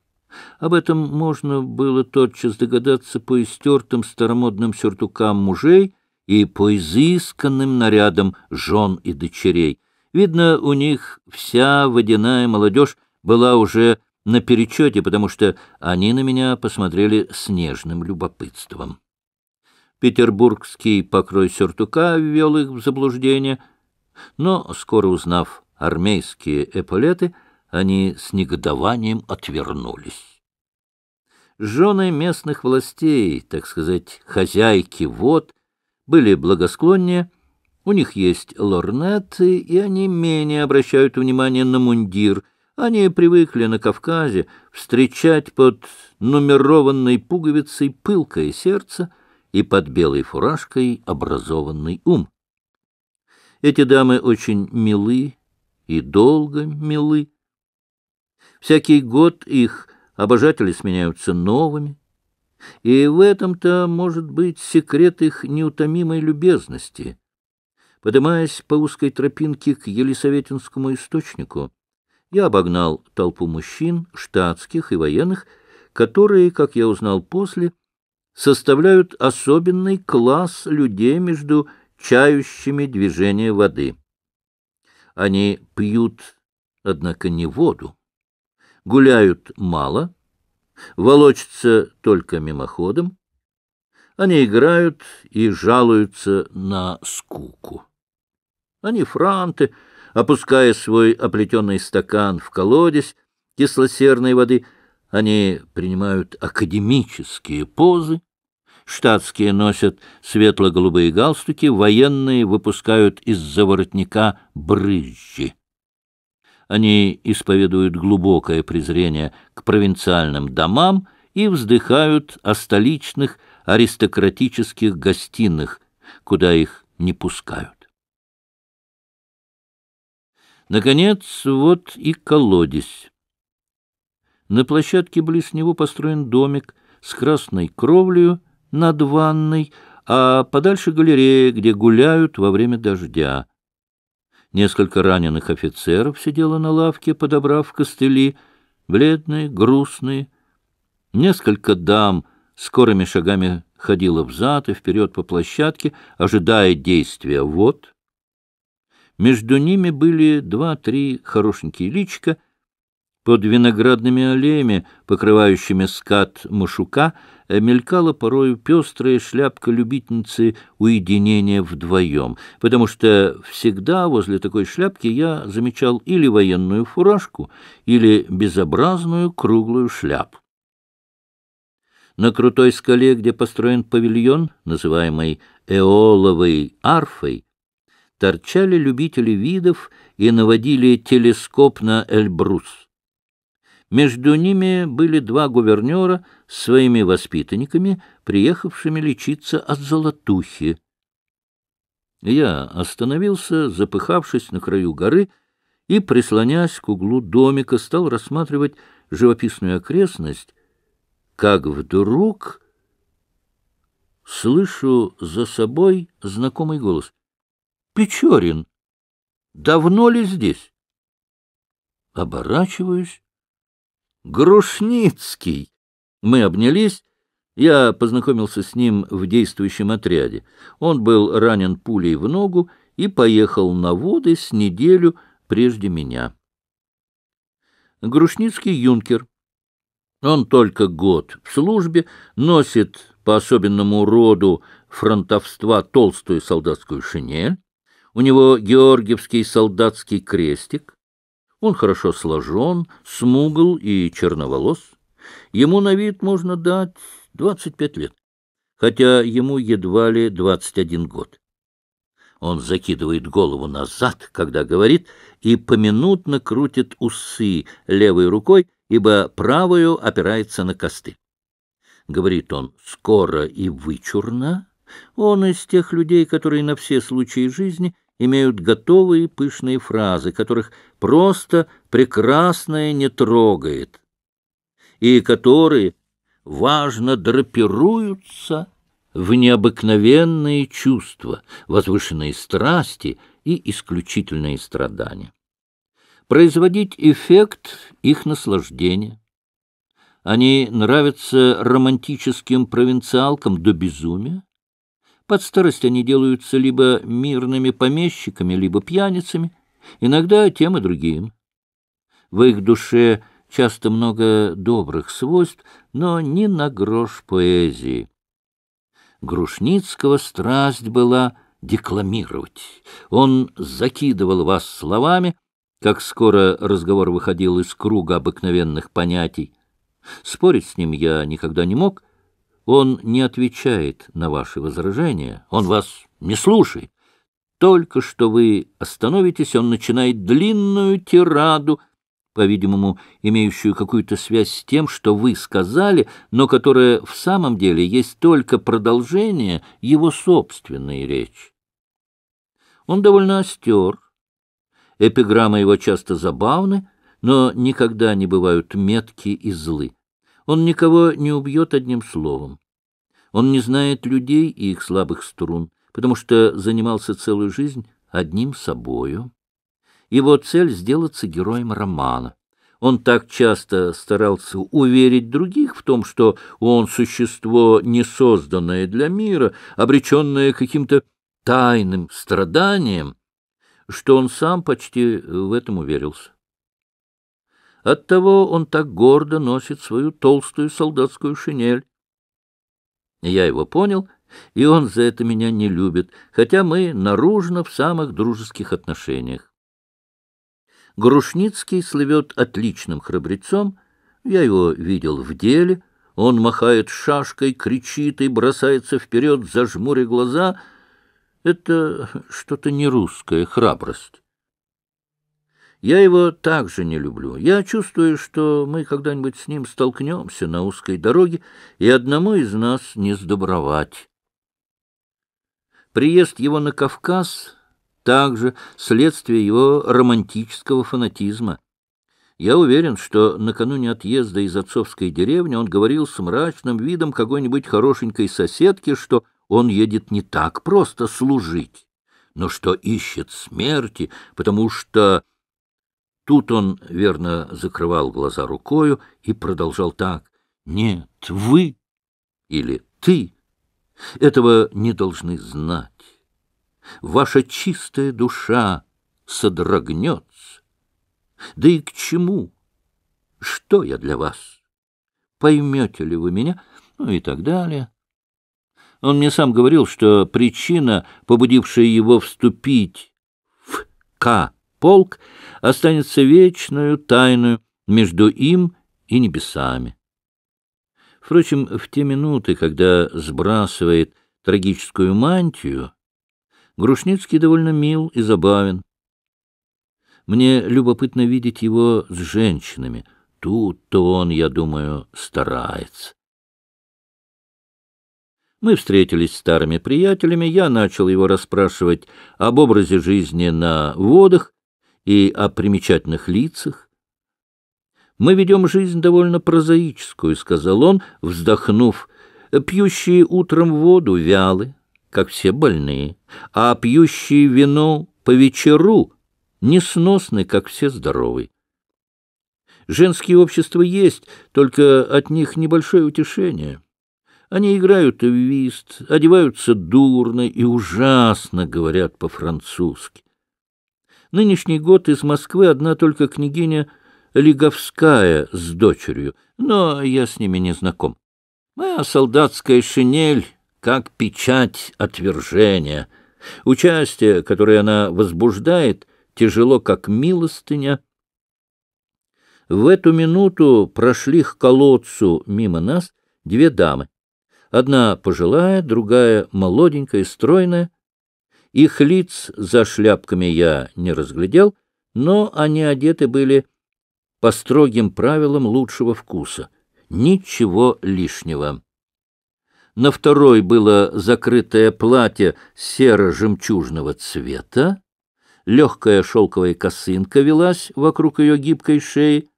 Об этом можно было тотчас догадаться по истертым старомодным сюртукам мужей и по изысканным нарядам жен и дочерей. Видно, у них вся водяная молодежь была уже на перечете, потому что они на меня посмотрели с нежным любопытством. Петербургский покрой сюртука ввел их в заблуждение — но, скоро узнав армейские эполеты, они с негодованием отвернулись. Жены местных властей, так сказать, хозяйки вод, были благосклоннее, у них есть лорнеты, и они менее обращают внимание на мундир. Они привыкли на Кавказе встречать под нумерованной пуговицей пылкое сердце и под белой фуражкой образованный ум. Эти дамы очень милы и долго милы. Всякий год их обожатели сменяются новыми. И в этом-то может быть секрет их неутомимой любезности. Поднимаясь по узкой тропинке к Елисаветинскому источнику, я обогнал толпу мужчин, штатских и военных, которые, как я узнал после, составляют особенный класс людей между чающими движение воды. Они пьют, однако, не воду, гуляют мало, волочатся только мимоходом, они играют и жалуются на скуку. Они франты, опуская свой оплетенный стакан в колодец кислосерной воды, они принимают академические позы, штатские носят светло-голубые галстуки, военные выпускают из-за воротника брызжи. Они исповедуют глубокое презрение к провинциальным домам и вздыхают о столичных аристократических гостиных, куда их не пускают. Наконец, вот и колодец. На площадке близ него построен домик с красной кровлею, над ванной, а подальше галерея, где гуляют во время дождя. Несколько раненых офицеров сидело на лавке, подобрав костыли, бледные, грустные. Несколько дам скорыми шагами ходило взад и вперед по площадке, ожидая действия «вот». Между ними были два-три хорошенькие личка — под виноградными аллеями, покрывающими скат Машука, мелькала порою пестрая шляпка любительницы уединения вдвоем, потому что всегда возле такой шляпки я замечал или военную фуражку, или безобразную круглую шляпу. На крутой скале, где построен павильон, называемый «эоловой арфой», торчали любители видов и наводили телескоп на Эльбрус. Между ними были два гувернера с своими воспитанниками, приехавшими лечиться от золотухи. Я остановился, запыхавшись на краю горы, и, прислонясь к углу домика, стал рассматривать живописную окрестность, как вдруг слышу за собой знакомый голос. «Печорин, давно ли здесь?» Оборачиваюсь Грушницкий. Мы обнялись. Я познакомился с ним в действующем отряде. Он был ранен пулей в ногу и поехал на воды с неделю прежде меня. Грушницкий юнкер. Он только год в службе, носит по особенному роду фронтовства толстую солдатскую шинель. У него георгиевский солдатский крестик. Он хорошо сложен, смугл и черноволос. Ему на вид можно дать 25 лет, хотя ему едва ли 21 год. Он закидывает голову назад, когда говорит, и поминутно крутит усы левой рукой, ибо правую опирается на костыль. Говорит он скоро и вычурно. Он из тех людей, которые на все случаи жизни имеют готовые пышные фразы, которых просто прекрасное не трогает, и которые важно драпируются в необыкновенные чувства, возвышенные страсти и исключительные страдания. Производить эффект их наслаждения. Они нравятся романтическим провинциалкам до безумия, под старость они делаются либо мирными помещиками, либо пьяницами, иногда тем и другим. В их душе часто много добрых свойств, но ни на грош поэзии. Грушницкого страсть была декламировать. Он закидывал вас словами, как скоро разговор выходил из круга обыкновенных понятий. Спорить с ним я никогда не мог — он не отвечает на ваши возражения, он вас не слушает. Только что вы остановитесь, он начинает длинную тираду, по-видимому, имеющую какую-то связь с тем, что вы сказали, но которая в самом деле есть только продолжение его собственной речи. Он довольно остер. Эпиграммы его часто забавны, но никогда не бывают метки и злы. Он никого не убьет одним словом. Он не знает людей и их слабых струн, потому что занимался целую жизнь одним собою. Его цель — сделаться героем романа. Он так часто старался уверить других в том, что он существо, не созданное для мира, обреченное каким-то тайным страданием, что он сам почти в этом уверился. Оттого он так гордо носит свою толстую солдатскую шинель. Я его понял, и он за это меня не любит, хотя мы наружно в самых дружеских отношениях. Грушницкий слывет отличным храбрецом, я его видел в деле, он махает шашкой, кричит и бросается вперед, зажмуря глаза. Это что-то нерусская храбрость. Я его также не люблю. Я чувствую, что мы когда-нибудь с ним столкнемся на узкой дороге, и одному из нас не сдобровать. Приезд его на Кавказ — также следствие его романтического фанатизма. Я уверен, что накануне отъезда из отцовской деревни он говорил с мрачным видом какой-нибудь хорошенькой соседки, что он едет не так просто служить, но что ищет смерти, потому что Тут он верно закрывал глаза рукою и продолжал так. «Нет, вы или ты этого не должны знать. Ваша чистая душа содрогнется. Да и к чему? Что я для вас? Поймете ли вы меня?» Ну и так далее. Он мне сам говорил, что причина, побудившая его вступить в К полк останется вечную тайную между им и небесами. Впрочем, в те минуты, когда сбрасывает трагическую мантию, Грушницкий довольно мил и забавен. Мне любопытно видеть его с женщинами. Тут-то он, я думаю, старается. Мы встретились с старыми приятелями, я начал его расспрашивать об образе жизни на водах, и о примечательных лицах. «Мы ведем жизнь довольно прозаическую», — сказал он, вздохнув. «Пьющие утром воду вялы, как все больные, а пьющие вино по вечеру несносны, как все здоровые. Женские общества есть, только от них небольшое утешение. Они играют в вист, одеваются дурно и ужасно говорят по-французски. Нынешний год из Москвы одна только княгиня Лиговская с дочерью, но я с ними не знаком. Моя солдатская шинель как печать отвержения. Участие, которое она возбуждает, тяжело, как милостыня. В эту минуту прошли к колодцу мимо нас две дамы. Одна пожилая, другая молоденькая, стройная. Их лиц за шляпками я не разглядел, но они одеты были по строгим правилам лучшего вкуса. Ничего лишнего. На второй было закрытое платье серо-жемчужного цвета, легкая шелковая косынка велась вокруг ее гибкой шеи,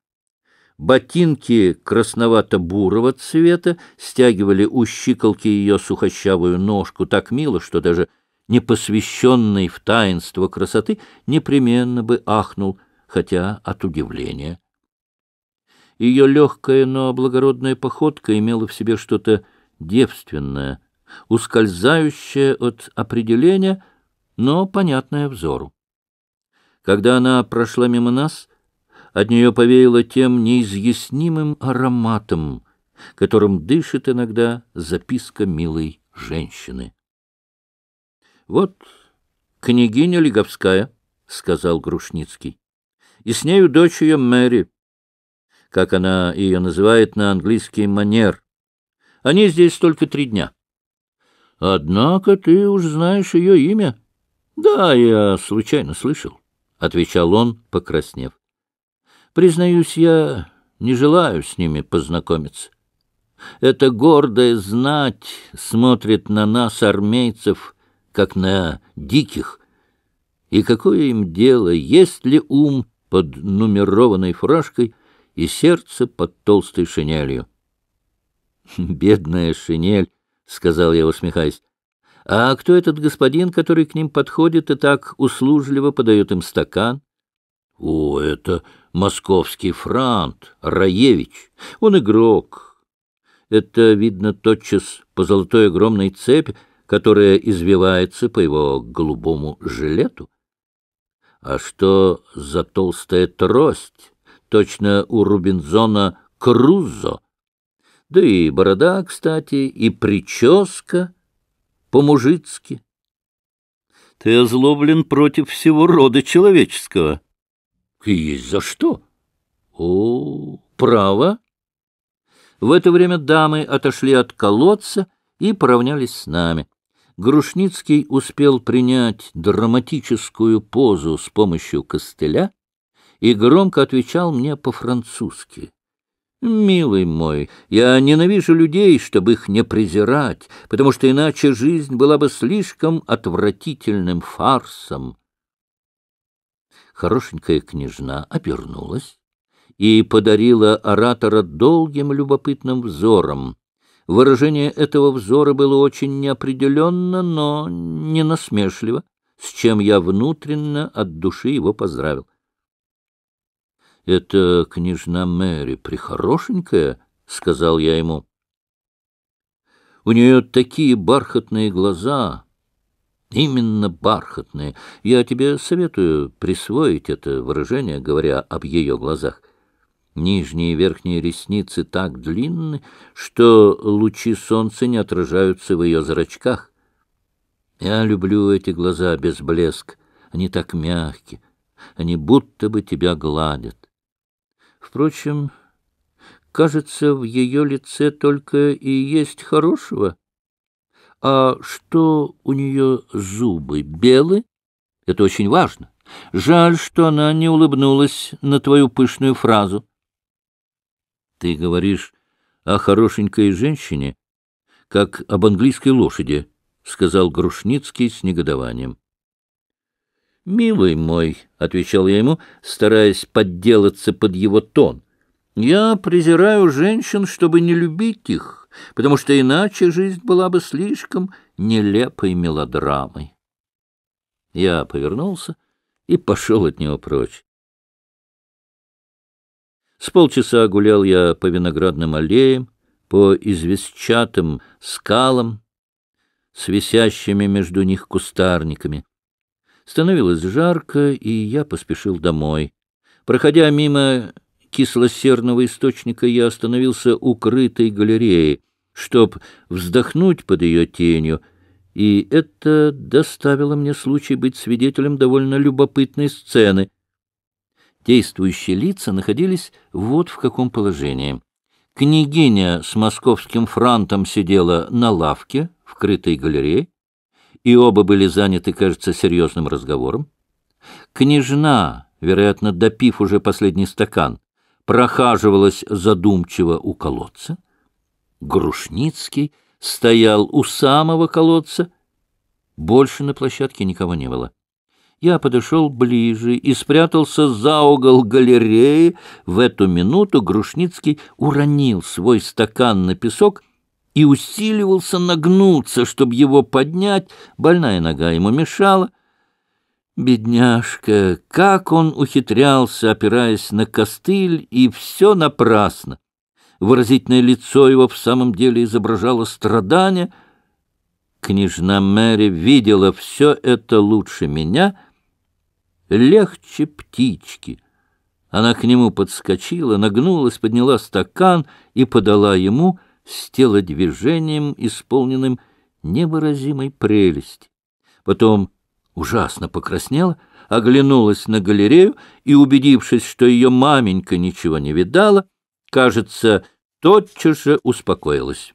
ботинки красновато-бурого цвета стягивали у щиколки ее сухощавую ножку так мило, что даже непосвященный в таинство красоты, непременно бы ахнул, хотя от удивления. Ее легкая, но благородная походка имела в себе что-то девственное, ускользающее от определения, но понятное взору. Когда она прошла мимо нас, от нее повеяло тем неизъяснимым ароматом, которым дышит иногда записка милой женщины. — Вот княгиня Лиговская, сказал Грушницкий, — и с нею дочь ее Мэри, как она ее называет на английский манер. Они здесь только три дня. — Однако ты уж знаешь ее имя. — Да, я случайно слышал, — отвечал он, покраснев. — Признаюсь, я не желаю с ними познакомиться. Это гордая знать смотрит на нас, армейцев, — как на диких. И какое им дело, есть ли ум под нумерованной фуражкой и сердце под толстой шинелью? — Бедная шинель, — сказал я, усмехаясь. — А кто этот господин, который к ним подходит и так услужливо подает им стакан? — О, это московский франт, Раевич. Он игрок. Это видно тотчас по золотой огромной цепи, которая извивается по его голубому жилету? А что за толстая трость, точно у Рубинзона Крузо? Да и борода, кстати, и прическа по-мужицки. Ты озлоблен против всего рода человеческого. И есть за что? О, право. В это время дамы отошли от колодца и поравнялись с нами. Грушницкий успел принять драматическую позу с помощью костыля и громко отвечал мне по-французски. «Милый мой, я ненавижу людей, чтобы их не презирать, потому что иначе жизнь была бы слишком отвратительным фарсом». Хорошенькая княжна обернулась и подарила оратора долгим любопытным взором. Выражение этого взора было очень неопределенно, но не насмешливо, с чем я внутренно от души его поздравил. — Это княжна Мэри прихорошенькая, — сказал я ему. — У нее такие бархатные глаза, Именно бархатные. Я тебе советую присвоить это выражение, говоря об ее глазах. Нижние и верхние ресницы так длинны, что лучи солнца не отражаются в ее зрачках. Я люблю эти глаза без блеск. Они так мягкие. Они будто бы тебя гладят. Впрочем, кажется, в ее лице только и есть хорошего. А что у нее зубы белы? Это очень важно. Жаль, что она не улыбнулась на твою пышную фразу. Ты говоришь о хорошенькой женщине, как об английской лошади, — сказал Грушницкий с негодованием. — Милый мой, — отвечал я ему, стараясь подделаться под его тон, — я презираю женщин, чтобы не любить их, потому что иначе жизнь была бы слишком нелепой мелодрамой. Я повернулся и пошел от него прочь. С полчаса гулял я по виноградным аллеям, по известчатым скалам, с висящими между них кустарниками. Становилось жарко, и я поспешил домой. Проходя мимо кислосерного источника, я остановился у крытой галереи, чтоб вздохнуть под ее тенью, и это доставило мне случай быть свидетелем довольно любопытной сцены — действующие лица находились вот в каком положении. Княгиня с московским франтом сидела на лавке, вкрытой галереей, и оба были заняты, кажется, серьезным разговором. Княжна, вероятно, допив уже последний стакан, прохаживалась задумчиво у колодца. Грушницкий стоял у самого колодца. Больше на площадке никого не было я подошел ближе и спрятался за угол галереи. В эту минуту Грушницкий уронил свой стакан на песок и усиливался нагнуться, чтобы его поднять. Больная нога ему мешала. Бедняжка, как он ухитрялся, опираясь на костыль, и все напрасно. Выразительное лицо его в самом деле изображало страдание. Княжна Мэри видела все это лучше меня — легче птички. Она к нему подскочила, нагнулась, подняла стакан и подала ему с телодвижением, исполненным невыразимой прелести. Потом ужасно покраснела, оглянулась на галерею и, убедившись, что ее маменька ничего не видала, кажется, тотчас же успокоилась.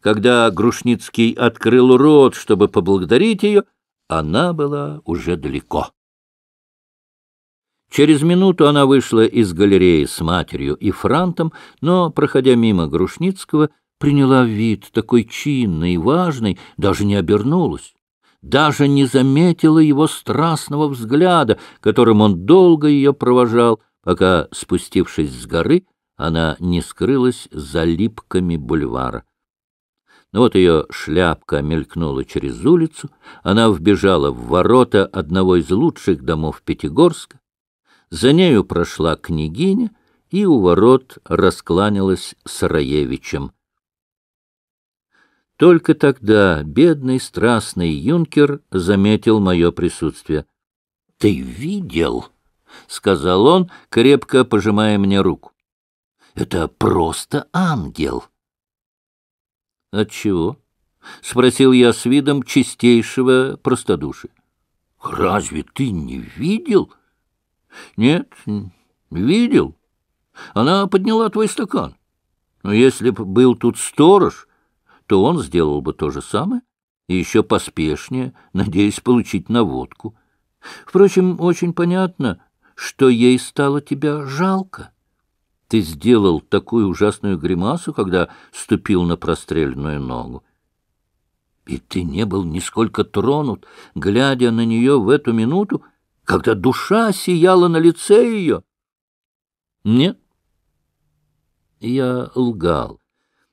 Когда Грушницкий открыл рот, чтобы поблагодарить ее, она была уже далеко. Через минуту она вышла из галереи с матерью и франтом, но, проходя мимо Грушницкого, приняла вид такой чинный и важный, даже не обернулась, даже не заметила его страстного взгляда, которым он долго ее провожал, пока, спустившись с горы, она не скрылась за липками бульвара. Но ну вот ее шляпка мелькнула через улицу, она вбежала в ворота одного из лучших домов Пятигорска, за нею прошла княгиня и у ворот раскланялась с Раевичем. Только тогда бедный страстный юнкер заметил мое присутствие. — Ты видел? — сказал он, крепко пожимая мне руку. — Это просто ангел! — Отчего? — спросил я с видом чистейшего простодушия. — Разве ты не видел? — нет, видел. Она подняла твой стакан. Но если б был тут сторож, то он сделал бы то же самое, и еще поспешнее, надеясь получить наводку. Впрочем, очень понятно, что ей стало тебя жалко. Ты сделал такую ужасную гримасу, когда ступил на простреленную ногу. И ты не был нисколько тронут, глядя на нее в эту минуту, когда душа сияла на лице ее? Нет. Я лгал,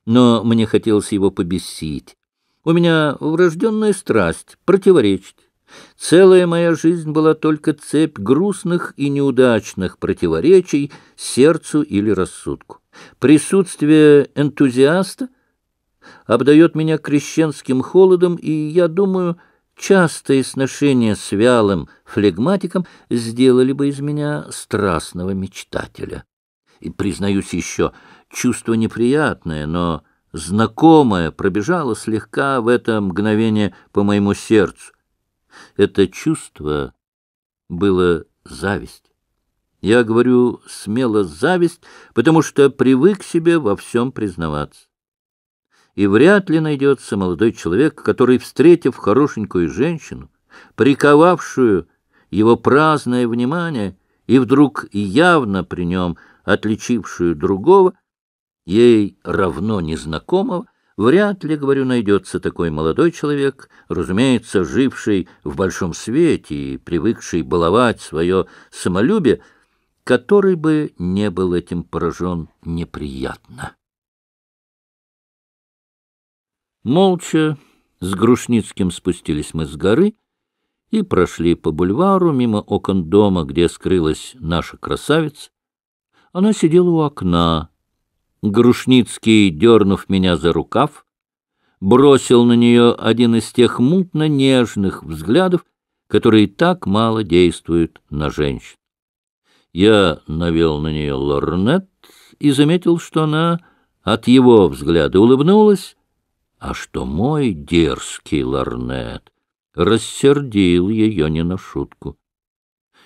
но мне хотелось его побесить. У меня врожденная страсть противоречить. Целая моя жизнь была только цепь грустных и неудачных противоречий сердцу или рассудку. Присутствие энтузиаста обдает меня крещенским холодом, и я думаю Частые сношения с вялым флегматиком сделали бы из меня страстного мечтателя. И, признаюсь еще, чувство неприятное, но знакомое пробежало слегка в это мгновение по моему сердцу. Это чувство было зависть. Я говорю смело зависть, потому что привык себе во всем признаваться и вряд ли найдется молодой человек, который, встретив хорошенькую женщину, приковавшую его праздное внимание и вдруг явно при нем отличившую другого, ей равно незнакомого, вряд ли, говорю, найдется такой молодой человек, разумеется, живший в большом свете и привыкший баловать свое самолюбие, который бы не был этим поражен неприятно. Молча с Грушницким спустились мы с горы и прошли по бульвару мимо окон дома, где скрылась наша красавица. Она сидела у окна. Грушницкий, дернув меня за рукав, бросил на нее один из тех мутно-нежных взглядов, которые так мало действуют на женщин. Я навел на нее лорнет и заметил, что она от его взгляда улыбнулась, а что мой дерзкий лорнет рассердил ее не на шутку.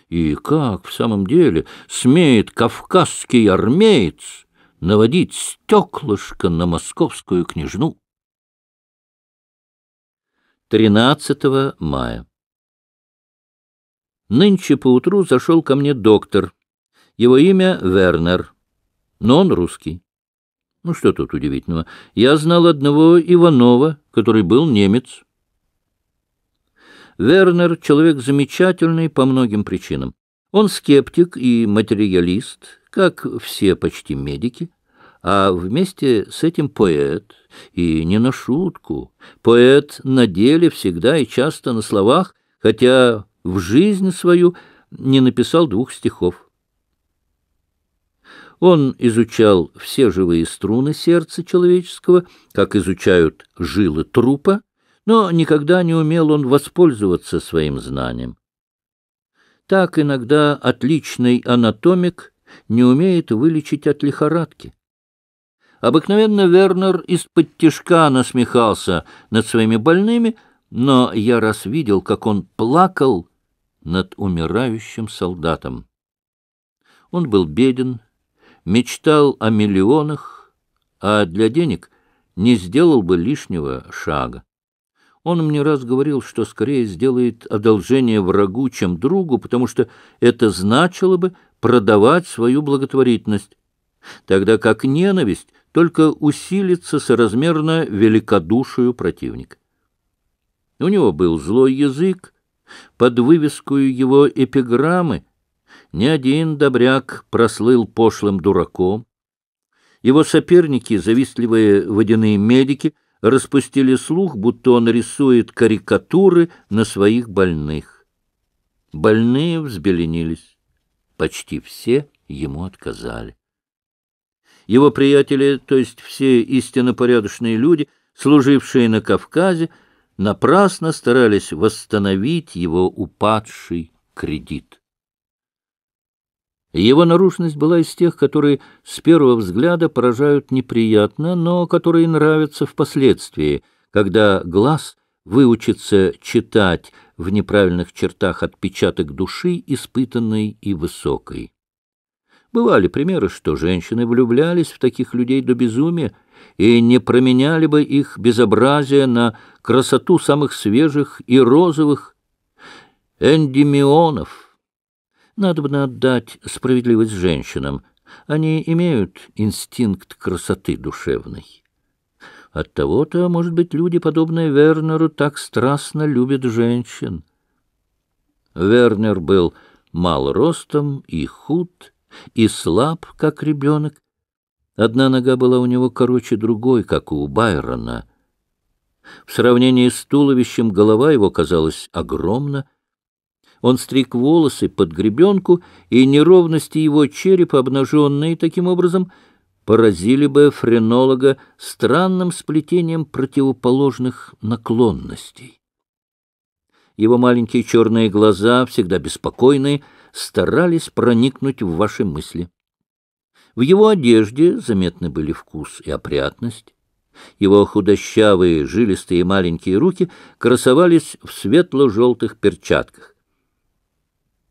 И как в самом деле смеет кавказский армеец наводить стеклышко на московскую княжну? 13 мая. Нынче поутру зашел ко мне доктор. Его имя Вернер, но он русский. Ну, что тут удивительного? Я знал одного Иванова, который был немец. Вернер — человек замечательный по многим причинам. Он скептик и материалист, как все почти медики, а вместе с этим поэт, и не на шутку. Поэт на деле всегда и часто на словах, хотя в жизнь свою не написал двух стихов. Он изучал все живые струны сердца человеческого, как изучают жилы трупа, но никогда не умел он воспользоваться своим знанием. Так иногда отличный анатомик не умеет вылечить от лихорадки. Обыкновенно Вернер из-под тишка насмехался над своими больными, но я раз видел, как он плакал над умирающим солдатом. Он был беден, мечтал о миллионах, а для денег не сделал бы лишнего шага. Он мне раз говорил, что скорее сделает одолжение врагу, чем другу, потому что это значило бы продавать свою благотворительность, тогда как ненависть только усилится соразмерно великодушию противника. У него был злой язык, под вывеску его эпиграммы — ни один добряк прослыл пошлым дураком. Его соперники, завистливые водяные медики, распустили слух, будто он рисует карикатуры на своих больных. Больные взбеленились. Почти все ему отказали. Его приятели, то есть все истинно порядочные люди, служившие на Кавказе, напрасно старались восстановить его упадший кредит. Его наружность была из тех, которые с первого взгляда поражают неприятно, но которые нравятся впоследствии, когда глаз выучится читать в неправильных чертах отпечаток души, испытанной и высокой. Бывали примеры, что женщины влюблялись в таких людей до безумия и не променяли бы их безобразие на красоту самых свежих и розовых эндемионов — надо бы отдать справедливость женщинам. Они имеют инстинкт красоты душевной. Оттого-то, может быть, люди, подобные Вернеру, так страстно любят женщин. Вернер был мал ростом и худ, и слаб, как ребенок. Одна нога была у него короче другой, как у Байрона. В сравнении с туловищем голова его казалась огромна, он стриг волосы под гребенку, и неровности его черепа, обнаженные таким образом, поразили бы френолога странным сплетением противоположных наклонностей. Его маленькие черные глаза, всегда беспокойные, старались проникнуть в ваши мысли. В его одежде заметны были вкус и опрятность. Его худощавые, жилистые маленькие руки красовались в светло-желтых перчатках.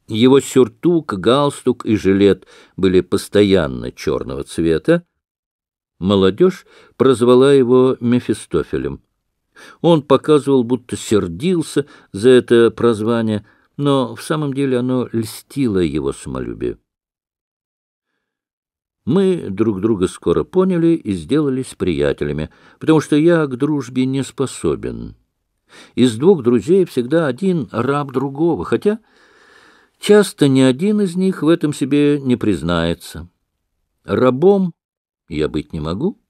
Его сюртук, галстук и жилет были постоянно черного цвета. Молодежь прозвала его Мефистофелем. Он показывал, будто сердился за это прозвание, но в самом деле оно льстило его самолюбию. Мы друг друга скоро поняли и сделались приятелями, потому что я к дружбе не способен. Из двух друзей всегда один раб другого, хотя Часто ни один из них в этом себе не признается. Рабом я быть не могу,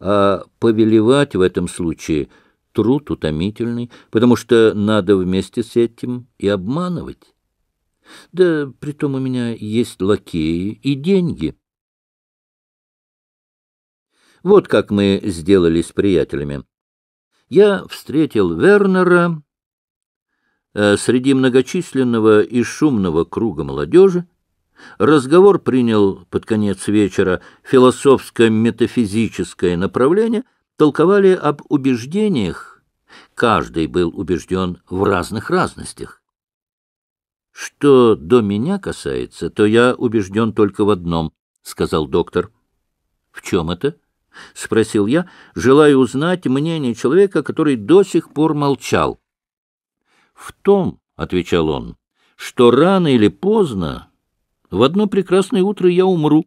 а повелевать в этом случае труд утомительный, потому что надо вместе с этим и обманывать. Да притом у меня есть лакеи и деньги. Вот как мы сделали с приятелями. Я встретил Вернера Э, среди многочисленного и шумного круга молодежи разговор принял под конец вечера философско-метафизическое направление, толковали об убеждениях, каждый был убежден в разных разностях. «Что до меня касается, то я убежден только в одном», — сказал доктор. «В чем это?» — спросил я, желая узнать мнение человека, который до сих пор молчал. В том, — отвечал он, — что рано или поздно в одно прекрасное утро я умру.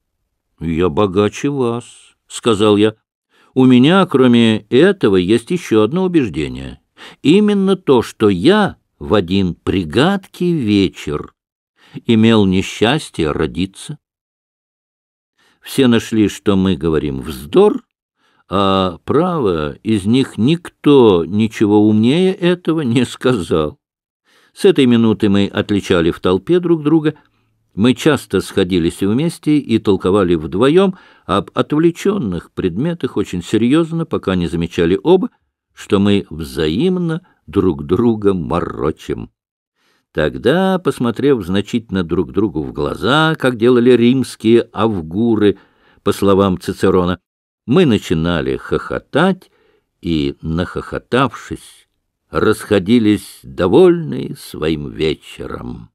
— Я богаче вас, — сказал я. — У меня, кроме этого, есть еще одно убеждение. Именно то, что я в один пригадкий вечер имел несчастье родиться. Все нашли, что мы говорим вздор, а право, из них никто ничего умнее этого не сказал. С этой минуты мы отличали в толпе друг друга. Мы часто сходились вместе и толковали вдвоем об отвлеченных предметах очень серьезно, пока не замечали оба, что мы взаимно друг друга морочим. Тогда, посмотрев значительно друг другу в глаза, как делали римские авгуры, по словам Цицерона, мы начинали хохотать, и, нахохотавшись, расходились довольные своим вечером.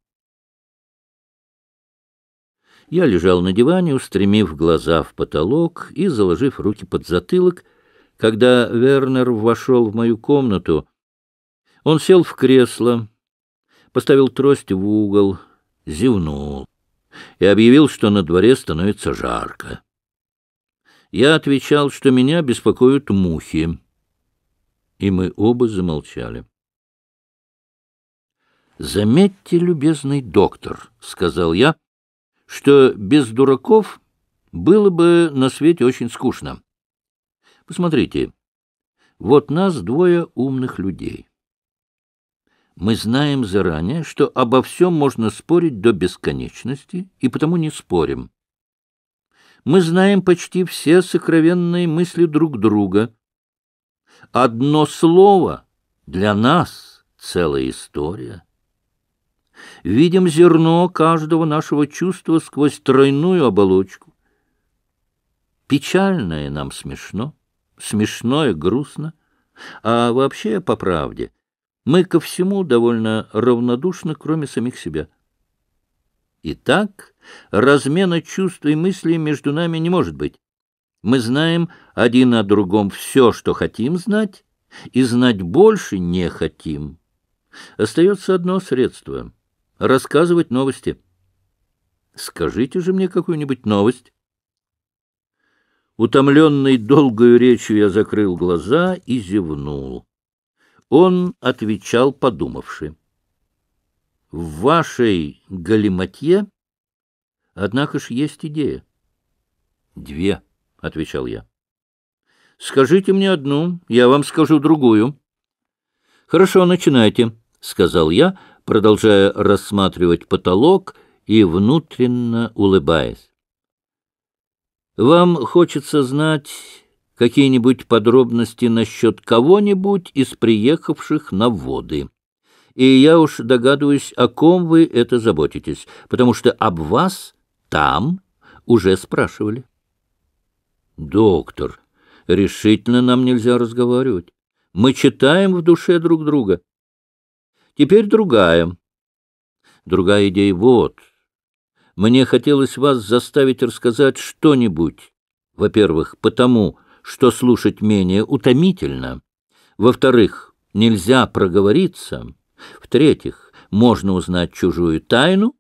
Я лежал на диване, устремив глаза в потолок и заложив руки под затылок, когда Вернер вошел в мою комнату. Он сел в кресло, поставил трость в угол, зевнул и объявил, что на дворе становится жарко я отвечал, что меня беспокоят мухи. И мы оба замолчали. «Заметьте, любезный доктор», — сказал я, — «что без дураков было бы на свете очень скучно. Посмотрите, вот нас двое умных людей. Мы знаем заранее, что обо всем можно спорить до бесконечности, и потому не спорим мы знаем почти все сокровенные мысли друг друга. Одно слово для нас — целая история. Видим зерно каждого нашего чувства сквозь тройную оболочку. Печальное нам смешно, смешное грустно, а вообще, по правде, мы ко всему довольно равнодушны, кроме самих себя. Итак, так Размена чувств и мыслей между нами не может быть. Мы знаем один о другом все, что хотим знать, и знать больше не хотим. Остается одно средство — рассказывать новости. Скажите же мне какую-нибудь новость. Утомленный долгою речью я закрыл глаза и зевнул. Он отвечал, подумавши. — В вашей галиматье Однако ж есть идея. Две, — отвечал я. Скажите мне одну, я вам скажу другую. Хорошо, начинайте, — сказал я, продолжая рассматривать потолок и внутренно улыбаясь. Вам хочется знать какие-нибудь подробности насчет кого-нибудь из приехавших на воды. И я уж догадываюсь, о ком вы это заботитесь, потому что об вас там уже спрашивали. Доктор, решительно нам нельзя разговаривать. Мы читаем в душе друг друга. Теперь другая. Другая идея вот. Мне хотелось вас заставить рассказать что-нибудь. Во-первых, потому, что слушать менее утомительно. Во-вторых, нельзя проговориться. В-третьих, можно узнать чужую тайну.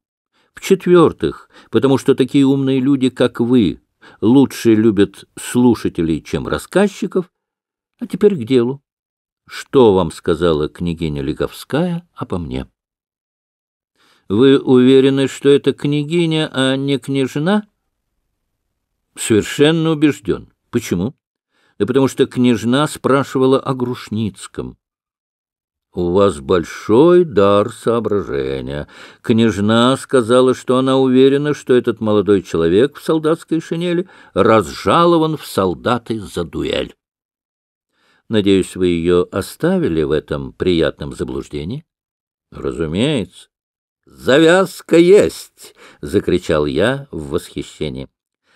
В-четвертых, потому что такие умные люди, как вы, лучше любят слушателей, чем рассказчиков. А теперь к делу. Что вам сказала княгиня Леговская обо мне? Вы уверены, что это княгиня, а не княжна? Совершенно убежден. Почему? Да потому что княжна спрашивала о Грушницком. У вас большой дар соображения. Княжна сказала, что она уверена, что этот молодой человек в солдатской шинели разжалован в солдаты за дуэль. Надеюсь, вы ее оставили в этом приятном заблуждении? Разумеется. Завязка есть! — закричал я в восхищении.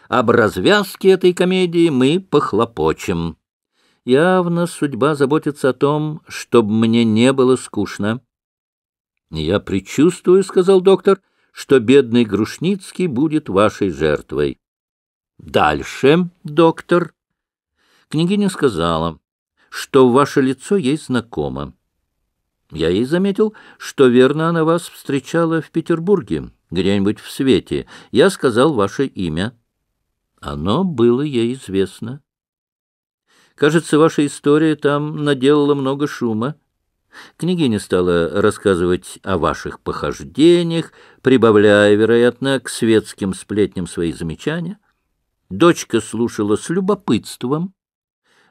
Об развязке этой комедии мы похлопочем. Явно судьба заботится о том, чтобы мне не было скучно. — Я предчувствую, — сказал доктор, — что бедный Грушницкий будет вашей жертвой. — Дальше, доктор. Княгиня сказала, что ваше лицо ей знакомо. Я ей заметил, что верно она вас встречала в Петербурге, где-нибудь в свете. Я сказал ваше имя. Оно было ей известно. Кажется, ваша история там наделала много шума. Княгиня стала рассказывать о ваших похождениях, прибавляя, вероятно, к светским сплетням свои замечания. Дочка слушала с любопытством.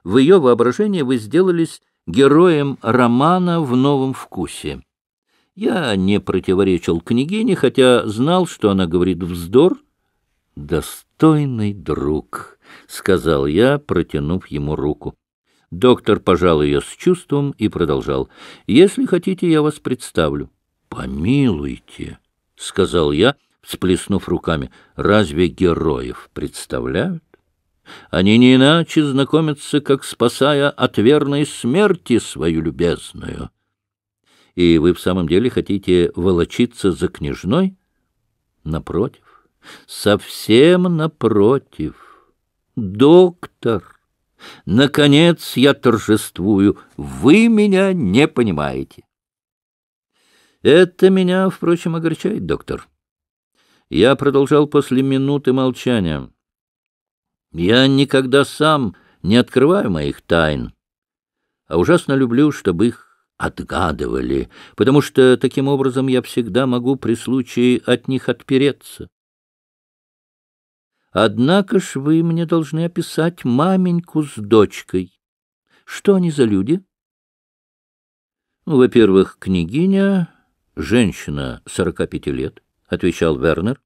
В ее воображении вы сделались героем романа в новом вкусе. Я не противоречил княгине, хотя знал, что она говорит вздор. «Достойный друг». — сказал я, протянув ему руку. Доктор пожал ее с чувством и продолжал. — Если хотите, я вас представлю. — Помилуйте, — сказал я, всплеснув руками. — Разве героев представляют? Они не иначе знакомятся, как спасая от верной смерти свою любезную. И вы в самом деле хотите волочиться за княжной? Напротив, совсем напротив. «Доктор, наконец я торжествую, вы меня не понимаете». «Это меня, впрочем, огорчает, доктор». Я продолжал после минуты молчания. «Я никогда сам не открываю моих тайн, а ужасно люблю, чтобы их отгадывали, потому что таким образом я всегда могу при случае от них отпереться. Однако ж вы мне должны описать маменьку с дочкой. Что они за люди? Во-первых, княгиня — женщина 45 лет, — отвечал Вернер.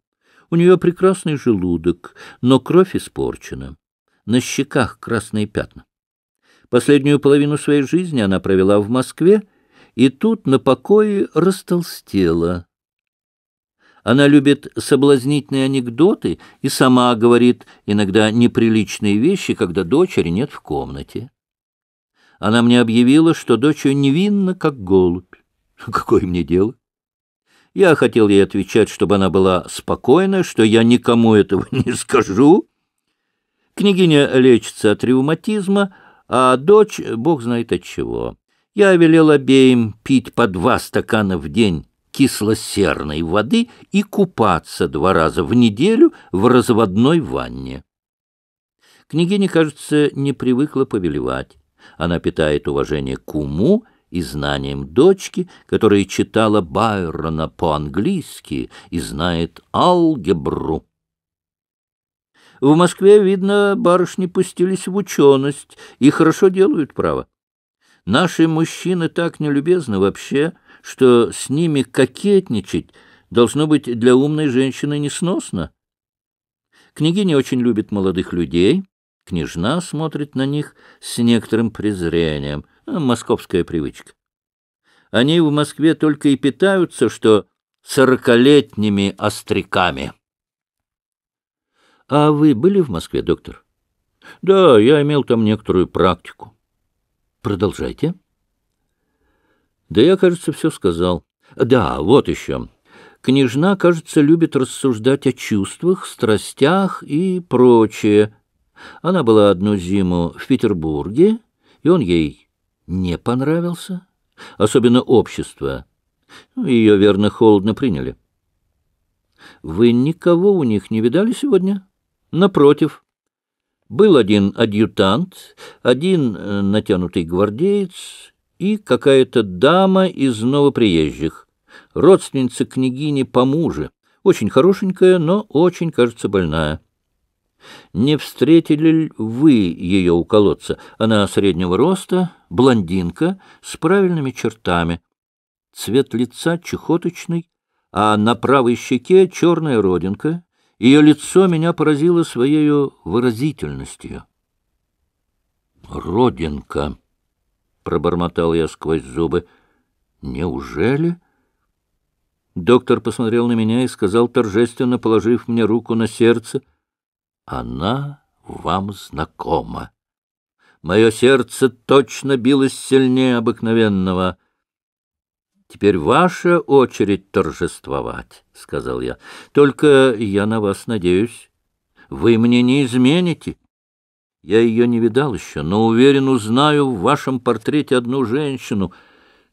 У нее прекрасный желудок, но кровь испорчена. На щеках красные пятна. Последнюю половину своей жизни она провела в Москве, и тут на покое растолстела. Она любит соблазнительные анекдоты и сама говорит иногда неприличные вещи, когда дочери нет в комнате. Она мне объявила, что дочь невинна, как голубь. Какое мне дело? Я хотел ей отвечать, чтобы она была спокойна, что я никому этого не скажу. Княгиня лечится от ревматизма, а дочь бог знает от чего. Я велел обеим пить по два стакана в день кислосерной воды и купаться два раза в неделю в разводной ванне. Княгиня, кажется, не привыкла повелевать. Она питает уважение к уму и знаниям дочки, которая читала Байрона по-английски и знает алгебру. В Москве, видно, барышни пустились в ученость и хорошо делают право. Наши мужчины так нелюбезны вообще — что с ними кокетничать должно быть для умной женщины несносно. Княгиня очень любит молодых людей, княжна смотрит на них с некоторым презрением, а, московская привычка. Они в Москве только и питаются, что сорокалетними остряками. — А вы были в Москве, доктор? — Да, я имел там некоторую практику. — Продолжайте. — да я, кажется, все сказал. Да, вот еще. Княжна, кажется, любит рассуждать о чувствах, страстях и прочее. Она была одну зиму в Петербурге, и он ей не понравился. Особенно общество. Ее, верно, холодно приняли. Вы никого у них не видали сегодня? Напротив. Был один адъютант, один э, натянутый гвардеец и какая-то дама из новоприезжих, родственница княгини по мужу, очень хорошенькая, но очень, кажется, больная. Не встретили ли вы ее у колодца? Она среднего роста, блондинка, с правильными чертами. Цвет лица чехоточный, а на правой щеке черная родинка. Ее лицо меня поразило своей выразительностью. Родинка пробормотал я сквозь зубы. Неужели? Доктор посмотрел на меня и сказал, торжественно положив мне руку на сердце, «Она вам знакома». Мое сердце точно билось сильнее обыкновенного. «Теперь ваша очередь торжествовать», — сказал я. «Только я на вас надеюсь. Вы мне не измените». Я ее не видал еще, но уверен, узнаю в вашем портрете одну женщину,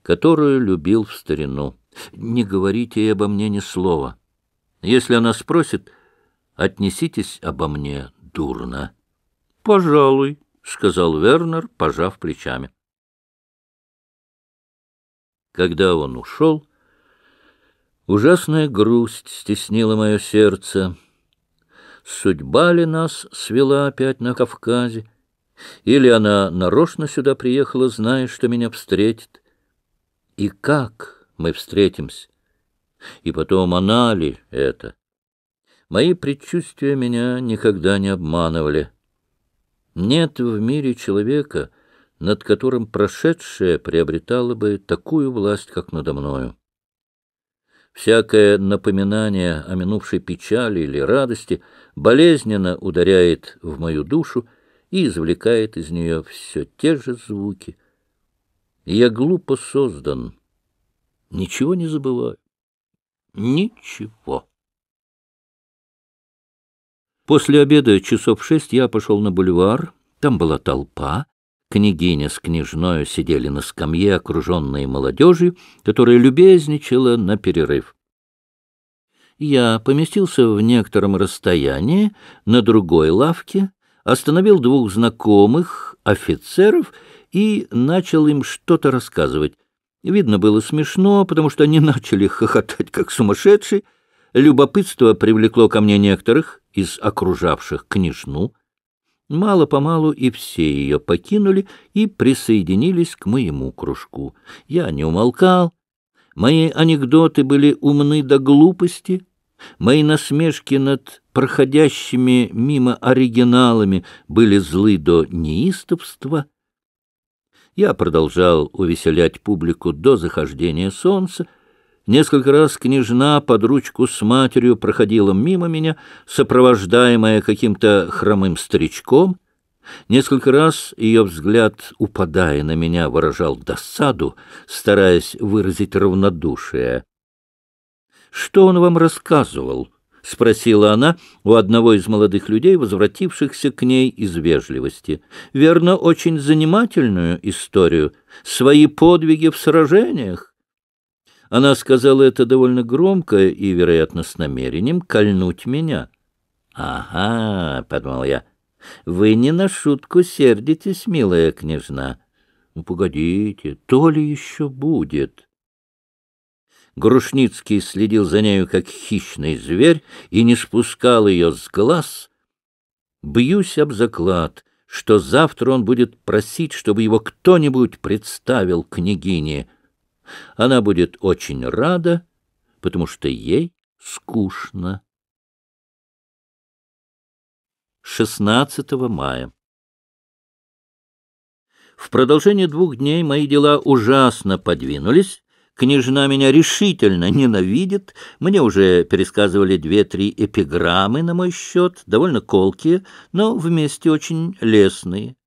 которую любил в старину. Не говорите ей обо мне ни слова. Если она спросит, отнеситесь обо мне дурно. — Пожалуй, — сказал Вернер, пожав плечами. Когда он ушел, ужасная грусть стеснила мое сердце, — Судьба ли нас свела опять на Кавказе? Или она нарочно сюда приехала, зная, что меня встретит? И как мы встретимся? И потом, она ли это? Мои предчувствия меня никогда не обманывали. Нет в мире человека, над которым прошедшее приобретало бы такую власть, как надо мною. Всякое напоминание о минувшей печали или радости болезненно ударяет в мою душу и извлекает из нее все те же звуки. Я глупо создан. Ничего не забываю. Ничего. После обеда часов шесть я пошел на бульвар. Там была толпа. Княгиня с княжною сидели на скамье, окруженные молодежью, которая любезничала на перерыв. Я поместился в некотором расстоянии на другой лавке, остановил двух знакомых офицеров и начал им что-то рассказывать. Видно, было смешно, потому что они начали хохотать, как сумасшедшие. Любопытство привлекло ко мне некоторых из окружавших княжну — Мало-помалу и все ее покинули и присоединились к моему кружку. Я не умолкал. Мои анекдоты были умны до глупости. Мои насмешки над проходящими мимо оригиналами были злы до неистовства. Я продолжал увеселять публику до захождения солнца, Несколько раз княжна под ручку с матерью проходила мимо меня, сопровождаемая каким-то хромым старичком. Несколько раз ее взгляд, упадая на меня, выражал досаду, стараясь выразить равнодушие. «Что он вам рассказывал?» — спросила она у одного из молодых людей, возвратившихся к ней из вежливости. — Верно, очень занимательную историю. Свои подвиги в сражениях. Она сказала это довольно громко и, вероятно, с намерением кольнуть меня. «Ага», — подумал я, — «вы не на шутку сердитесь, милая княжна». «Ну, погодите, то ли еще будет». Грушницкий следил за нею, как хищный зверь, и не спускал ее с глаз. Бьюсь об заклад, что завтра он будет просить, чтобы его кто-нибудь представил княгине. Она будет очень рада, потому что ей скучно. 16 мая. В продолжение двух дней мои дела ужасно подвинулись. Княжна меня решительно ненавидит. Мне уже пересказывали две-три эпиграммы на мой счет, довольно колкие, но вместе очень лестные.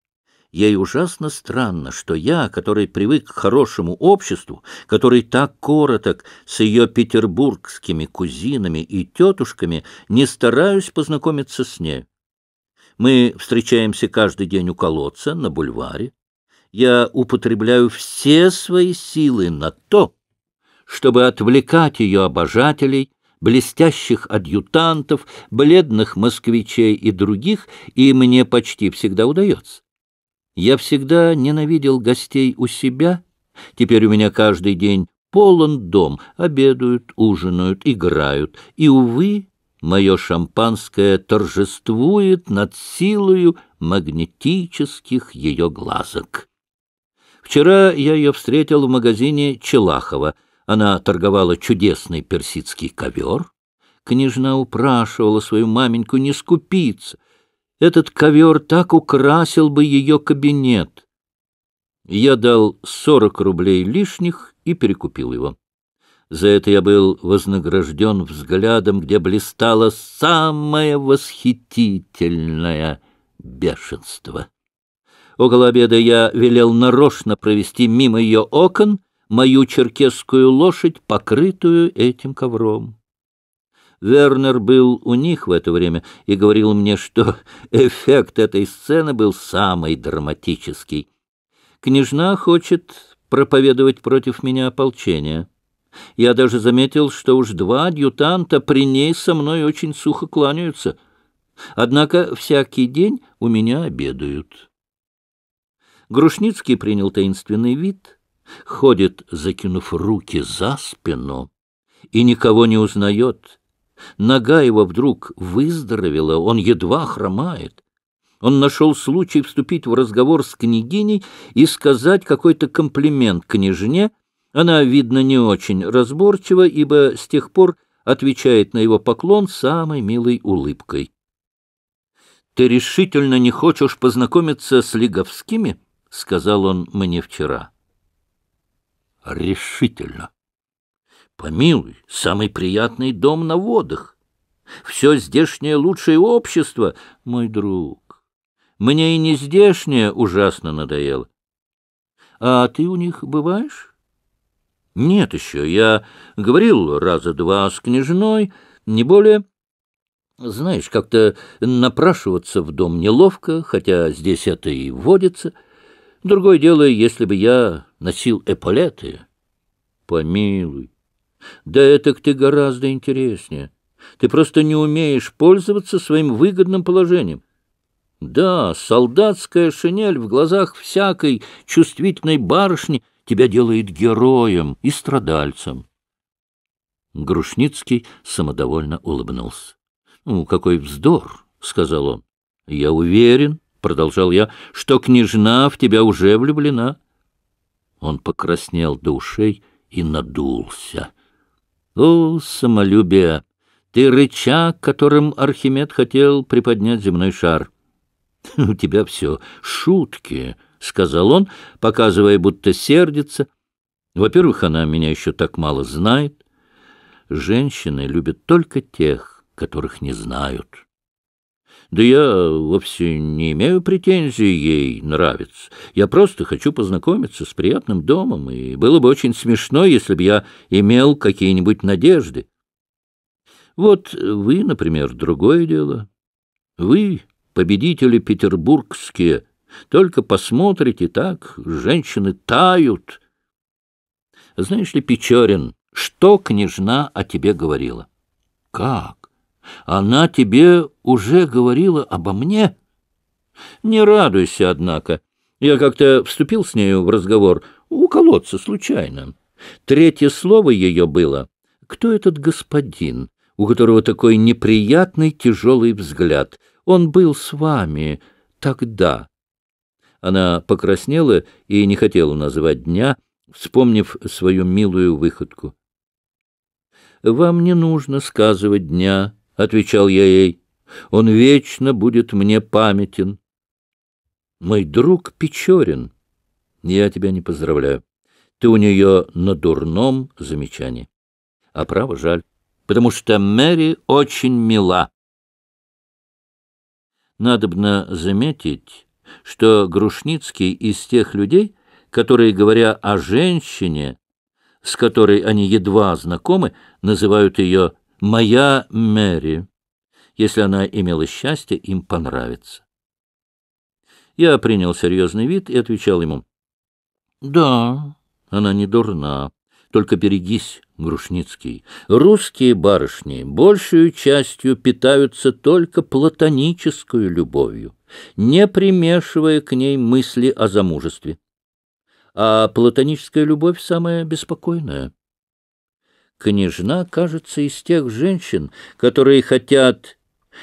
Ей ужасно странно, что я, который привык к хорошему обществу, который так короток с ее петербургскими кузинами и тетушками, не стараюсь познакомиться с ней. Мы встречаемся каждый день у колодца, на бульваре. Я употребляю все свои силы на то, чтобы отвлекать ее обожателей, блестящих адъютантов, бледных москвичей и других, и мне почти всегда удается. Я всегда ненавидел гостей у себя. Теперь у меня каждый день полон дом. Обедают, ужинают, играют. И, увы, мое шампанское торжествует над силою магнетических ее глазок. Вчера я ее встретил в магазине Челахова. Она торговала чудесный персидский ковер. Княжна упрашивала свою маменьку не скупиться, этот ковер так украсил бы ее кабинет. Я дал сорок рублей лишних и перекупил его. За это я был вознагражден взглядом, где блистало самое восхитительное бешенство. Около обеда я велел нарочно провести мимо ее окон мою черкесскую лошадь, покрытую этим ковром. Вернер был у них в это время и говорил мне, что эффект этой сцены был самый драматический. Княжна хочет проповедовать против меня ополчение. Я даже заметил, что уж два адъютанта при ней со мной очень сухо кланяются. Однако всякий день у меня обедают. Грушницкий принял таинственный вид, ходит, закинув руки за спину, и никого не узнает — Нога его вдруг выздоровела, он едва хромает. Он нашел случай вступить в разговор с княгиней и сказать какой-то комплимент княжне. Она, видно, не очень разборчива, ибо с тех пор отвечает на его поклон самой милой улыбкой. — Ты решительно не хочешь познакомиться с Лиговскими? — сказал он мне вчера. — Решительно. Помилуй, самый приятный дом на водах. Все здешнее лучшее общество, мой друг. Мне и не здешнее ужасно надоело. А ты у них бываешь? Нет еще. Я говорил раза два с княжной, не более... Знаешь, как-то напрашиваться в дом неловко, хотя здесь это и водится. Другое дело, если бы я носил эполеты. Помилуй, да этак ты гораздо интереснее. Ты просто не умеешь пользоваться своим выгодным положением. Да, солдатская шинель в глазах всякой чувствительной барышни тебя делает героем и страдальцем. Грушницкий самодовольно улыбнулся. — Ну, какой вздор! — сказал он. — Я уверен, — продолжал я, — что княжна в тебя уже влюблена. Он покраснел до ушей и надулся. О, самолюбие! Ты рычаг, которым Архимед хотел приподнять земной шар. У тебя все шутки, — сказал он, показывая, будто сердится. Во-первых, она меня еще так мало знает. Женщины любят только тех, которых не знают». Да я э, вовсе не имею претензий ей нравится. Я просто хочу познакомиться с приятным домом, и было бы очень смешно, если бы я имел какие-нибудь надежды. Вот э, вы, например, другое дело. Вы, победители петербургские, только посмотрите так, женщины тают. Знаешь ли, Печорин, что княжна о тебе говорила? Как? Она тебе уже говорила обо мне? Не радуйся, однако. Я как-то вступил с нею в разговор. У колодца, случайно. Третье слово ее было. Кто этот господин, у которого такой неприятный тяжелый взгляд? Он был с вами тогда. Она покраснела и не хотела называть дня, вспомнив свою милую выходку. «Вам не нужно сказывать дня», — отвечал я ей, — он вечно будет мне памятен. Мой друг Печорин, я тебя не поздравляю. Ты у нее на дурном замечании. А право жаль, потому что Мэри очень мила. Надобно заметить, что Грушницкий из тех людей, которые, говоря о женщине, с которой они едва знакомы, называют ее Моя Мэри, если она имела счастье, им понравится. Я принял серьезный вид и отвечал ему. — Да, она не дурна. Только берегись, Грушницкий. Русские барышни большую частью питаются только платоническую любовью, не примешивая к ней мысли о замужестве. А платоническая любовь самая беспокойная. Княжна, кажется, из тех женщин, которые хотят,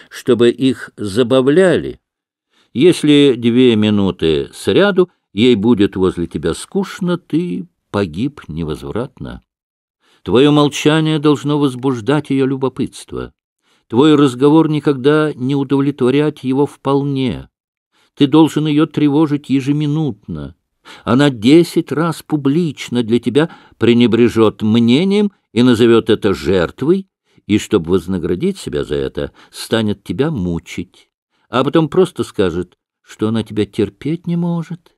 чтобы их забавляли. Если две минуты сряду ей будет возле тебя скучно, ты погиб невозвратно. Твое молчание должно возбуждать ее любопытство. Твой разговор никогда не удовлетворять его вполне. Ты должен ее тревожить ежеминутно. Она десять раз публично для тебя пренебрежет мнением и назовет это жертвой, и, чтобы вознаградить себя за это, станет тебя мучить, а потом просто скажет, что она тебя терпеть не может.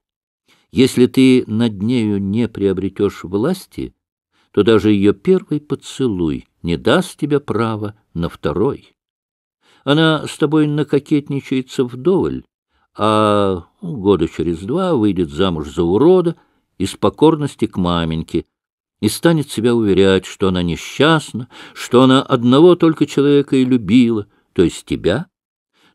Если ты над нею не приобретешь власти, то даже ее первый поцелуй не даст тебе права на второй. Она с тобой накокетничается вдоволь, а года через два выйдет замуж за урода из покорности к маменьке и станет себя уверять, что она несчастна, что она одного только человека и любила, то есть тебя,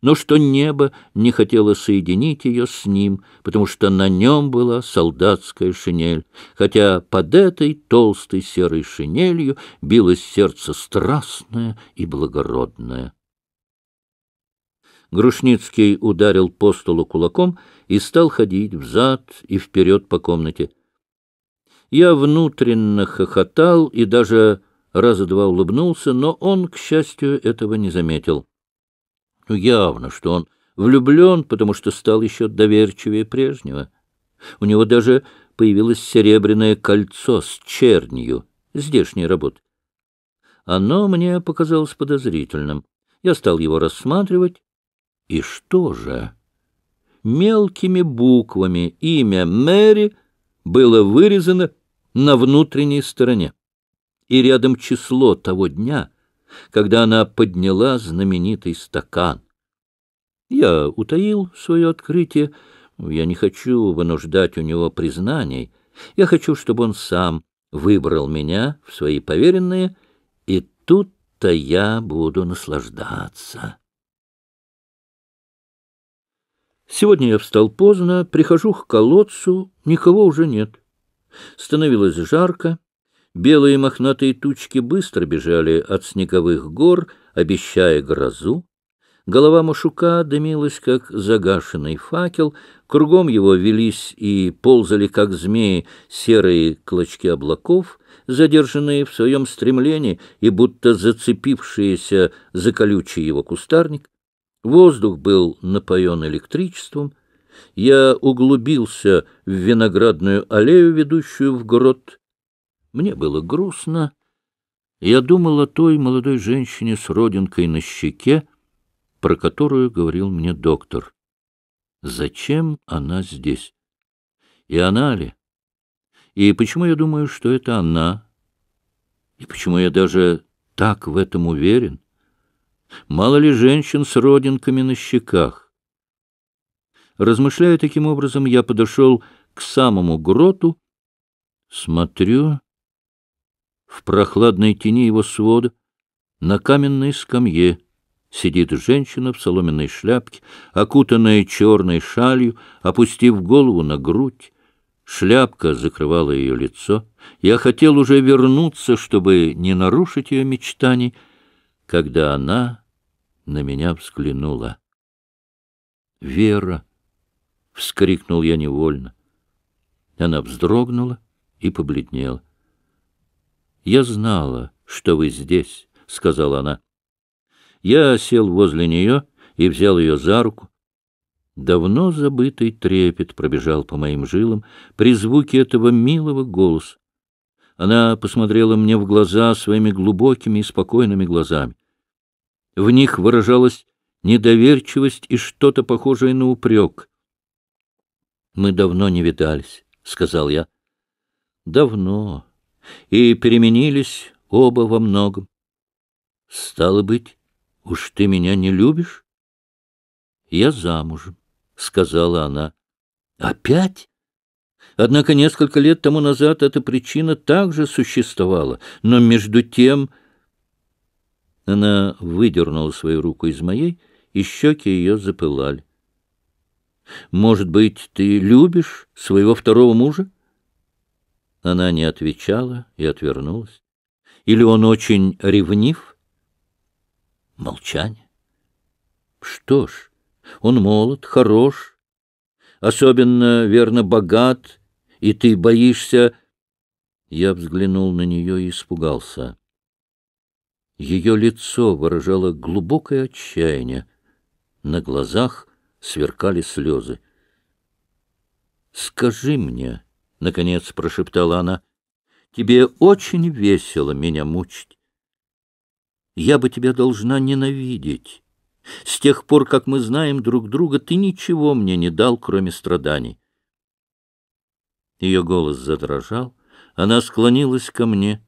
но что небо не хотело соединить ее с ним, потому что на нем была солдатская шинель, хотя под этой толстой серой шинелью билось сердце страстное и благородное. Грушницкий ударил по столу кулаком и стал ходить взад и вперед по комнате. Я внутренно хохотал и даже раза два улыбнулся, но он, к счастью, этого не заметил. Ну, явно, что он влюблен, потому что стал еще доверчивее прежнего. У него даже появилось серебряное кольцо с чернью, здешней работы. Оно мне показалось подозрительным. Я стал его рассматривать и что же? Мелкими буквами имя Мэри было вырезано на внутренней стороне, и рядом число того дня, когда она подняла знаменитый стакан. Я утаил свое открытие, я не хочу вынуждать у него признаний, я хочу, чтобы он сам выбрал меня в свои поверенные, и тут-то я буду наслаждаться». Сегодня я встал поздно, прихожу к колодцу, никого уже нет. Становилось жарко, белые мохнатые тучки быстро бежали от снеговых гор, обещая грозу. Голова Машука дымилась, как загашенный факел, кругом его велись и ползали, как змеи, серые клочки облаков, задержанные в своем стремлении и будто зацепившиеся за колючий его кустарник. Воздух был напоен электричеством. Я углубился в виноградную аллею, ведущую в грот. Мне было грустно. Я думал о той молодой женщине с родинкой на щеке, про которую говорил мне доктор. Зачем она здесь? И она ли? И почему я думаю, что это она? И почему я даже так в этом уверен? Мало ли женщин с родинками на щеках. Размышляя таким образом, я подошел к самому гроту, смотрю, в прохладной тени его свода, на каменной скамье, сидит женщина в соломенной шляпке, окутанная черной шалью, опустив голову на грудь. Шляпка закрывала ее лицо. Я хотел уже вернуться, чтобы не нарушить ее мечтаний — когда она на меня взглянула. «Вера!» — вскрикнул я невольно. Она вздрогнула и побледнела. «Я знала, что вы здесь», — сказала она. Я сел возле нее и взял ее за руку. Давно забытый трепет пробежал по моим жилам при звуке этого милого голоса. Она посмотрела мне в глаза своими глубокими и спокойными глазами. В них выражалась недоверчивость и что-то похожее на упрек. «Мы давно не видались», — сказал я. «Давно. И переменились оба во многом. Стало быть, уж ты меня не любишь?» «Я замужем», — сказала она. «Опять?» Однако несколько лет тому назад эта причина также существовала, но между тем... Она выдернула свою руку из моей, и щеки ее запылали. «Может быть, ты любишь своего второго мужа?» Она не отвечала и отвернулась. «Или он очень ревнив?» Молчание. «Что ж, он молод, хорош, особенно, верно, богат» и ты боишься...» Я взглянул на нее и испугался. Ее лицо выражало глубокое отчаяние. На глазах сверкали слезы. «Скажи мне», — наконец прошептала она, — «тебе очень весело меня мучить. Я бы тебя должна ненавидеть. С тех пор, как мы знаем друг друга, ты ничего мне не дал, кроме страданий. Ее голос задрожал, она склонилась ко мне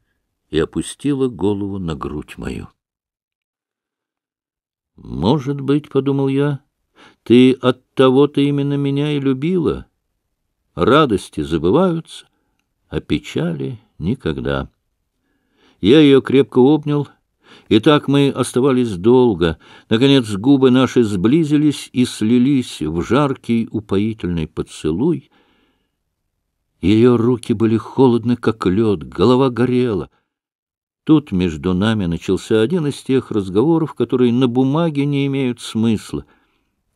и опустила голову на грудь мою. «Может быть, — подумал я, — ты от того-то именно меня и любила. Радости забываются, а печали никогда». Я ее крепко обнял, и так мы оставались долго. Наконец губы наши сблизились и слились в жаркий упоительный поцелуй — ее руки были холодны, как лед, голова горела. Тут между нами начался один из тех разговоров, которые на бумаге не имеют смысла,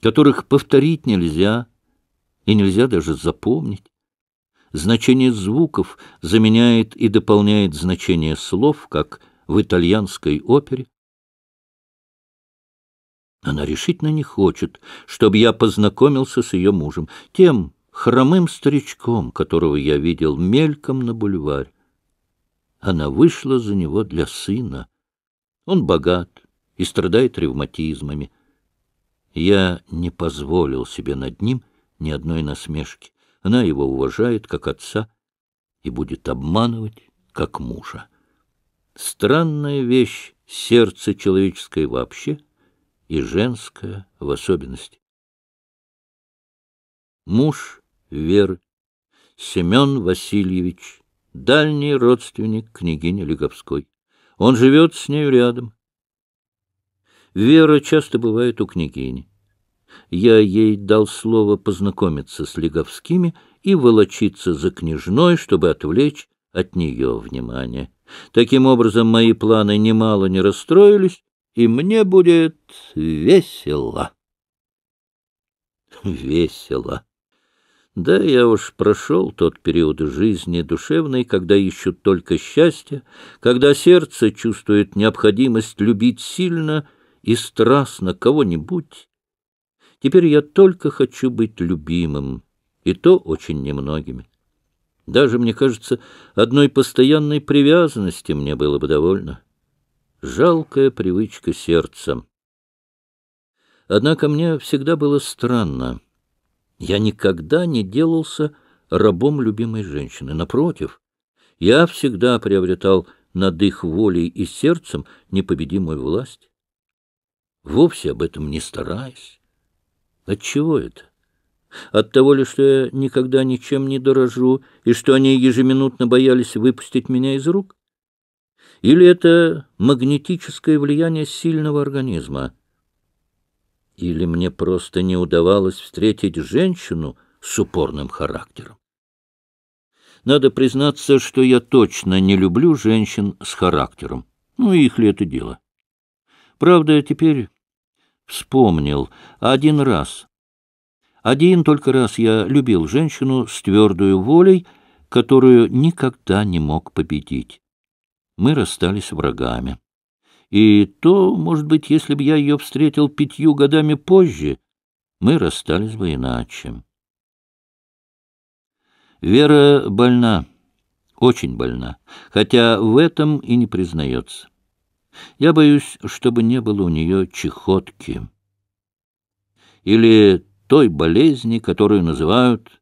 которых повторить нельзя и нельзя даже запомнить. Значение звуков заменяет и дополняет значение слов, как в итальянской опере. Она решительно не хочет, чтобы я познакомился с ее мужем, тем, хромым старичком, которого я видел мельком на бульваре. Она вышла за него для сына. Он богат и страдает ревматизмами. Я не позволил себе над ним ни одной насмешки. Она его уважает как отца и будет обманывать как мужа. Странная вещь сердце человеческое вообще и женское в особенности. Муж Веры, Семен Васильевич, дальний родственник княгини Леговской. Он живет с нею рядом. Вера часто бывает у княгини. Я ей дал слово познакомиться с Леговскими и волочиться за княжной, чтобы отвлечь от нее внимание. Таким образом, мои планы немало не расстроились, и мне будет весело. Весело. Да, я уж прошел тот период жизни душевной, когда ищут только счастье, когда сердце чувствует необходимость любить сильно и страстно кого-нибудь. Теперь я только хочу быть любимым, и то очень немногими. Даже, мне кажется, одной постоянной привязанности мне было бы довольно. Жалкая привычка сердца. Однако мне всегда было странно — я никогда не делался рабом любимой женщины. Напротив, я всегда приобретал над их волей и сердцем непобедимую власть. Вовсе об этом не стараясь. Отчего это? От того ли, что я никогда ничем не дорожу, и что они ежеминутно боялись выпустить меня из рук? Или это магнетическое влияние сильного организма? Или мне просто не удавалось встретить женщину с упорным характером? Надо признаться, что я точно не люблю женщин с характером. Ну, их ли это дело? Правда, теперь вспомнил один раз. Один только раз я любил женщину с твердой волей, которую никогда не мог победить. Мы расстались врагами. И то, может быть, если бы я ее встретил пятью годами позже, мы расстались бы иначе. Вера больна, очень больна, хотя в этом и не признается. Я боюсь, чтобы не было у нее чехотки или той болезни, которую называют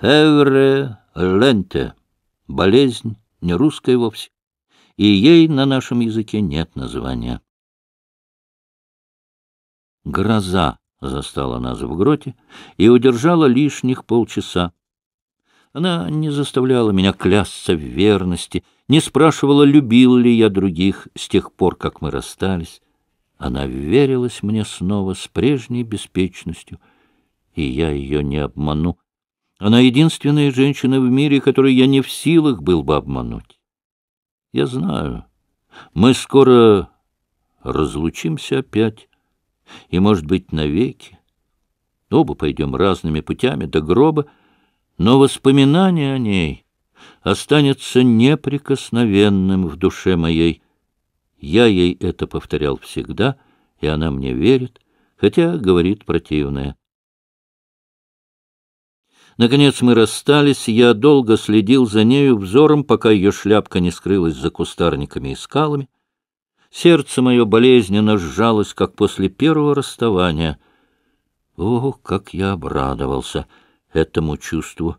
«февре ленте» — болезнь не русская вовсе, и ей на нашем языке нет названия. Гроза застала нас в гроте и удержала лишних полчаса. Она не заставляла меня клясться в верности, не спрашивала, любил ли я других с тех пор, как мы расстались. Она верилась мне снова с прежней беспечностью, и я ее не обману. Она единственная женщина в мире, которую я не в силах был бы обмануть. Я знаю, мы скоро разлучимся опять, и, может быть, навеки. Оба пойдем разными путями до гроба, но воспоминание о ней останется неприкосновенным в душе моей. Я ей это повторял всегда, и она мне верит, хотя говорит противное. Наконец мы расстались, я долго следил за нею взором, пока ее шляпка не скрылась за кустарниками и скалами. Сердце мое болезненно сжалось, как после первого расставания. О, как я обрадовался этому чувству!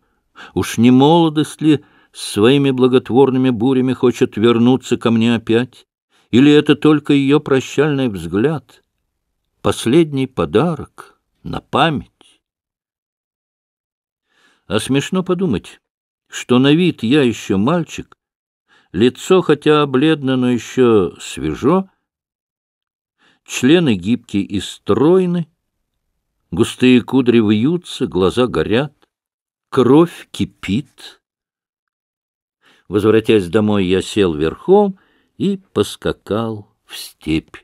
Уж не молодость ли своими благотворными бурями хочет вернуться ко мне опять? Или это только ее прощальный взгляд? Последний подарок на память? А смешно подумать, что на вид я еще мальчик, лицо хотя бледно, но еще свежо, члены гибкие и стройны, густые кудри вьются, глаза горят, кровь кипит. Возвратясь домой, я сел верхом и поскакал в степь.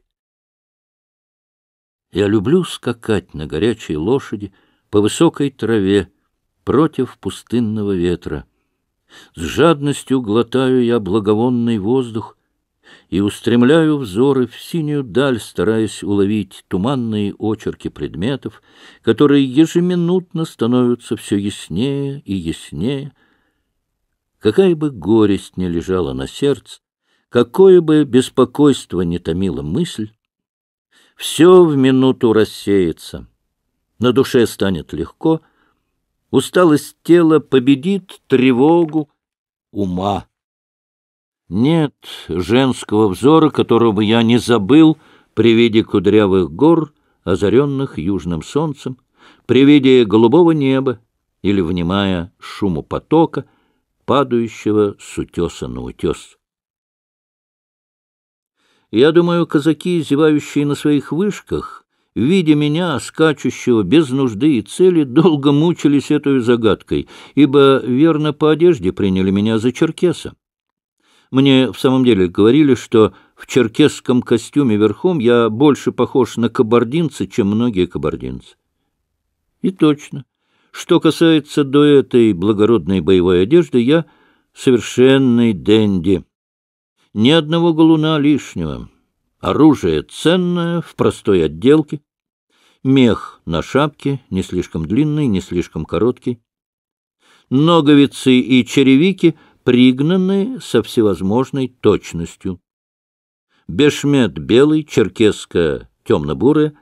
Я люблю скакать на горячей лошади по высокой траве, против пустынного ветра. С жадностью глотаю я благовонный воздух и устремляю взоры в синюю даль, стараясь уловить туманные очерки предметов, которые ежеминутно становятся все яснее и яснее. Какая бы горесть ни лежала на сердце, какое бы беспокойство ни томило мысль, все в минуту рассеется. На душе станет легко, Усталость тела победит тревогу ума. Нет женского взора, которого бы я не забыл при виде кудрявых гор, озаренных южным солнцем, при виде голубого неба или внимая шуму потока, падающего с утеса на утес. Я думаю, казаки, зевающие на своих вышках, видя меня, скачущего без нужды и цели, долго мучились этой загадкой, ибо верно по одежде приняли меня за черкеса. Мне в самом деле говорили, что в черкесском костюме верхом я больше похож на кабардинца, чем многие кабардинцы. И точно. Что касается до этой благородной боевой одежды, я совершенный денди. Ни одного голуна лишнего. Оружие ценное, в простой отделке. Мех на шапке не слишком длинный, не слишком короткий. Ноговицы и черевики пригнаны со всевозможной точностью. Бешмет белый, черкеска темно-бурая.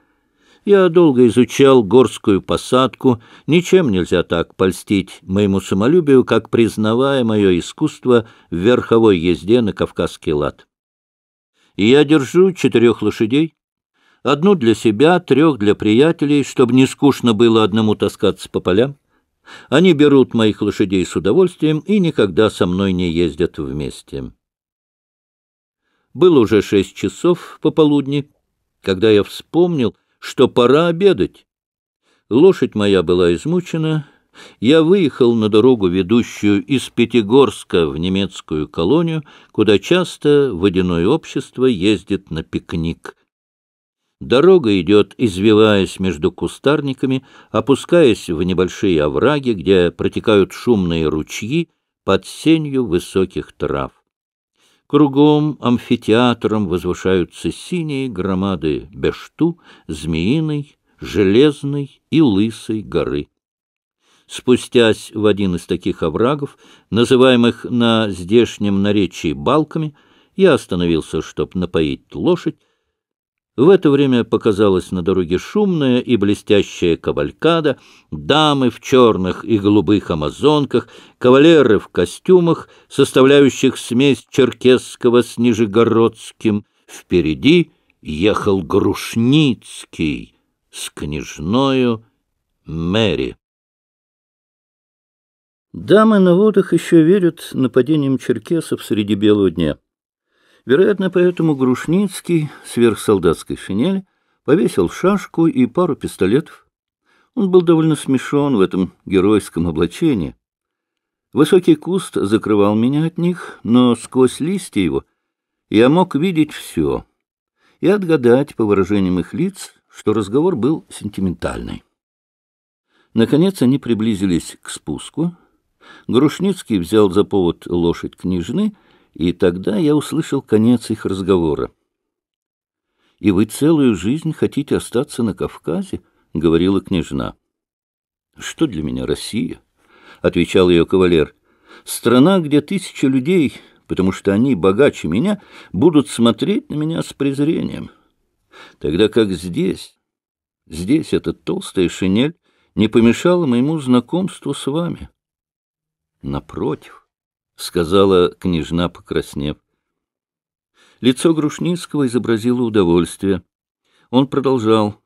Я долго изучал горскую посадку. Ничем нельзя так польстить моему самолюбию, как признавая мое искусство в верховой езде на кавказский лад. И я держу четырех лошадей, Одну для себя, трех для приятелей, чтобы не скучно было одному таскаться по полям. Они берут моих лошадей с удовольствием и никогда со мной не ездят вместе. Было уже шесть часов пополудни, когда я вспомнил, что пора обедать. Лошадь моя была измучена. Я выехал на дорогу, ведущую из Пятигорска в немецкую колонию, куда часто водяное общество ездит на пикник. Дорога идет, извиваясь между кустарниками, опускаясь в небольшие овраги, где протекают шумные ручьи под сенью высоких трав. Кругом амфитеатром возвышаются синие громады Бешту, Змеиной, Железной и Лысой горы. Спустясь в один из таких оврагов, называемых на здешнем наречии балками, я остановился, чтобы напоить лошадь, в это время показалась на дороге шумная и блестящая кавалькада, дамы в черных и голубых амазонках, кавалеры в костюмах, составляющих смесь черкесского с нижегородским. Впереди ехал Грушницкий с княжною Мэри. Дамы на водах еще верят нападением черкесов среди белого дня. Вероятно, поэтому Грушницкий сверх солдатской шинели повесил шашку и пару пистолетов. Он был довольно смешон в этом геройском облачении. Высокий куст закрывал меня от них, но сквозь листья его я мог видеть все и отгадать по выражениям их лиц, что разговор был сентиментальный. Наконец они приблизились к спуску. Грушницкий взял за повод лошадь княжны — и тогда я услышал конец их разговора. «И вы целую жизнь хотите остаться на Кавказе?» — говорила княжна. «Что для меня Россия?» — отвечал ее кавалер. «Страна, где тысяча людей, потому что они богаче меня, будут смотреть на меня с презрением. Тогда как здесь, здесь эта толстая шинель не помешала моему знакомству с вами. Напротив, — сказала княжна, покраснев. Лицо Грушницкого изобразило удовольствие. Он продолжал.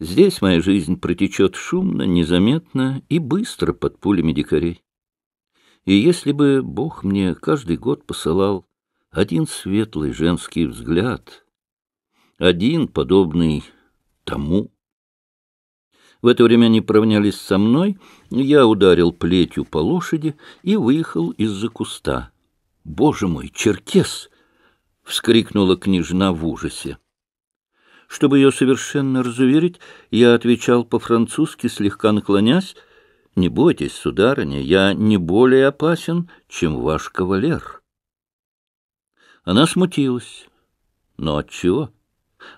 «Здесь моя жизнь протечет шумно, незаметно и быстро под пулями дикарей. И если бы Бог мне каждый год посылал один светлый женский взгляд, один подобный тому, в это время они поравнялись со мной, я ударил плетью по лошади и выехал из-за куста. «Боже мой, черкес!» — вскрикнула княжна в ужасе. Чтобы ее совершенно разуверить, я отвечал по-французски, слегка наклонясь. «Не бойтесь, сударыня, я не более опасен, чем ваш кавалер». Она смутилась. «Но ну, отчего?»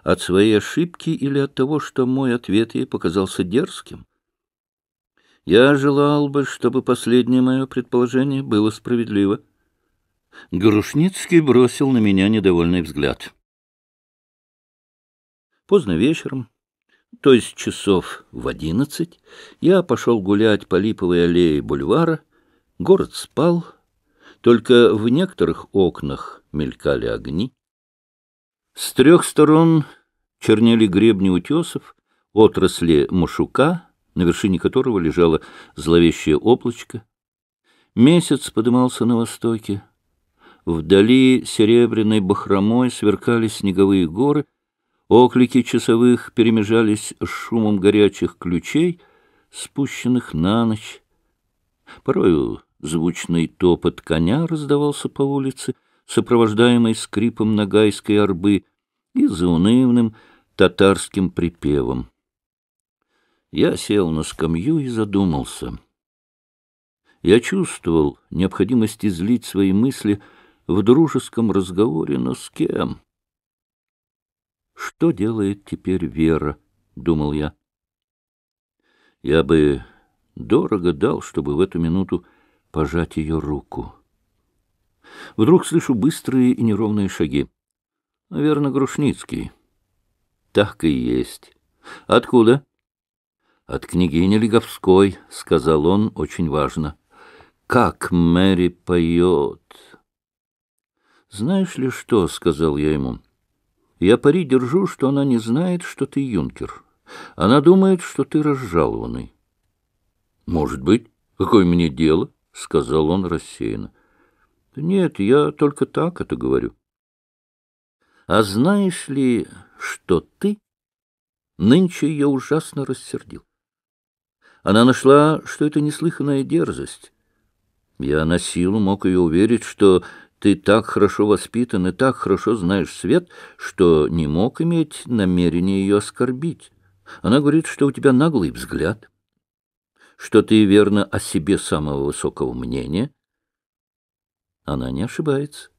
От своей ошибки или от того, что мой ответ ей показался дерзким? Я желал бы, чтобы последнее мое предположение было справедливо. Грушницкий бросил на меня недовольный взгляд. Поздно вечером, то есть часов в одиннадцать, я пошел гулять по липовой аллее бульвара. Город спал, только в некоторых окнах мелькали огни. С трех сторон чернели гребни утесов, отрасли мушука, на вершине которого лежало зловещее облачко. Месяц подымался на востоке. Вдали серебряной бахромой сверкали снеговые горы, оклики часовых перемежались с шумом горячих ключей, спущенных на ночь. Порою звучный топот коня раздавался по улице — сопровождаемой скрипом нагайской арбы и заунывным татарским припевом. Я сел на скамью и задумался. Я чувствовал необходимость излить свои мысли в дружеском разговоре, но с кем? «Что делает теперь Вера?» — думал я. Я бы дорого дал, чтобы в эту минуту пожать ее руку. Вдруг слышу быстрые и неровные шаги. Наверное, Грушницкий. Так и есть. Откуда? От княгини Леговской, — сказал он очень важно. Как Мэри поет! Знаешь ли что, — сказал я ему, — я пари держу, что она не знает, что ты юнкер. Она думает, что ты разжалованный. — Может быть. Какое мне дело? — сказал он рассеянно. — Нет, я только так это говорю. — А знаешь ли, что ты? Нынче ее ужасно рассердил. Она нашла, что это неслыханная дерзость. Я на силу мог ее уверить, что ты так хорошо воспитан и так хорошо знаешь свет, что не мог иметь намерения ее оскорбить. Она говорит, что у тебя наглый взгляд, что ты верно о себе самого высокого мнения — она не ошибается.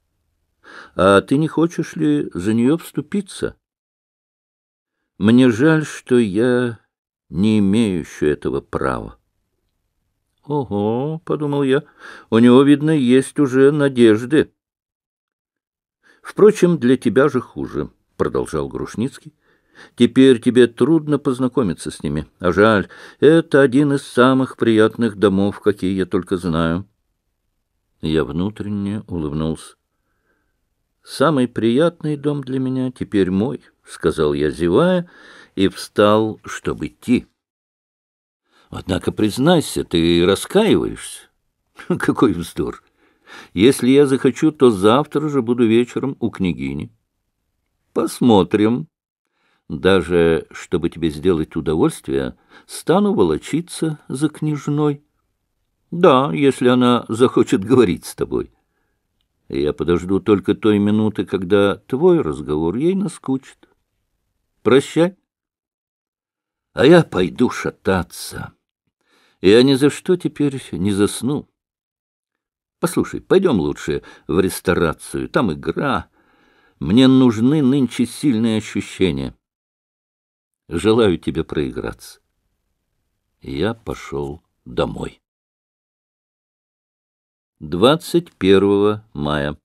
А ты не хочешь ли за нее вступиться? Мне жаль, что я не имею еще этого права. Ого, подумал я, у него, видно, есть уже надежды. Впрочем, для тебя же хуже, продолжал Грушницкий. Теперь тебе трудно познакомиться с ними. А жаль, это один из самых приятных домов, какие я только знаю. Я внутренне улыбнулся. «Самый приятный дом для меня теперь мой», — сказал я, зевая, и встал, чтобы идти. «Однако, признайся, ты раскаиваешься?» «Какой вздор! Если я захочу, то завтра же буду вечером у княгини». «Посмотрим. Даже, чтобы тебе сделать удовольствие, стану волочиться за княжной». Да, если она захочет говорить с тобой. Я подожду только той минуты, когда твой разговор ей наскучит. Прощай. А я пойду шататься. Я ни за что теперь не засну. Послушай, пойдем лучше в ресторацию. Там игра. Мне нужны нынче сильные ощущения. Желаю тебе проиграться. Я пошел домой. 21 мая.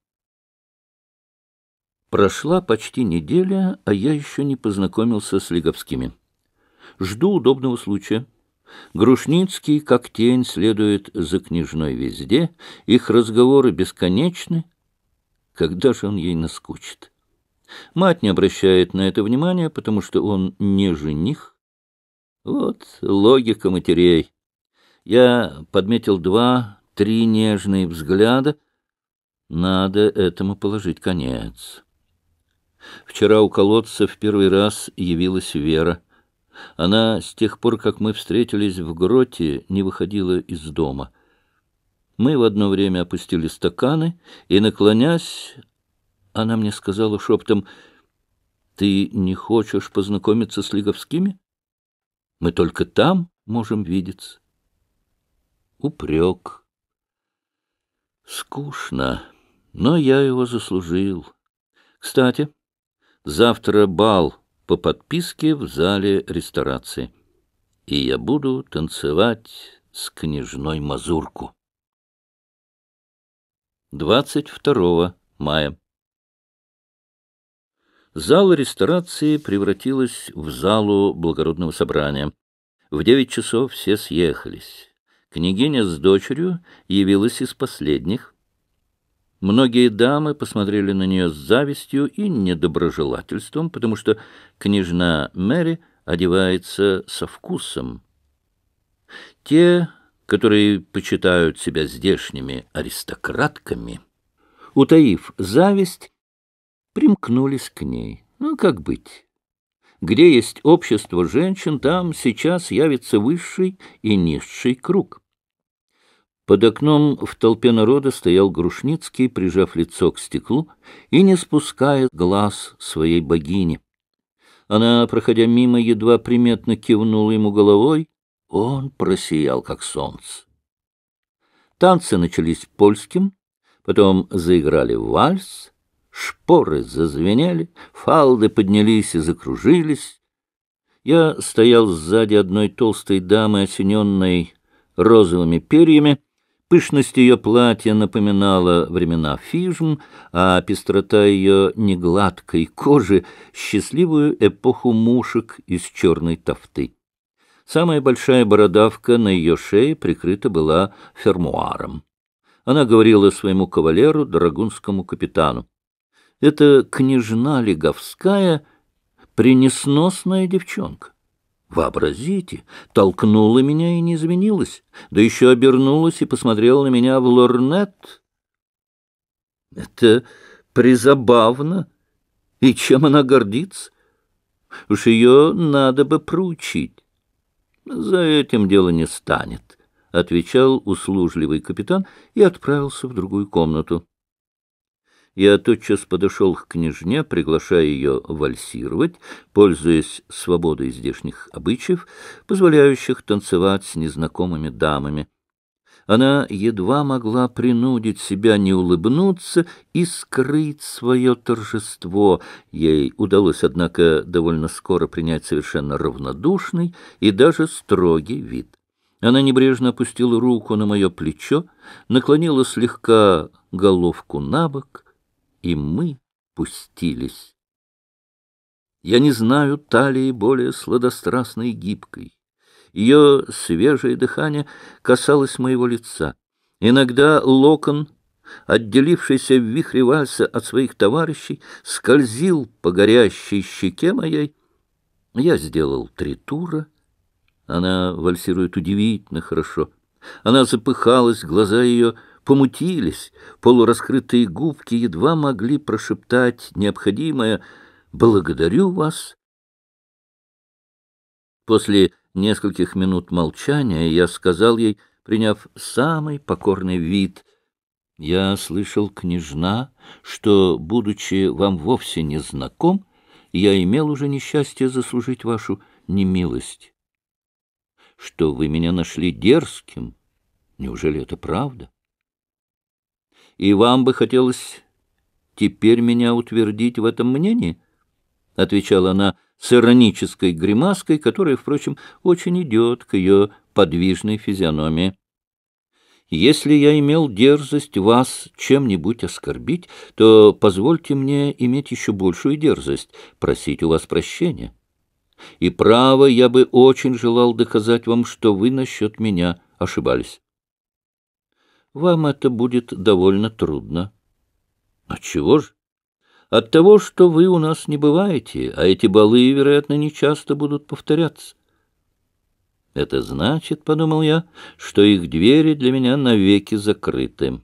Прошла почти неделя, а я еще не познакомился с Лиговскими. Жду удобного случая. Грушницкий, как тень, следует за княжной везде, их разговоры бесконечны. Когда же он ей наскучит? Мать не обращает на это внимания, потому что он не жених. Вот логика матерей. Я подметил два три нежные взгляда. Надо этому положить конец. Вчера у колодца в первый раз явилась Вера. Она с тех пор, как мы встретились в гроте, не выходила из дома. Мы в одно время опустили стаканы, и, наклонясь, она мне сказала шептом, «Ты не хочешь познакомиться с Лиговскими? Мы только там можем видеться». Упрек. Скучно, но я его заслужил. Кстати, завтра бал по подписке в зале ресторации, и я буду танцевать с княжной Мазурку. 22 мая. зал ресторации превратилась в залу благородного собрания. В девять часов все съехались. Княгиня с дочерью явилась из последних. Многие дамы посмотрели на нее с завистью и недоброжелательством, потому что княжна Мэри одевается со вкусом. Те, которые почитают себя здешними аристократками, утаив зависть, примкнулись к ней. Ну, как быть? Где есть общество женщин, там сейчас явится высший и низший круг. Под окном в толпе народа стоял Грушницкий, прижав лицо к стеклу и не спуская глаз своей богини. Она, проходя мимо, едва приметно кивнула ему головой. Он просиял, как солнце. Танцы начались польским, потом заиграли вальс, шпоры зазвенели, фалды поднялись и закружились. Я стоял сзади одной толстой дамы, осененной розовыми перьями, Пышность ее платья напоминала времена фижм, а пестрота ее негладкой кожи — счастливую эпоху мушек из черной тофты. Самая большая бородавка на ее шее прикрыта была фермуаром. Она говорила своему кавалеру, драгунскому капитану. «Это княжна Леговская, принесносная девчонка. Вообразите, толкнула меня и не изменилась, да еще обернулась и посмотрела на меня в лорнет. Это призабавно. И чем она гордится? Уж ее надо бы проучить. За этим дело не станет, — отвечал услужливый капитан и отправился в другую комнату. Я тотчас подошел к княжне, приглашая ее вальсировать, пользуясь свободой здешних обычаев, позволяющих танцевать с незнакомыми дамами. Она едва могла принудить себя не улыбнуться и скрыть свое торжество. Ей удалось, однако, довольно скоро принять совершенно равнодушный и даже строгий вид. Она небрежно опустила руку на мое плечо, наклонила слегка головку на бок — и мы пустились. Я не знаю талии более сладострастной и гибкой. Ее свежее дыхание касалось моего лица. Иногда локон, отделившийся в вихре вальса от своих товарищей, скользил по горящей щеке моей. Я сделал три тура. Она вальсирует удивительно хорошо. Она запыхалась, глаза ее — помутились, полураскрытые губки едва могли прошептать необходимое «Благодарю вас». После нескольких минут молчания я сказал ей, приняв самый покорный вид, «Я слышал, княжна, что, будучи вам вовсе не знаком, я имел уже несчастье заслужить вашу немилость. Что вы меня нашли дерзким? Неужели это правда?» и вам бы хотелось теперь меня утвердить в этом мнении?» — отвечала она с иронической гримаской, которая, впрочем, очень идет к ее подвижной физиономии. «Если я имел дерзость вас чем-нибудь оскорбить, то позвольте мне иметь еще большую дерзость, просить у вас прощения. И право я бы очень желал доказать вам, что вы насчет меня ошибались» вам это будет довольно трудно. А чего же? От того, что вы у нас не бываете, а эти балы, вероятно, не часто будут повторяться. Это значит, — подумал я, — что их двери для меня навеки закрыты.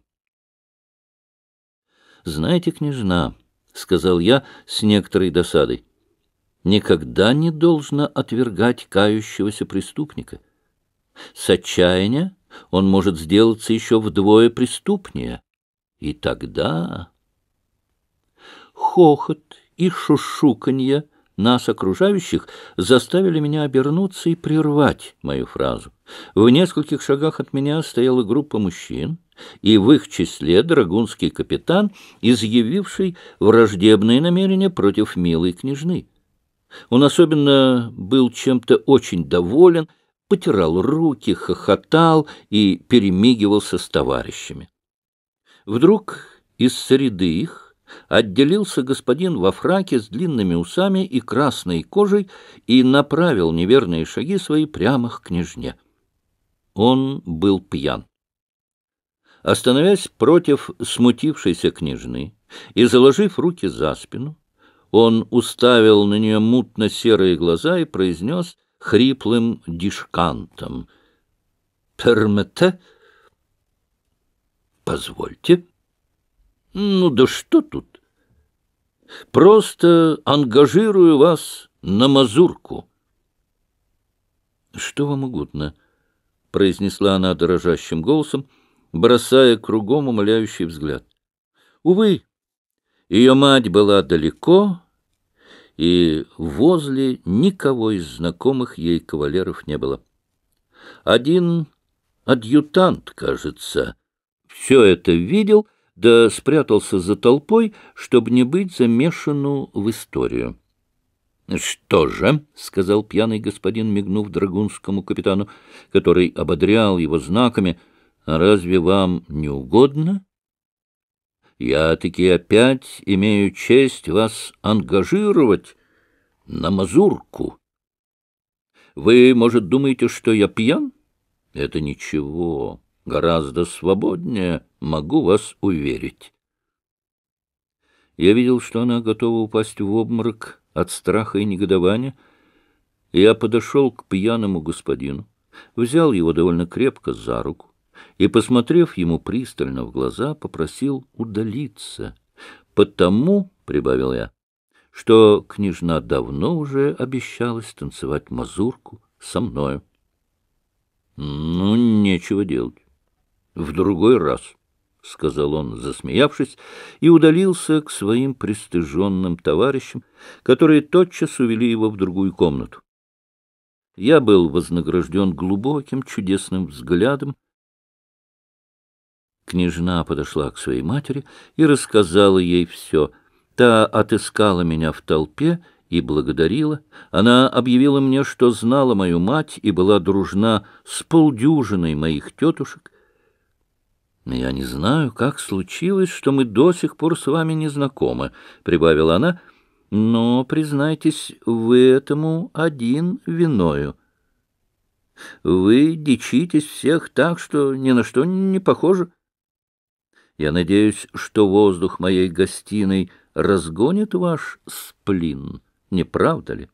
Знаете, княжна, — сказал я с некоторой досадой, — никогда не должна отвергать кающегося преступника. С отчаяния он может сделаться еще вдвое преступнее. И тогда... Хохот и шушуканье нас, окружающих, заставили меня обернуться и прервать мою фразу. В нескольких шагах от меня стояла группа мужчин, и в их числе драгунский капитан, изъявивший враждебные намерения против милой княжны. Он особенно был чем-то очень доволен — потирал руки, хохотал и перемигивался с товарищами. Вдруг из среды их отделился господин во фраке с длинными усами и красной кожей и направил неверные шаги свои прямо к княжне. Он был пьян. Остановясь против смутившейся княжны и заложив руки за спину, он уставил на нее мутно-серые глаза и произнес — хриплым дишкантом. «Пермете?» «Позвольте». «Ну да что тут? Просто ангажирую вас на мазурку». «Что вам угодно?» — произнесла она дрожащим голосом, бросая кругом умоляющий взгляд. «Увы, ее мать была далеко, и возле никого из знакомых ей кавалеров не было. Один адъютант, кажется, все это видел, да спрятался за толпой, чтобы не быть замешану в историю. — Что же, — сказал пьяный господин, мигнув драгунскому капитану, который ободрял его знаками, «А — разве вам не угодно? — я таки опять имею честь вас ангажировать на мазурку. Вы, может, думаете, что я пьян? Это ничего. Гораздо свободнее, могу вас уверить. Я видел, что она готова упасть в обморок от страха и негодования. Я подошел к пьяному господину, взял его довольно крепко за руку, и, посмотрев ему пристально в глаза, попросил удалиться. «Потому», — прибавил я, — «что княжна давно уже обещалась танцевать мазурку со мною». «Ну, нечего делать. В другой раз». — сказал он, засмеявшись, и удалился к своим пристыженным товарищам, которые тотчас увели его в другую комнату. Я был вознагражден глубоким чудесным взглядом, Княжна подошла к своей матери и рассказала ей все. Та отыскала меня в толпе и благодарила. Она объявила мне, что знала мою мать и была дружна с полдюжиной моих тетушек. «Я не знаю, как случилось, что мы до сих пор с вами не знакомы», — прибавила она, — «но, признайтесь, вы этому один виною». «Вы дичитесь всех так, что ни на что не похожи. Я надеюсь, что воздух моей гостиной разгонит ваш сплин, не правда ли?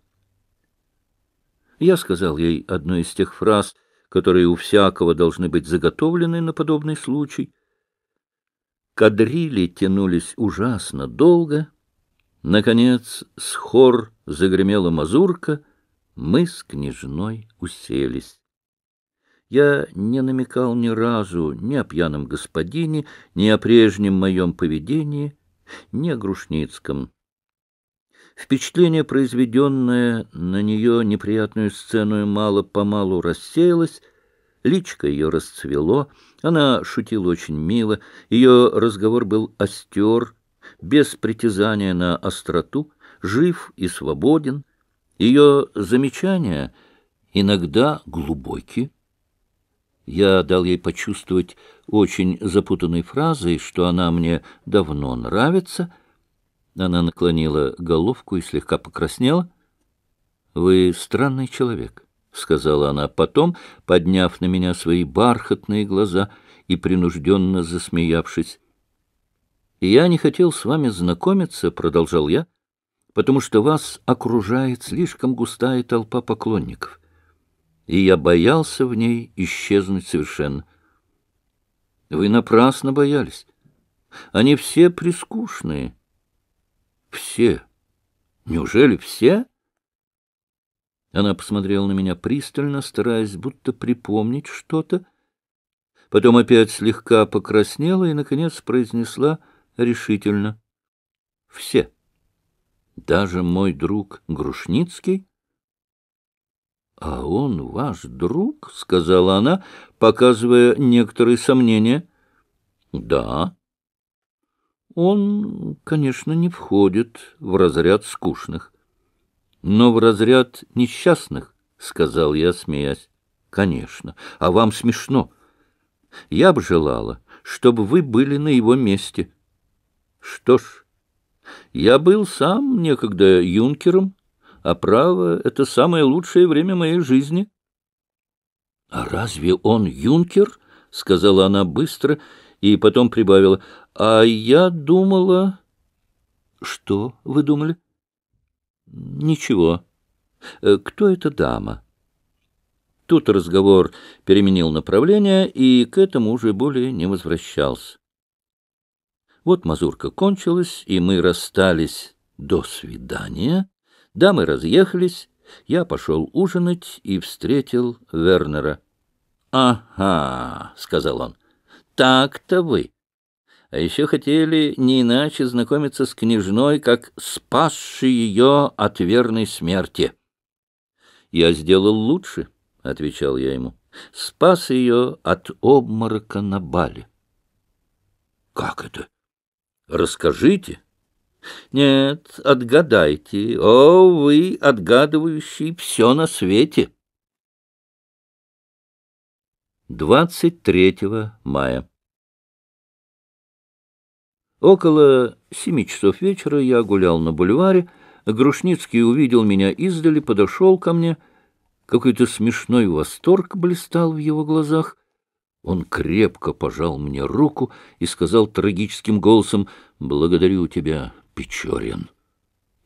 Я сказал ей одну из тех фраз, которые у всякого должны быть заготовлены на подобный случай. Кадрили тянулись ужасно долго. Наконец, с хор загремела мазурка, мы с княжной уселись. Я не намекал ни разу ни о пьяном господине, ни о прежнем моем поведении, ни о Грушницком. Впечатление, произведенное на нее неприятную сцену, мало-помалу рассеялось, личко ее расцвело, она шутила очень мило, ее разговор был остер, без притязания на остроту, жив и свободен, ее замечания иногда глубокие, я дал ей почувствовать очень запутанной фразой, что она мне давно нравится. Она наклонила головку и слегка покраснела. «Вы странный человек», — сказала она потом, подняв на меня свои бархатные глаза и принужденно засмеявшись. «Я не хотел с вами знакомиться», — продолжал я, — «потому что вас окружает слишком густая толпа поклонников и я боялся в ней исчезнуть совершенно. Вы напрасно боялись. Они все прискушные. Все. Неужели все? Она посмотрела на меня пристально, стараясь будто припомнить что-то. Потом опять слегка покраснела и, наконец, произнесла решительно. Все. Даже мой друг Грушницкий? «А он ваш друг?» — сказала она, показывая некоторые сомнения. «Да». «Он, конечно, не входит в разряд скучных». «Но в разряд несчастных», — сказал я, смеясь. «Конечно. А вам смешно. Я бы желала, чтобы вы были на его месте». «Что ж, я был сам некогда юнкером» а право — это самое лучшее время моей жизни. — А разве он юнкер? — сказала она быстро и потом прибавила. — А я думала... — Что вы думали? — Ничего. Э, — Кто эта дама? Тут разговор переменил направление и к этому уже более не возвращался. Вот мазурка кончилась, и мы расстались до свидания. Дамы разъехались, я пошел ужинать и встретил Вернера. «Ага», — сказал он, — «так-то вы. А еще хотели не иначе знакомиться с княжной, как спасшей ее от верной смерти». «Я сделал лучше», — отвечал я ему, — «спас ее от обморока на бале». «Как это? Расскажите». Нет, отгадайте. О, вы, отгадывающий все на свете! 23 мая. Около семи часов вечера я гулял на бульваре. Грушницкий увидел меня издали, подошел ко мне. Какой-то смешной восторг блистал в его глазах. Он крепко пожал мне руку и сказал трагическим голосом «Благодарю тебя, Печорин,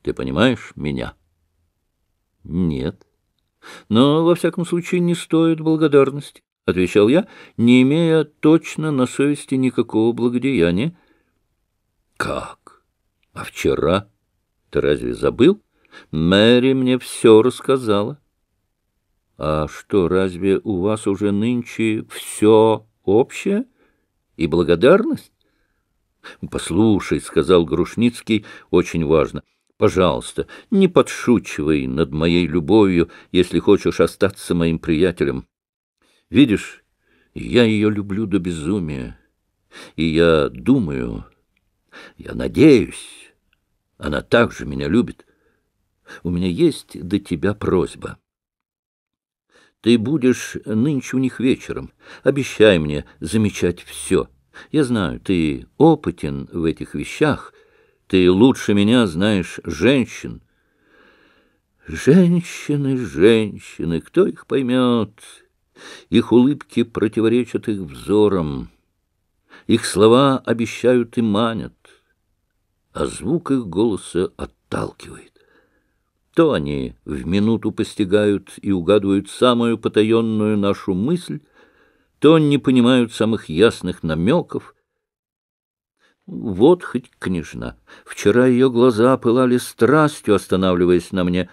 ты понимаешь меня? Нет. Но, во всяком случае, не стоит благодарности, — отвечал я, не имея точно на совести никакого благодеяния. Как? А вчера? Ты разве забыл? Мэри мне все рассказала. А что, разве у вас уже нынче все общее и благодарность? — Послушай, — сказал Грушницкий, — очень важно. — Пожалуйста, не подшучивай над моей любовью, если хочешь остаться моим приятелем. Видишь, я ее люблю до безумия, и я думаю, я надеюсь, она также меня любит. У меня есть до тебя просьба. Ты будешь нынче у них вечером. Обещай мне замечать все. — я знаю, ты опытен в этих вещах, ты лучше меня знаешь женщин. Женщины, женщины, кто их поймет? Их улыбки противоречат их взорам, их слова обещают и манят, а звук их голоса отталкивает. То они в минуту постигают и угадывают самую потаенную нашу мысль, то не понимают самых ясных намеков. Вот хоть княжна. Вчера ее глаза пылали страстью, останавливаясь на мне.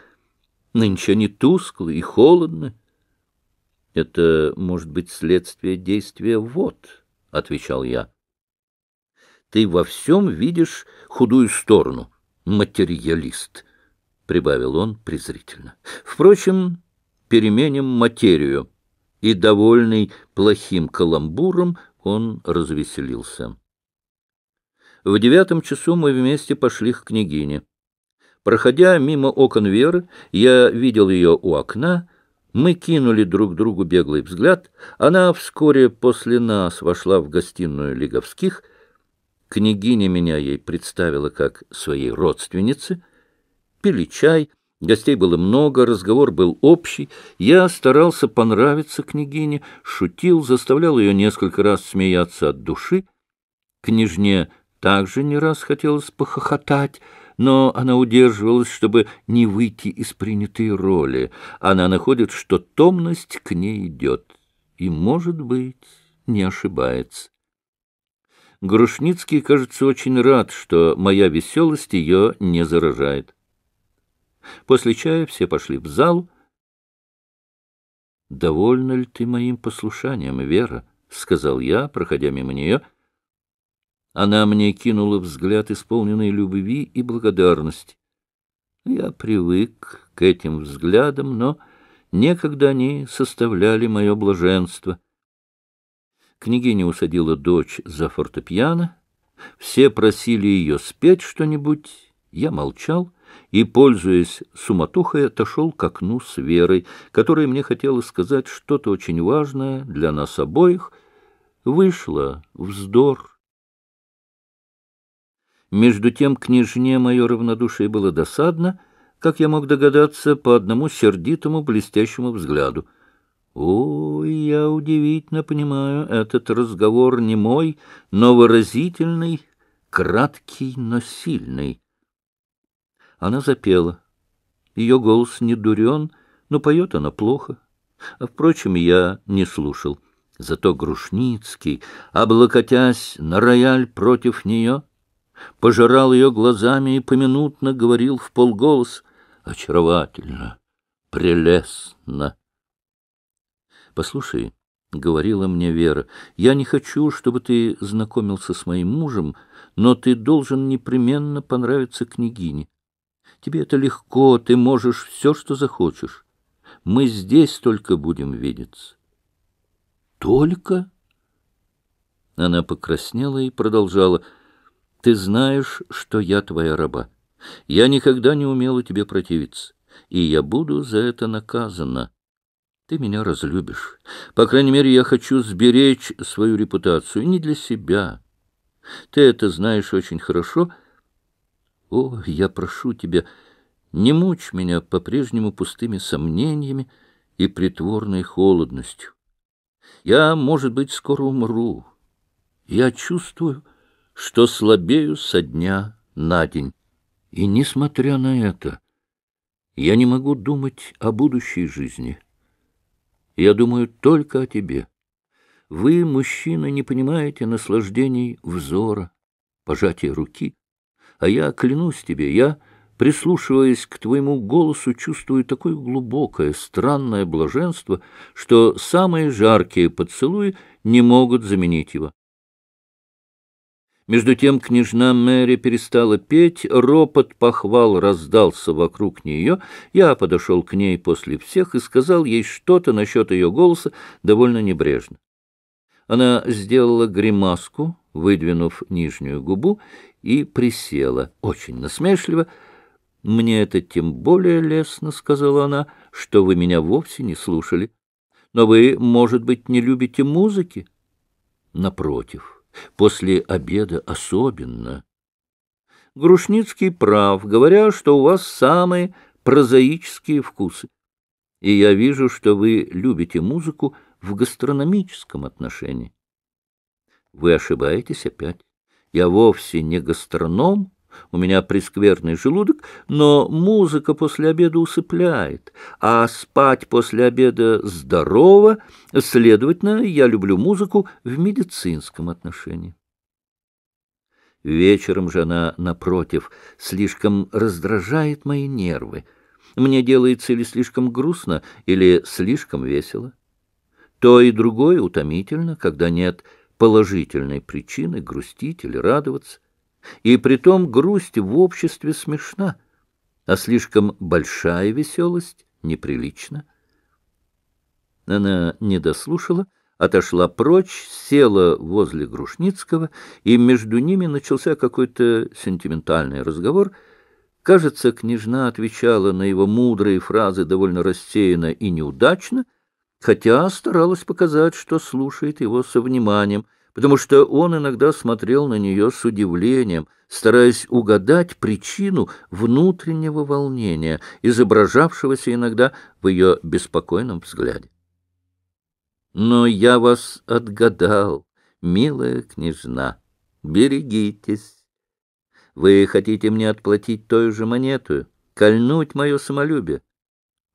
Нынче они тусклы и холодны. — Это может быть следствие действия вот, — отвечал я. — Ты во всем видишь худую сторону, материалист, — прибавил он презрительно. — Впрочем, переменим материю и, довольный плохим каламбуром, он развеселился. В девятом часу мы вместе пошли к княгине. Проходя мимо окон Веры, я видел ее у окна, мы кинули друг другу беглый взгляд, она вскоре после нас вошла в гостиную Лиговских, княгиня меня ей представила как своей родственнице, пили чай — Гостей было много, разговор был общий. Я старался понравиться княгине, шутил, заставлял ее несколько раз смеяться от души. Княжне также не раз хотелось похохотать, но она удерживалась, чтобы не выйти из принятой роли. Она находит, что томность к ней идет и, может быть, не ошибается. Грушницкий, кажется, очень рад, что моя веселость ее не заражает. После чая все пошли в зал. «Довольна ли ты моим послушанием, Вера?» — сказал я, проходя мимо нее. Она мне кинула взгляд, исполненный любви и благодарности. Я привык к этим взглядам, но некогда они составляли мое блаженство. Княгиня усадила дочь за фортепиано. Все просили ее спеть что-нибудь. Я молчал и, пользуясь суматухой, отошел к окну с Верой, которая мне хотела сказать что-то очень важное для нас обоих. Вышла вздор. Между тем княжне мое равнодушие было досадно, как я мог догадаться, по одному сердитому блестящему взгляду. О, я удивительно понимаю, этот разговор не мой, но выразительный, краткий, но сильный. Она запела. Ее голос не дурен, но поет она плохо. А, впрочем, я не слушал. Зато Грушницкий, облокотясь на рояль против нее, пожирал ее глазами и поминутно говорил в полголос «Очаровательно, прелестно». «Послушай», — говорила мне Вера, — «я не хочу, чтобы ты знакомился с моим мужем, но ты должен непременно понравиться княгине. Тебе это легко, ты можешь все, что захочешь. Мы здесь только будем видеться. Только? Она покраснела и продолжала. Ты знаешь, что я твоя раба. Я никогда не умела тебе противиться, и я буду за это наказана. Ты меня разлюбишь. По крайней мере, я хочу сберечь свою репутацию не для себя. Ты это знаешь очень хорошо, — о, я прошу тебя, не мучь меня по-прежнему пустыми сомнениями и притворной холодностью. Я, может быть, скоро умру. Я чувствую, что слабею со дня на день. И, несмотря на это, я не могу думать о будущей жизни. Я думаю только о тебе. Вы, мужчины, не понимаете наслаждений взора, пожатия руки — а я клянусь тебе, я, прислушиваясь к твоему голосу, чувствую такое глубокое, странное блаженство, что самые жаркие поцелуи не могут заменить его. Между тем княжна Мэри перестала петь, ропот похвал раздался вокруг нее. Я подошел к ней после всех и сказал ей что-то насчет ее голоса довольно небрежно. Она сделала гримаску, выдвинув нижнюю губу, и присела, очень насмешливо. «Мне это тем более лестно», — сказала она, — «что вы меня вовсе не слушали. Но вы, может быть, не любите музыки?» «Напротив, после обеда особенно». Грушницкий прав, говоря, что у вас самые прозаические вкусы. И я вижу, что вы любите музыку в гастрономическом отношении. Вы ошибаетесь опять. Я вовсе не гастроном, у меня прескверный желудок, но музыка после обеда усыпляет, а спать после обеда здорово, следовательно, я люблю музыку в медицинском отношении. Вечером же она, напротив, слишком раздражает мои нервы. Мне делается или слишком грустно, или слишком весело. То и другое утомительно, когда нет положительной причины грустить или радоваться. И притом грусть в обществе смешна, а слишком большая веселость неприлична. Она не дослушала, отошла прочь, села возле Грушницкого, и между ними начался какой-то сентиментальный разговор. Кажется, княжна отвечала на его мудрые фразы довольно рассеянно и неудачно — хотя старалась показать, что слушает его со вниманием, потому что он иногда смотрел на нее с удивлением, стараясь угадать причину внутреннего волнения, изображавшегося иногда в ее беспокойном взгляде. «Но я вас отгадал, милая княжна. Берегитесь. Вы хотите мне отплатить той же монету, кольнуть мое самолюбие?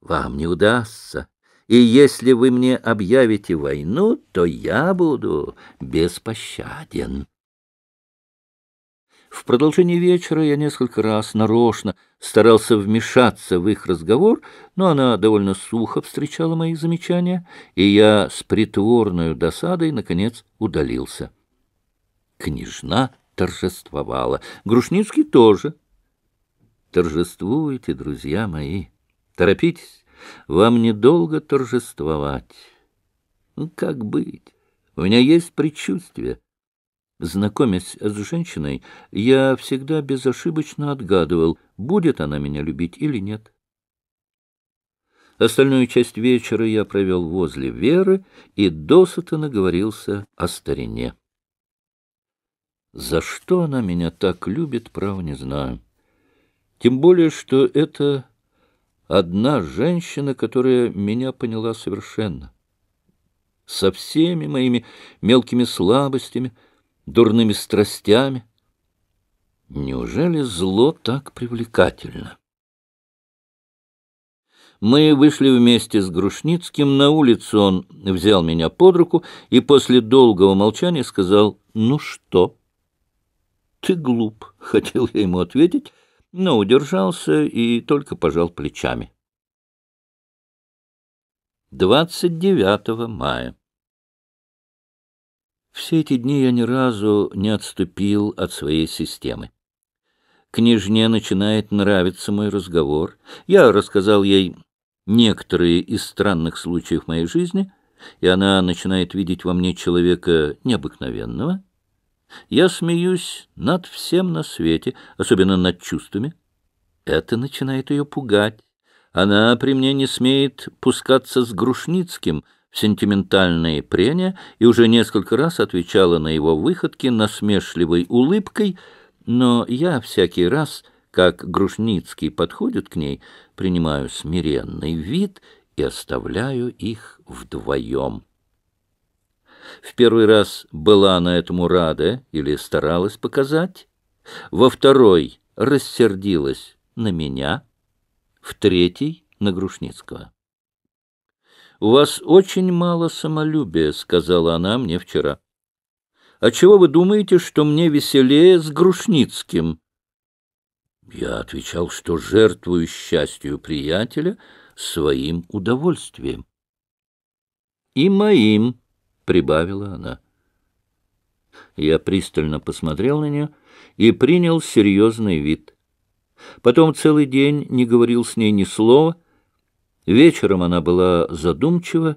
Вам не удастся» и если вы мне объявите войну, то я буду беспощаден. В продолжении вечера я несколько раз нарочно старался вмешаться в их разговор, но она довольно сухо встречала мои замечания, и я с притворной досадой, наконец, удалился. Княжна торжествовала. Грушницкий тоже. Торжествуйте, друзья мои. Торопитесь. Вам недолго торжествовать. Ну, как быть? У меня есть предчувствие. Знакомясь с женщиной, я всегда безошибочно отгадывал, будет она меня любить или нет. Остальную часть вечера я провел возле Веры и досыта наговорился о старине. За что она меня так любит, право не знаю. Тем более, что это одна женщина, которая меня поняла совершенно. Со всеми моими мелкими слабостями, дурными страстями. Неужели зло так привлекательно? Мы вышли вместе с Грушницким на улицу, он взял меня под руку и после долгого молчания сказал «Ну что?» «Ты глуп», — хотел я ему ответить, — но удержался и только пожал плечами. 29 мая. Все эти дни я ни разу не отступил от своей системы. Княжне начинает нравиться мой разговор. Я рассказал ей некоторые из странных случаев моей жизни, и она начинает видеть во мне человека необыкновенного — я смеюсь над всем на свете, особенно над чувствами. Это начинает ее пугать. Она при мне не смеет пускаться с Грушницким в сентиментальные прения и уже несколько раз отвечала на его выходки насмешливой улыбкой, но я всякий раз, как Грушницкий подходит к ней, принимаю смиренный вид и оставляю их вдвоем. В первый раз была она этому рада или старалась показать. Во второй рассердилась на меня. В третий — на Грушницкого. «У вас очень мало самолюбия», — сказала она мне вчера. «А чего вы думаете, что мне веселее с Грушницким?» Я отвечал, что жертвую счастью приятеля своим удовольствием. «И моим», прибавила она. Я пристально посмотрел на нее и принял серьезный вид. Потом целый день не говорил с ней ни слова. Вечером она была задумчива,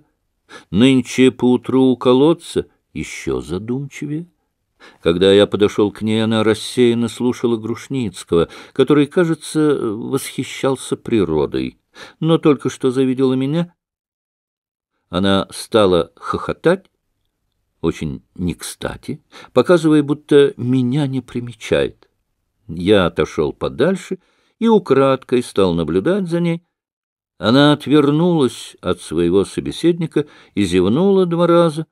нынче поутру у колодца еще задумчивее. Когда я подошел к ней, она рассеянно слушала Грушницкого, который, кажется, восхищался природой, но только что завидела меня. Она стала хохотать, очень не кстати, показывая, будто меня не примечает. Я отошел подальше и украдкой стал наблюдать за ней. Она отвернулась от своего собеседника и зевнула два раза.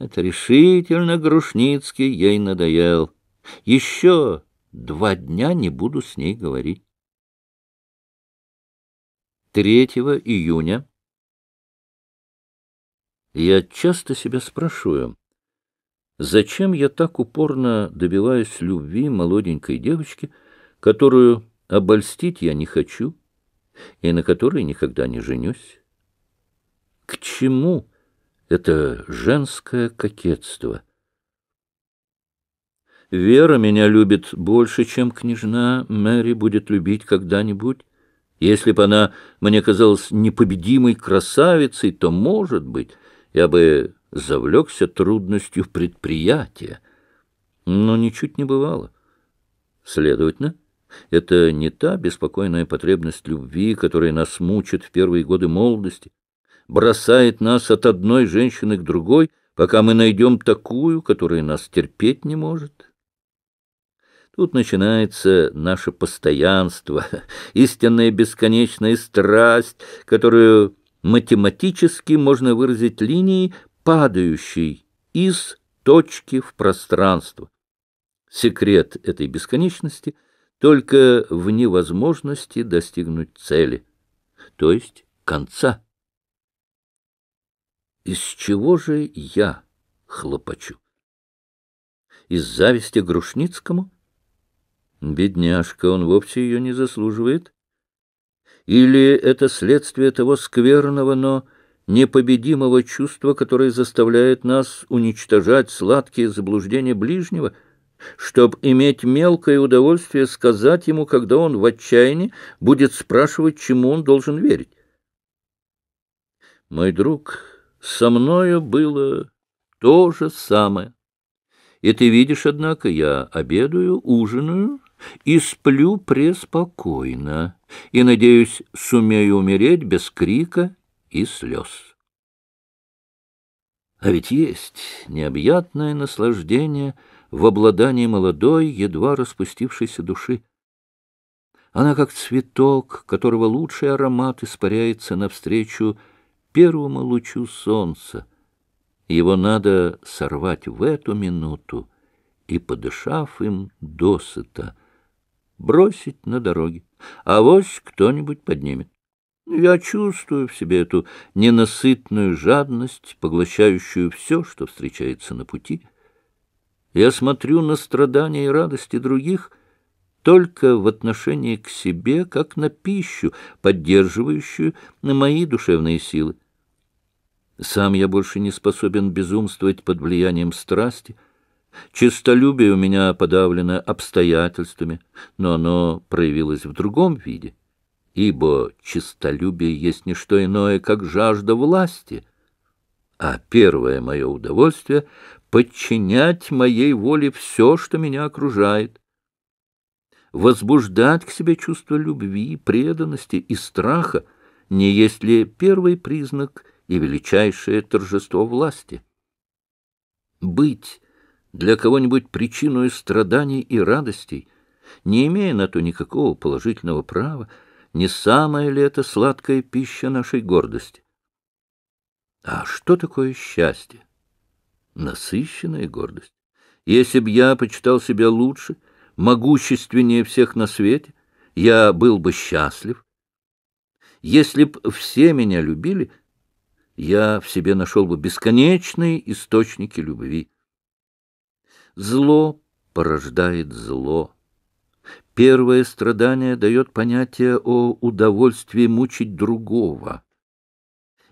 Это решительно Грушницкий ей надоел. Еще два дня не буду с ней говорить. 3 июня я часто себя спрашиваю, Зачем я так упорно добиваюсь любви молоденькой девочки, которую обольстить я не хочу и на которой никогда не женюсь? К чему это женское кокетство? Вера меня любит больше, чем княжна Мэри будет любить когда-нибудь. Если бы она мне казалась непобедимой красавицей, то, может быть, я бы завлекся трудностью предприятия. Но ничуть не бывало. Следовательно, это не та беспокойная потребность любви, которая нас мучит в первые годы молодости, бросает нас от одной женщины к другой, пока мы найдем такую, которая нас терпеть не может. Тут начинается наше постоянство, истинная бесконечная страсть, которую математически можно выразить линией, падающий из точки в пространство. Секрет этой бесконечности только в невозможности достигнуть цели, то есть конца. Из чего же я хлопочу? Из зависти Грушницкому? Бедняжка, он вовсе ее не заслуживает. Или это следствие того скверного, но непобедимого чувства, которое заставляет нас уничтожать сладкие заблуждения ближнего, чтобы иметь мелкое удовольствие сказать ему, когда он в отчаянии будет спрашивать, чему он должен верить. Мой друг, со мною было то же самое. И ты видишь, однако, я обедаю, ужинаю и сплю преспокойно, и, надеюсь, сумею умереть без крика и слез. А ведь есть необъятное наслаждение в обладании молодой, едва распустившейся души. Она как цветок, которого лучший аромат испаряется навстречу первому лучу солнца. Его надо сорвать в эту минуту и, подышав им досыта, бросить на дороге, а вось кто-нибудь поднимет. Я чувствую в себе эту ненасытную жадность, поглощающую все, что встречается на пути. Я смотрю на страдания и радости других только в отношении к себе, как на пищу, поддерживающую мои душевные силы. Сам я больше не способен безумствовать под влиянием страсти. Чистолюбие у меня подавлено обстоятельствами, но оно проявилось в другом виде — ибо честолюбие есть не что иное, как жажда власти, а первое мое удовольствие — подчинять моей воле все, что меня окружает, возбуждать к себе чувство любви, преданности и страха, не есть ли первый признак и величайшее торжество власти. Быть для кого-нибудь причиной страданий и радостей, не имея на то никакого положительного права, не самая ли это сладкая пища нашей гордости? А что такое счастье? Насыщенная гордость. Если б я почитал себя лучше, могущественнее всех на свете, я был бы счастлив. Если б все меня любили, я в себе нашел бы бесконечные источники любви. Зло порождает зло. Первое страдание дает понятие о удовольствии мучить другого.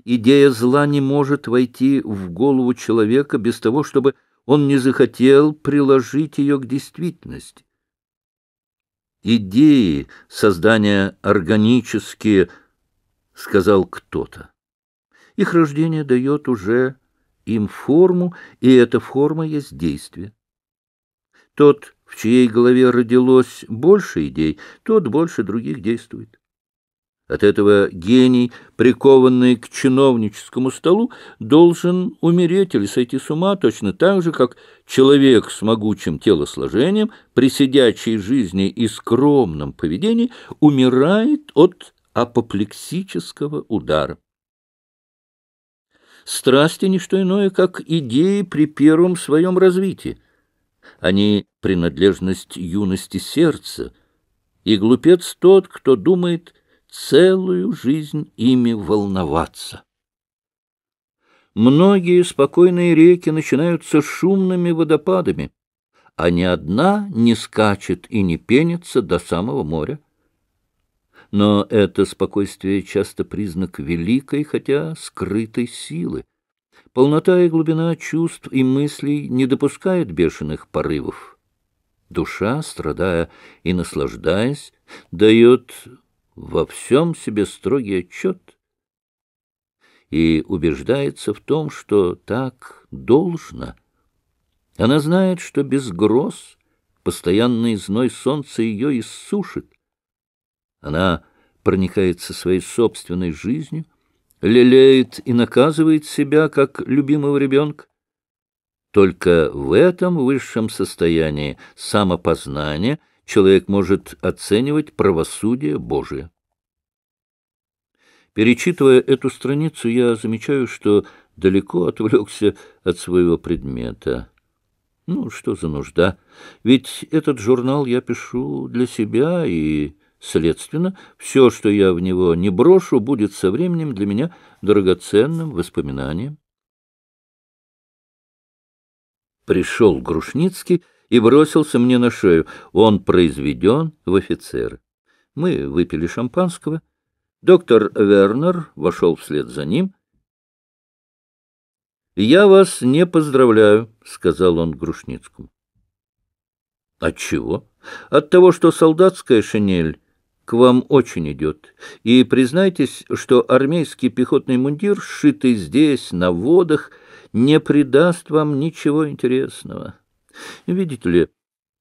Идея зла не может войти в голову человека без того, чтобы он не захотел приложить ее к действительности. Идеи создания органические, сказал кто-то. Их рождение дает уже им форму, и эта форма есть действие. Тот, в чьей голове родилось больше идей, тот больше других действует. От этого гений, прикованный к чиновническому столу, должен умереть или сойти с ума точно так же, как человек с могучим телосложением, при сидячей жизни и скромном поведении, умирает от апоплексического удара. Страсти — не что иное, как идеи при первом своем развитии. Они а — принадлежность юности сердца, и глупец тот, кто думает целую жизнь ими волноваться. Многие спокойные реки начинаются шумными водопадами, а ни одна не скачет и не пенится до самого моря. Но это спокойствие часто признак великой, хотя скрытой силы. Полнота и глубина чувств и мыслей не допускает бешеных порывов. Душа, страдая и наслаждаясь, дает во всем себе строгий отчет и убеждается в том, что так должно. Она знает, что без гроз постоянный зной солнца ее иссушит. Она проникается своей собственной жизнью, лелеет и наказывает себя, как любимого ребенка. Только в этом высшем состоянии самопознания человек может оценивать правосудие Божие. Перечитывая эту страницу, я замечаю, что далеко отвлекся от своего предмета. Ну, что за нужда? Ведь этот журнал я пишу для себя и Следственно, все, что я в него не брошу, будет со временем для меня драгоценным воспоминанием. Пришел Грушницкий и бросился мне на шею. Он произведен в офицеры. Мы выпили шампанского. Доктор Вернер вошел вслед за ним. «Я вас не поздравляю», — сказал он Грушницкому. «От чего?» «От того, что солдатская шинель к вам очень идет. И признайтесь, что армейский пехотный мундир, сшитый здесь, на водах, не придаст вам ничего интересного. Видите ли,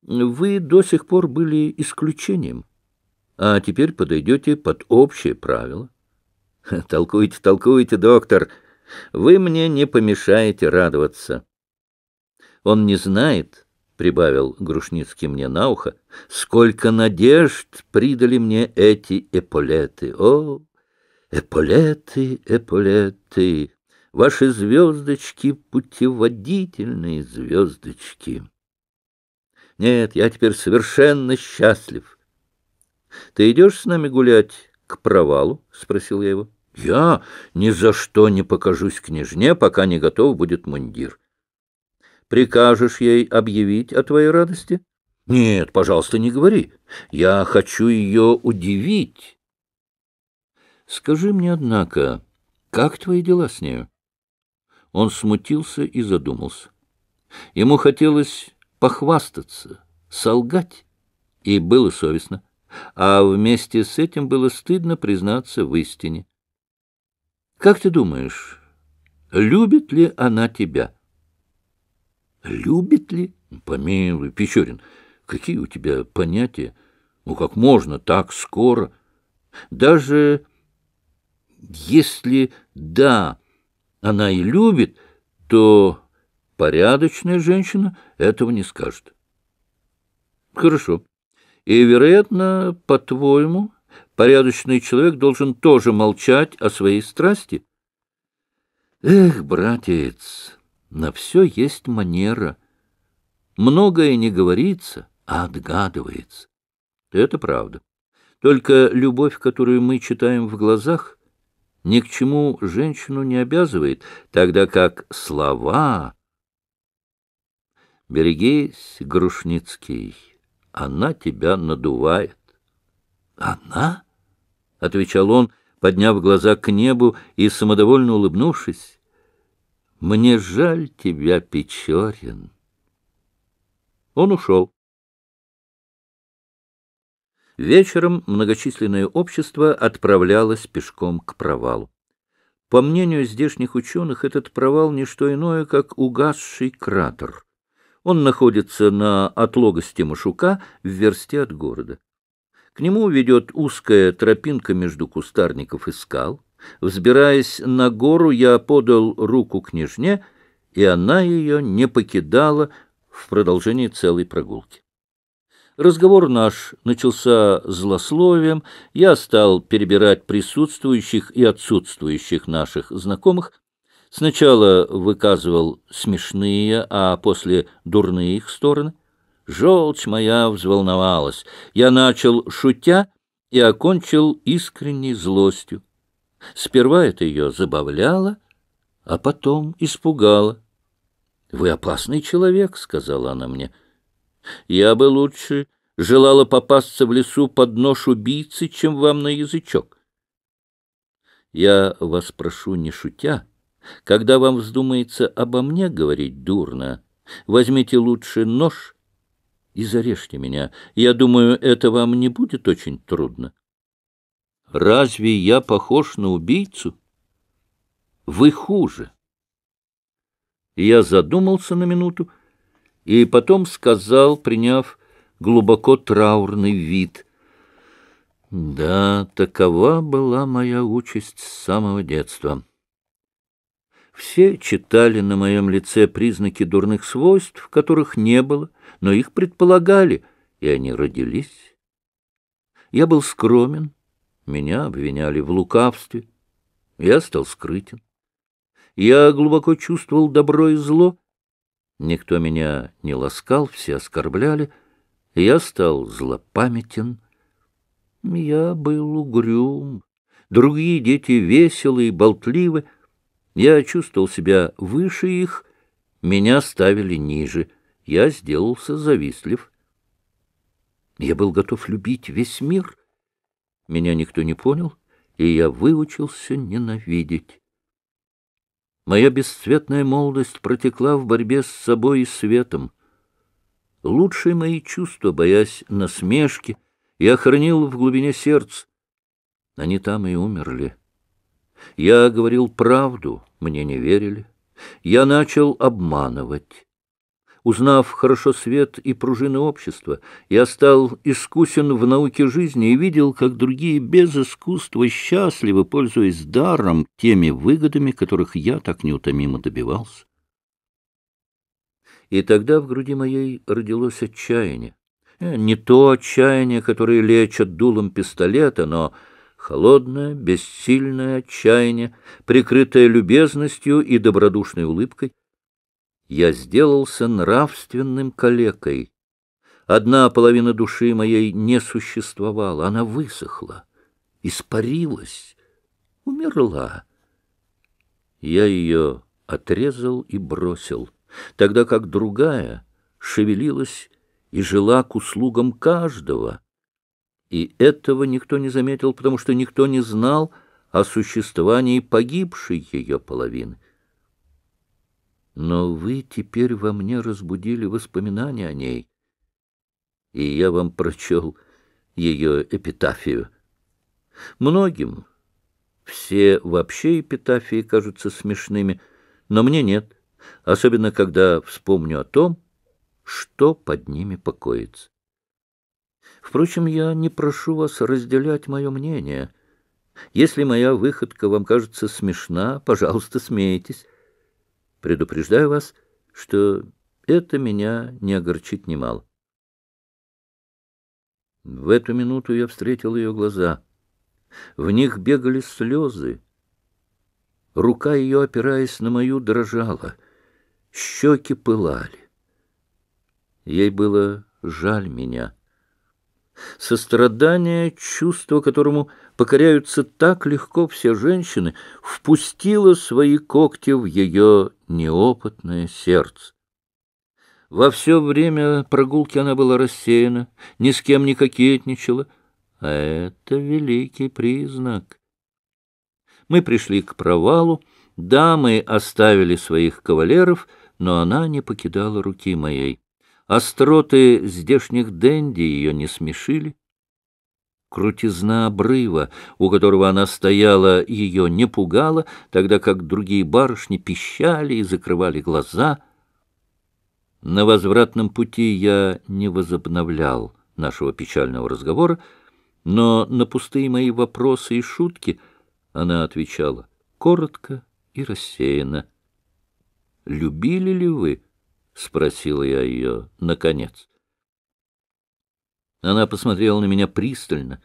вы до сих пор были исключением, а теперь подойдете под общее правило. Толкуйте, толкуйте, доктор. Вы мне не помешаете радоваться. Он не знает, — прибавил Грушницкий мне на ухо, — «сколько надежд придали мне эти эполеты! О, эполеты, эполеты! Ваши звездочки — путеводительные звездочки!» «Нет, я теперь совершенно счастлив!» «Ты идешь с нами гулять к провалу?» — спросил я его. «Я ни за что не покажусь княжне, пока не готов будет мундир». Прикажешь ей объявить о твоей радости? Нет, пожалуйста, не говори. Я хочу ее удивить. Скажи мне, однако, как твои дела с нею? Он смутился и задумался. Ему хотелось похвастаться, солгать, и было совестно. А вместе с этим было стыдно признаться в истине. Как ты думаешь, любит ли она тебя? Любит ли? Помилуй, Печорин, какие у тебя понятия? Ну, как можно так скоро? Даже если да, она и любит, то порядочная женщина этого не скажет. Хорошо. И, вероятно, по-твоему, порядочный человек должен тоже молчать о своей страсти? Эх, братец! На все есть манера. Многое не говорится, а отгадывается. Это правда. Только любовь, которую мы читаем в глазах, ни к чему женщину не обязывает, тогда как слова... Берегись, Грушницкий, она тебя надувает. «Она — Она? — отвечал он, подняв глаза к небу и самодовольно улыбнувшись. Мне жаль тебя, Печорин. Он ушел. Вечером многочисленное общество отправлялось пешком к провалу. По мнению здешних ученых, этот провал — не что иное, как угасший кратер. Он находится на отлогости Машука в версте от города. К нему ведет узкая тропинка между кустарников и скал. Взбираясь на гору, я подал руку княжне, и она ее не покидала в продолжении целой прогулки. Разговор наш начался злословием, я стал перебирать присутствующих и отсутствующих наших знакомых, Сначала выказывал смешные, а после дурные их стороны. Желчь моя взволновалась. Я начал шутя и окончил искренней злостью. Сперва это ее забавляло, а потом испугало. «Вы опасный человек», — сказала она мне. «Я бы лучше желала попасться в лесу под нож убийцы, чем вам на язычок. Я вас прошу, не шутя, когда вам вздумается обо мне говорить дурно, возьмите лучше нож и зарежьте меня. Я думаю, это вам не будет очень трудно». Разве я похож на убийцу? Вы хуже. Я задумался на минуту и потом сказал, приняв глубоко траурный вид. Да, такова была моя участь с самого детства. Все читали на моем лице признаки дурных свойств, которых не было, но их предполагали, и они родились. Я был скромен, меня обвиняли в лукавстве. Я стал скрытен. Я глубоко чувствовал добро и зло. Никто меня не ласкал, все оскорбляли. Я стал злопамятен. Я был угрюм. Другие дети веселые, болтливы. Я чувствовал себя выше их. Меня ставили ниже. Я сделался завистлив. Я был готов любить весь мир — меня никто не понял, и я выучился ненавидеть. Моя бесцветная молодость протекла в борьбе с собой и светом. Лучшие мои чувства, боясь насмешки, я хранил в глубине сердца. Они там и умерли. Я говорил правду, мне не верили. Я начал обманывать узнав хорошо свет и пружины общества. Я стал искусен в науке жизни и видел, как другие без искусства счастливы, пользуясь даром, теми выгодами, которых я так неутомимо добивался. И тогда в груди моей родилось отчаяние. Э, не то отчаяние, которое лечат дулом пистолета, но холодное, бессильное отчаяние, прикрытое любезностью и добродушной улыбкой — я сделался нравственным калекой. Одна половина души моей не существовала, она высохла, испарилась, умерла. Я ее отрезал и бросил, тогда как другая шевелилась и жила к услугам каждого. И этого никто не заметил, потому что никто не знал о существовании погибшей ее половины но вы теперь во мне разбудили воспоминания о ней, и я вам прочел ее эпитафию. Многим все вообще эпитафии кажутся смешными, но мне нет, особенно когда вспомню о том, что под ними покоится. Впрочем, я не прошу вас разделять мое мнение. Если моя выходка вам кажется смешна, пожалуйста, смейтесь. Предупреждаю вас, что это меня не огорчит немало. В эту минуту я встретил ее глаза. В них бегали слезы. Рука ее, опираясь на мою, дрожала. Щеки пылали. Ей было жаль меня. Сострадание, чувство которому покоряются так легко все женщины, впустило свои когти в ее неопытное сердце. Во все время прогулки она была рассеяна, ни с кем не кокетничала, а это великий признак. Мы пришли к провалу, дамы оставили своих кавалеров, но она не покидала руки моей. Остроты здешних денди ее не смешили. Крутизна обрыва, у которого она стояла, ее не пугала, тогда как другие барышни пищали и закрывали глаза. На возвратном пути я не возобновлял нашего печального разговора, но на пустые мои вопросы и шутки она отвечала коротко и рассеянно. «Любили ли вы?» — спросила я ее наконец. — она посмотрела на меня пристально,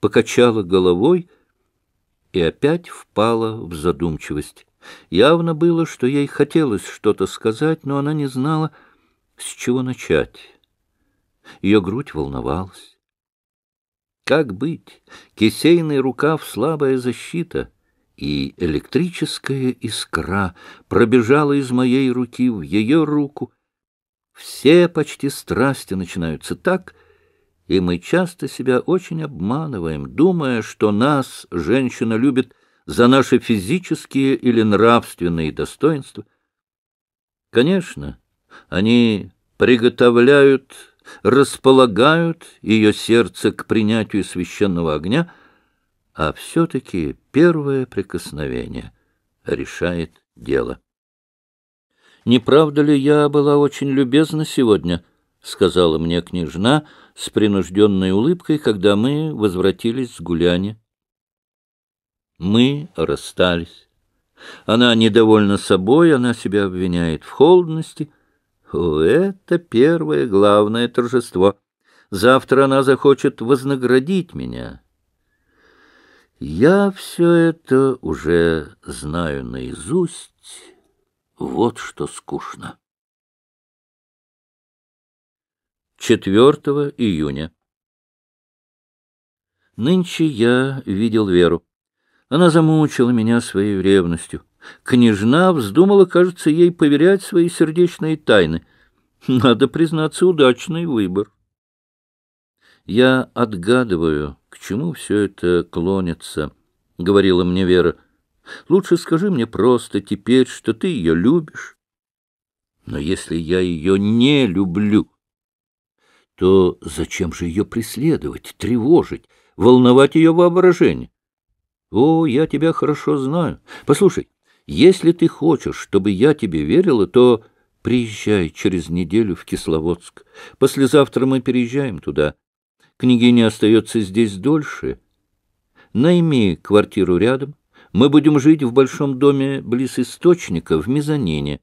покачала головой и опять впала в задумчивость. Явно было, что ей хотелось что-то сказать, но она не знала, с чего начать. Ее грудь волновалась. Как быть? Кисейный рукав — слабая защита, и электрическая искра пробежала из моей руки в ее руку. Все почти страсти начинаются так — и мы часто себя очень обманываем, думая, что нас женщина любит за наши физические или нравственные достоинства. Конечно, они приготовляют, располагают ее сердце к принятию священного огня, а все-таки первое прикосновение решает дело. «Не правда ли я была очень любезна сегодня?» — сказала мне княжна с принужденной улыбкой, когда мы возвратились с гуляния. Мы расстались. Она недовольна собой, она себя обвиняет в холодности. О, это первое главное торжество. Завтра она захочет вознаградить меня. Я все это уже знаю наизусть. Вот что скучно. 4 июня. Нынче я видел Веру. Она замучила меня своей ревностью. Княжна вздумала, кажется, ей поверять свои сердечные тайны. Надо признаться, удачный выбор. Я отгадываю, к чему все это клонится, — говорила мне Вера. Лучше скажи мне просто теперь, что ты ее любишь. Но если я ее не люблю, то зачем же ее преследовать, тревожить, волновать ее воображение? О, я тебя хорошо знаю. Послушай, если ты хочешь, чтобы я тебе верила, то приезжай через неделю в Кисловодск. Послезавтра мы переезжаем туда. Княгиня остается здесь дольше. Найми квартиру рядом. Мы будем жить в большом доме близ источника в мезонине.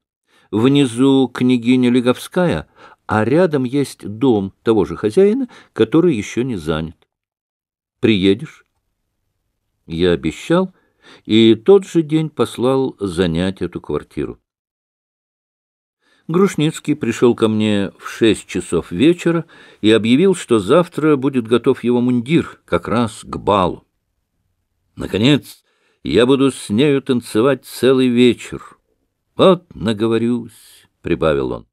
Внизу княгиня Леговская, а рядом есть дом того же хозяина, который еще не занят. Приедешь? Я обещал, и тот же день послал занять эту квартиру. Грушницкий пришел ко мне в шесть часов вечера и объявил, что завтра будет готов его мундир, как раз к балу. Наконец, я буду с нею танцевать целый вечер. Вот наговорюсь, — прибавил он.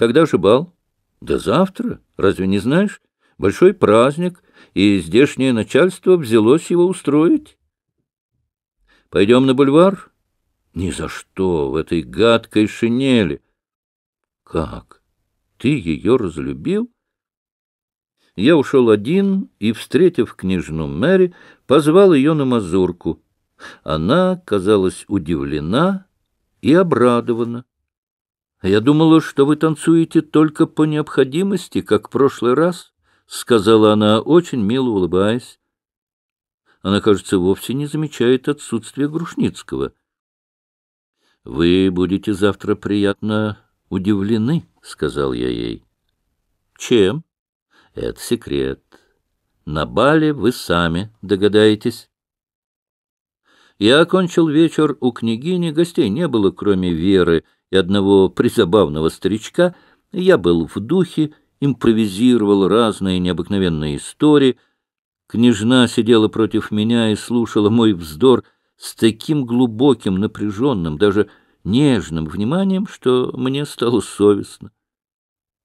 Когда же бал? Да завтра, разве не знаешь? Большой праздник, и здешнее начальство взялось его устроить. Пойдем на бульвар? Ни за что, в этой гадкой шинели. Как? Ты ее разлюбил? Я ушел один и, встретив княжну Мэри, позвал ее на мазурку. Она казалась удивлена и обрадована. Я думала, что вы танцуете только по необходимости, как в прошлый раз, — сказала она, очень мило улыбаясь. Она, кажется, вовсе не замечает отсутствия Грушницкого. — Вы будете завтра приятно удивлены, — сказал я ей. — Чем? — Это секрет. На бале вы сами догадаетесь. Я окончил вечер у княгини, гостей не было, кроме Веры — и одного призабавного старичка, я был в духе, импровизировал разные необыкновенные истории. Княжна сидела против меня и слушала мой вздор с таким глубоким, напряженным, даже нежным вниманием, что мне стало совестно.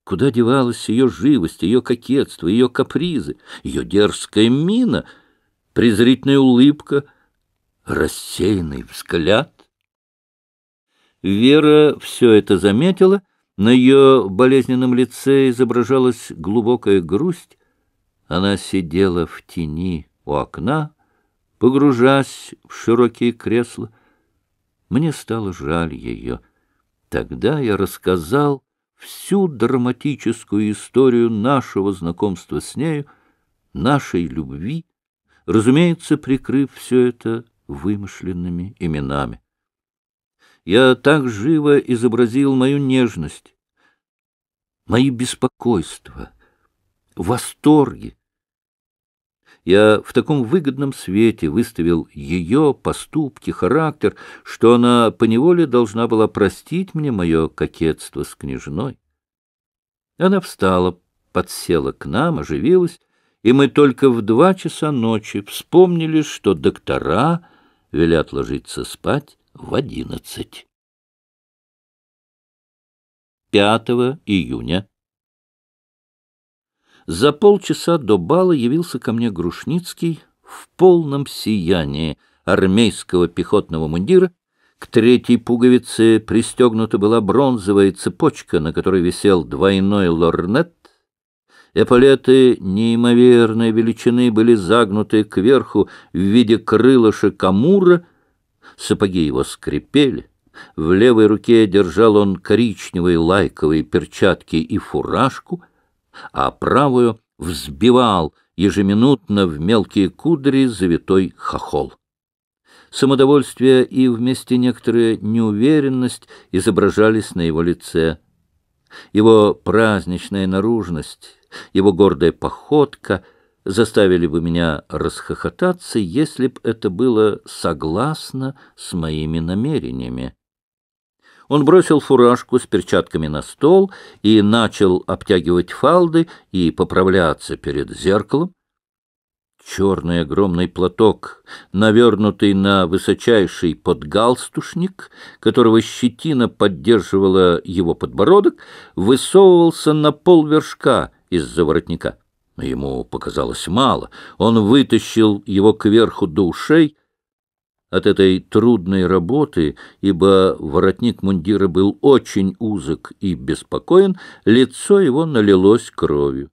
Куда девалась ее живость, ее кокетство, ее капризы, ее дерзкая мина, презрительная улыбка, рассеянный взгляд? Вера все это заметила, на ее болезненном лице изображалась глубокая грусть. Она сидела в тени у окна, погружаясь в широкие кресла. Мне стало жаль ее. Тогда я рассказал всю драматическую историю нашего знакомства с нею, нашей любви, разумеется, прикрыв все это вымышленными именами я так живо изобразил мою нежность, мои беспокойства, восторги. Я в таком выгодном свете выставил ее поступки, характер, что она поневоле должна была простить мне мое кокетство с княжной. Она встала, подсела к нам, оживилась, и мы только в два часа ночи вспомнили, что доктора велят ложиться спать в одиннадцать. 5 июня. За полчаса до бала явился ко мне Грушницкий в полном сиянии армейского пехотного мундира. К третьей пуговице пристегнута была бронзовая цепочка, на которой висел двойной лорнет. Эполеты неимоверной величины были загнуты кверху в виде крылышек амура — сапоги его скрипели, в левой руке держал он коричневые лайковые перчатки и фуражку, а правую взбивал ежеминутно в мелкие кудри завитой хохол. Самодовольствие и вместе некоторая неуверенность изображались на его лице. Его праздничная наружность, его гордая походка — заставили бы меня расхохотаться, если б это было согласно с моими намерениями. Он бросил фуражку с перчатками на стол и начал обтягивать фалды и поправляться перед зеркалом. Черный огромный платок, навернутый на высочайший подгалстушник, которого щетина поддерживала его подбородок, высовывался на полвершка из-за воротника. Ему показалось мало. Он вытащил его кверху до ушей от этой трудной работы, ибо воротник мундира был очень узок и беспокоен, лицо его налилось кровью.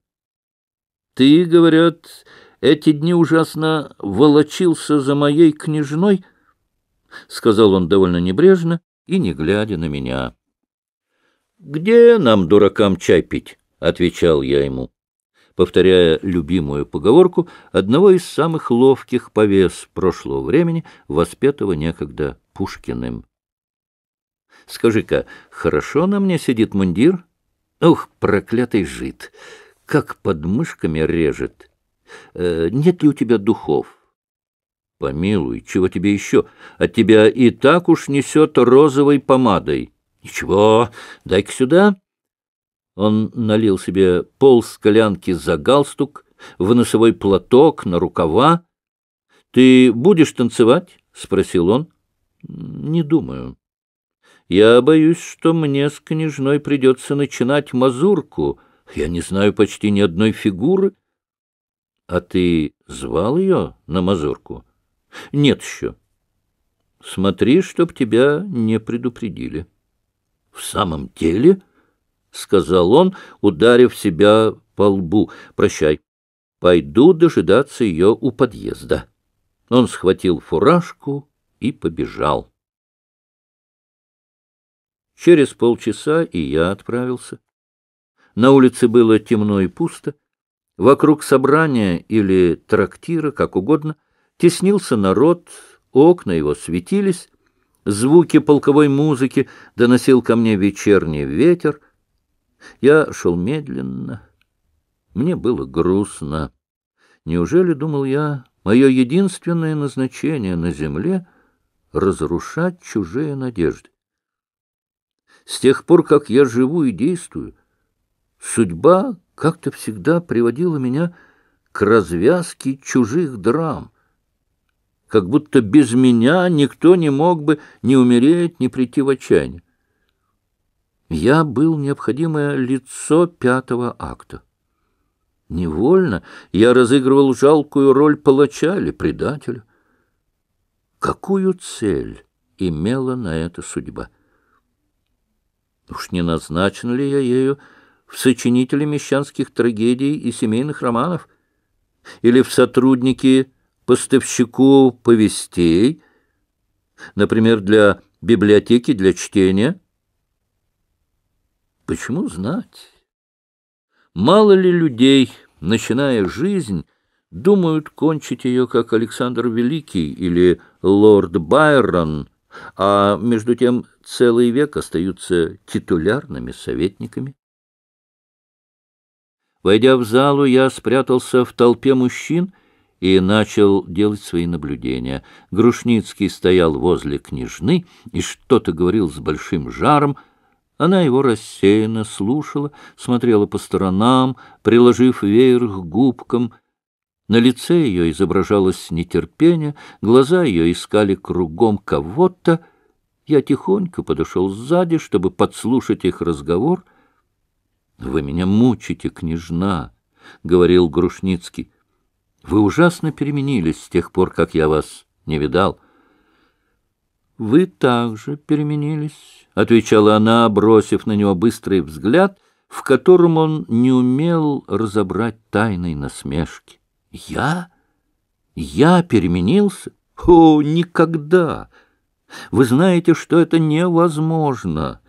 — Ты, — говорят, — эти дни ужасно волочился за моей княжной, — сказал он довольно небрежно и не глядя на меня. — Где нам, дуракам, чай пить? — отвечал я ему повторяя любимую поговорку одного из самых ловких повес прошлого времени, воспетого некогда Пушкиным. «Скажи-ка, хорошо на мне сидит мундир? Ух, проклятый жид! Как под мышками режет! Э, нет ли у тебя духов?» «Помилуй, чего тебе еще? От тебя и так уж несет розовой помадой». «Ничего, дай-ка сюда». Он налил себе пол склянки за галстук, в носовой платок, на рукава. — Ты будешь танцевать? — спросил он. — Не думаю. Я боюсь, что мне с княжной придется начинать мазурку. Я не знаю почти ни одной фигуры. — А ты звал ее на мазурку? — Нет еще. — Смотри, чтоб тебя не предупредили. — В самом деле... — сказал он, ударив себя по лбу. — Прощай. Пойду дожидаться ее у подъезда. Он схватил фуражку и побежал. Через полчаса и я отправился. На улице было темно и пусто. Вокруг собрания или трактира, как угодно, теснился народ, окна его светились, звуки полковой музыки доносил ко мне вечерний ветер — я шел медленно. Мне было грустно. Неужели, думал я, мое единственное назначение на земле — разрушать чужие надежды? С тех пор, как я живу и действую, судьба как-то всегда приводила меня к развязке чужих драм, как будто без меня никто не мог бы ни умереть, ни прийти в отчаяние. Я был необходимое лицо пятого акта. Невольно я разыгрывал жалкую роль палача или предателя. Какую цель имела на это судьба? Уж не назначен ли я ею в сочинителе мещанских трагедий и семейных романов? Или в сотруднике поставщику повестей, например, для библиотеки для чтения — Почему знать? Мало ли людей, начиная жизнь, думают кончить ее, как Александр Великий или лорд Байрон, а между тем целый век остаются титулярными советниками. Войдя в залу, я спрятался в толпе мужчин и начал делать свои наблюдения. Грушницкий стоял возле княжны и что-то говорил с большим жаром, она его рассеянно слушала, смотрела по сторонам, приложив веер к губкам. На лице ее изображалось нетерпение, глаза ее искали кругом кого-то. Я тихонько подошел сзади, чтобы подслушать их разговор. — Вы меня мучите, княжна, — говорил Грушницкий. — Вы ужасно переменились с тех пор, как я вас не видал. — Вы также переменились, — отвечала она, бросив на него быстрый взгляд, в котором он не умел разобрать тайной насмешки. «Я? Я переменился? О, никогда! Вы знаете, что это невозможно.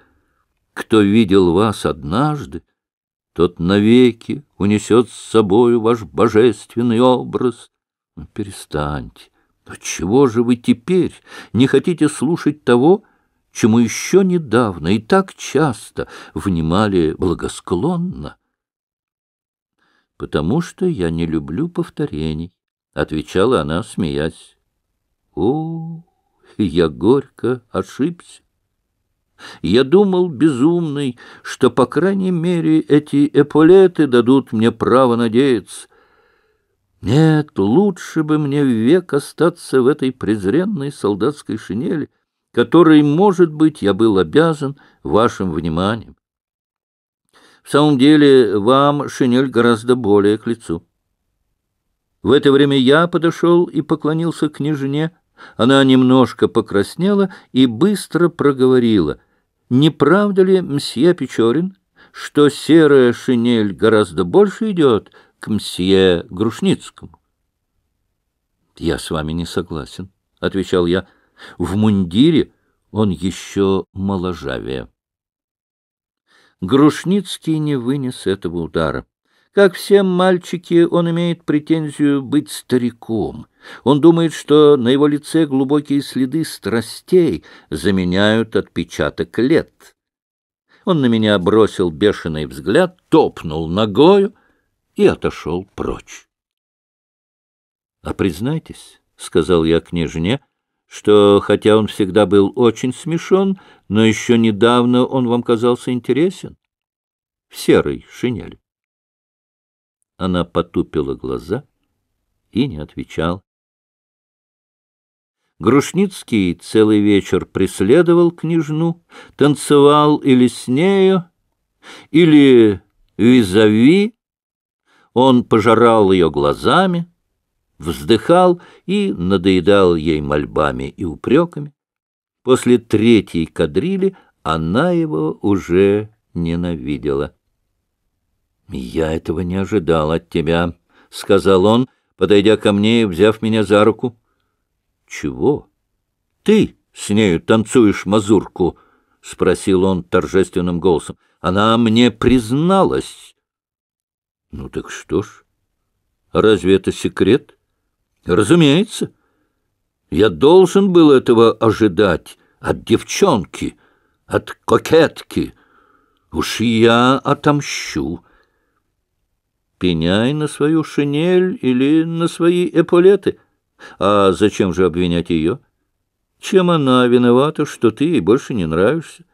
Кто видел вас однажды, тот навеки унесет с собой ваш божественный образ. Ну, перестаньте. Но чего же вы теперь не хотите слушать того, чему еще недавно и так часто внимали благосклонно. «Потому что я не люблю повторений», — отвечала она, смеясь. «О, я горько ошибся. Я думал, безумный, что, по крайней мере, эти эполеты дадут мне право надеяться. Нет, лучше бы мне век остаться в этой презренной солдатской шинели» который может быть, я был обязан вашим вниманием. В самом деле, вам шинель гораздо более к лицу. В это время я подошел и поклонился княжне. Она немножко покраснела и быстро проговорила. «Не правда ли, мсье Печорин, что серая шинель гораздо больше идет к мсье Грушницкому?» «Я с вами не согласен», — отвечал я. В мундире он еще моложавее. Грушницкий не вынес этого удара. Как все мальчики, он имеет претензию быть стариком. Он думает, что на его лице глубокие следы страстей заменяют отпечаток лет. Он на меня бросил бешеный взгляд, топнул ногою и отошел прочь. — А признайтесь, — сказал я княжне, — что, хотя он всегда был очень смешон, но еще недавно он вам казался интересен. В серой шинели. Она потупила глаза и не отвечала. Грушницкий целый вечер преследовал княжну, танцевал или с нею, или визави. Он пожирал ее глазами вздыхал и надоедал ей мольбами и упреками. После третьей кадрили она его уже ненавидела. «Я этого не ожидал от тебя», — сказал он, подойдя ко мне и взяв меня за руку. «Чего? Ты с нею танцуешь мазурку?» — спросил он торжественным голосом. «Она мне призналась». «Ну так что ж, разве это секрет?» Разумеется. Я должен был этого ожидать от девчонки, от кокетки. Уж я отомщу. Пеняй на свою шинель или на свои эполеты. А зачем же обвинять ее? Чем она виновата, что ты ей больше не нравишься?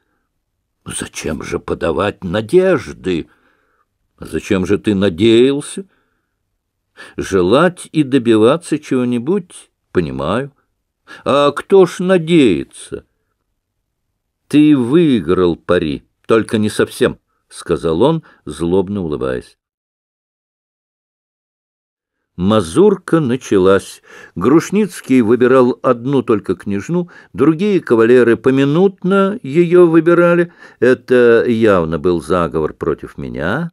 Зачем же подавать надежды? Зачем же ты надеялся? Желать и добиваться чего-нибудь, понимаю. А кто ж надеется? Ты выиграл пари, только не совсем, — сказал он, злобно улыбаясь. Мазурка началась. Грушницкий выбирал одну только княжну, другие кавалеры поминутно ее выбирали. Это явно был заговор против меня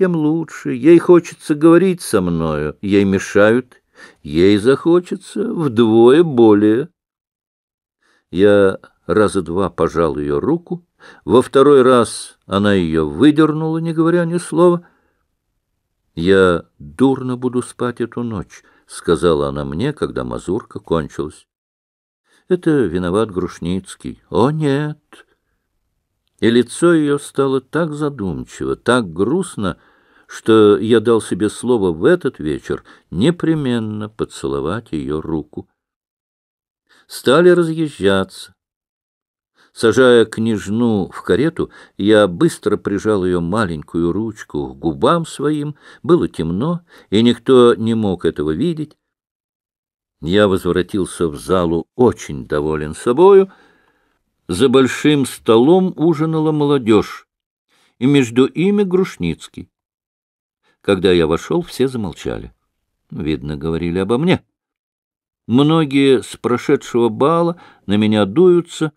тем лучше. Ей хочется говорить со мною, ей мешают, ей захочется вдвое более. Я раза два пожал ее руку, во второй раз она ее выдернула, не говоря ни слова. «Я дурно буду спать эту ночь», — сказала она мне, когда мазурка кончилась. «Это виноват Грушницкий». «О, нет!» И лицо ее стало так задумчиво, так грустно, — что я дал себе слово в этот вечер непременно поцеловать ее руку. Стали разъезжаться. Сажая княжну в карету, я быстро прижал ее маленькую ручку к губам своим. Было темно, и никто не мог этого видеть. Я возвратился в залу очень доволен собою. За большим столом ужинала молодежь, и между ими Грушницкий. Когда я вошел, все замолчали. Видно, говорили обо мне. Многие с прошедшего бала на меня дуются,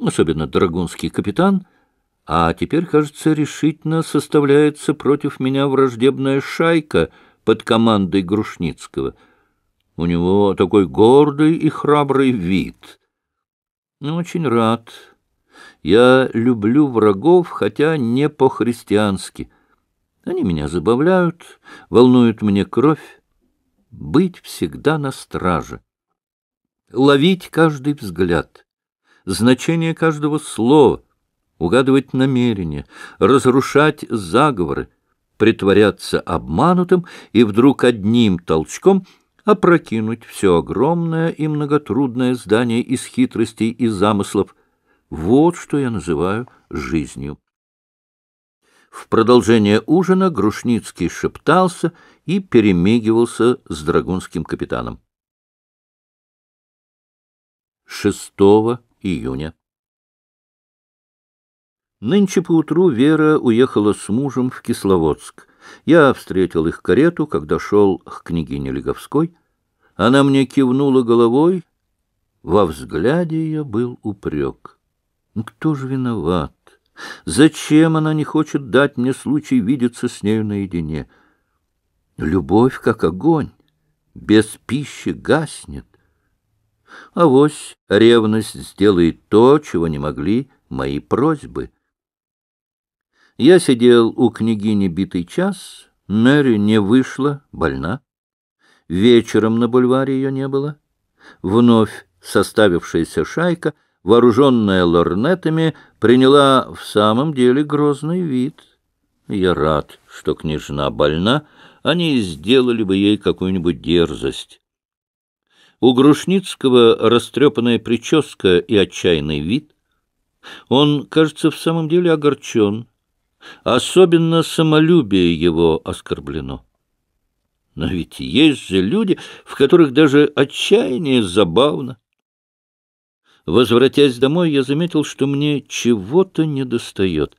особенно драгунский капитан, а теперь, кажется, решительно составляется против меня враждебная шайка под командой Грушницкого. У него такой гордый и храбрый вид. Ну, очень рад. Я люблю врагов, хотя не по-христиански — они меня забавляют, волнуют мне кровь. Быть всегда на страже. Ловить каждый взгляд, значение каждого слова, угадывать намерения, разрушать заговоры, притворяться обманутым и вдруг одним толчком опрокинуть все огромное и многотрудное здание из хитростей и замыслов. Вот что я называю жизнью. В продолжение ужина Грушницкий шептался и перемигивался с драгунским капитаном. 6 июня Нынче поутру Вера уехала с мужем в Кисловодск. Я встретил их карету, когда шел к княгине Леговской. Она мне кивнула головой. Во взгляде ее был упрек. «Ну, кто же виноват? Зачем она не хочет дать мне случай видеться с нею наедине? Любовь, как огонь, без пищи гаснет. А вось ревность сделает то, чего не могли мои просьбы. Я сидел у княгини битый час, Мэри не вышла, больна. Вечером на бульваре ее не было. Вновь составившаяся шайка — вооруженная лорнетами, приняла в самом деле грозный вид. Я рад, что княжна больна, они сделали бы ей какую-нибудь дерзость. У Грушницкого растрепанная прическа и отчаянный вид. Он, кажется, в самом деле огорчен. Особенно самолюбие его оскорблено. Но ведь есть же люди, в которых даже отчаяние забавно. Возвратясь домой, я заметил, что мне чего-то недостает.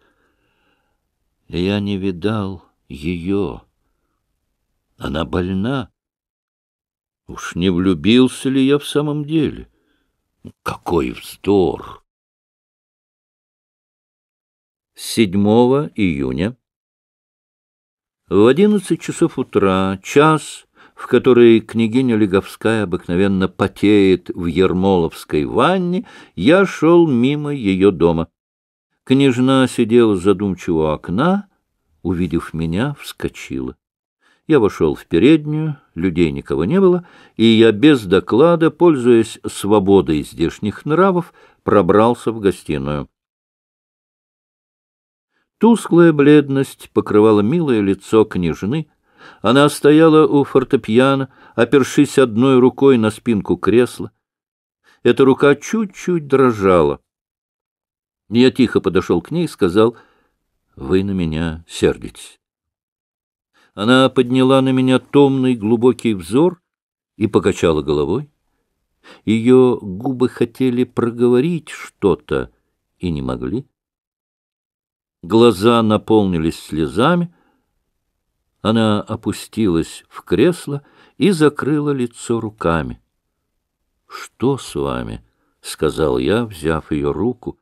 Я не видал ее. Она больна. Уж не влюбился ли я в самом деле? Какой вздор! 7 июня в одиннадцать часов утра, час в которой княгиня Леговская обыкновенно потеет в Ермоловской ванне, я шел мимо ее дома. Княжна сидела задумчиво у окна, увидев меня, вскочила. Я вошел в переднюю, людей никого не было, и я без доклада, пользуясь свободой здешних нравов, пробрался в гостиную. Тусклая бледность покрывала милое лицо княжны, она стояла у фортепиано, опершись одной рукой на спинку кресла. Эта рука чуть-чуть дрожала. Я тихо подошел к ней и сказал, «Вы на меня сердитесь». Она подняла на меня томный глубокий взор и покачала головой. Ее губы хотели проговорить что-то и не могли. Глаза наполнились слезами — она опустилась в кресло и закрыла лицо руками. — Что с вами? — сказал я, взяв ее руку.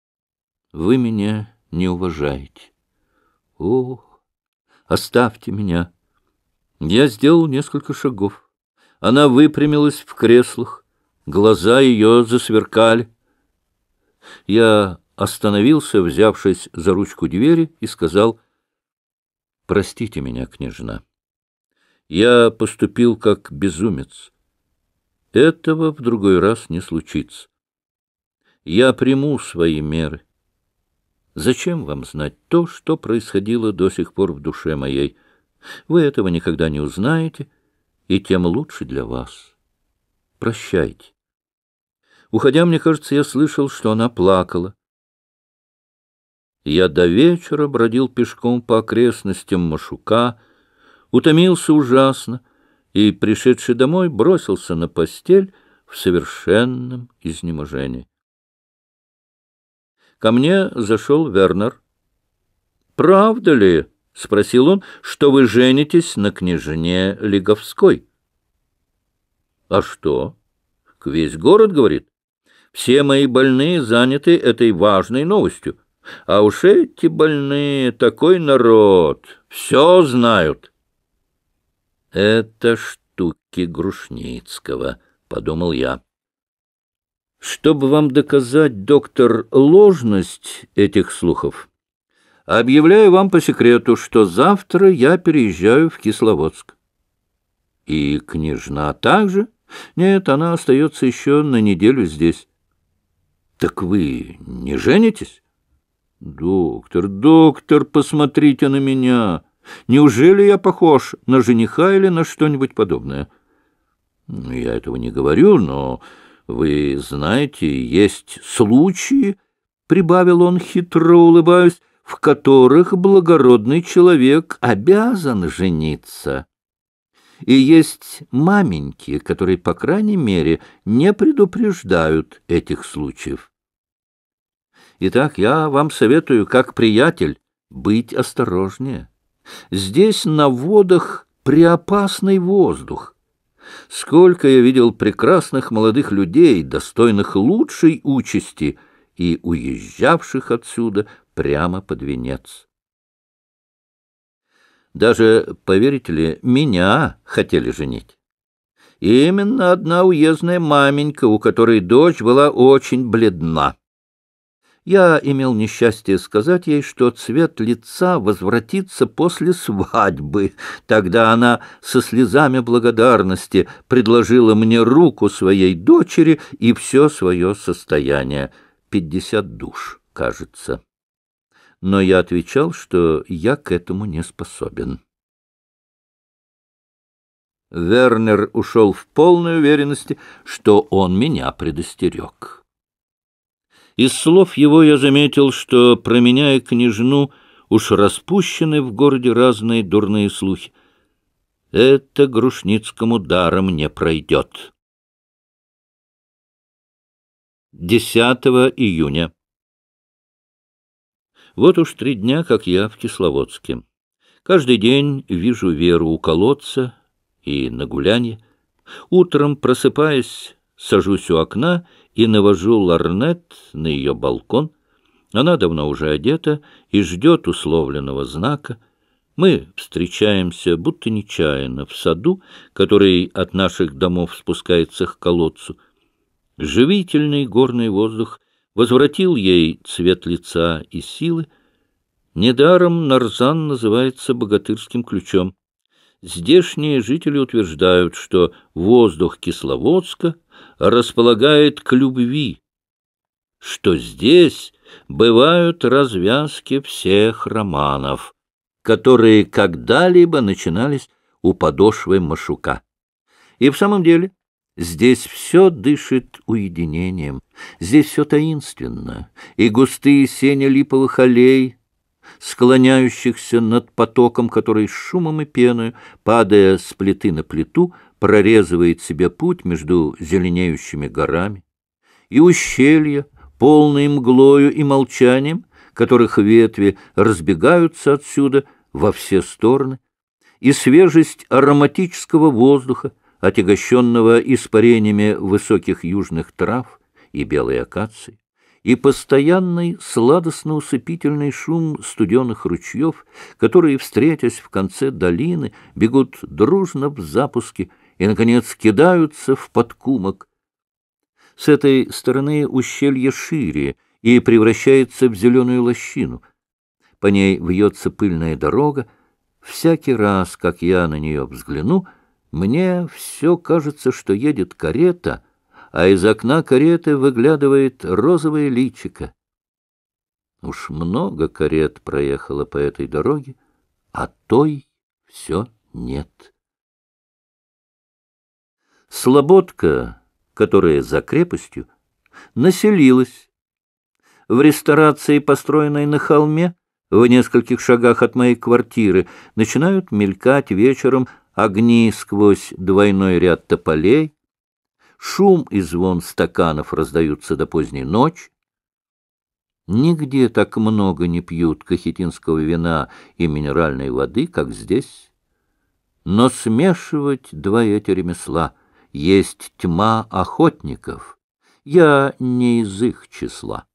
— Вы меня не уважаете. — О, оставьте меня. Я сделал несколько шагов. Она выпрямилась в креслах, глаза ее засверкали. Я остановился, взявшись за ручку двери, и сказал — Простите меня, княжна. Я поступил как безумец. Этого в другой раз не случится. Я приму свои меры. Зачем вам знать то, что происходило до сих пор в душе моей? Вы этого никогда не узнаете, и тем лучше для вас. Прощайте. Уходя, мне кажется, я слышал, что она плакала. Я до вечера бродил пешком по окрестностям Машука, утомился ужасно и, пришедший домой, бросился на постель в совершенном изнеможении. Ко мне зашел Вернер. «Правда ли, — спросил он, — что вы женитесь на княжне Лиговской?» «А что?» — весь город говорит. «Все мои больные заняты этой важной новостью. А уж эти больные, такой народ, все знают. Это штуки Грушницкого, — подумал я. Чтобы вам доказать, доктор, ложность этих слухов, объявляю вам по секрету, что завтра я переезжаю в Кисловодск. И княжна также? Нет, она остается еще на неделю здесь. Так вы не женитесь? «Доктор, доктор, посмотрите на меня! Неужели я похож на жениха или на что-нибудь подобное?» «Я этого не говорю, но вы знаете, есть случаи, — прибавил он, хитро улыбаясь, — в которых благородный человек обязан жениться». И есть маменьки, которые, по крайней мере, не предупреждают этих случаев. Итак, я вам советую, как приятель, быть осторожнее. Здесь на водах приопасный воздух. Сколько я видел прекрасных молодых людей, достойных лучшей участи и уезжавших отсюда прямо под венец. Даже, поверите ли, меня хотели женить. Именно одна уездная маменька, у которой дочь была очень бледна я имел несчастье сказать ей, что цвет лица возвратится после свадьбы. Тогда она со слезами благодарности предложила мне руку своей дочери и все свое состояние. Пятьдесят душ, кажется. Но я отвечал, что я к этому не способен. Вернер ушел в полной уверенности, что он меня предостерег. Из слов его я заметил, что, променяя княжну, уж распущены в городе разные дурные слухи. Это Грушницкому даром не пройдет. 10 июня. Вот уж три дня, как я в Кисловодске. Каждый день вижу Веру у колодца и на гулянье. Утром, просыпаясь, сажусь у окна и и навожу Лорнет на ее балкон. Она давно уже одета и ждет условленного знака. Мы встречаемся будто нечаянно в саду, который от наших домов спускается к колодцу. Живительный горный воздух возвратил ей цвет лица и силы. Недаром нарзан называется богатырским ключом. Здешние жители утверждают, что воздух Кисловодска — располагает к любви, что здесь бывают развязки всех романов, которые когда-либо начинались у подошвы Машука. И в самом деле здесь все дышит уединением, здесь все таинственно, и густые сени липовых аллей — склоняющихся над потоком, который шумом и пеной, падая с плиты на плиту, прорезывает себе путь между зеленеющими горами, и ущелья, полные мглою и молчанием, которых ветви разбегаются отсюда во все стороны, и свежесть ароматического воздуха, отягощенного испарениями высоких южных трав и белой акации, и постоянный сладостно-усыпительный шум студеных ручьев, которые, встретясь в конце долины, бегут дружно в запуске и, наконец, кидаются в подкумок. С этой стороны ущелье шире и превращается в зеленую лощину. По ней вьется пыльная дорога. Всякий раз, как я на нее взгляну, мне все кажется, что едет карета, а из окна кареты выглядывает розовое личико. Уж много карет проехало по этой дороге, а той все нет. Слободка, которая за крепостью, населилась. В ресторации, построенной на холме, в нескольких шагах от моей квартиры, начинают мелькать вечером огни сквозь двойной ряд тополей. Шум и звон стаканов раздаются до поздней ночи. Нигде так много не пьют кахетинского вина и минеральной воды, как здесь. Но смешивать два эти ремесла — есть тьма охотников. Я не из их числа.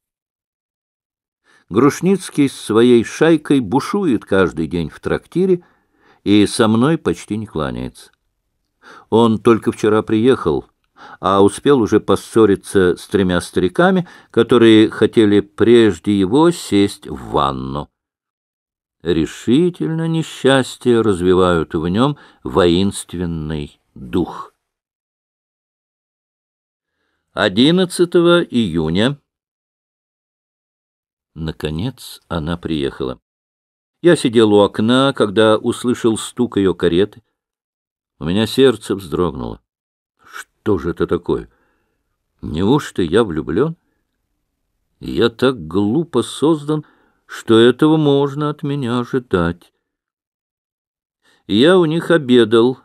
Грушницкий с своей шайкой бушует каждый день в трактире и со мной почти не кланяется. Он только вчера приехал, а успел уже поссориться с тремя стариками, которые хотели прежде его сесть в ванну. Решительно несчастье развивают в нем воинственный дух. 11 июня. Наконец она приехала. Я сидел у окна, когда услышал стук ее кареты. У меня сердце вздрогнуло. Что же это такое? Неужто я влюблен? Я так глупо создан, что этого можно от меня ожидать. Я у них обедал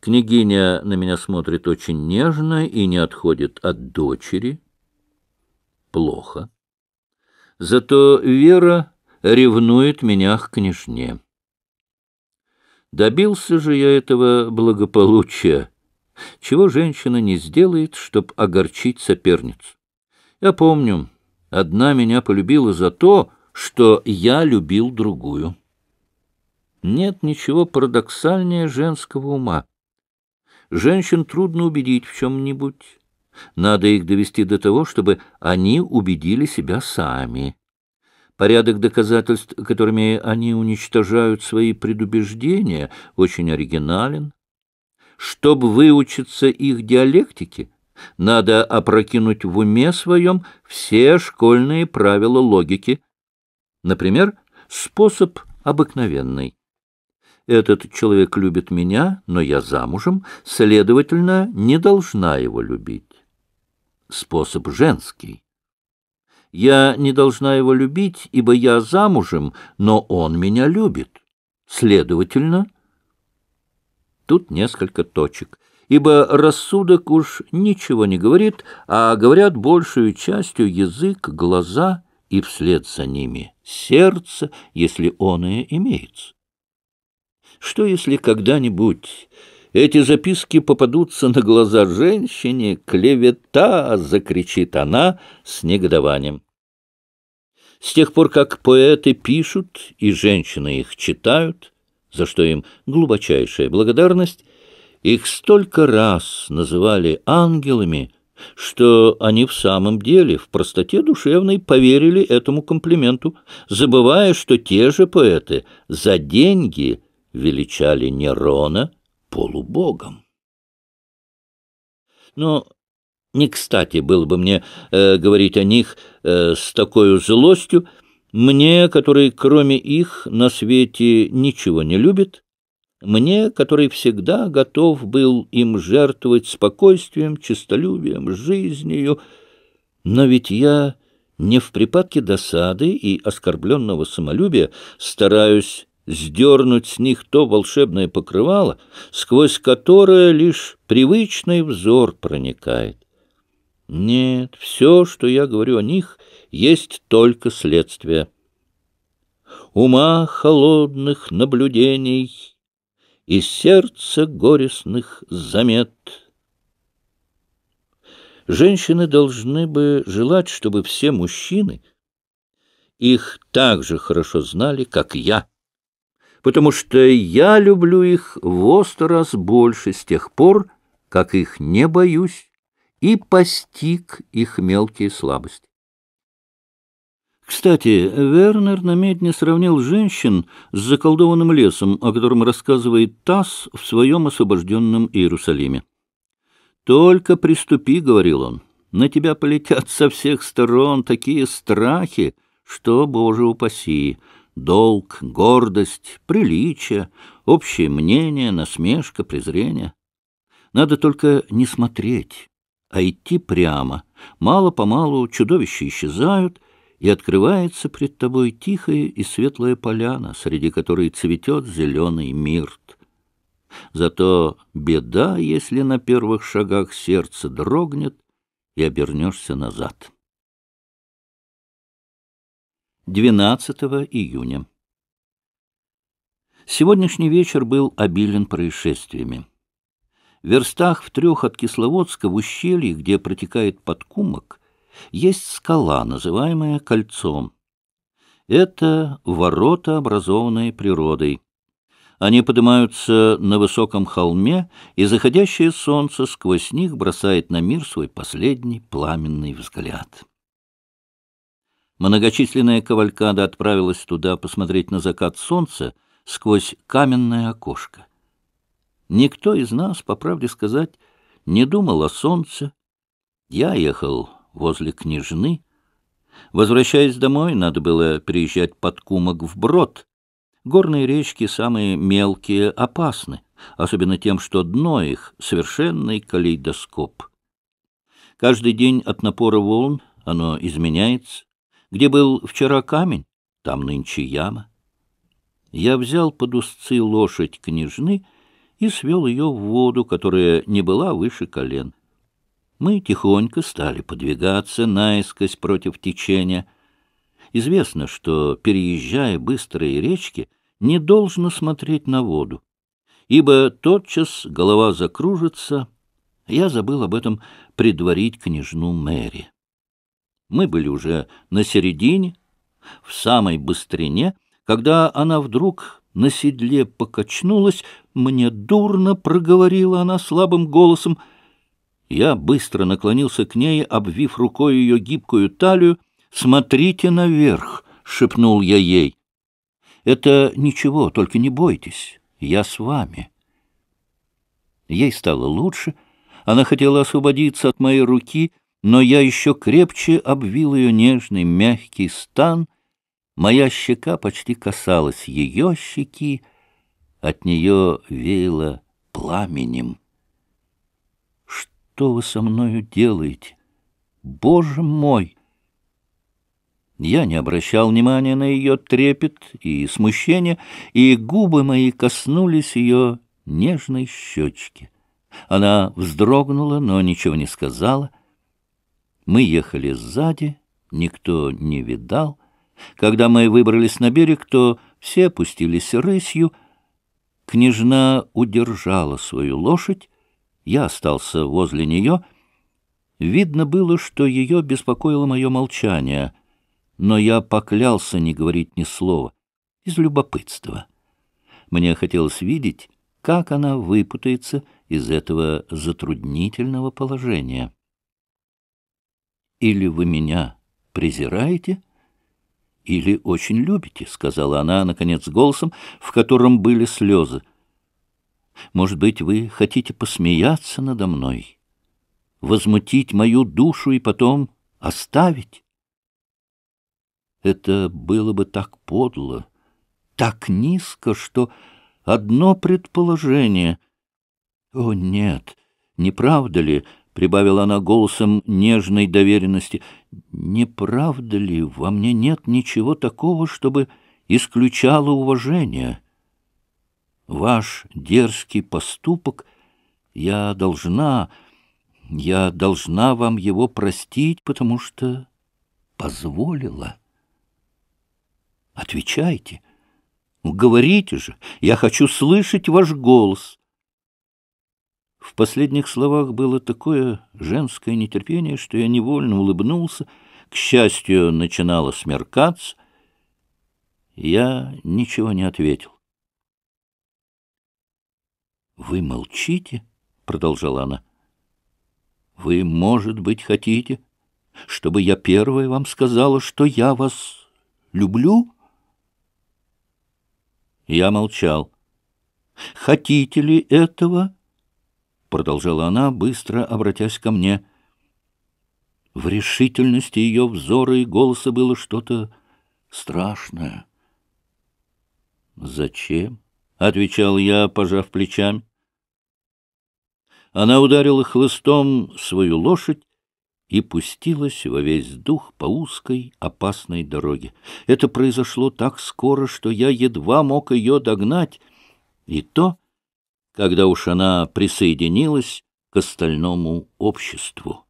Княгиня на меня смотрит очень нежно и не отходит от дочери. Плохо. Зато Вера ревнует меня к княжне. Добился же я этого благополучия. Чего женщина не сделает, чтоб огорчить соперницу? Я помню, одна меня полюбила за то, что я любил другую. Нет ничего парадоксальнее женского ума. Женщин трудно убедить в чем-нибудь. Надо их довести до того, чтобы они убедили себя сами. Порядок доказательств, которыми они уничтожают свои предубеждения, очень оригинален. Чтобы выучиться их диалектике, надо опрокинуть в уме своем все школьные правила логики. Например, способ обыкновенный. Этот человек любит меня, но я замужем, следовательно, не должна его любить. Способ женский. Я не должна его любить, ибо я замужем, но он меня любит. Следовательно, тут несколько точек, ибо рассудок уж ничего не говорит, а говорят большую частью язык, глаза и вслед за ними сердце, если оное имеется. Что, если когда-нибудь эти записки попадутся на глаза женщине? Клевета! — закричит она с негодованием. С тех пор, как поэты пишут, и женщины их читают, за что им глубочайшая благодарность, их столько раз называли ангелами, что они в самом деле в простоте душевной поверили этому комплименту, забывая, что те же поэты за деньги – величали Нерона полубогом. Но не кстати было бы мне э, говорить о них э, с такой злостью, мне, который кроме их на свете ничего не любит, мне, который всегда готов был им жертвовать спокойствием, честолюбием, жизнью, но ведь я не в припадке досады и оскорбленного самолюбия стараюсь сдернуть с них то волшебное покрывало, сквозь которое лишь привычный взор проникает. Нет, все, что я говорю о них, есть только следствие. Ума холодных наблюдений и сердца горестных замет. Женщины должны бы желать, чтобы все мужчины их так же хорошо знали, как я потому что я люблю их в раз больше с тех пор, как их не боюсь и постиг их мелкие слабости. Кстати, Вернер намедни сравнил женщин с заколдованным лесом, о котором рассказывает Тасс в своем освобожденном Иерусалиме. «Только приступи», — говорил он, — «на тебя полетят со всех сторон такие страхи, что, Боже упаси, долг, гордость, приличие, общее мнение, насмешка, презрение. Надо только не смотреть, а идти прямо. Мало-помалу чудовища исчезают, и открывается пред тобой тихая и светлая поляна, среди которой цветет зеленый мирт. Зато беда, если на первых шагах сердце дрогнет и обернешься назад. 12 июня. Сегодняшний вечер был обилен происшествиями. В верстах в трех от Кисловодска, в ущелье, где протекает подкумок, есть скала, называемая Кольцом. Это ворота, образованные природой. Они поднимаются на высоком холме, и заходящее солнце сквозь них бросает на мир свой последний пламенный взгляд. Многочисленная кавалькада отправилась туда посмотреть на закат солнца сквозь каменное окошко. Никто из нас, по правде сказать, не думал о солнце. Я ехал возле княжны. Возвращаясь домой, надо было переезжать под Кумок вброд. Горные речки самые мелкие опасны, особенно тем, что дно их — совершенный калейдоскоп. Каждый день от напора волн оно изменяется, где был вчера камень, там нынче яма. Я взял под узцы лошадь княжны и свел ее в воду, которая не была выше колен. Мы тихонько стали подвигаться наискось против течения. Известно, что, переезжая быстрые речки, не должно смотреть на воду, ибо тотчас голова закружится. Я забыл об этом предварить княжну Мэри. Мы были уже на середине, в самой быстрине, когда она вдруг на седле покачнулась, мне дурно проговорила она слабым голосом. Я быстро наклонился к ней, обвив рукой ее гибкую талию. «Смотрите наверх!» — шепнул я ей. «Это ничего, только не бойтесь, я с вами». Ей стало лучше, она хотела освободиться от моей руки — но я еще крепче обвил ее нежный мягкий стан. Моя щека почти касалась ее щеки, от нее веяло пламенем. «Что вы со мною делаете? Боже мой!» Я не обращал внимания на ее трепет и смущение, и губы мои коснулись ее нежной щечки. Она вздрогнула, но ничего не сказала — мы ехали сзади, никто не видал. Когда мы выбрались на берег, то все опустились рысью. Княжна удержала свою лошадь, я остался возле нее. Видно было, что ее беспокоило мое молчание, но я поклялся не говорить ни слова, из любопытства. Мне хотелось видеть, как она выпутается из этого затруднительного положения или вы меня презираете, или очень любите, — сказала она, наконец, голосом, в котором были слезы. Может быть, вы хотите посмеяться надо мной, возмутить мою душу и потом оставить? Это было бы так подло, так низко, что одно предположение... О, нет, не правда ли, —— прибавила она голосом нежной доверенности, — «не правда ли во мне нет ничего такого, чтобы исключало уважение? Ваш дерзкий поступок я должна, я должна вам его простить, потому что позволила. Отвечайте, говорите же, я хочу слышать ваш голос». В последних словах было такое женское нетерпение, что я невольно улыбнулся. К счастью, начинало смеркаться. Я ничего не ответил. «Вы молчите?» — продолжала она. «Вы, может быть, хотите, чтобы я первая вам сказала, что я вас люблю?» Я молчал. «Хотите ли этого?» продолжала она, быстро обратясь ко мне. В решительности ее взора и голоса было что-то страшное. «Зачем?» — отвечал я, пожав плечами. Она ударила хлыстом свою лошадь и пустилась во весь дух по узкой опасной дороге. Это произошло так скоро, что я едва мог ее догнать, и то — когда уж она присоединилась к остальному обществу.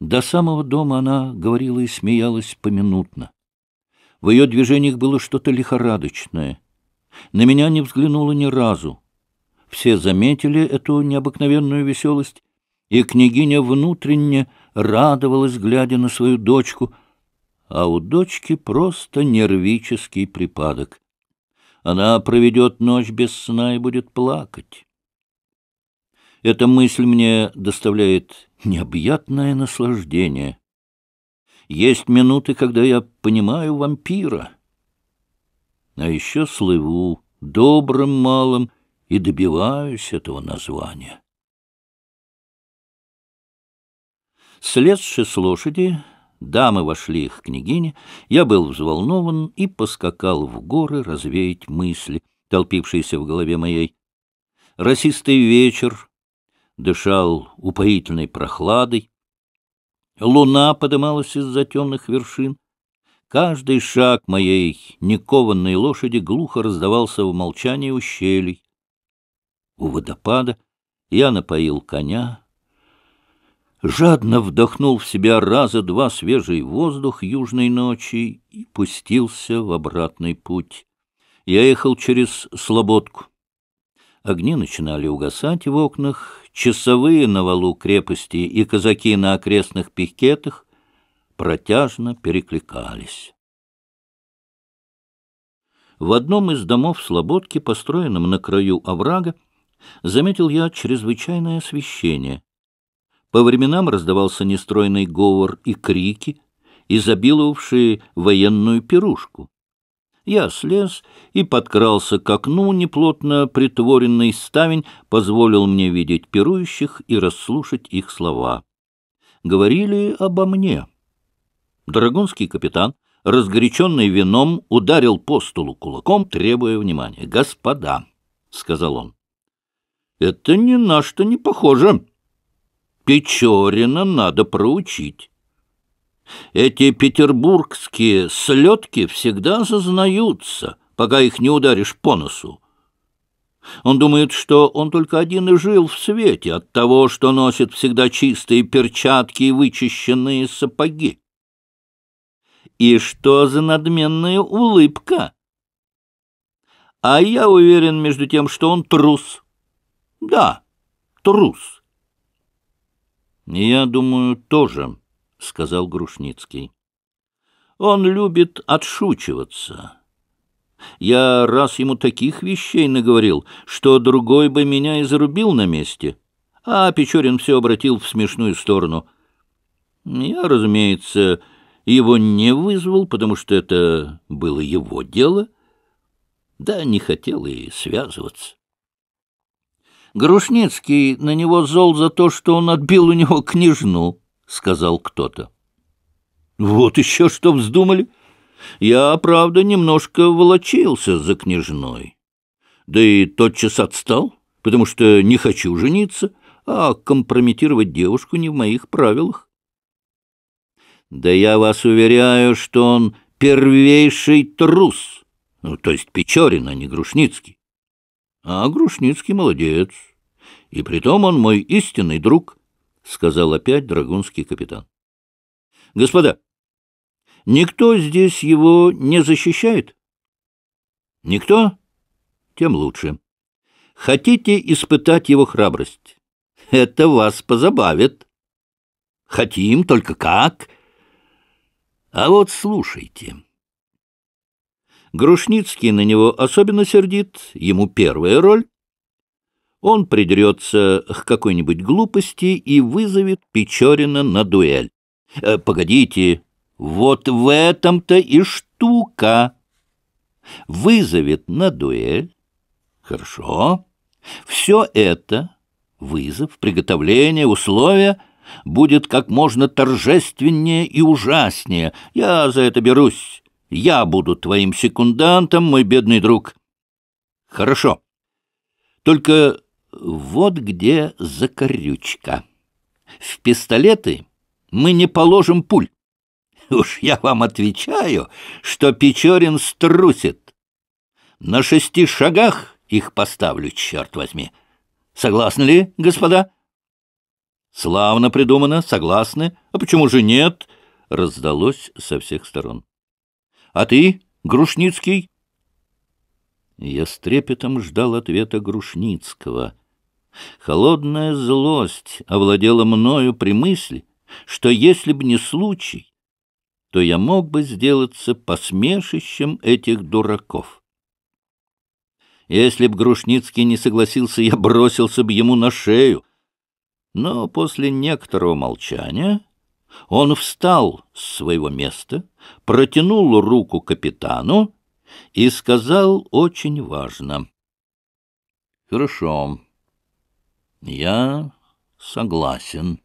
До самого дома она говорила и смеялась поминутно. В ее движениях было что-то лихорадочное. На меня не взглянула ни разу. Все заметили эту необыкновенную веселость, и княгиня внутренне радовалась, глядя на свою дочку, а у дочки просто нервический припадок. Она проведет ночь без сна и будет плакать. Эта мысль мне доставляет необъятное наслаждение. Есть минуты, когда я понимаю вампира. А еще слыву добрым малым и добиваюсь этого названия. Слезши с лошади, Дамы вошли к княгине, я был взволнован и поскакал в горы развеять мысли, толпившиеся в голове моей. Расистый вечер дышал упоительной прохладой, луна подымалась из-за темных вершин, Каждый шаг моей никованной лошади глухо раздавался в молчании ущелий. У водопада я напоил коня, жадно вдохнул в себя раза два свежий воздух южной ночи и пустился в обратный путь. Я ехал через Слободку. Огни начинали угасать в окнах, часовые на валу крепости и казаки на окрестных пикетах протяжно перекликались. В одном из домов Слободки, построенном на краю оврага, заметил я чрезвычайное освещение. По временам раздавался нестройный говор и крики, изобиловавшие военную пирушку. Я слез и подкрался к окну, неплотно притворенный ставень позволил мне видеть пирующих и расслушать их слова. Говорили обо мне. Драгунский капитан, разгоряченный вином, ударил по столу кулаком, требуя внимания. «Господа», — сказал он, — «это ни на что не похоже». Печорина надо проучить. Эти петербургские слетки всегда зазнаются, пока их не ударишь по носу. Он думает, что он только один и жил в свете от того, что носит всегда чистые перчатки и вычищенные сапоги. И что за надменная улыбка! А я уверен, между тем, что он трус. Да, трус. — Я думаю, тоже, — сказал Грушницкий. — Он любит отшучиваться. Я раз ему таких вещей наговорил, что другой бы меня и зарубил на месте. А Печорин все обратил в смешную сторону. Я, разумеется, его не вызвал, потому что это было его дело. Да не хотел и связываться. Грушницкий на него зол за то, что он отбил у него княжну, — сказал кто-то. — Вот еще что вздумали. Я, правда, немножко волочился за княжной. Да и тотчас отстал, потому что не хочу жениться, а компрометировать девушку не в моих правилах. — Да я вас уверяю, что он первейший трус, ну, то есть Печорин, а не Грушницкий. А Грушницкий молодец. И притом он мой истинный друг, — сказал опять драгунский капитан. — Господа, никто здесь его не защищает? — Никто? Тем лучше. Хотите испытать его храбрость? Это вас позабавит. Хотим, только как? А вот слушайте. Грушницкий на него особенно сердит, ему первая роль. Он придерется к какой-нибудь глупости и вызовет Печорина на дуэль. «Э, «Погодите, вот в этом-то и штука!» Вызовет на дуэль. Хорошо. Все это, вызов, приготовление, условия, будет как можно торжественнее и ужаснее. Я за это берусь. Я буду твоим секундантом, мой бедный друг. Хорошо. Только вот где закорючка. В пистолеты мы не положим пуль. Уж я вам отвечаю, что Печорин струсит. На шести шагах их поставлю, черт возьми. Согласны ли, господа? Славно придумано, согласны. А почему же нет? Раздалось со всех сторон. А ты, Грушницкий?» Я с трепетом ждал ответа Грушницкого. Холодная злость овладела мною при мысли, что если б не случай, то я мог бы сделаться посмешищем этих дураков. Если б Грушницкий не согласился, я бросился бы ему на шею. Но после некоторого молчания он встал с своего места, протянул руку капитану и сказал очень важно. — Хорошо, я согласен.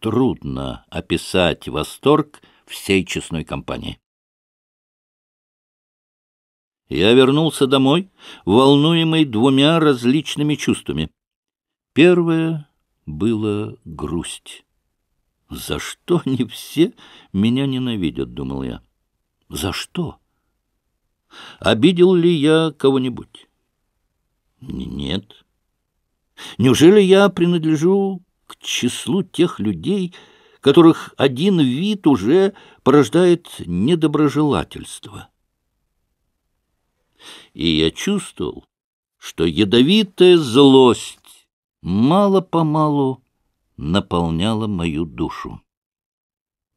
Трудно описать восторг всей честной компании. Я вернулся домой, волнуемый двумя различными чувствами. Первое было грусть. «За что не все меня ненавидят?» — думал я. «За что? Обидел ли я кого-нибудь?» «Нет. Неужели я принадлежу к числу тех людей, которых один вид уже порождает недоброжелательство?» И я чувствовал, что ядовитая злость мало-помалу наполняла мою душу.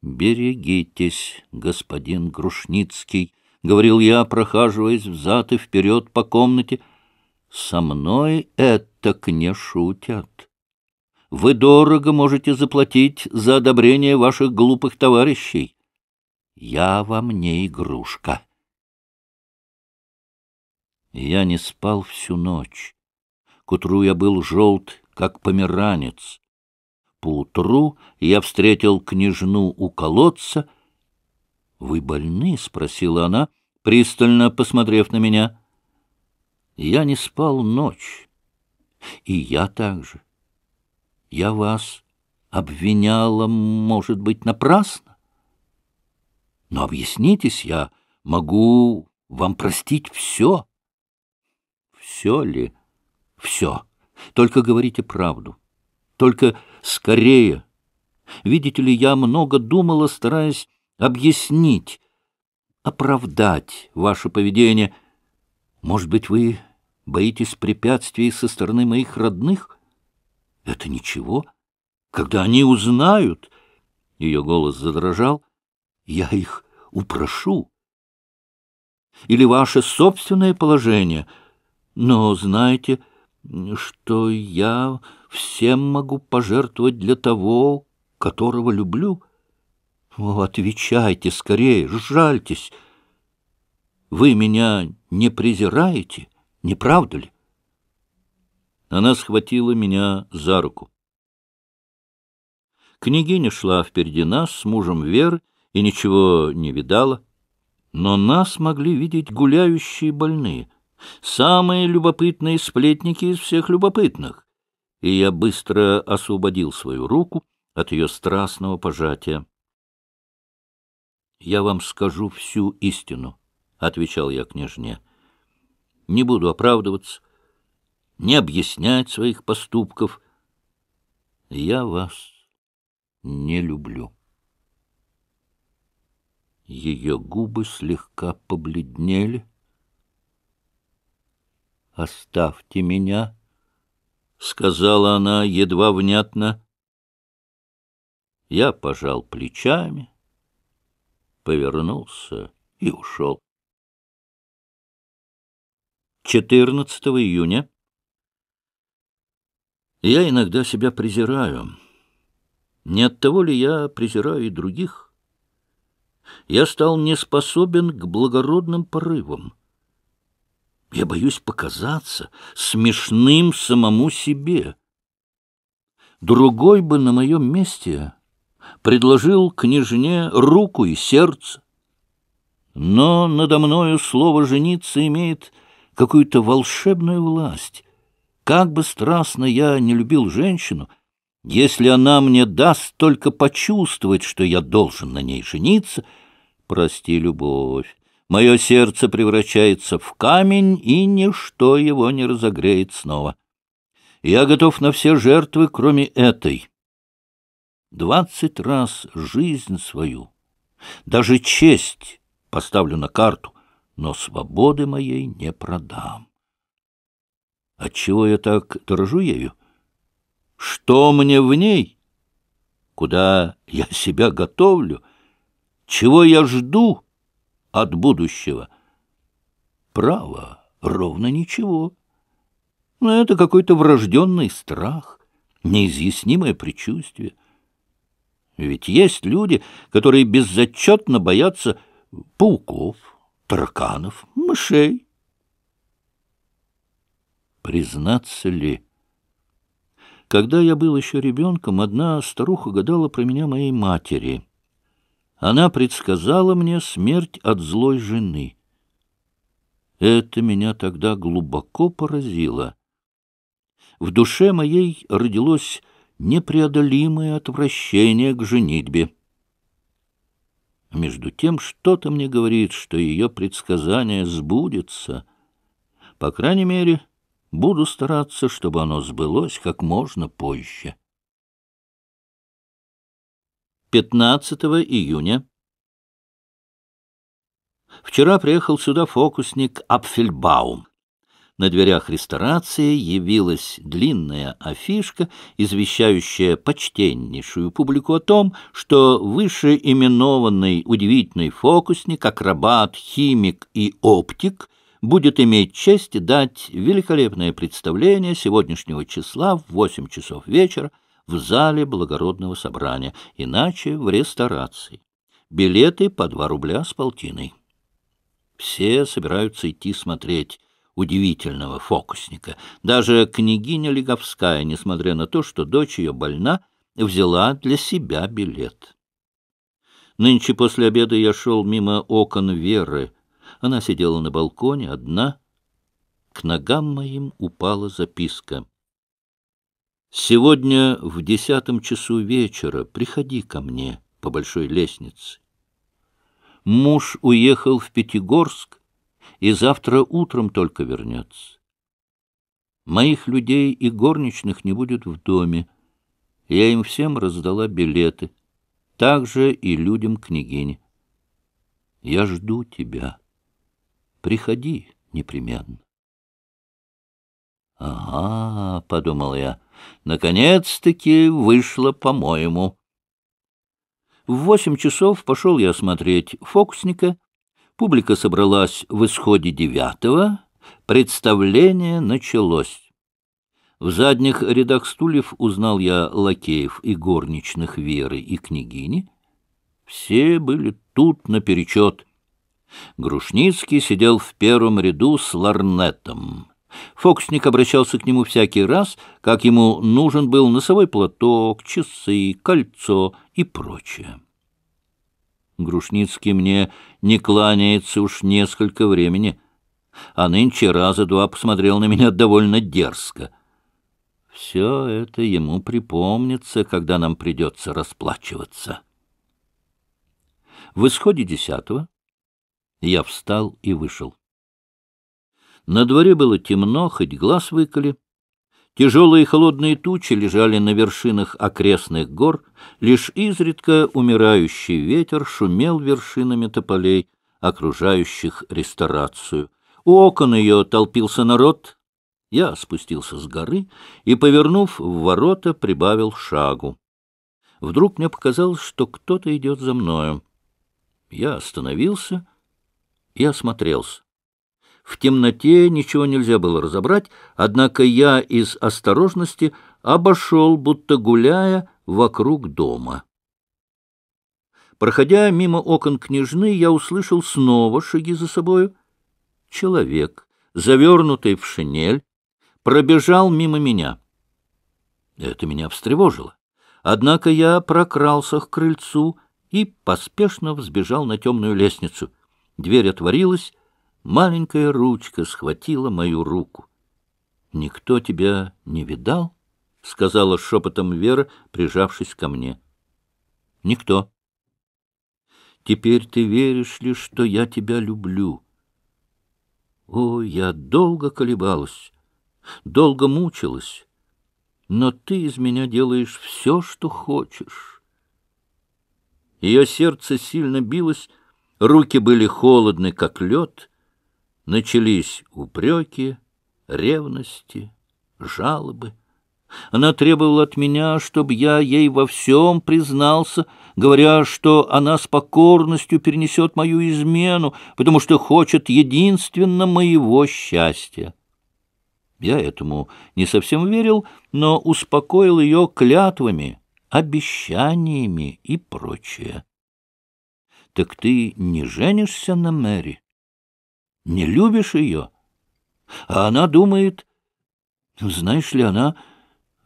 «Берегитесь, господин Грушницкий», — говорил я, прохаживаясь взад и вперед по комнате, — «со мной это к не шутят. Вы дорого можете заплатить за одобрение ваших глупых товарищей. Я вам не игрушка». Я не спал всю ночь. К утру я был желт, как померанец. Поутру я встретил княжну у колодца. — Вы больны? — спросила она, пристально посмотрев на меня. Я не спал ночь. И я также. Я вас обвиняла, может быть, напрасно. Но объяснитесь, я могу вам простить все. — Все ли? — все. Только говорите правду. Только скорее. Видите ли, я много думала, стараясь объяснить, оправдать ваше поведение. Может быть, вы боитесь препятствий со стороны моих родных? Это ничего. Когда они узнают... Ее голос задрожал. Я их упрошу. Или ваше собственное положение. Но, знаете что я всем могу пожертвовать для того, которого люблю? О, отвечайте скорее, жальтесь. Вы меня не презираете, не правда ли? Она схватила меня за руку. Княгиня шла впереди нас с мужем Веры и ничего не видала, но нас могли видеть гуляющие больные — Самые любопытные сплетники из всех любопытных. И я быстро освободил свою руку от ее страстного пожатия. «Я вам скажу всю истину», — отвечал я княжне. «Не буду оправдываться, не объяснять своих поступков. Я вас не люблю». Ее губы слегка побледнели, «Оставьте меня», — сказала она едва внятно. Я пожал плечами, повернулся и ушел. 14 июня. Я иногда себя презираю. Не от того ли я презираю и других? Я стал не способен к благородным порывам. Я боюсь показаться смешным самому себе. Другой бы на моем месте предложил княжне руку и сердце. Но надо мною слово «жениться» имеет какую-то волшебную власть. Как бы страстно я не любил женщину, если она мне даст только почувствовать, что я должен на ней жениться, прости, любовь, Мое сердце превращается в камень, и ничто его не разогреет снова. Я готов на все жертвы, кроме этой. Двадцать раз жизнь свою, даже честь поставлю на карту, но свободы моей не продам. Отчего я так дорожу ею? Что мне в ней? Куда я себя готовлю? Чего я жду? от будущего? Право, ровно ничего. Но это какой-то врожденный страх, неизъяснимое предчувствие. Ведь есть люди, которые беззачетно боятся пауков, тараканов, мышей. Признаться ли... Когда я был еще ребенком, одна старуха гадала про меня моей матери — она предсказала мне смерть от злой жены. Это меня тогда глубоко поразило. В душе моей родилось непреодолимое отвращение к женитьбе. Между тем что-то мне говорит, что ее предсказание сбудется. По крайней мере, буду стараться, чтобы оно сбылось как можно позже. 15 июня. Вчера приехал сюда фокусник Апфельбаум. На дверях ресторации явилась длинная афишка, извещающая почтеннейшую публику о том, что вышеименованный удивительный фокусник, акробат, химик и оптик будет иметь честь дать великолепное представление сегодняшнего числа в 8 часов вечера в зале благородного собрания, иначе в ресторации. Билеты по два рубля с полтиной. Все собираются идти смотреть удивительного фокусника. Даже княгиня Лиговская, несмотря на то, что дочь ее больна, взяла для себя билет. Нынче после обеда я шел мимо окон Веры. Она сидела на балконе, одна. К ногам моим упала записка — Сегодня в десятом часу вечера приходи ко мне по большой лестнице. Муж уехал в Пятигорск и завтра утром только вернется. Моих людей и горничных не будет в доме. Я им всем раздала билеты, Так же и людям княгини. Я жду тебя. Приходи непременно. — Ага, — подумал я, — Наконец-таки вышло, по-моему. В восемь часов пошел я смотреть «Фокусника». Публика собралась в исходе девятого. Представление началось. В задних рядах стульев узнал я лакеев и горничных Веры и княгини. Все были тут наперечет. Грушницкий сидел в первом ряду с ларнетом. Фокусник обращался к нему всякий раз, как ему нужен был носовой платок, часы, кольцо и прочее. Грушницкий мне не кланяется уж несколько времени, а нынче раза два посмотрел на меня довольно дерзко. Все это ему припомнится, когда нам придется расплачиваться. В исходе десятого я встал и вышел. На дворе было темно, хоть глаз выколи. Тяжелые холодные тучи лежали на вершинах окрестных гор, лишь изредка умирающий ветер шумел вершинами тополей, окружающих ресторацию. У окон ее толпился народ. Я спустился с горы и, повернув в ворота, прибавил шагу. Вдруг мне показалось, что кто-то идет за мною. Я остановился и осмотрелся. В темноте ничего нельзя было разобрать, однако я из осторожности обошел, будто гуляя, вокруг дома. Проходя мимо окон княжны, я услышал снова шаги за собою. Человек, завернутый в шинель, пробежал мимо меня. Это меня встревожило. Однако я прокрался к крыльцу и поспешно взбежал на темную лестницу. Дверь отворилась, маленькая ручка схватила мою руку. — Никто тебя не видал? — сказала шепотом Вера, прижавшись ко мне. — Никто. — Теперь ты веришь ли, что я тебя люблю? О, я долго колебалась, долго мучилась, но ты из меня делаешь все, что хочешь. Ее сердце сильно билось, руки были холодны, как лед — Начались упреки, ревности, жалобы. Она требовала от меня, чтобы я ей во всем признался, говоря, что она с покорностью перенесет мою измену, потому что хочет единственно моего счастья. Я этому не совсем верил, но успокоил ее клятвами, обещаниями и прочее. — Так ты не женишься на Мэри? Не любишь ее? А она думает... Знаешь ли, она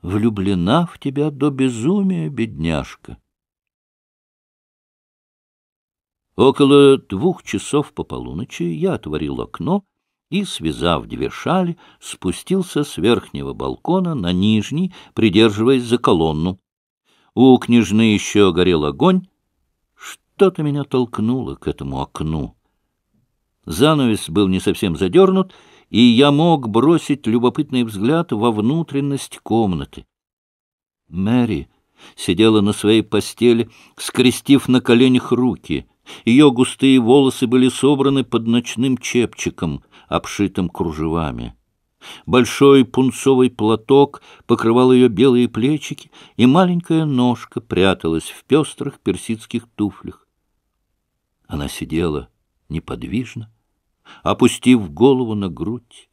влюблена в тебя до безумия, бедняжка. Около двух часов по полуночи я отворил окно и, связав две шали, спустился с верхнего балкона на нижний, придерживаясь за колонну. У княжны еще горел огонь. Что-то меня толкнуло к этому окну. Занавес был не совсем задернут, и я мог бросить любопытный взгляд во внутренность комнаты. Мэри сидела на своей постели, скрестив на коленях руки. Ее густые волосы были собраны под ночным чепчиком, обшитым кружевами. Большой пунцовый платок покрывал ее белые плечики, и маленькая ножка пряталась в пестрых персидских туфлях. Она сидела неподвижно, опустив голову на грудь.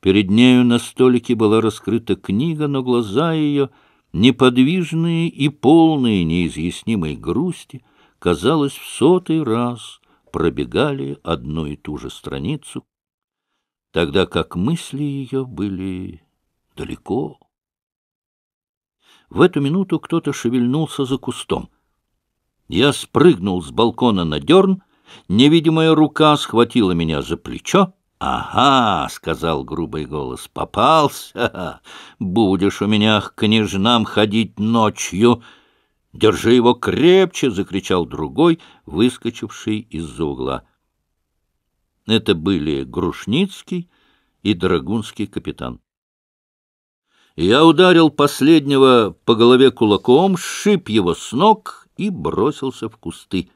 Перед нею на столике была раскрыта книга, но глаза ее, неподвижные и полные неизъяснимой грусти, казалось, в сотый раз пробегали одну и ту же страницу, тогда как мысли ее были далеко. В эту минуту кто-то шевельнулся за кустом. Я спрыгнул с балкона на дерн Невидимая рука схватила меня за плечо. «Ага», — сказал грубый голос, — «попался. Будешь у меня к княжнам ходить ночью». «Держи его крепче!» — закричал другой, выскочивший из-за угла. Это были Грушницкий и Драгунский капитан. Я ударил последнего по голове кулаком, шип его с ног и бросился в кусты.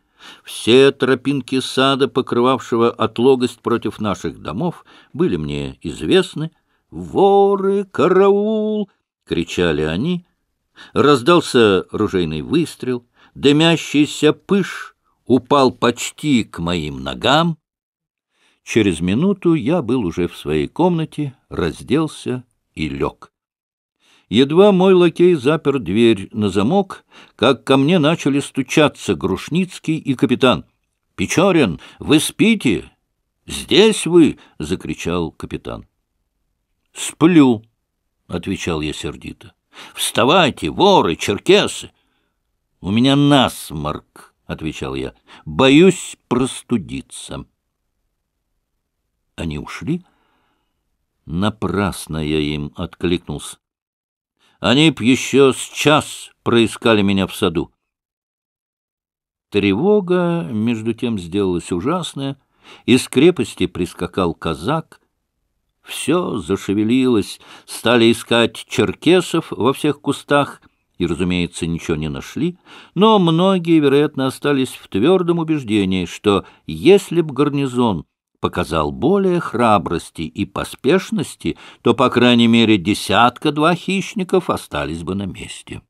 Все тропинки сада, покрывавшего отлогость против наших домов, были мне известны. «Воры! Караул!» — кричали они. Раздался ружейный выстрел. Дымящийся пыш упал почти к моим ногам. Через минуту я был уже в своей комнате, разделся и лег. Едва мой лакей запер дверь на замок, как ко мне начали стучаться Грушницкий и капитан. — Печорин, вы спите? — Здесь вы! — закричал капитан. — Сплю, — отвечал я сердито. — Вставайте, воры, черкесы! — У меня насморк, — отвечал я. — Боюсь простудиться. Они ушли. Напрасно я им откликнулся. Они б еще с час проискали меня в саду. Тревога, между тем, сделалась ужасная. Из крепости прискакал казак. Все зашевелилось, стали искать черкесов во всех кустах и, разумеется, ничего не нашли, но многие, вероятно, остались в твердом убеждении, что если б гарнизон показал более храбрости и поспешности, то, по крайней мере, десятка-два хищников остались бы на месте.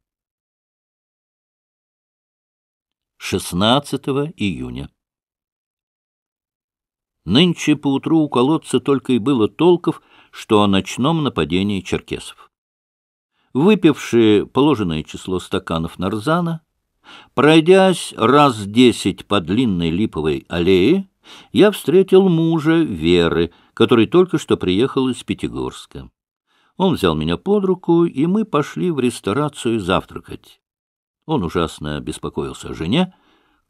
16 июня Нынче поутру у колодца только и было толков, что о ночном нападении черкесов. Выпившие положенное число стаканов нарзана, пройдясь раз десять по длинной липовой аллее, я встретил мужа Веры, который только что приехал из Пятигорска. Он взял меня под руку, и мы пошли в ресторацию завтракать. Он ужасно беспокоился о жене.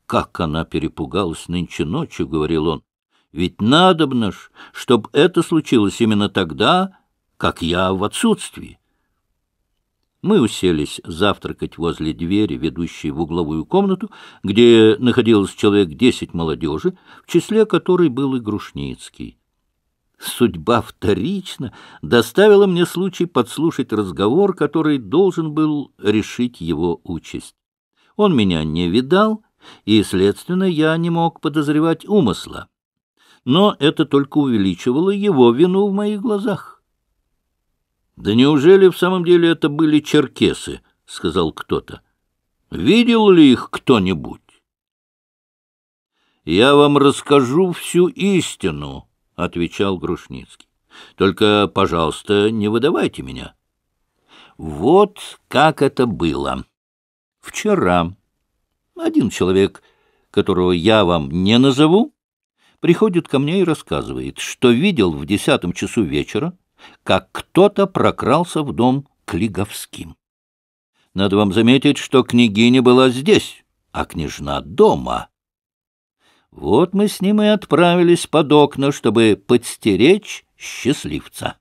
«Как она перепугалась нынче ночью», — говорил он. «Ведь надобно ж, чтоб это случилось именно тогда, как я в отсутствии. Мы уселись завтракать возле двери, ведущей в угловую комнату, где находилось человек десять молодежи, в числе которой был и Грушницкий. Судьба вторично доставила мне случай подслушать разговор, который должен был решить его участь. Он меня не видал, и, следственно, я не мог подозревать умысла. Но это только увеличивало его вину в моих глазах. «Да неужели в самом деле это были черкесы?» — сказал кто-то. «Видел ли их кто-нибудь?» «Я вам расскажу всю истину», — отвечал Грушницкий. «Только, пожалуйста, не выдавайте меня». Вот как это было. Вчера один человек, которого я вам не назову, приходит ко мне и рассказывает, что видел в десятом часу вечера как кто-то прокрался в дом к Лиговским. Надо вам заметить, что княгиня была здесь, а княжна дома. Вот мы с ним и отправились под окна, чтобы подстеречь счастливца.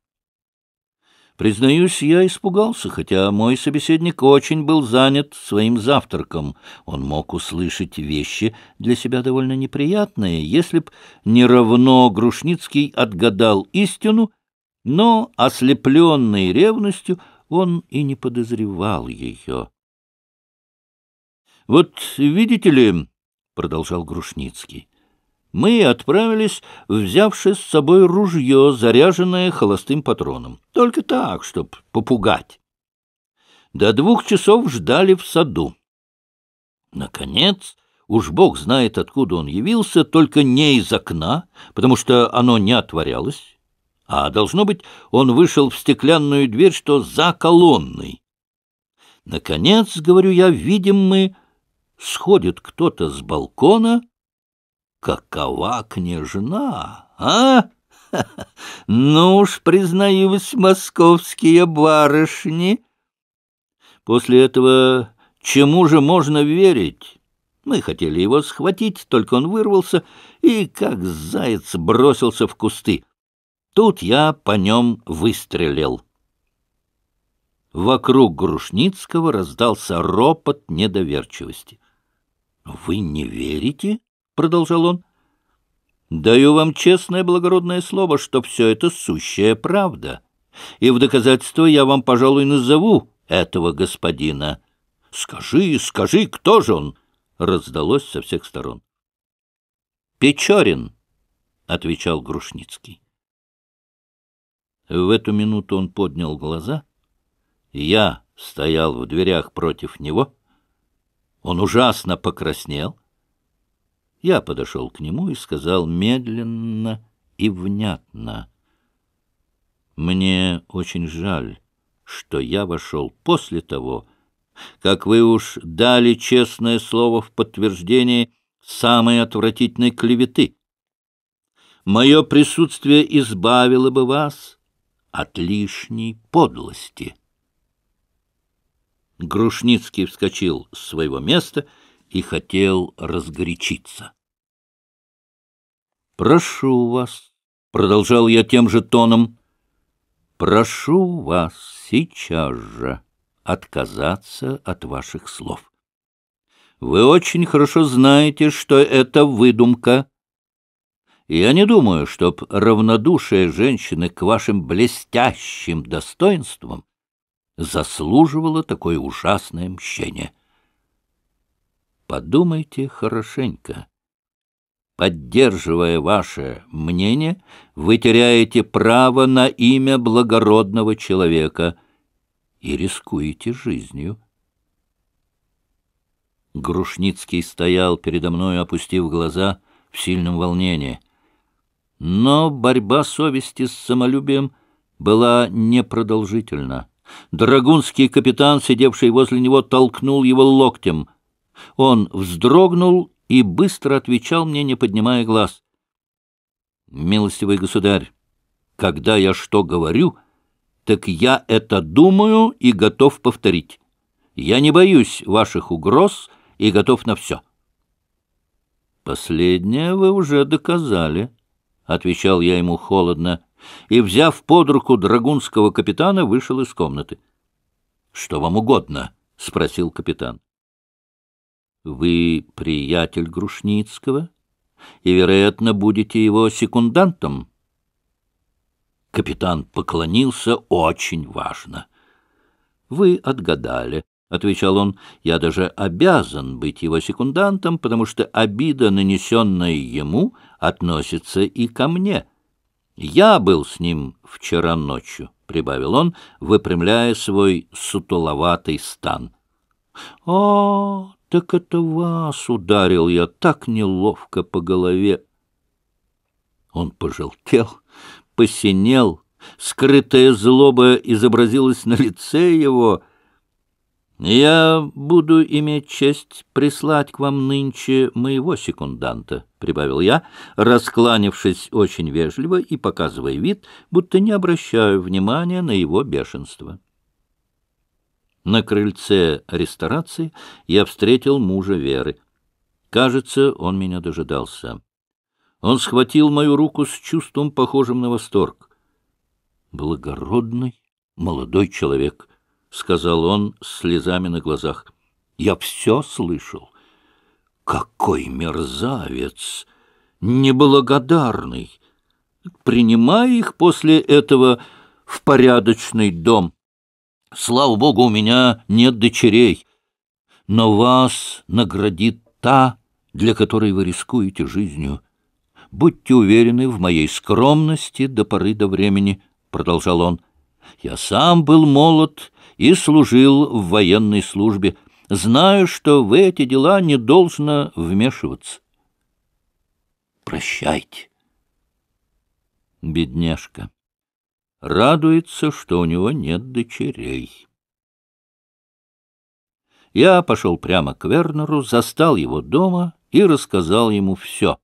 Признаюсь, я испугался, хотя мой собеседник очень был занят своим завтраком. Он мог услышать вещи для себя довольно неприятные, если б неравно Грушницкий отгадал истину — но, ослепленный ревностью, он и не подозревал ее. — Вот видите ли, — продолжал Грушницкий, — мы отправились, взявши с собой ружье, заряженное холостым патроном, только так, чтоб попугать. До двух часов ждали в саду. Наконец, уж бог знает, откуда он явился, только не из окна, потому что оно не отворялось. А, должно быть, он вышел в стеклянную дверь, что за колонной. Наконец, говорю я, видим мы, сходит кто-то с балкона. Какова княжна, а? Ну уж, признаюсь, московские барышни. После этого чему же можно верить? Мы хотели его схватить, только он вырвался и, как заяц, бросился в кусты. Тут я по нем выстрелил. Вокруг Грушницкого раздался ропот недоверчивости. — Вы не верите? — продолжал он. — Даю вам честное благородное слово, что все это сущая правда. И в доказательство я вам, пожалуй, назову этого господина. — Скажи, скажи, кто же он? — раздалось со всех сторон. — Печорин, — отвечал Грушницкий. В эту минуту он поднял глаза. Я стоял в дверях против него. Он ужасно покраснел. Я подошел к нему и сказал медленно и внятно. «Мне очень жаль, что я вошел после того, как вы уж дали честное слово в подтверждение самой отвратительной клеветы. Мое присутствие избавило бы вас» от лишней подлости. Грушницкий вскочил с своего места и хотел разгорячиться. «Прошу вас», — продолжал я тем же тоном, — «прошу вас сейчас же отказаться от ваших слов. Вы очень хорошо знаете, что это выдумка». Я не думаю, чтоб равнодушие женщины к вашим блестящим достоинствам заслуживало такое ужасное мщение. Подумайте хорошенько. Поддерживая ваше мнение, вы теряете право на имя благородного человека и рискуете жизнью. Грушницкий стоял передо мной, опустив глаза в сильном волнении — но борьба совести с самолюбием была непродолжительна. Драгунский капитан, сидевший возле него, толкнул его локтем. Он вздрогнул и быстро отвечал мне, не поднимая глаз. «Милостивый государь, когда я что говорю, так я это думаю и готов повторить. Я не боюсь ваших угроз и готов на все». «Последнее вы уже доказали», отвечал я ему холодно, и, взяв под руку драгунского капитана, вышел из комнаты. — Что вам угодно? — спросил капитан. — Вы приятель Грушницкого и, вероятно, будете его секундантом. Капитан поклонился очень важно. — Вы отгадали, — отвечал он, — я даже обязан быть его секундантом, потому что обида, нанесенная ему, относится и ко мне. Я был с ним вчера ночью, — прибавил он, выпрямляя свой сутуловатый стан. — О, а, так это вас ударил я так неловко по голове! Он пожелтел, посинел, скрытая злоба изобразилась на лице его — «Я буду иметь честь прислать к вам нынче моего секунданта», — прибавил я, раскланившись очень вежливо и показывая вид, будто не обращаю внимания на его бешенство. На крыльце ресторации я встретил мужа Веры. Кажется, он меня дожидался. Он схватил мою руку с чувством, похожим на восторг. «Благородный молодой человек». — сказал он с слезами на глазах. «Я все слышал. Какой мерзавец! Неблагодарный! Принимай их после этого в порядочный дом. Слава богу, у меня нет дочерей. Но вас наградит та, для которой вы рискуете жизнью. Будьте уверены в моей скромности до поры до времени», — продолжал он. «Я сам был молод» и служил в военной службе. Знаю, что в эти дела не должно вмешиваться. Прощайте. Бедняжка. Радуется, что у него нет дочерей. Я пошел прямо к Вернеру, застал его дома и рассказал ему все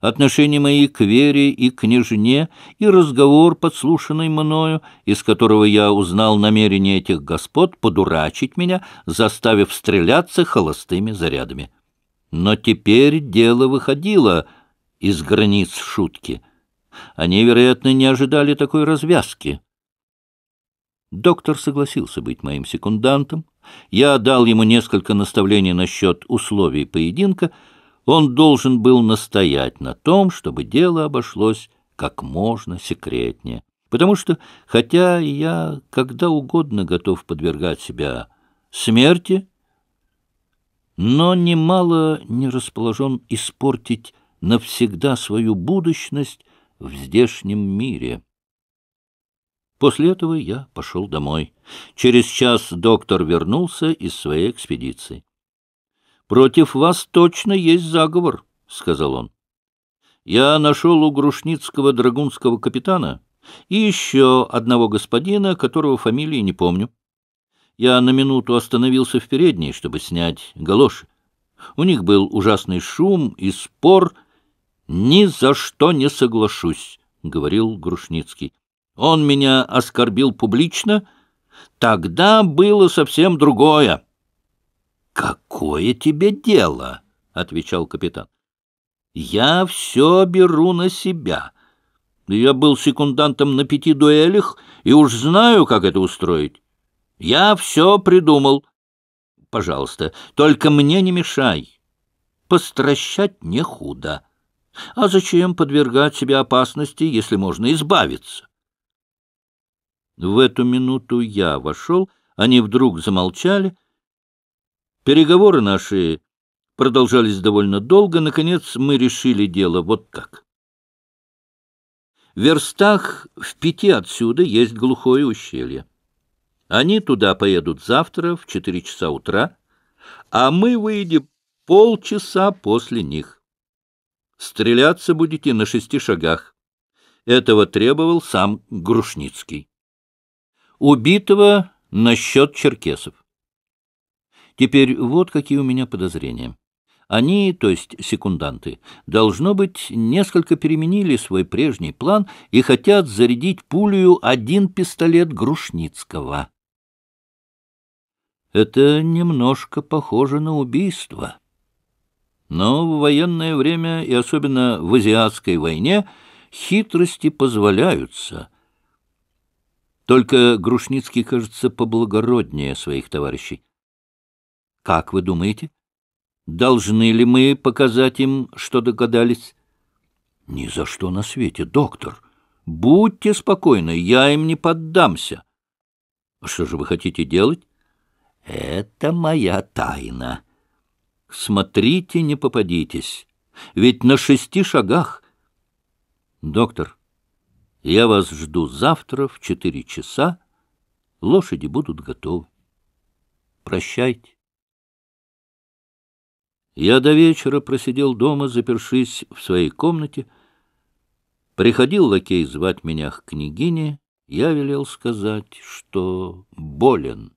отношения мои к Вере и княжне и разговор, подслушанный мною, из которого я узнал намерение этих господ подурачить меня, заставив стреляться холостыми зарядами. Но теперь дело выходило из границ шутки. Они, вероятно, не ожидали такой развязки. Доктор согласился быть моим секундантом. Я дал ему несколько наставлений насчет условий поединка — он должен был настоять на том, чтобы дело обошлось как можно секретнее. Потому что, хотя я когда угодно готов подвергать себя смерти, но немало не расположен испортить навсегда свою будущность в здешнем мире. После этого я пошел домой. Через час доктор вернулся из своей экспедиции. Против вас точно есть заговор, — сказал он. Я нашел у Грушницкого драгунского капитана и еще одного господина, которого фамилии не помню. Я на минуту остановился в передней, чтобы снять галоши. У них был ужасный шум и спор. «Ни за что не соглашусь», — говорил Грушницкий. «Он меня оскорбил публично. Тогда было совсем другое». «Какое тебе дело?» — отвечал капитан. «Я все беру на себя. Я был секундантом на пяти дуэлях и уж знаю, как это устроить. Я все придумал. Пожалуйста, только мне не мешай. Постращать не худо. А зачем подвергать себя опасности, если можно избавиться?» В эту минуту я вошел, они вдруг замолчали — Переговоры наши продолжались довольно долго. Наконец мы решили дело вот как. В верстах в пяти отсюда есть глухое ущелье. Они туда поедут завтра в четыре часа утра, а мы выйдем полчаса после них. Стреляться будете на шести шагах. Этого требовал сам Грушницкий. Убитого на счет черкесов. Теперь вот какие у меня подозрения. Они, то есть секунданты, должно быть, несколько переменили свой прежний план и хотят зарядить пулею один пистолет Грушницкого. Это немножко похоже на убийство. Но в военное время, и особенно в азиатской войне, хитрости позволяются. Только Грушницкий кажется поблагороднее своих товарищей. Как вы думаете? Должны ли мы показать им, что догадались? Ни за что на свете, доктор. Будьте спокойны, я им не поддамся. Что же вы хотите делать? Это моя тайна. Смотрите, не попадитесь. Ведь на шести шагах. Доктор, я вас жду завтра в четыре часа. Лошади будут готовы. Прощайте. Я до вечера просидел дома, запершись в своей комнате. Приходил лакей звать меня к княгине. Я велел сказать, что болен.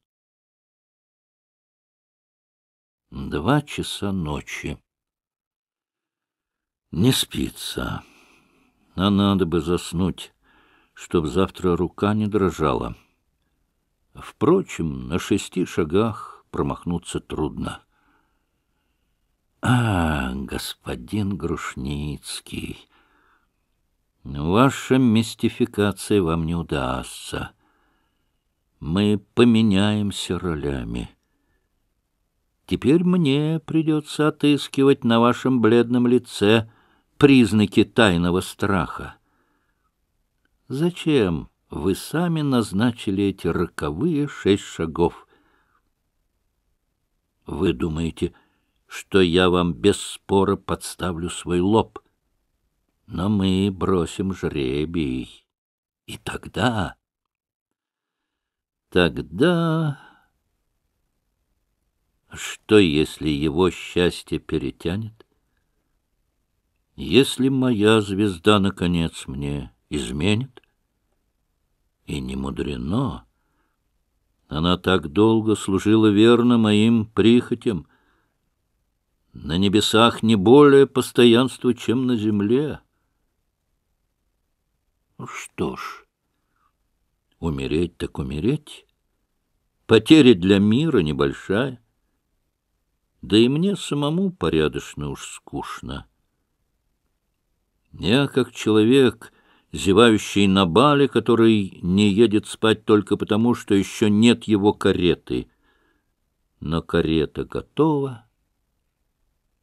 Два часа ночи. Не спится, а надо бы заснуть, чтоб завтра рука не дрожала. Впрочем, на шести шагах промахнуться трудно. А, господин Грушницкий, ваша мистификация вам не удастся. Мы поменяемся ролями. Теперь мне придется отыскивать на вашем бледном лице признаки тайного страха. Зачем вы сами назначили эти роковые шесть шагов? Вы думаете, что я вам без спора подставлю свой лоб. Но мы бросим жребий. И тогда... Тогда... Что, если его счастье перетянет? Если моя звезда, наконец, мне изменит? И не мудрено. Она так долго служила верно моим прихотям, на небесах не более постоянства, чем на земле. Ну что ж, умереть так умереть. Потеря для мира небольшая. Да и мне самому порядочно уж скучно. Я, как человек, зевающий на бале, который не едет спать только потому, что еще нет его кареты. Но карета готова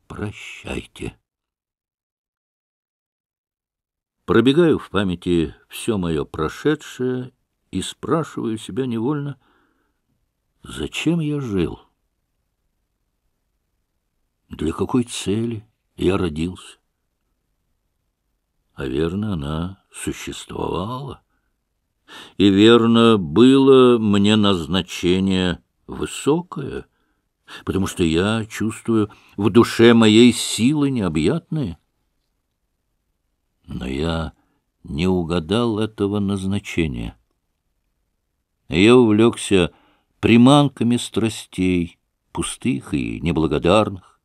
прощайте. Пробегаю в памяти все мое прошедшее и спрашиваю себя невольно, зачем я жил? Для какой цели я родился? А верно, она существовала. И верно, было мне назначение высокое — потому что я чувствую в душе моей силы необъятные. Но я не угадал этого назначения. Я увлекся приманками страстей, пустых и неблагодарных.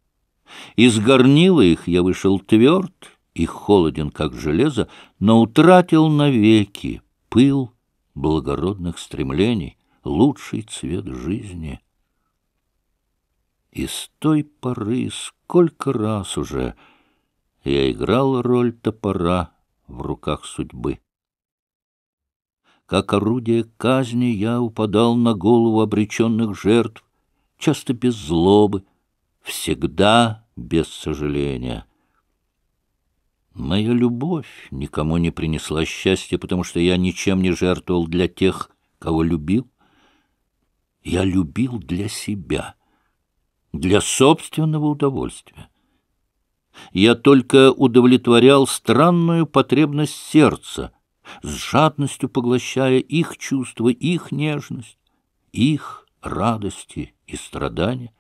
Из горнила их я вышел тверд и холоден, как железо, но утратил навеки пыл благородных стремлений, лучший цвет жизни — и с той поры сколько раз уже я играл роль топора в руках судьбы. Как орудие казни я упадал на голову обреченных жертв, часто без злобы, всегда без сожаления. Моя любовь никому не принесла счастья, потому что я ничем не жертвовал для тех, кого любил. Я любил для себя — для собственного удовольствия. Я только удовлетворял странную потребность сердца, с жадностью поглощая их чувства, их нежность, их радости и страдания,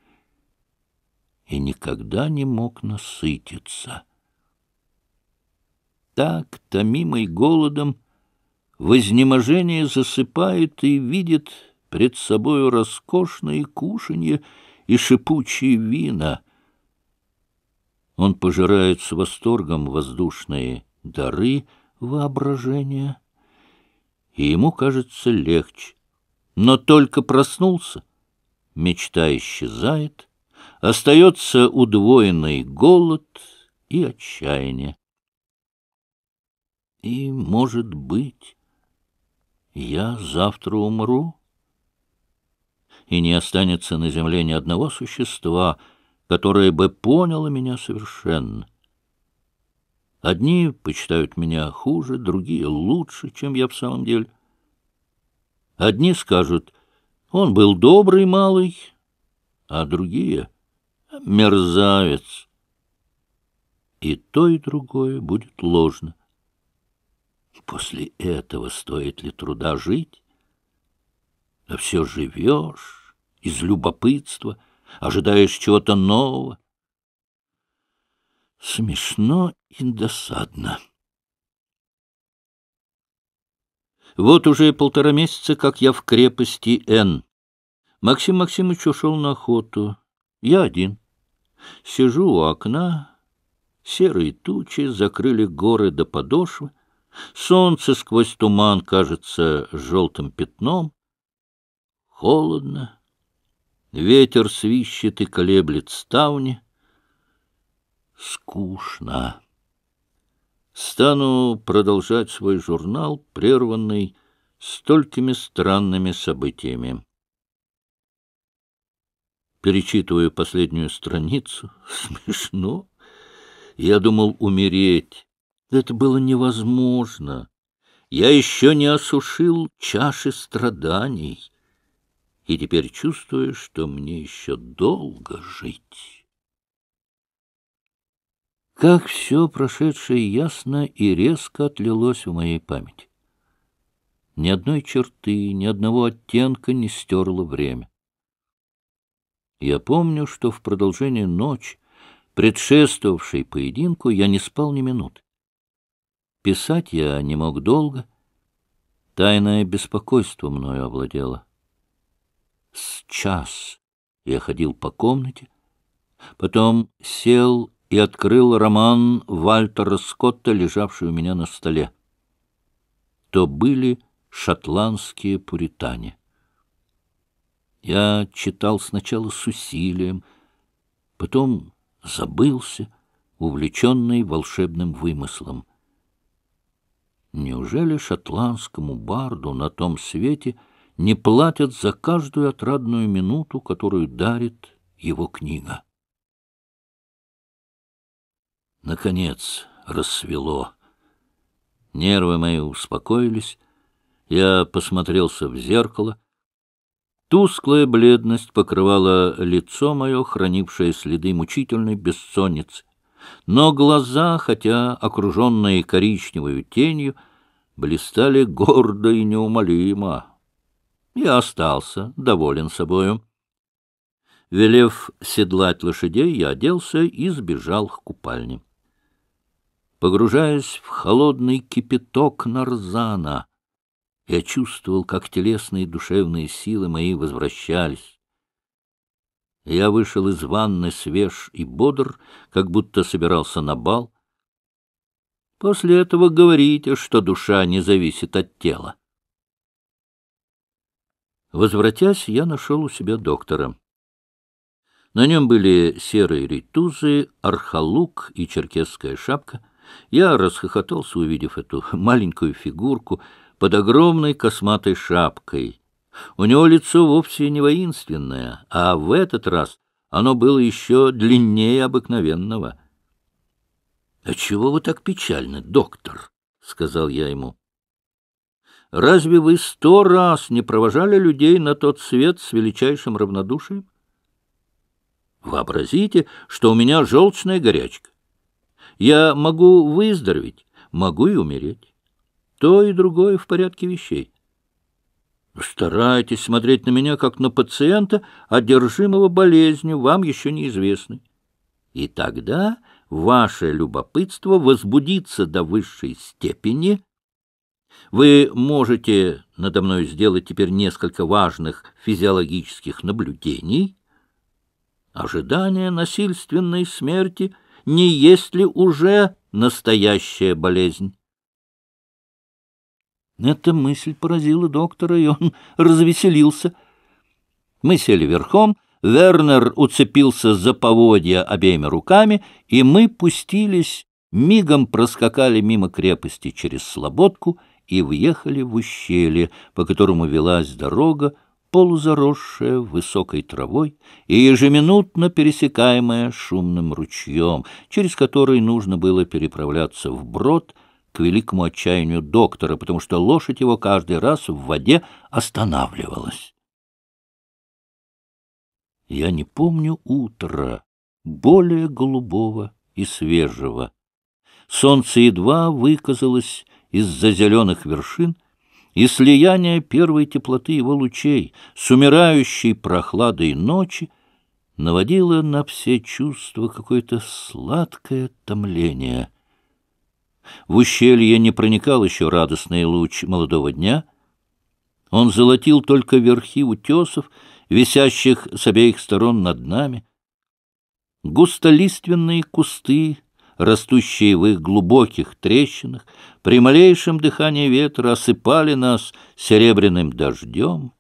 и никогда не мог насытиться. Так, томимый голодом, вознеможение засыпает и видит пред собою роскошное кушанье, и шипучие вина. Он пожирает с восторгом воздушные дары воображения, и ему кажется легче. Но только проснулся, мечта исчезает, остается удвоенный голод и отчаяние. И, может быть, я завтра умру? и не останется на земле ни одного существа, которое бы поняло меня совершенно. Одни почитают меня хуже, другие — лучше, чем я в самом деле. Одни скажут, он был добрый малый, а другие — мерзавец. И то, и другое будет ложно. После этого стоит ли труда жить? А все живешь, из любопытства, ожидаешь чего-то нового. Смешно и досадно. Вот уже полтора месяца, как я в крепости Н. Максим Максимович ушел на охоту. Я один. Сижу у окна. Серые тучи закрыли горы до подошвы. Солнце сквозь туман кажется желтым пятном. Холодно. Ветер свищет и колеблет ставни. Скучно. Стану продолжать свой журнал, прерванный столькими странными событиями. Перечитываю последнюю страницу. Смешно. Я думал умереть. Это было невозможно. Я еще не осушил чаши страданий и теперь чувствую, что мне еще долго жить. Как все прошедшее ясно и резко отлилось в моей памяти. Ни одной черты, ни одного оттенка не стерло время. Я помню, что в продолжение ночи, предшествовавшей поединку, я не спал ни минуты. Писать я не мог долго. Тайное беспокойство мною овладело с час я ходил по комнате, потом сел и открыл роман Вальтера Скотта, лежавший у меня на столе. То были шотландские пуритане. Я читал сначала с усилием, потом забылся, увлеченный волшебным вымыслом. Неужели шотландскому барду на том свете — не платят за каждую отрадную минуту, которую дарит его книга. Наконец рассвело. Нервы мои успокоились. Я посмотрелся в зеркало. Тусклая бледность покрывала лицо мое, хранившее следы мучительной бессонницы. Но глаза, хотя окруженные коричневой тенью, блистали гордо и неумолимо, и остался доволен собою. Велев седлать лошадей, я оделся и сбежал к купальне. Погружаясь в холодный кипяток нарзана, я чувствовал, как телесные и душевные силы мои возвращались. Я вышел из ванны свеж и бодр, как будто собирался на бал. После этого говорите, что душа не зависит от тела. Возвратясь, я нашел у себя доктора. На нем были серые ритузы, архалук и черкесская шапка. Я расхохотался, увидев эту маленькую фигурку под огромной косматой шапкой. У него лицо вовсе не воинственное, а в этот раз оно было еще длиннее обыкновенного. — А чего вы так печально, доктор? — сказал я ему. Разве вы сто раз не провожали людей на тот свет с величайшим равнодушием? Вообразите, что у меня желчная горячка. Я могу выздороветь, могу и умереть. То и другое в порядке вещей. Старайтесь смотреть на меня, как на пациента, одержимого болезнью, вам еще неизвестной. И тогда ваше любопытство возбудится до высшей степени, вы можете надо мной сделать теперь несколько важных физиологических наблюдений. Ожидание насильственной смерти не есть ли уже настоящая болезнь? Эта мысль поразила доктора, и он развеселился. Мы сели верхом, Вернер уцепился за поводья обеими руками, и мы пустились, мигом проскакали мимо крепости через слободку — и въехали в ущелье, по которому велась дорога, полузаросшая высокой травой и ежеминутно пересекаемая шумным ручьем, через который нужно было переправляться вброд к великому отчаянию доктора, потому что лошадь его каждый раз в воде останавливалась. Я не помню утра более голубого и свежего. Солнце едва выказалось из-за зеленых вершин и слияние первой теплоты его лучей с умирающей прохладой ночи наводило на все чувства какое-то сладкое томление. В ущелье не проникал еще радостный луч молодого дня. Он золотил только верхи утесов, висящих с обеих сторон над нами. Густолиственные кусты растущие в их глубоких трещинах, при малейшем дыхании ветра осыпали нас серебряным дождем.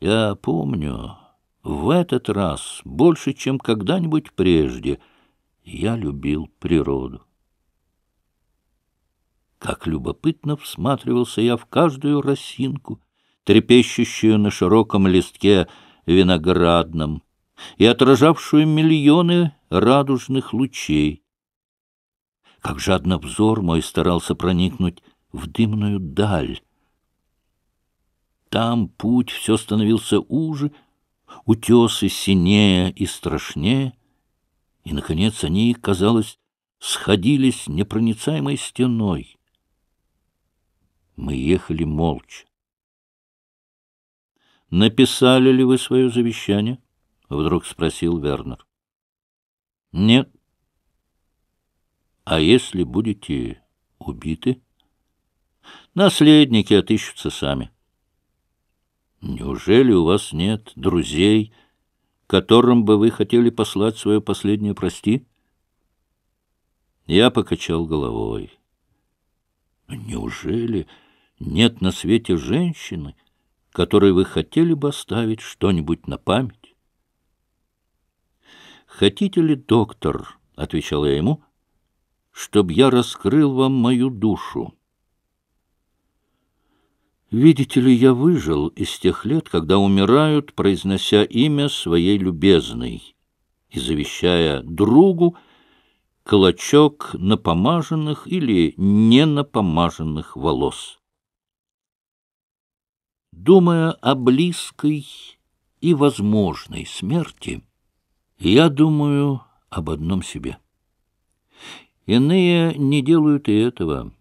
Я помню, в этот раз, больше, чем когда-нибудь прежде, я любил природу. Как любопытно всматривался я в каждую росинку, трепещущую на широком листке виноградном, и отражавшую миллионы радужных лучей. Как жадно взор мой старался проникнуть в дымную даль. Там путь все становился уже, утесы синее и страшнее, и, наконец, они, казалось, сходились непроницаемой стеной. Мы ехали молча. «Написали ли вы свое завещание?» — вдруг спросил Вернер. Нет. А если будете убиты? Наследники отыщутся сами. Неужели у вас нет друзей, которым бы вы хотели послать свое последнее «прости»? Я покачал головой. Неужели нет на свете женщины, которой вы хотели бы оставить что-нибудь на память? «Хотите ли, доктор?» — отвечал я ему, — «чтоб я раскрыл вам мою душу». Видите ли, я выжил из тех лет, когда умирают, произнося имя своей любезной и завещая другу клочок напомаженных или ненапомаженных волос. Думая о близкой и возможной смерти, я думаю об одном себе. Иные не делают и этого.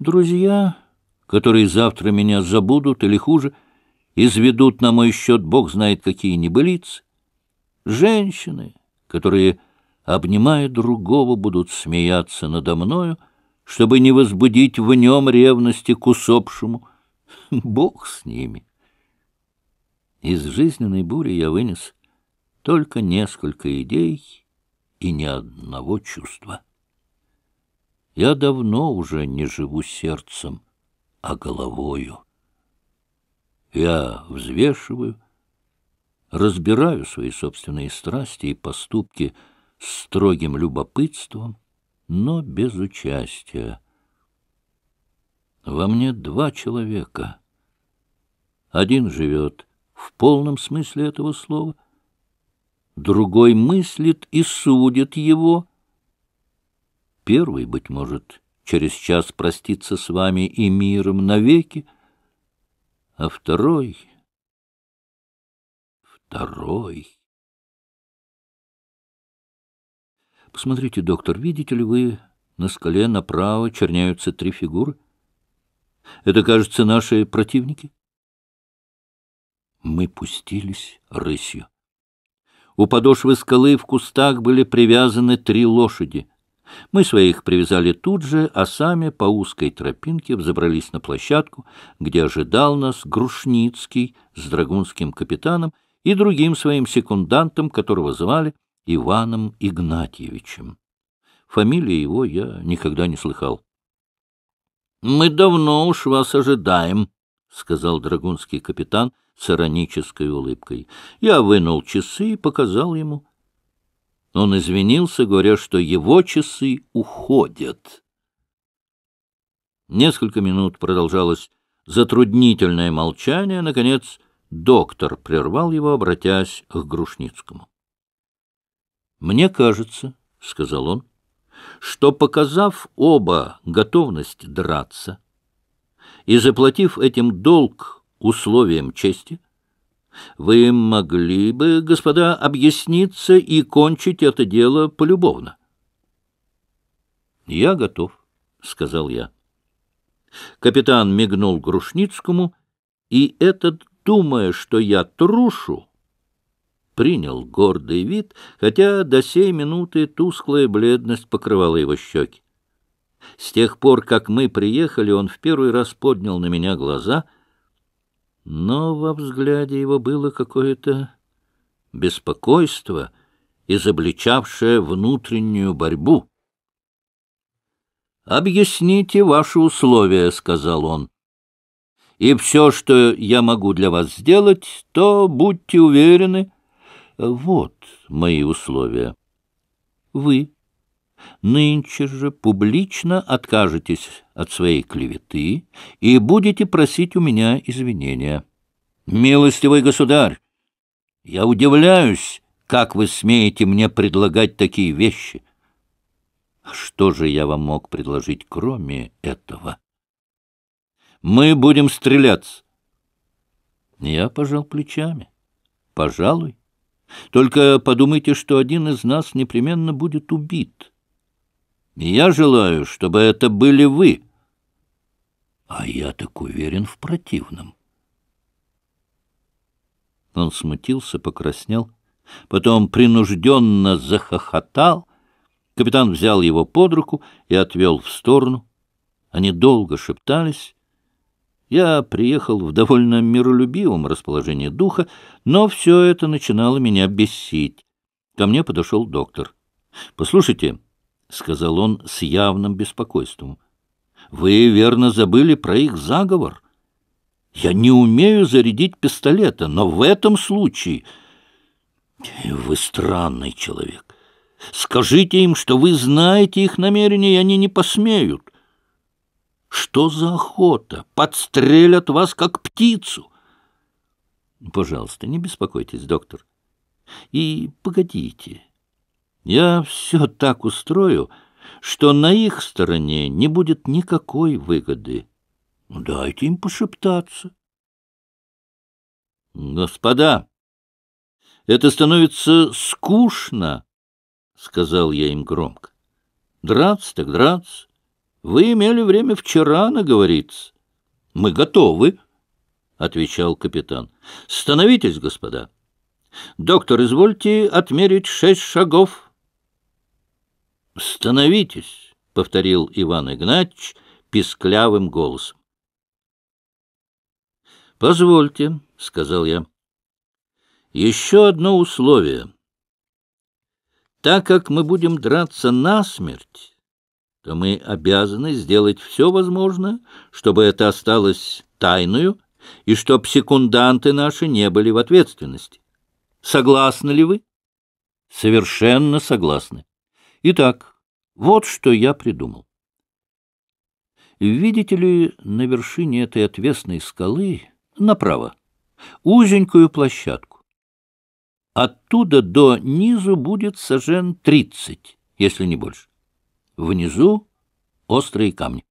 Друзья, которые завтра меня забудут или хуже, изведут на мой счет бог знает какие небылицы. Женщины, которые, обнимая другого, будут смеяться надо мною, чтобы не возбудить в нем ревности к усопшему. Бог с ними. Из жизненной бури я вынес только несколько идей и ни одного чувства. Я давно уже не живу сердцем, а головою. Я взвешиваю, разбираю свои собственные страсти и поступки с строгим любопытством, но без участия. Во мне два человека. Один живет в полном смысле этого слова — другой мыслит и судит его. Первый, быть может, через час простится с вами и миром навеки, а второй... Второй... Посмотрите, доктор, видите ли вы, на скале направо черняются три фигуры? Это, кажется, наши противники? Мы пустились рысью. У подошвы скалы в кустах были привязаны три лошади. Мы своих привязали тут же, а сами по узкой тропинке взобрались на площадку, где ожидал нас Грушницкий с драгунским капитаном и другим своим секундантом, которого звали Иваном Игнатьевичем. Фамилии его я никогда не слыхал. — Мы давно уж вас ожидаем, — сказал драгунский капитан — с иронической улыбкой. Я вынул часы и показал ему. Он извинился, говоря, что его часы уходят. Несколько минут продолжалось затруднительное молчание. Наконец, доктор прервал его, обратясь к Грушницкому. «Мне кажется», — сказал он, — «что, показав оба готовность драться и заплатив этим долг условием чести, вы могли бы, господа, объясниться и кончить это дело полюбовно. — Я готов, — сказал я. Капитан мигнул Грушницкому, и этот, думая, что я трушу, принял гордый вид, хотя до сей минуты тусклая бледность покрывала его щеки. С тех пор, как мы приехали, он в первый раз поднял на меня глаза — но во взгляде его было какое-то беспокойство, изобличавшее внутреннюю борьбу. «Объясните ваши условия», — сказал он. «И все, что я могу для вас сделать, то будьте уверены. Вот мои условия. Вы Нынче же публично откажетесь от своей клеветы и будете просить у меня извинения. Милостивый государь, я удивляюсь, как вы смеете мне предлагать такие вещи. А что же я вам мог предложить, кроме этого? Мы будем стреляться. Я пожал плечами. Пожалуй. Только подумайте, что один из нас непременно будет убит. Я желаю, чтобы это были вы. А я так уверен в противном. Он смутился, покраснел, потом принужденно захохотал. Капитан взял его под руку и отвел в сторону. Они долго шептались. Я приехал в довольно миролюбивом расположении духа, но все это начинало меня бесить. Ко мне подошел доктор. — Послушайте, — сказал он с явным беспокойством. «Вы верно забыли про их заговор. Я не умею зарядить пистолета, но в этом случае...» «Вы странный человек. Скажите им, что вы знаете их намерения, и они не посмеют. Что за охота? Подстрелят вас, как птицу!» «Пожалуйста, не беспокойтесь, доктор. И погодите». Я все так устрою, что на их стороне не будет никакой выгоды. Ну, дайте им пошептаться. Господа, это становится скучно, — сказал я им громко. Драться так драться. Вы имели время вчера наговориться. Мы готовы, — отвечал капитан. Становитесь, господа. Доктор, извольте отмерить шесть шагов «Становитесь!» — повторил Иван Игнатьич писклявым голосом. «Позвольте», — сказал я. «Еще одно условие. Так как мы будем драться насмерть, то мы обязаны сделать все возможное, чтобы это осталось тайною и чтоб секунданты наши не были в ответственности. Согласны ли вы?» «Совершенно согласны». Итак, вот что я придумал. Видите ли, на вершине этой отвесной скалы направо узенькую площадку. Оттуда до низу будет сажен тридцать, если не больше. Внизу острые камни.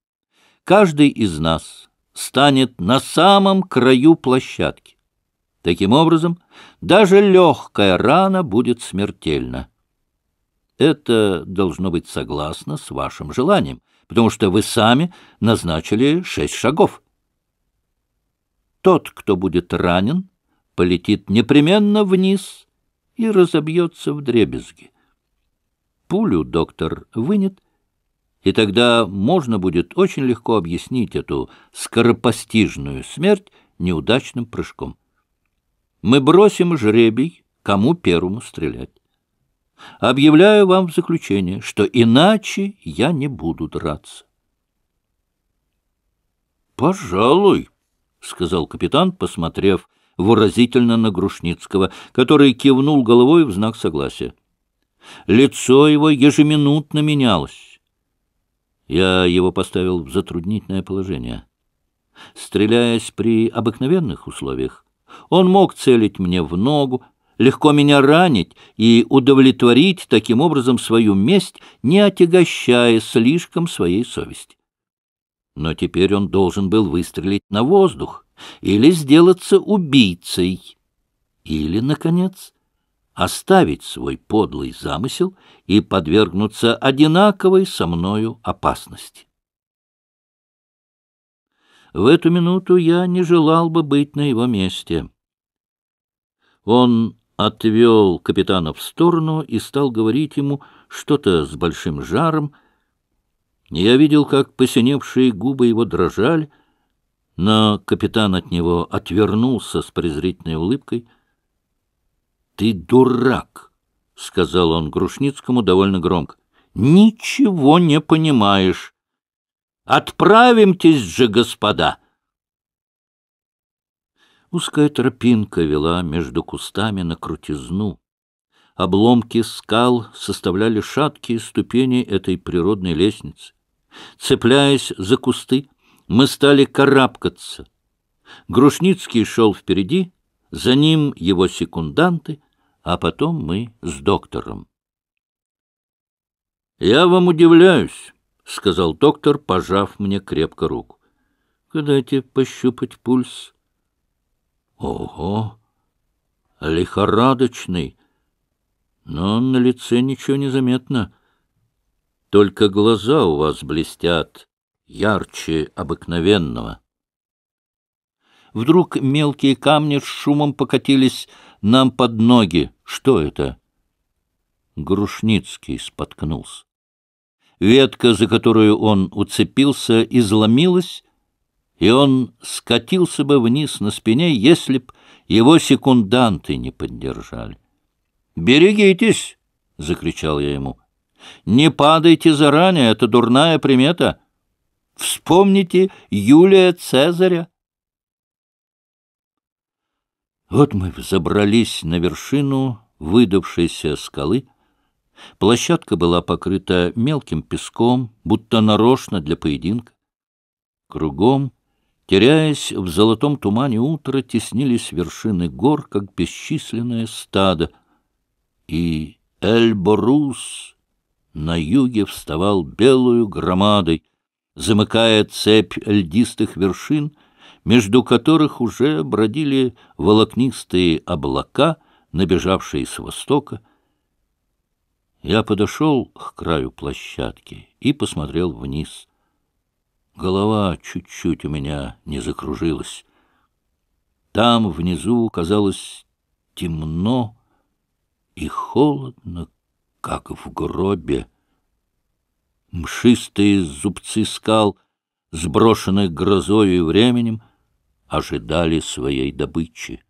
Каждый из нас станет на самом краю площадки. Таким образом, даже легкая рана будет смертельна. Это должно быть согласно с вашим желанием, потому что вы сами назначили шесть шагов. Тот, кто будет ранен, полетит непременно вниз и разобьется в дребезги. Пулю доктор вынет, и тогда можно будет очень легко объяснить эту скоропостижную смерть неудачным прыжком. Мы бросим жребий, кому первому стрелять. Объявляю вам в заключение, что иначе я не буду драться. «Пожалуй», — сказал капитан, посмотрев выразительно на Грушницкого, который кивнул головой в знак согласия. Лицо его ежеминутно менялось. Я его поставил в затруднительное положение. Стреляясь при обыкновенных условиях, он мог целить мне в ногу, легко меня ранить и удовлетворить таким образом свою месть, не отягощая слишком своей совести. Но теперь он должен был выстрелить на воздух или сделаться убийцей, или, наконец, оставить свой подлый замысел и подвергнуться одинаковой со мною опасности. В эту минуту я не желал бы быть на его месте. Он отвел капитана в сторону и стал говорить ему что-то с большим жаром. Я видел, как посиневшие губы его дрожали, но капитан от него отвернулся с презрительной улыбкой. — Ты дурак! — сказал он Грушницкому довольно громко. — Ничего не понимаешь! Отправимтесь же, господа! — Узкая тропинка вела между кустами на крутизну. Обломки скал составляли шаткие ступени этой природной лестницы. Цепляясь за кусты, мы стали карабкаться. Грушницкий шел впереди, за ним его секунданты, а потом мы с доктором. — Я вам удивляюсь, — сказал доктор, пожав мне крепко руку. — Когда тебе пощупать пульс? Ого! Лихорадочный! Но на лице ничего не заметно. Только глаза у вас блестят ярче обыкновенного. Вдруг мелкие камни с шумом покатились нам под ноги. Что это? Грушницкий споткнулся. Ветка, за которую он уцепился, изломилась, и он скатился бы вниз на спине, если б его секунданты не поддержали. «Берегитесь!» — закричал я ему. «Не падайте заранее, это дурная примета. Вспомните Юлия Цезаря». Вот мы взобрались на вершину выдавшейся скалы. Площадка была покрыта мелким песком, будто нарочно для поединка. Кругом Теряясь в золотом тумане утра, теснились вершины гор, как бесчисленное стадо, и Эльборус на юге вставал белую громадой, замыкая цепь льдистых вершин, между которых уже бродили волокнистые облака, набежавшие с востока. Я подошел к краю площадки и посмотрел вниз — Голова чуть-чуть у меня не закружилась. Там внизу казалось темно и холодно, как в гробе. Мшистые зубцы скал, сброшенные грозой и временем, ожидали своей добычи.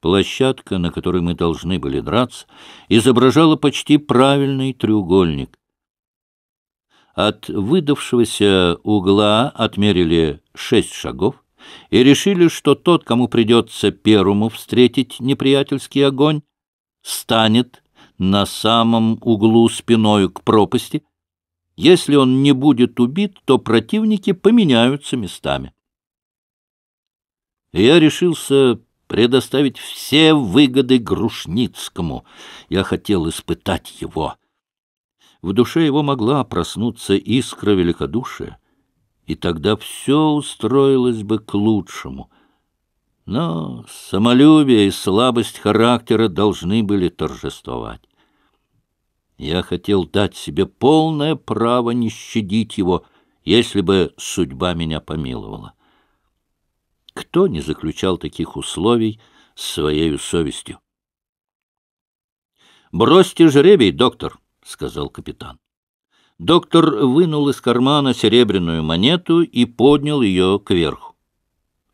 Площадка, на которой мы должны были драться, изображала почти правильный треугольник. От выдавшегося угла отмерили шесть шагов и решили, что тот, кому придется первому встретить неприятельский огонь, станет на самом углу спиною к пропасти. Если он не будет убит, то противники поменяются местами. Я решился предоставить все выгоды Грушницкому. Я хотел испытать его. В душе его могла проснуться искра великодушия, и тогда все устроилось бы к лучшему. Но самолюбие и слабость характера должны были торжествовать. Я хотел дать себе полное право не щадить его, если бы судьба меня помиловала. Кто не заключал таких условий с своей совестью? «Бросьте жребий, доктор!» — сказал капитан. Доктор вынул из кармана серебряную монету и поднял ее кверху.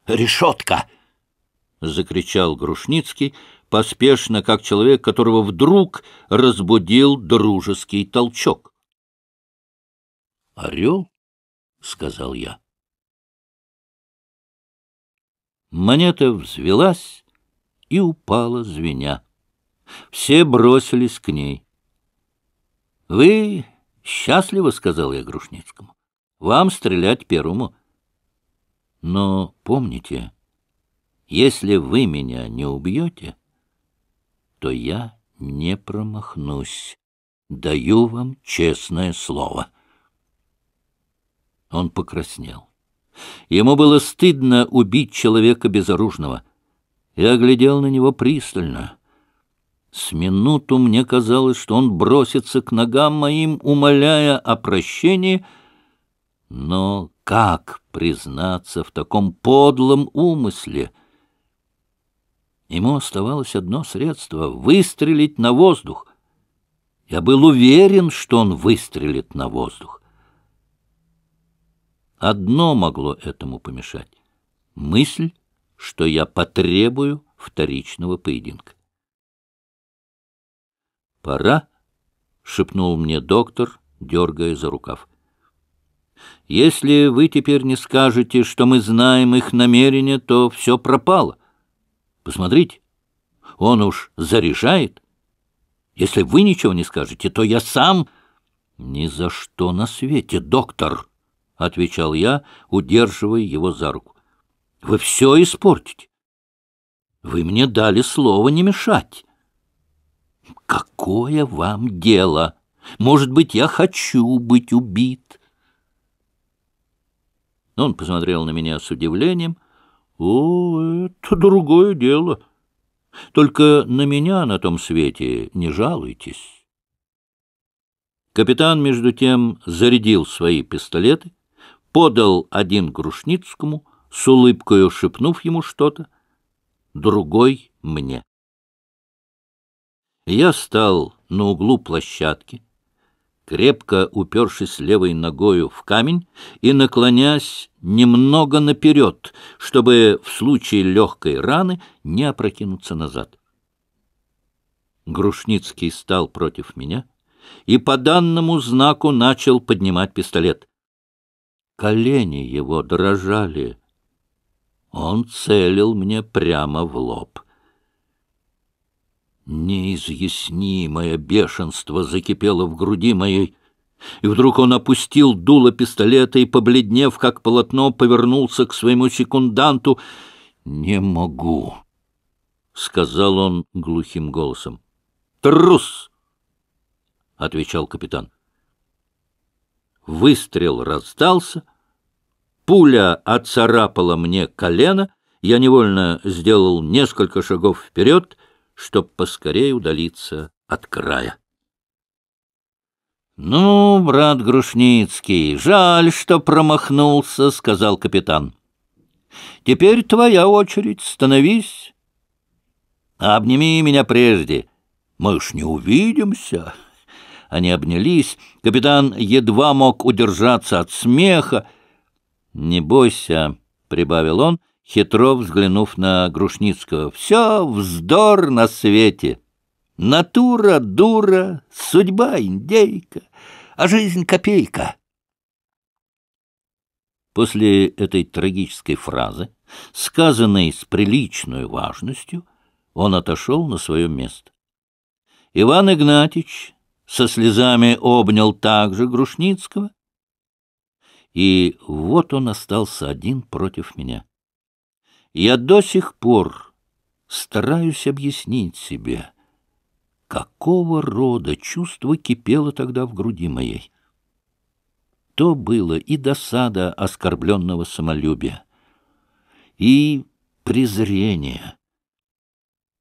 «Решетка!» — закричал Грушницкий, поспешно, как человек, которого вдруг разбудил дружеский толчок. «Орел?» — сказал я. Монета взвелась и упала звеня. Все бросились к ней. — Вы счастливы, — сказал я Грушницкому. — Вам стрелять первому. Но помните, если вы меня не убьете, то я не промахнусь. Даю вам честное слово. Он покраснел. Ему было стыдно убить человека безоружного. Я глядел на него пристально — с минуту мне казалось, что он бросится к ногам моим, умоляя о прощении, но как признаться в таком подлом умысле? Ему оставалось одно средство — выстрелить на воздух. Я был уверен, что он выстрелит на воздух. Одно могло этому помешать — мысль, что я потребую вторичного поединка пора, — шепнул мне доктор, дергая за рукав. — Если вы теперь не скажете, что мы знаем их намерения, то все пропало. Посмотрите, он уж заряжает. Если вы ничего не скажете, то я сам... — Ни за что на свете, доктор, — отвечал я, удерживая его за руку. — Вы все испортите. Вы мне дали слово не мешать. Какое вам дело? Может быть, я хочу быть убит? Он посмотрел на меня с удивлением. О, это другое дело. Только на меня на том свете не жалуйтесь. Капитан, между тем, зарядил свои пистолеты, подал один Грушницкому, с улыбкою шепнув ему что-то, другой — мне. Я стал на углу площадки, крепко упершись левой ногою в камень и наклонясь немного наперед, чтобы в случае легкой раны не опрокинуться назад. Грушницкий стал против меня и по данному знаку начал поднимать пистолет. Колени его дрожали. Он целил мне прямо в лоб. Неизъяснимое бешенство закипело в груди моей. И вдруг он опустил дуло пистолета и, побледнев как полотно, повернулся к своему секунданту. «Не могу», — сказал он глухим голосом. «Трус!» — отвечал капитан. Выстрел раздался, пуля оцарапала мне колено, я невольно сделал несколько шагов вперед — чтоб поскорее удалиться от края. — Ну, брат Грушницкий, жаль, что промахнулся, — сказал капитан. — Теперь твоя очередь, становись. — Обними меня прежде. Мы уж не увидимся. Они обнялись. Капитан едва мог удержаться от смеха. — Не бойся, — прибавил он, — хитро взглянув на Грушницкого. «Все вздор на свете! Натура — дура, судьба — индейка, а жизнь — копейка!» После этой трагической фразы, сказанной с приличной важностью, он отошел на свое место. Иван Игнатьич со слезами обнял также Грушницкого, и вот он остался один против меня. Я до сих пор стараюсь объяснить себе, какого рода чувство кипело тогда в груди моей. То было и досада оскорбленного самолюбия, и презрение,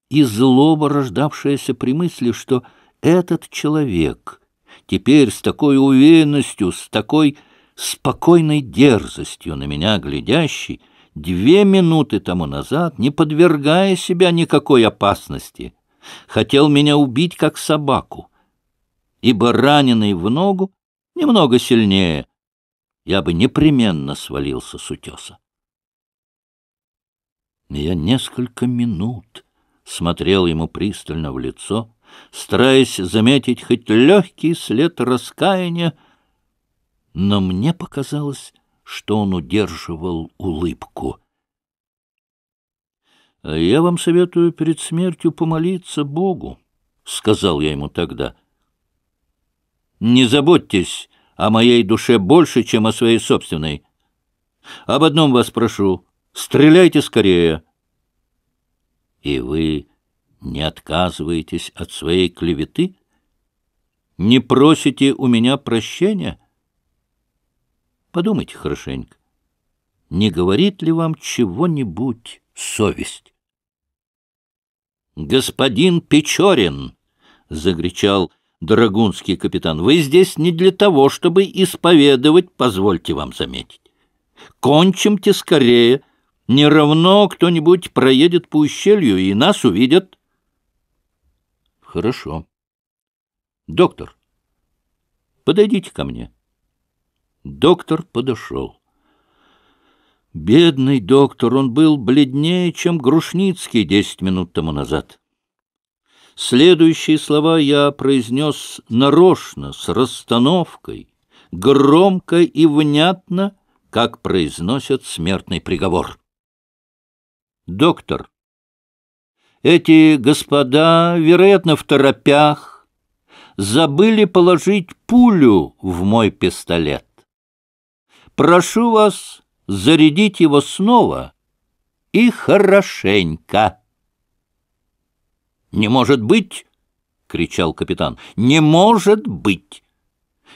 и злоба, рождавшаяся при мысли, что этот человек теперь с такой уверенностью, с такой спокойной дерзостью на меня глядящий — две минуты тому назад, не подвергая себя никакой опасности, хотел меня убить как собаку, ибо раненый в ногу немного сильнее, я бы непременно свалился с утеса. Я несколько минут смотрел ему пристально в лицо, стараясь заметить хоть легкий след раскаяния, но мне показалось, что он удерживал улыбку. «А — Я вам советую перед смертью помолиться Богу, — сказал я ему тогда. — Не заботьтесь о моей душе больше, чем о своей собственной. Об одном вас прошу — стреляйте скорее. — И вы не отказываетесь от своей клеветы? Не просите у меня прощения? — Подумайте хорошенько, не говорит ли вам чего-нибудь совесть? — Господин Печорин! — закричал драгунский капитан. — Вы здесь не для того, чтобы исповедовать, позвольте вам заметить. Кончимте скорее. Не равно кто-нибудь проедет по ущелью, и нас увидят. — Хорошо. — Доктор, подойдите ко мне. — Доктор подошел. Бедный доктор, он был бледнее, чем Грушницкий десять минут тому назад. Следующие слова я произнес нарочно, с расстановкой, громко и внятно, как произносят смертный приговор. Доктор, эти господа, вероятно, в торопях, забыли положить пулю в мой пистолет. Прошу вас зарядить его снова и хорошенько. — Не может быть! — кричал капитан. — Не может быть!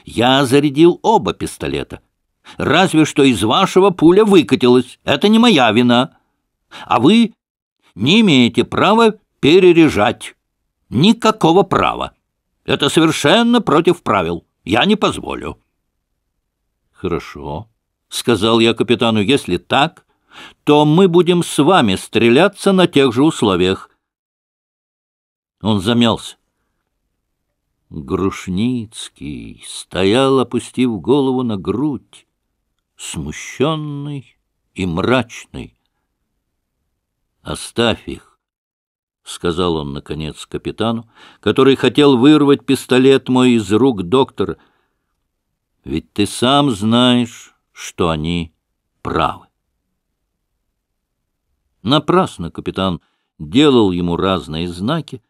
Я зарядил оба пистолета. Разве что из вашего пуля выкатилась. Это не моя вина. А вы не имеете права перережать. Никакого права. Это совершенно против правил. Я не позволю. — Хорошо, сказал я капитану, — если так, то мы будем с вами стреляться на тех же условиях. Он замялся. Грушницкий стоял, опустив голову на грудь, смущенный и мрачный. — Оставь их, — сказал он, наконец, капитану, который хотел вырвать пистолет мой из рук доктора. — Ведь ты сам знаешь что они правы. Напрасно капитан делал ему разные знаки.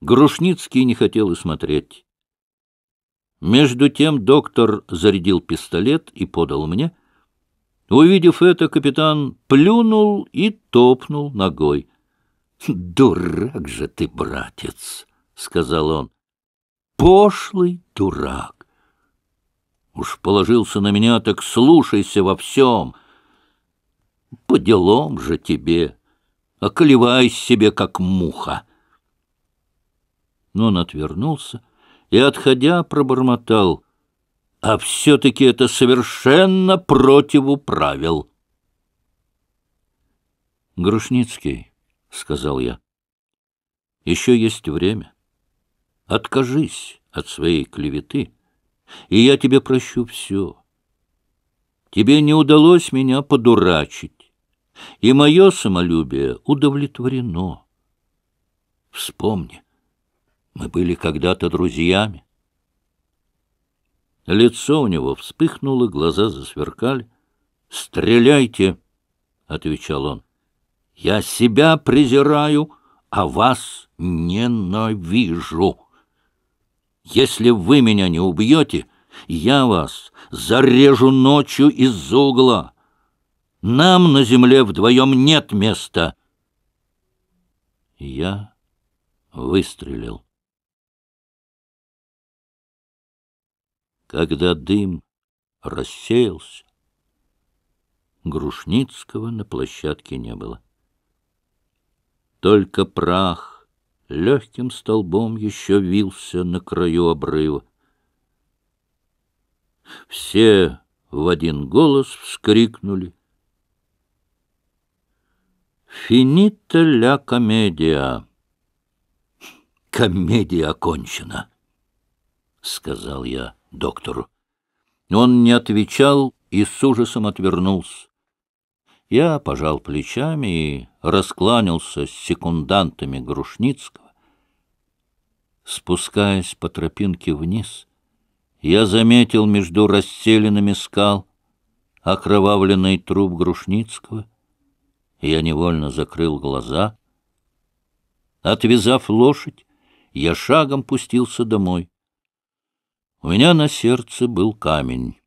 Грушницкий не хотел и смотреть. Между тем доктор зарядил пистолет и подал мне. Увидев это, капитан плюнул и топнул ногой. — Дурак же ты, братец! — сказал он. — Пошлый дурак! Уж положился на меня, так слушайся во всем. По делом же тебе, околевай а себе, как муха. Но он отвернулся и, отходя, пробормотал. А все-таки это совершенно противу правил. Грушницкий, — сказал я, — еще есть время. Откажись от своей клеветы и я тебе прощу все. Тебе не удалось меня подурачить, и мое самолюбие удовлетворено. Вспомни, мы были когда-то друзьями. Лицо у него вспыхнуло, глаза засверкали. «Стреляйте!» — отвечал он. «Я себя презираю, а вас ненавижу!» Если вы меня не убьете, я вас зарежу ночью из-за угла. Нам на земле вдвоем нет места. Я выстрелил. Когда дым рассеялся, Грушницкого на площадке не было. Только прах легким столбом еще вился на краю обрыва. Все в один голос вскрикнули. «Финита ля комедия!» «Комедия окончена!» — сказал я доктору. Он не отвечал и с ужасом отвернулся. Я пожал плечами и раскланялся с секундантами Грушницкого. Спускаясь по тропинке вниз, я заметил между расселенными скал окровавленный труп Грушницкого. Я невольно закрыл глаза. Отвязав лошадь, я шагом пустился домой. У меня на сердце был камень.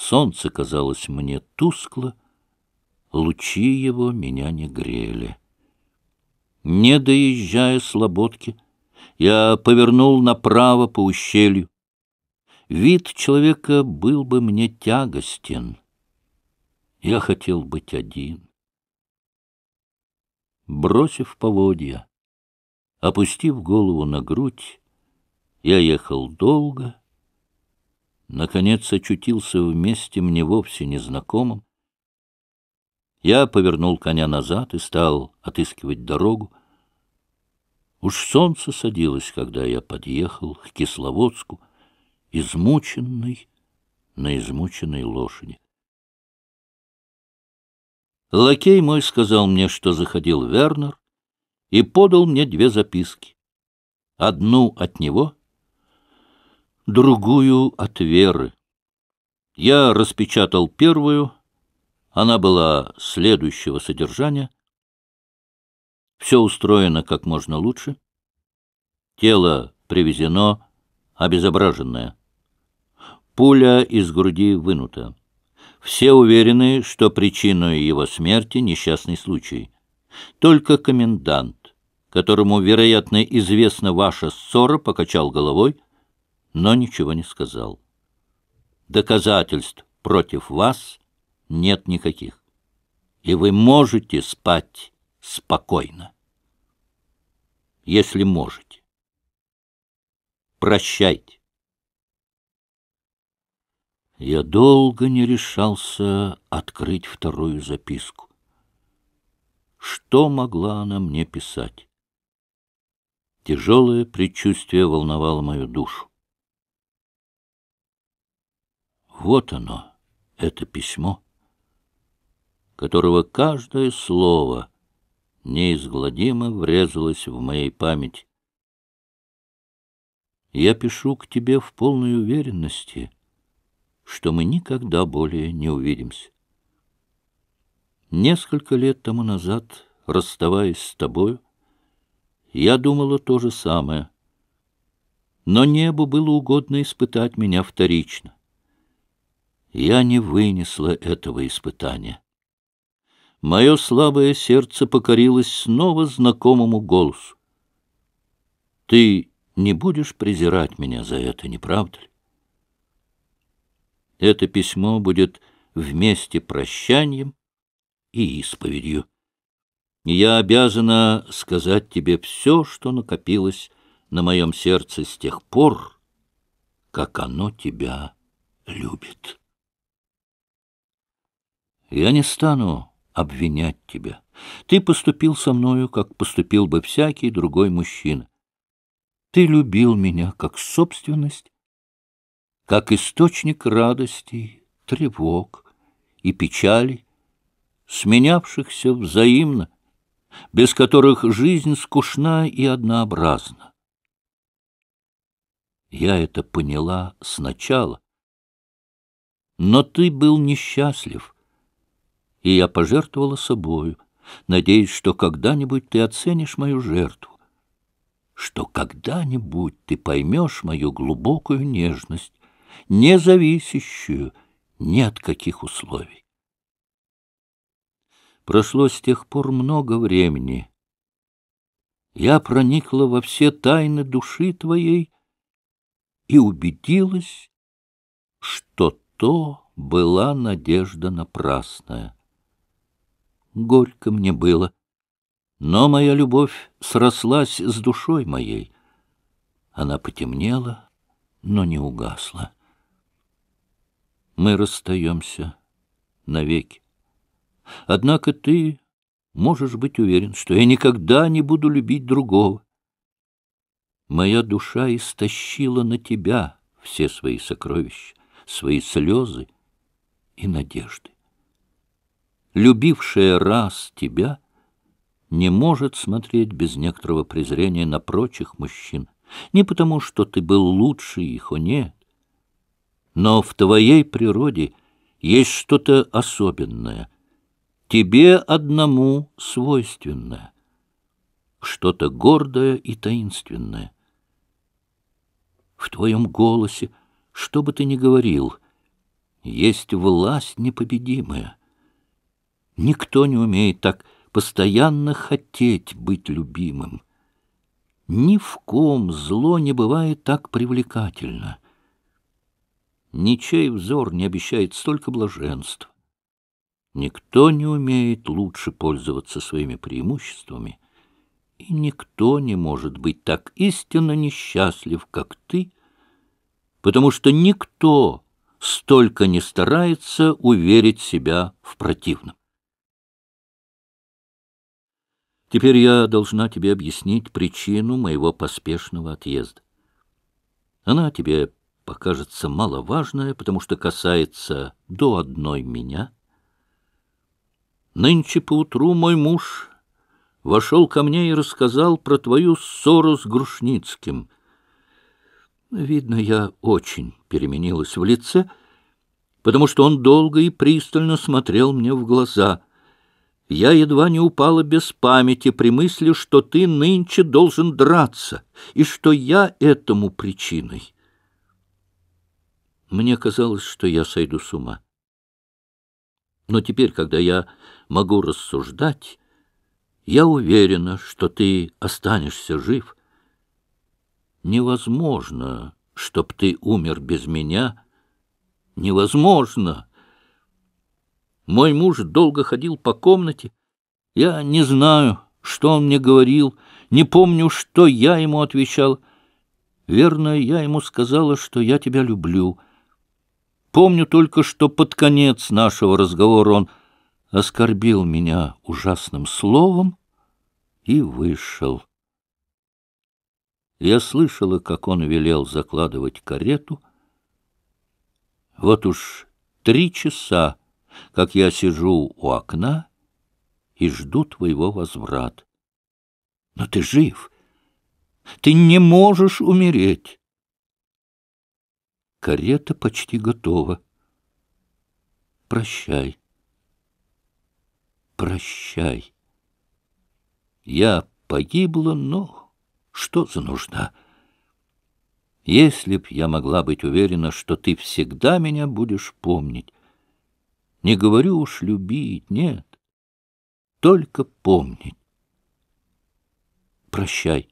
Солнце казалось мне тускло, лучи его меня не грели. Не доезжая слободки, я повернул направо по ущелью. Вид человека был бы мне тягостен. Я хотел быть один. Бросив поводья, опустив голову на грудь, я ехал долго наконец очутился в месте мне вовсе незнакомом. Я повернул коня назад и стал отыскивать дорогу. Уж солнце садилось, когда я подъехал к Кисловодску, измученный на измученной лошади. Лакей мой сказал мне, что заходил Вернер, и подал мне две записки. Одну от него — другую от Веры. Я распечатал первую, она была следующего содержания. Все устроено как можно лучше. Тело привезено обезображенное. Пуля из груди вынута. Все уверены, что причиной его смерти несчастный случай. Только комендант, которому, вероятно, известна ваша ссора, покачал головой — но ничего не сказал. Доказательств против вас нет никаких, и вы можете спать спокойно, если можете. Прощайте. Я долго не решался открыть вторую записку. Что могла она мне писать? Тяжелое предчувствие волновало мою душу. Вот оно, это письмо, которого каждое слово неизгладимо врезалось в моей память. Я пишу к тебе в полной уверенности, что мы никогда более не увидимся. Несколько лет тому назад, расставаясь с тобою, я думала то же самое, но небу было угодно испытать меня вторично. Я не вынесла этого испытания. Мое слабое сердце покорилось снова знакомому голосу. Ты не будешь презирать меня за это, не правда ли? Это письмо будет вместе прощанием и исповедью. Я обязана сказать тебе все, что накопилось на моем сердце с тех пор, как оно тебя любит». Я не стану обвинять тебя. Ты поступил со мною, как поступил бы всякий другой мужчина. Ты любил меня как собственность, как источник радостей, тревог и печали, сменявшихся взаимно, без которых жизнь скучна и однообразна. Я это поняла сначала, но ты был несчастлив — и я пожертвовала собою, надеясь, что когда-нибудь ты оценишь мою жертву, что когда-нибудь ты поймешь мою глубокую нежность, не зависящую ни от каких условий. Прошло с тех пор много времени. Я проникла во все тайны души твоей и убедилась, что то была надежда напрасная горько мне было. Но моя любовь срослась с душой моей. Она потемнела, но не угасла. Мы расстаемся навеки. Однако ты можешь быть уверен, что я никогда не буду любить другого. Моя душа истощила на тебя все свои сокровища, свои слезы и надежды любившая раз тебя, не может смотреть без некоторого презрения на прочих мужчин. Не потому, что ты был лучше их, о нет. Но в твоей природе есть что-то особенное, тебе одному свойственное, что-то гордое и таинственное. В твоем голосе, что бы ты ни говорил, есть власть непобедимая — Никто не умеет так постоянно хотеть быть любимым. Ни в ком зло не бывает так привлекательно. Ничей взор не обещает столько блаженства. Никто не умеет лучше пользоваться своими преимуществами, и никто не может быть так истинно несчастлив, как ты, потому что никто столько не старается уверить себя в противном. Теперь я должна тебе объяснить причину моего поспешного отъезда. Она тебе покажется маловажная, потому что касается до одной меня. Нынче поутру мой муж вошел ко мне и рассказал про твою ссору с Грушницким. Видно, я очень переменилась в лице, потому что он долго и пристально смотрел мне в глаза — я едва не упала без памяти при мысли, что ты нынче должен драться, и что я этому причиной. Мне казалось, что я сойду с ума. Но теперь, когда я могу рассуждать, я уверена, что ты останешься жив. Невозможно, чтоб ты умер без меня. Невозможно!» Мой муж долго ходил по комнате. Я не знаю, что он мне говорил, не помню, что я ему отвечал. Верно, я ему сказала, что я тебя люблю. Помню только, что под конец нашего разговора он оскорбил меня ужасным словом и вышел. Я слышала, как он велел закладывать карету. Вот уж три часа как я сижу у окна и жду твоего возврата. Но ты жив. Ты не можешь умереть. Карета почти готова. Прощай. Прощай. Я погибла, но что за нужда? Если б я могла быть уверена, что ты всегда меня будешь помнить, не говорю уж любить, нет. Только помнить. Прощай.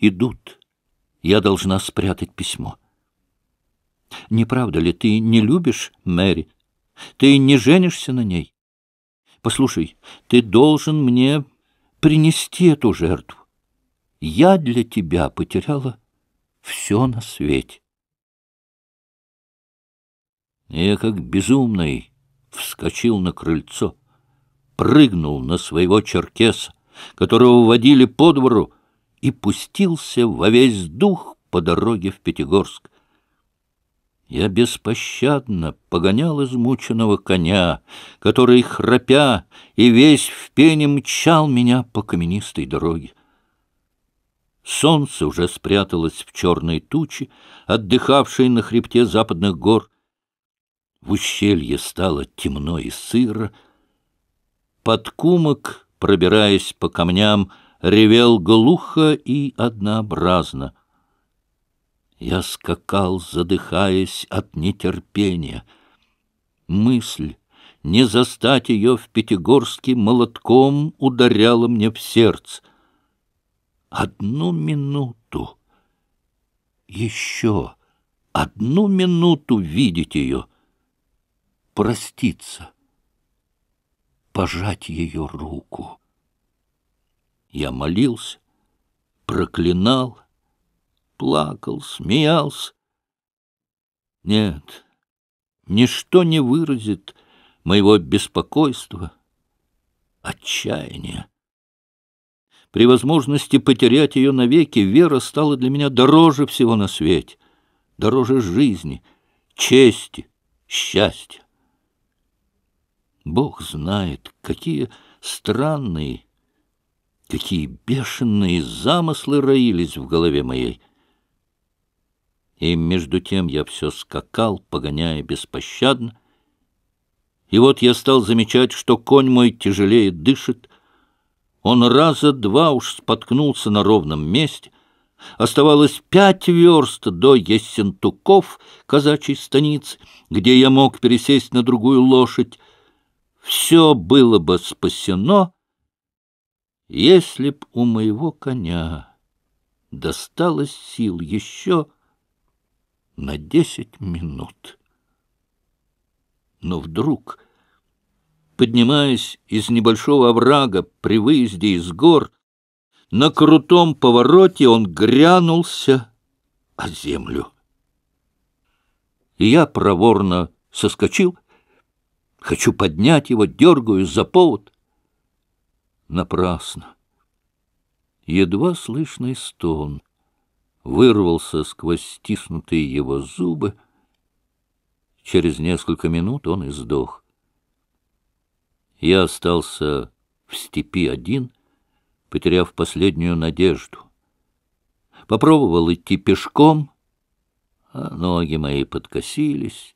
Идут. Я должна спрятать письмо. Не правда ли, ты не любишь Мэри? Ты не женишься на ней? Послушай, ты должен мне принести эту жертву. Я для тебя потеряла все на свете. Я как безумный вскочил на крыльцо, прыгнул на своего черкеса, которого водили по двору, и пустился во весь дух по дороге в Пятигорск. Я беспощадно погонял измученного коня, который, храпя и весь в пене, мчал меня по каменистой дороге. Солнце уже спряталось в черной тучи, отдыхавшей на хребте западных гор, в ущелье стало темно и сыро. Под кумок, пробираясь по камням, ревел глухо и однообразно. Я скакал, задыхаясь от нетерпения. Мысль не застать ее в Пятигорске молотком ударяла мне в сердце. Одну минуту, еще одну минуту видеть ее — проститься, пожать ее руку. Я молился, проклинал, плакал, смеялся. Нет, ничто не выразит моего беспокойства, отчаяния. При возможности потерять ее навеки вера стала для меня дороже всего на свете, дороже жизни, чести, счастья. Бог знает, какие странные, какие бешеные замыслы роились в голове моей. И между тем я все скакал, погоняя беспощадно. И вот я стал замечать, что конь мой тяжелее дышит. Он раза два уж споткнулся на ровном месте. Оставалось пять верст до Ессентуков, казачьей станицы, где я мог пересесть на другую лошадь все было бы спасено, если б у моего коня досталось сил еще на десять минут. Но вдруг, поднимаясь из небольшого оврага при выезде из гор, на крутом повороте он грянулся о землю. И я проворно соскочил — Хочу поднять его, дергаю за повод. Напрасно. Едва слышный стон вырвался сквозь стиснутые его зубы. Через несколько минут он издох. Я остался в степи один, потеряв последнюю надежду. Попробовал идти пешком, а ноги мои подкосились,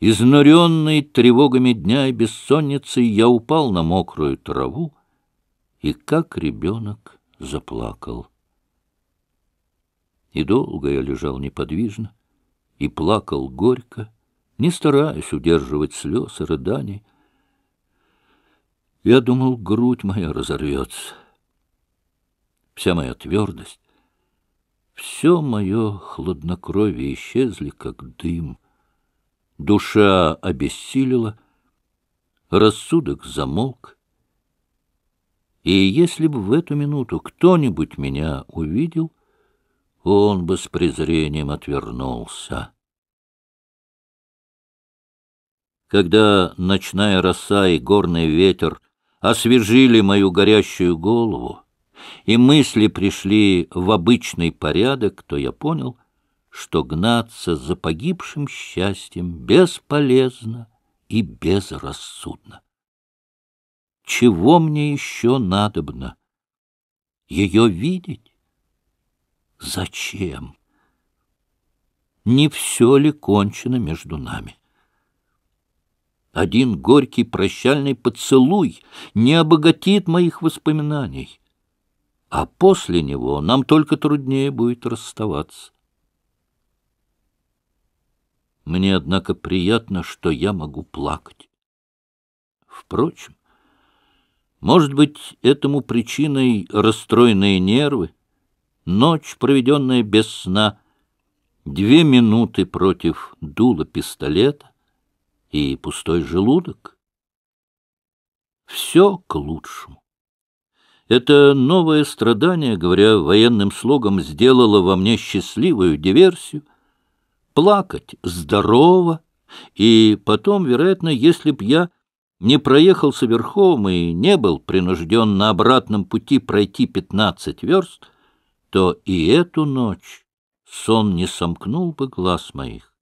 Изнуренный тревогами дня и бессонницей, я упал на мокрую траву и, как ребенок, заплакал. И долго я лежал неподвижно и плакал горько, не стараясь удерживать слез и рыданий. Я думал, грудь моя разорвется. Вся моя твердость, все мое хладнокровие исчезли, как дым — Душа обессилила, рассудок замолк. И если бы в эту минуту кто-нибудь меня увидел, он бы с презрением отвернулся. Когда ночная роса и горный ветер освежили мою горящую голову, и мысли пришли в обычный порядок, то я понял, что гнаться за погибшим счастьем бесполезно и безрассудно. Чего мне еще надобно? Ее видеть? Зачем? Не все ли кончено между нами? Один горький прощальный поцелуй не обогатит моих воспоминаний, а после него нам только труднее будет расставаться. Мне, однако, приятно, что я могу плакать. Впрочем, может быть, этому причиной расстроенные нервы, ночь, проведенная без сна, две минуты против дула пистолета и пустой желудок. Все к лучшему. Это новое страдание, говоря военным слогом, сделало во мне счастливую диверсию, плакать здорово, и потом, вероятно, если б я не проехался верхом и не был принужден на обратном пути пройти пятнадцать верст, то и эту ночь сон не сомкнул бы глаз моих.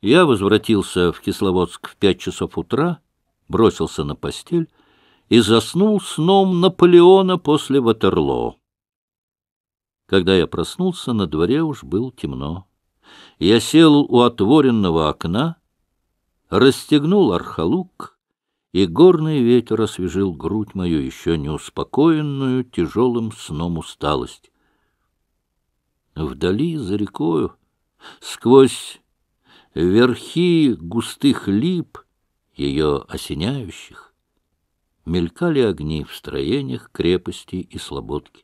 Я возвратился в Кисловодск в пять часов утра, бросился на постель и заснул сном Наполеона после Ватерлоо. Когда я проснулся, на дворе уж было темно. Я сел у отворенного окна, расстегнул архалук, и горный ветер освежил грудь мою, еще не успокоенную тяжелым сном усталость. Вдали, за рекою, сквозь верхи густых лип, ее осеняющих, мелькали огни в строениях крепости и слободки.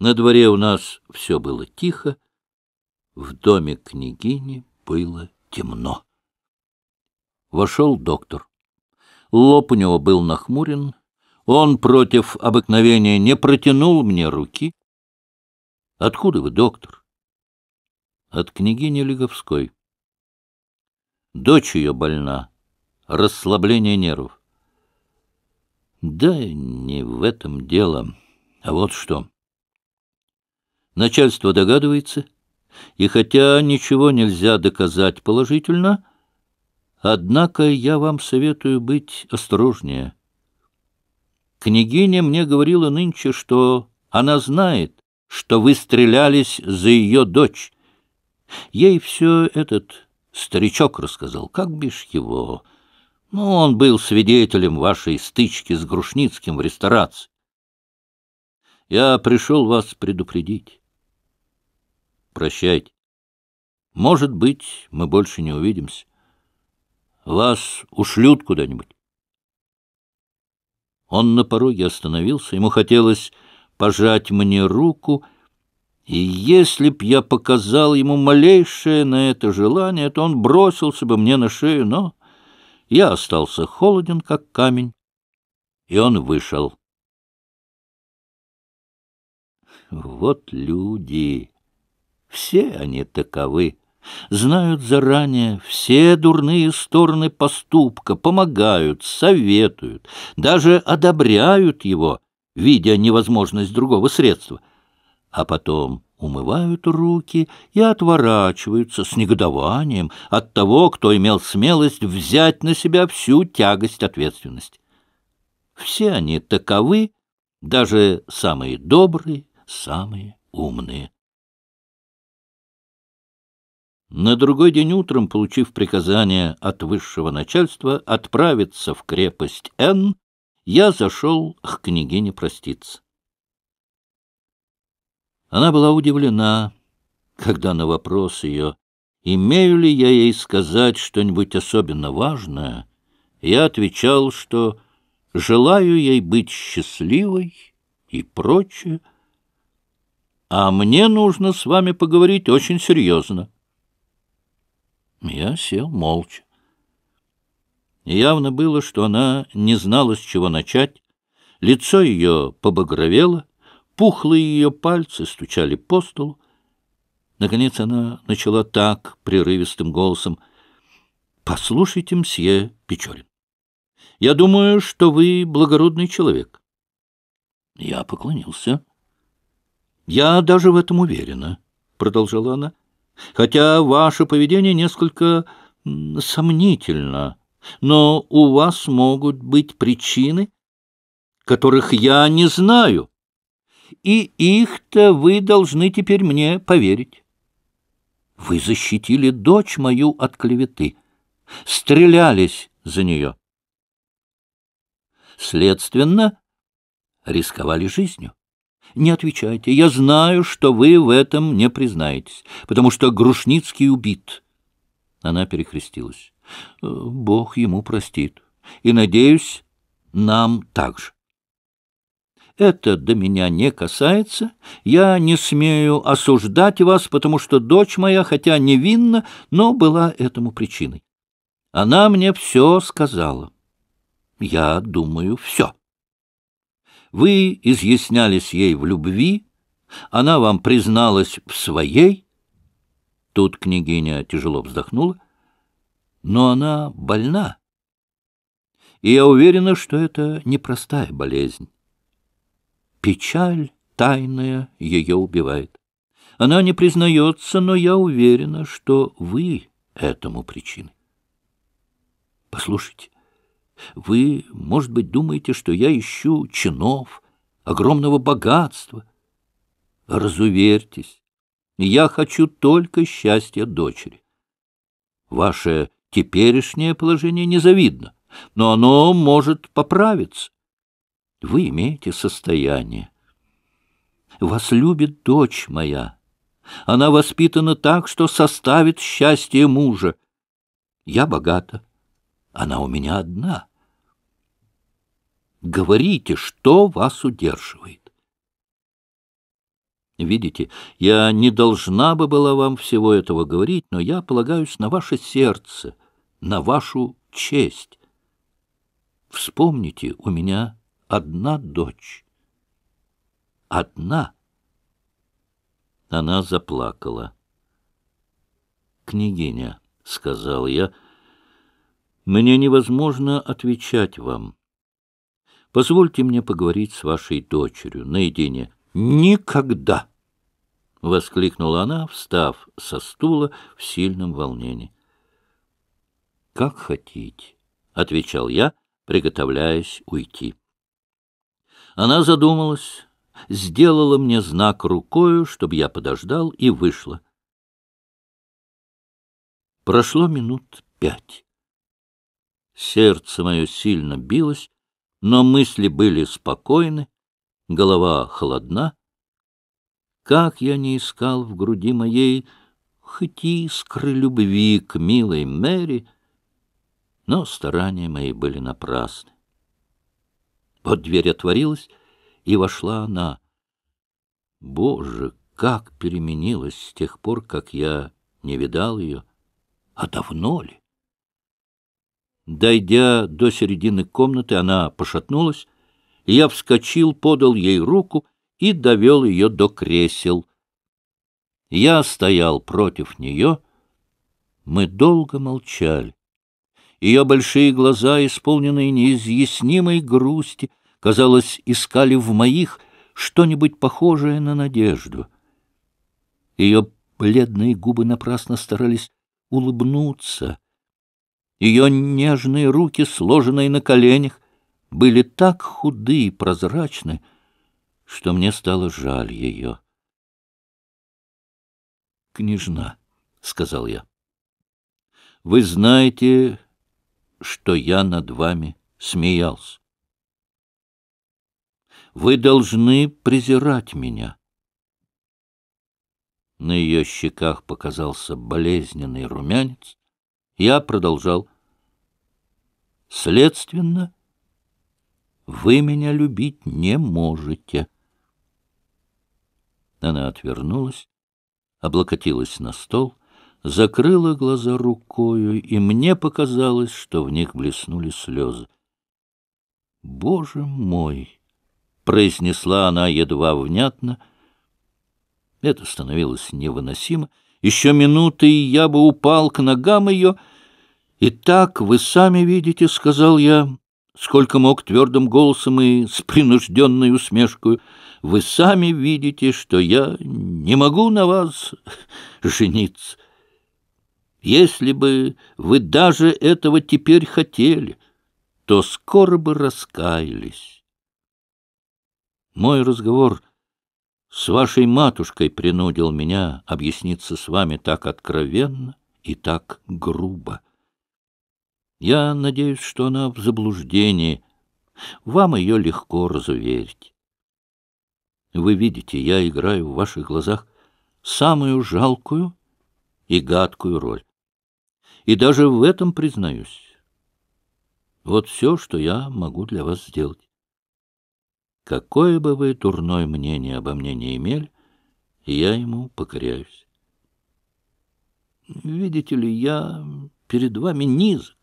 На дворе у нас все было тихо, в доме княгини было темно. Вошел доктор. Лоб у него был нахмурен, он против обыкновения не протянул мне руки. — Откуда вы, доктор? — От княгини Лиговской. Дочь ее больна, расслабление нервов. — Да не в этом дело, а вот что. Начальство догадывается, и хотя ничего нельзя доказать положительно, однако я вам советую быть осторожнее. Княгиня мне говорила нынче, что она знает, что вы стрелялись за ее дочь. Ей все этот старичок рассказал, как бишь его. Ну, он был свидетелем вашей стычки с Грушницким в ресторации. Я пришел вас предупредить. Прощайте. Может быть, мы больше не увидимся. Вас ушлют куда-нибудь. Он на пороге остановился, ему хотелось пожать мне руку, и если б я показал ему малейшее на это желание, то он бросился бы мне на шею, но я остался холоден, как камень, и он вышел. Вот люди! Все они таковы. Знают заранее все дурные стороны поступка, помогают, советуют, даже одобряют его, видя невозможность другого средства. А потом умывают руки и отворачиваются с негодованием от того, кто имел смелость взять на себя всю тягость ответственности. Все они таковы, даже самые добрые, самые умные. На другой день утром, получив приказание от высшего начальства отправиться в крепость Н, я зашел к княгине проститься. Она была удивлена, когда на вопрос ее, имею ли я ей сказать что-нибудь особенно важное, я отвечал, что желаю ей быть счастливой и прочее, а мне нужно с вами поговорить очень серьезно. Я сел молча. Явно было, что она не знала, с чего начать. Лицо ее побагровело, пухлые ее пальцы стучали по столу. Наконец она начала так, прерывистым голосом, «Послушайте, мсье Печорин, я думаю, что вы благородный человек». Я поклонился. «Я даже в этом уверена», — продолжала она. Хотя ваше поведение несколько сомнительно, но у вас могут быть причины, которых я не знаю, и их-то вы должны теперь мне поверить. Вы защитили дочь мою от клеветы, стрелялись за нее. Следственно, рисковали жизнью. Не отвечайте. Я знаю, что вы в этом не признаетесь, потому что Грушницкий убит. Она перекрестилась. Э, Бог ему простит. И, надеюсь, нам также. Это до меня не касается. Я не смею осуждать вас, потому что дочь моя, хотя невинна, но была этому причиной. Она мне все сказала. Я думаю, все. Вы изъяснялись ей в любви, она вам призналась в своей. Тут княгиня тяжело вздохнула. Но она больна. И я уверена, что это непростая болезнь. Печаль тайная ее убивает. Она не признается, но я уверена, что вы этому причины. Послушайте, вы, может быть, думаете, что я ищу чинов, огромного богатства. Разуверьтесь, я хочу только счастья дочери. Ваше теперешнее положение незавидно, но оно может поправиться. Вы имеете состояние. Вас любит дочь моя. Она воспитана так, что составит счастье мужа. Я богата. Она у меня одна. Говорите, что вас удерживает. Видите, я не должна бы была вам всего этого говорить, но я полагаюсь на ваше сердце, на вашу честь. Вспомните, у меня одна дочь. Одна. Она заплакала. «Княгиня», — сказал я, — мне невозможно отвечать вам. Позвольте мне поговорить с вашей дочерью наедине. Никогда! — воскликнула она, встав со стула в сильном волнении. — Как хотите, — отвечал я, приготовляясь уйти. Она задумалась, сделала мне знак рукою, чтобы я подождал, и вышла. Прошло минут пять. Сердце мое сильно билось, но мысли были спокойны, голова холодна. Как я не искал в груди моей хоть искры любви к милой Мэри, но старания мои были напрасны. Вот дверь отворилась, и вошла она. Боже, как переменилась с тех пор, как я не видал ее, а давно ли? Дойдя до середины комнаты, она пошатнулась, и я вскочил, подал ей руку и довел ее до кресел. Я стоял против нее. Мы долго молчали. Ее большие глаза, исполненные неизъяснимой грусти, казалось, искали в моих что-нибудь похожее на надежду. Ее бледные губы напрасно старались улыбнуться — ее нежные руки, сложенные на коленях, были так худы и прозрачны, что мне стало жаль ее. «Княжна», — сказал я, — «вы знаете, что я над вами смеялся. Вы должны презирать меня». На ее щеках показался болезненный румянец. Я продолжал. Следственно, вы меня любить не можете. Она отвернулась, облокотилась на стол, закрыла глаза рукою, и мне показалось, что в них блеснули слезы. «Боже мой!» — произнесла она едва внятно. Это становилось невыносимо. Еще минуты, и я бы упал к ногам ее — «Итак, вы сами видите, — сказал я, — сколько мог твердым голосом и с принужденной усмешкой, — вы сами видите, что я не могу на вас жениться. Если бы вы даже этого теперь хотели, то скоро бы раскаялись. Мой разговор с вашей матушкой принудил меня объясниться с вами так откровенно и так грубо. Я надеюсь, что она в заблуждении. Вам ее легко разуверить. Вы видите, я играю в ваших глазах самую жалкую и гадкую роль. И даже в этом признаюсь. Вот все, что я могу для вас сделать. Какое бы вы дурное мнение обо мне не имели, я ему покоряюсь. Видите ли, я перед вами низок.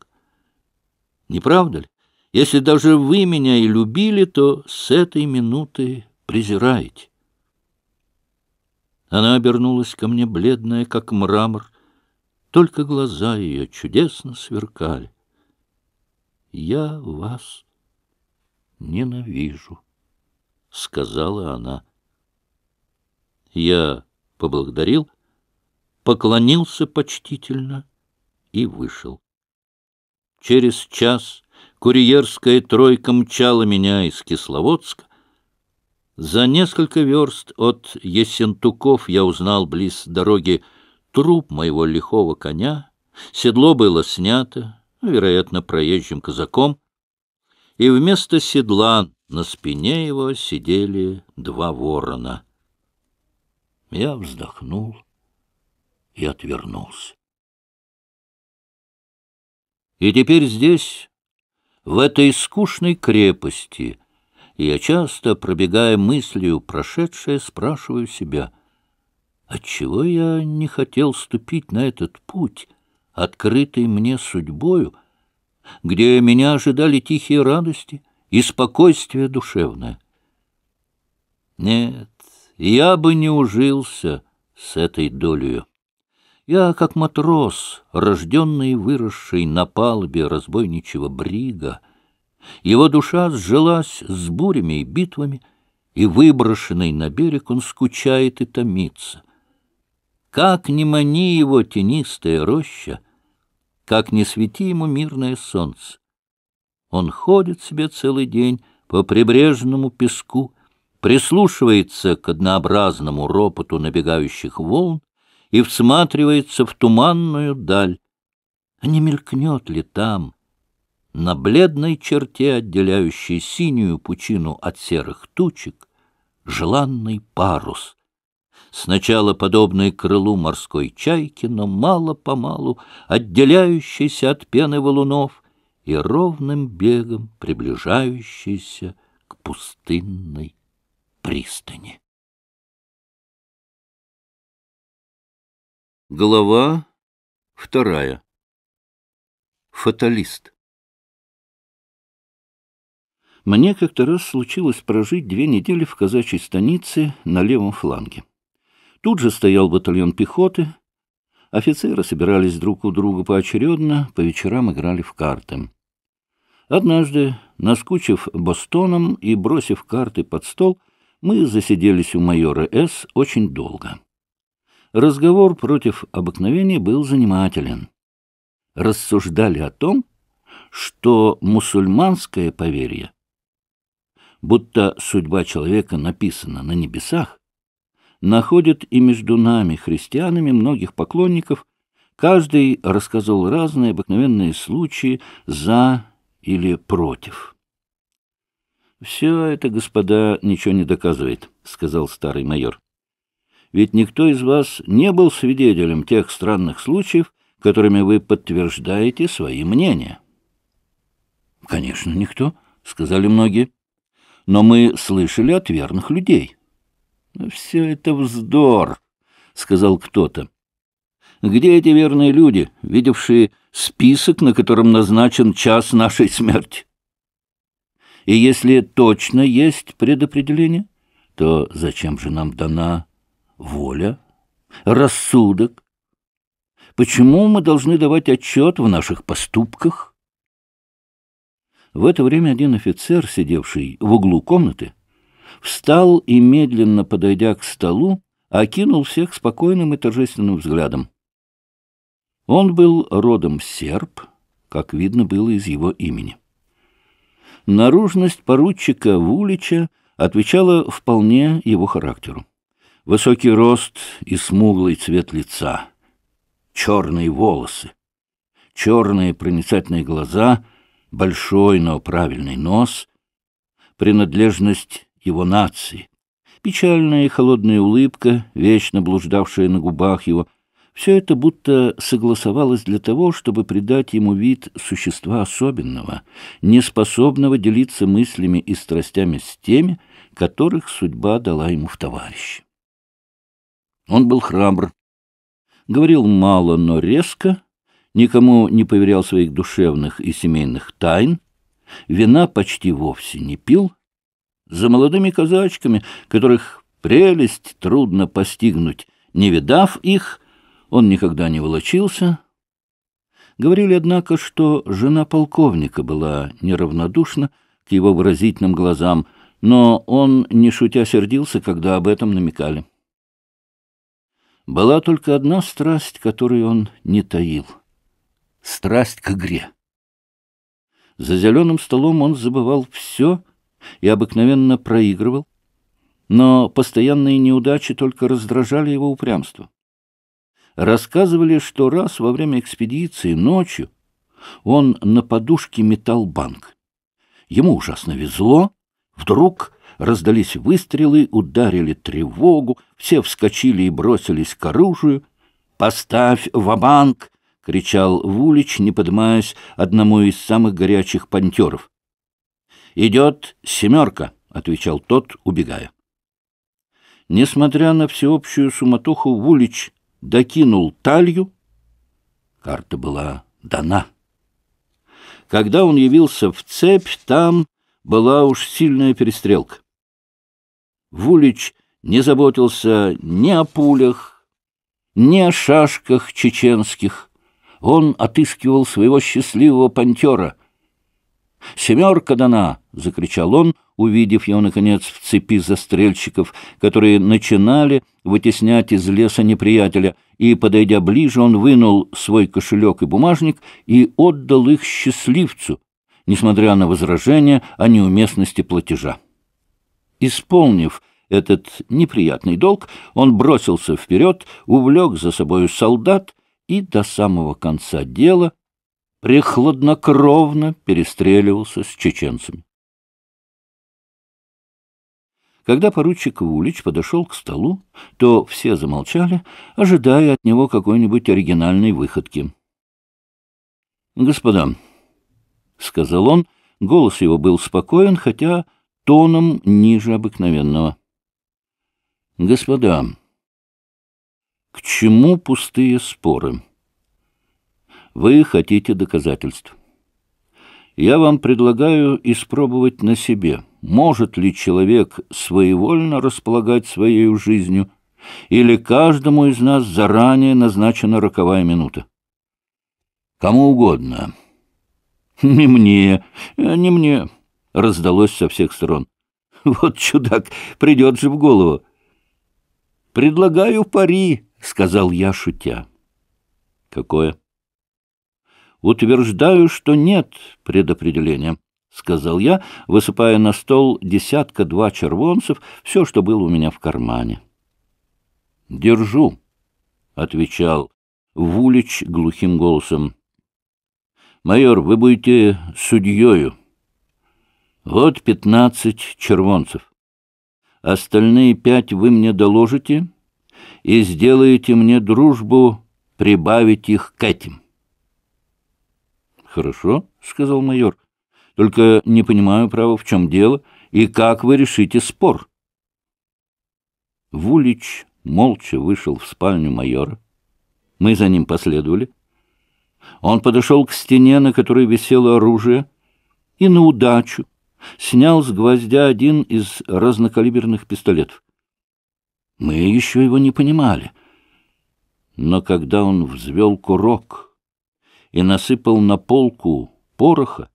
Не правда ли? Если даже вы меня и любили, то с этой минуты презираете. Она обернулась ко мне, бледная, как мрамор. Только глаза ее чудесно сверкали. «Я вас ненавижу», — сказала она. Я поблагодарил, поклонился почтительно и вышел. Через час курьерская тройка мчала меня из Кисловодска. За несколько верст от Есентуков я узнал близ дороги труп моего лихого коня. Седло было снято, ну, вероятно, проезжим казаком, и вместо седла на спине его сидели два ворона. Я вздохнул и отвернулся. И теперь здесь, в этой скучной крепости, я часто, пробегая мыслью прошедшее, спрашиваю себя, отчего я не хотел ступить на этот путь, открытый мне судьбою, где меня ожидали тихие радости и спокойствие душевное. Нет, я бы не ужился с этой долей. Я, как матрос, рожденный и выросший на палубе разбойничего брига, его душа сжилась с бурями и битвами, и, выброшенный на берег, он скучает и томится. Как ни мани его тенистая роща, как ни свети ему мирное солнце. Он ходит себе целый день по прибрежному песку, прислушивается к однообразному ропоту набегающих волн, и всматривается в туманную даль. А не мелькнет ли там, на бледной черте, отделяющей синюю пучину от серых тучек, желанный парус — сначала подобный крылу морской чайки, но мало-помалу отделяющийся от пены валунов и ровным бегом приближающийся к пустынной пристани. Глава вторая. Фаталист. Мне как-то раз случилось прожить две недели в казачьей станице на левом фланге. Тут же стоял батальон пехоты. Офицеры собирались друг у друга поочередно, по вечерам играли в карты. Однажды, наскучив бостоном и бросив карты под стол, мы засиделись у майора С. очень долго. Разговор против обыкновения был занимателен. Рассуждали о том, что мусульманское поверье, будто судьба человека написана на небесах, находит и между нами, христианами, многих поклонников, каждый рассказал разные обыкновенные случаи за или против. «Все это, господа, ничего не доказывает», — сказал старый майор ведь никто из вас не был свидетелем тех странных случаев, которыми вы подтверждаете свои мнения. — Конечно, никто, — сказали многие. — Но мы слышали от верных людей. — ну, Все это вздор, — сказал кто-то. — Где эти верные люди, видевшие список, на котором назначен час нашей смерти? И если точно есть предопределение, то зачем же нам дана воля, рассудок. Почему мы должны давать отчет в наших поступках? В это время один офицер, сидевший в углу комнаты, встал и, медленно подойдя к столу, окинул всех спокойным и торжественным взглядом. Он был родом серб, как видно было из его имени. Наружность поручика Вулича отвечала вполне его характеру. Высокий рост и смуглый цвет лица. Черные волосы. Черные проницательные глаза. Большой, но правильный нос. Принадлежность его нации. Печальная и холодная улыбка, вечно блуждавшая на губах его. Все это будто согласовалось для того, чтобы придать ему вид существа особенного, неспособного делиться мыслями и страстями с теми, которых судьба дала ему в товарищи. Он был храбр, говорил мало, но резко, никому не поверял своих душевных и семейных тайн, вина почти вовсе не пил. За молодыми казачками, которых прелесть трудно постигнуть, не видав их, он никогда не волочился. Говорили, однако, что жена полковника была неравнодушна к его выразительным глазам, но он, не шутя, сердился, когда об этом намекали. Была только одна страсть, которую он не таил. Страсть к игре. За зеленым столом он забывал все и обыкновенно проигрывал, но постоянные неудачи только раздражали его упрямство. Рассказывали, что раз во время экспедиции ночью он на подушке метал банк. Ему ужасно везло. Вдруг Раздались выстрелы, ударили тревогу, все вскочили и бросились к оружию. «Поставь ва-банк!» — кричал Вулич, не поднимаясь одному из самых горячих пантеров. «Идет семерка!» — отвечал тот, убегая. Несмотря на всеобщую суматоху, Вулич докинул талью. Карта была дана. Когда он явился в цепь, там была уж сильная перестрелка. Вулич не заботился ни о пулях, ни о шашках чеченских. Он отыскивал своего счастливого пантера. «Семерка дана!» — закричал он, увидев его, наконец, в цепи застрельщиков, которые начинали вытеснять из леса неприятеля, и, подойдя ближе, он вынул свой кошелек и бумажник и отдал их счастливцу, несмотря на возражения о неуместности платежа. Исполнив этот неприятный долг, он бросился вперед, увлек за собою солдат и до самого конца дела прихладнокровно перестреливался с чеченцами. Когда поручик Вулич подошел к столу, то все замолчали, ожидая от него какой-нибудь оригинальной выходки. «Господа», — сказал он, — голос его был спокоен, хотя тоном ниже обыкновенного. «Господа, к чему пустые споры? Вы хотите доказательств. Я вам предлагаю испробовать на себе, может ли человек своевольно располагать своей жизнью, или каждому из нас заранее назначена роковая минута. Кому угодно. Не мне, не мне». — раздалось со всех сторон. «Вот чудак, придет же в голову!» «Предлагаю пари», — сказал я, шутя. «Какое?» «Утверждаю, что нет предопределения», — сказал я, высыпая на стол десятка-два червонцев, все, что было у меня в кармане. «Держу», — отвечал Вулич глухим голосом. «Майор, вы будете судьею». Вот пятнадцать червонцев. Остальные пять вы мне доложите и сделаете мне дружбу прибавить их к этим. — Хорошо, — сказал майор. — Только не понимаю, право, в чем дело и как вы решите спор. Вулич молча вышел в спальню майора. Мы за ним последовали. Он подошел к стене, на которой висело оружие, и на удачу снял с гвоздя один из разнокалиберных пистолетов. Мы еще его не понимали. Но когда он взвел курок и насыпал на полку пороха,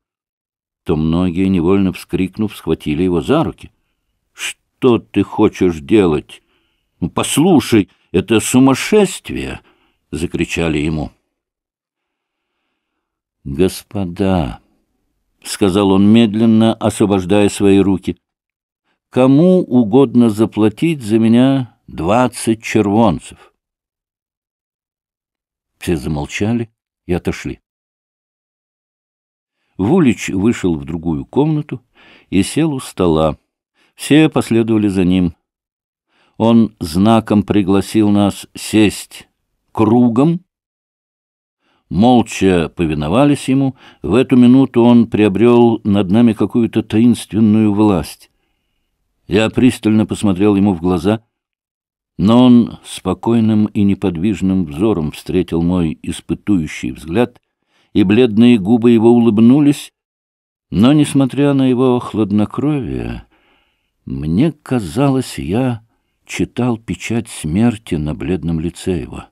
то многие, невольно вскрикнув, схватили его за руки. «Что ты хочешь делать? Ну, послушай, это сумасшествие!» — закричали ему. «Господа!» — сказал он медленно, освобождая свои руки. — Кому угодно заплатить за меня двадцать червонцев. Все замолчали и отошли. Вулич вышел в другую комнату и сел у стола. Все последовали за ним. Он знаком пригласил нас сесть кругом молча повиновались ему, в эту минуту он приобрел над нами какую-то таинственную власть. Я пристально посмотрел ему в глаза, но он спокойным и неподвижным взором встретил мой испытующий взгляд, и бледные губы его улыбнулись, но, несмотря на его хладнокровие, мне казалось, я читал печать смерти на бледном лице его.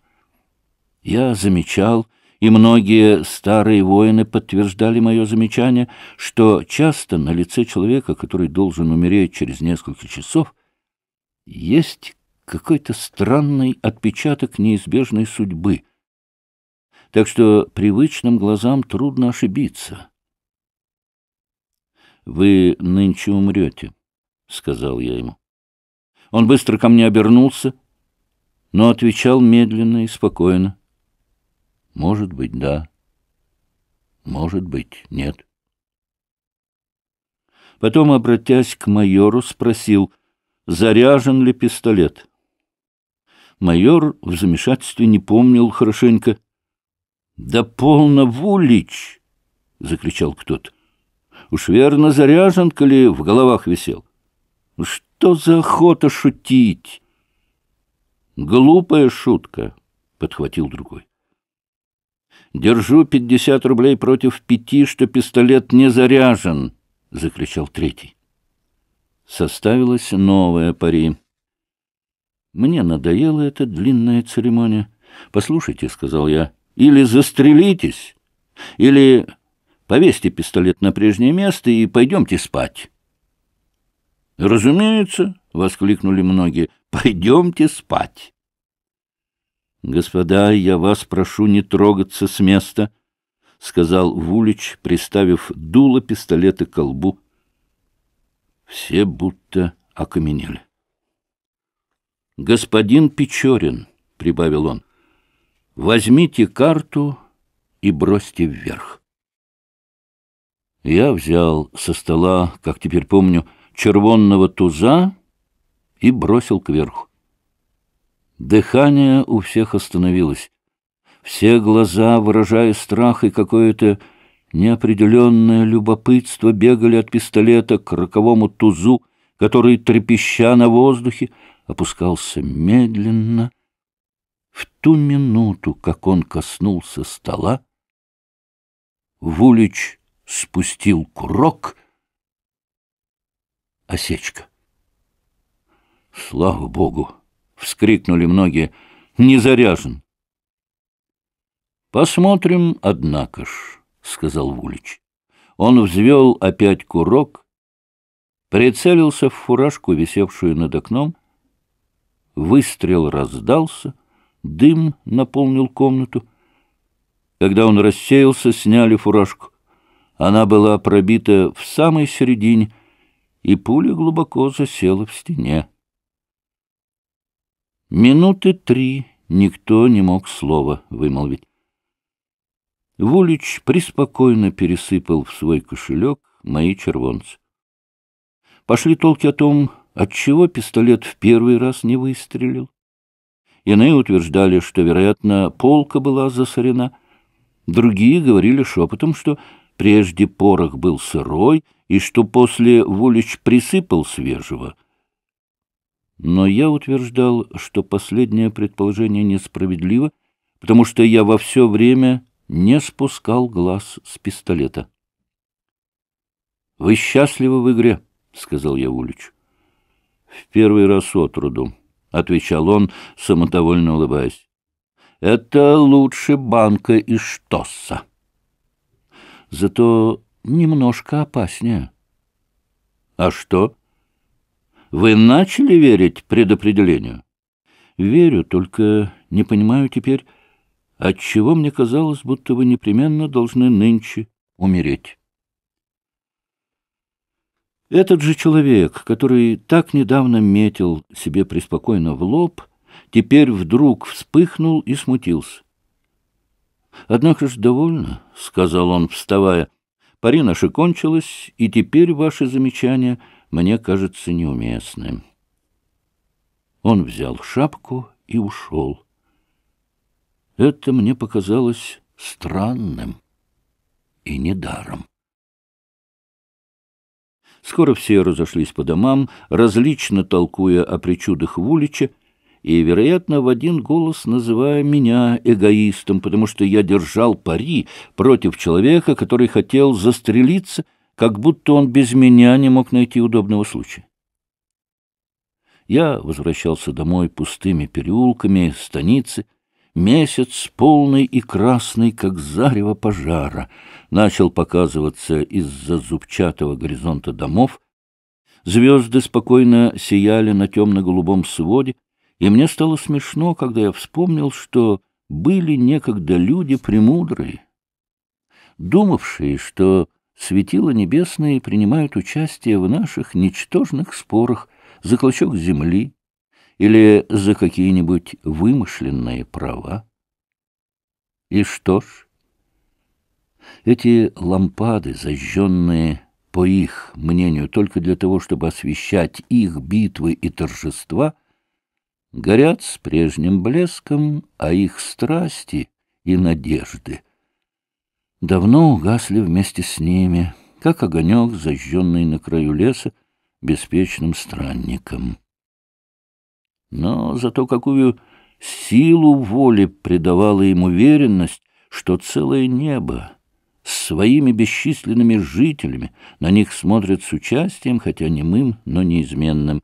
Я замечал, и многие старые воины подтверждали мое замечание, что часто на лице человека, который должен умереть через несколько часов, есть какой-то странный отпечаток неизбежной судьбы. Так что привычным глазам трудно ошибиться. «Вы нынче умрете», — сказал я ему. Он быстро ко мне обернулся, но отвечал медленно и спокойно. Может быть, да. Может быть, нет. Потом, обратясь к майору, спросил, заряжен ли пистолет. Майор в замешательстве не помнил хорошенько. — Да полно, Вулич! — закричал кто-то. — Уж верно, заряжен, коли в головах висел. — Что за охота шутить? — Глупая шутка, — подхватил другой. Держу пятьдесят рублей против пяти, что пистолет не заряжен, — закричал третий. Составилась новая пари. Мне надоела эта длинная церемония. «Послушайте», — сказал я, — «или застрелитесь, или повесьте пистолет на прежнее место и пойдемте спать». «Разумеется», — воскликнули многие, — «пойдемте спать». «Господа, я вас прошу не трогаться с места», — сказал Вулич, приставив дуло пистолета к колбу. Все будто окаменели. «Господин Печорин», — прибавил он, — «возьмите карту и бросьте вверх». Я взял со стола, как теперь помню, червонного туза и бросил кверху. Дыхание у всех остановилось. Все глаза, выражая страх и какое-то неопределенное любопытство, бегали от пистолета к роковому тузу, который, трепеща на воздухе, опускался медленно. В ту минуту, как он коснулся стола, Вулич спустил курок. Осечка. Слава богу! вскрикнули многие. «Не заряжен!» «Посмотрим, однако ж», — сказал Вулич. Он взвел опять курок, прицелился в фуражку, висевшую над окном. Выстрел раздался, дым наполнил комнату. Когда он рассеялся, сняли фуражку. Она была пробита в самой середине, и пуля глубоко засела в стене. Минуты три никто не мог слова вымолвить. Вулич приспокойно пересыпал в свой кошелек мои червонцы. Пошли толки о том, отчего пистолет в первый раз не выстрелил. Иные утверждали, что, вероятно, полка была засорена. Другие говорили шепотом, что прежде порох был сырой и что после Вулич присыпал свежего, но я утверждал, что последнее предположение несправедливо, потому что я во все время не спускал глаз с пистолета. — Вы счастливы в игре, — сказал я Улич. — В первый раз от роду, — отвечал он, самодовольно улыбаясь. — Это лучше банка и Штосса. — Зато немножко опаснее. — А что? — вы начали верить предопределению? Верю, только не понимаю теперь, отчего мне казалось, будто вы непременно должны нынче умереть. Этот же человек, который так недавно метил себе преспокойно в лоб, теперь вдруг вспыхнул и смутился. «Однако ж довольно», — сказал он, вставая. «Пари наша кончилась, и теперь ваши замечания — мне кажется неуместным. Он взял шапку и ушел. Это мне показалось странным и недаром. Скоро все разошлись по домам, различно толкуя о причудах Вулича, и, вероятно, в один голос называя меня эгоистом, потому что я держал пари против человека, который хотел застрелиться как будто он без меня не мог найти удобного случая. Я возвращался домой пустыми переулками, станицы. Месяц, полный и красный, как зарево пожара, начал показываться из-за зубчатого горизонта домов. Звезды спокойно сияли на темно-голубом своде, и мне стало смешно, когда я вспомнил, что были некогда люди премудрые, думавшие, что светила небесные принимают участие в наших ничтожных спорах за клочок земли или за какие-нибудь вымышленные права. И что ж, эти лампады, зажженные по их мнению только для того, чтобы освещать их битвы и торжества, горят с прежним блеском, а их страсти и надежды — давно угасли вместе с ними, как огонек, зажженный на краю леса беспечным странником. Но зато какую силу воли придавала им уверенность, что целое небо с своими бесчисленными жителями на них смотрит с участием, хотя немым, но неизменным.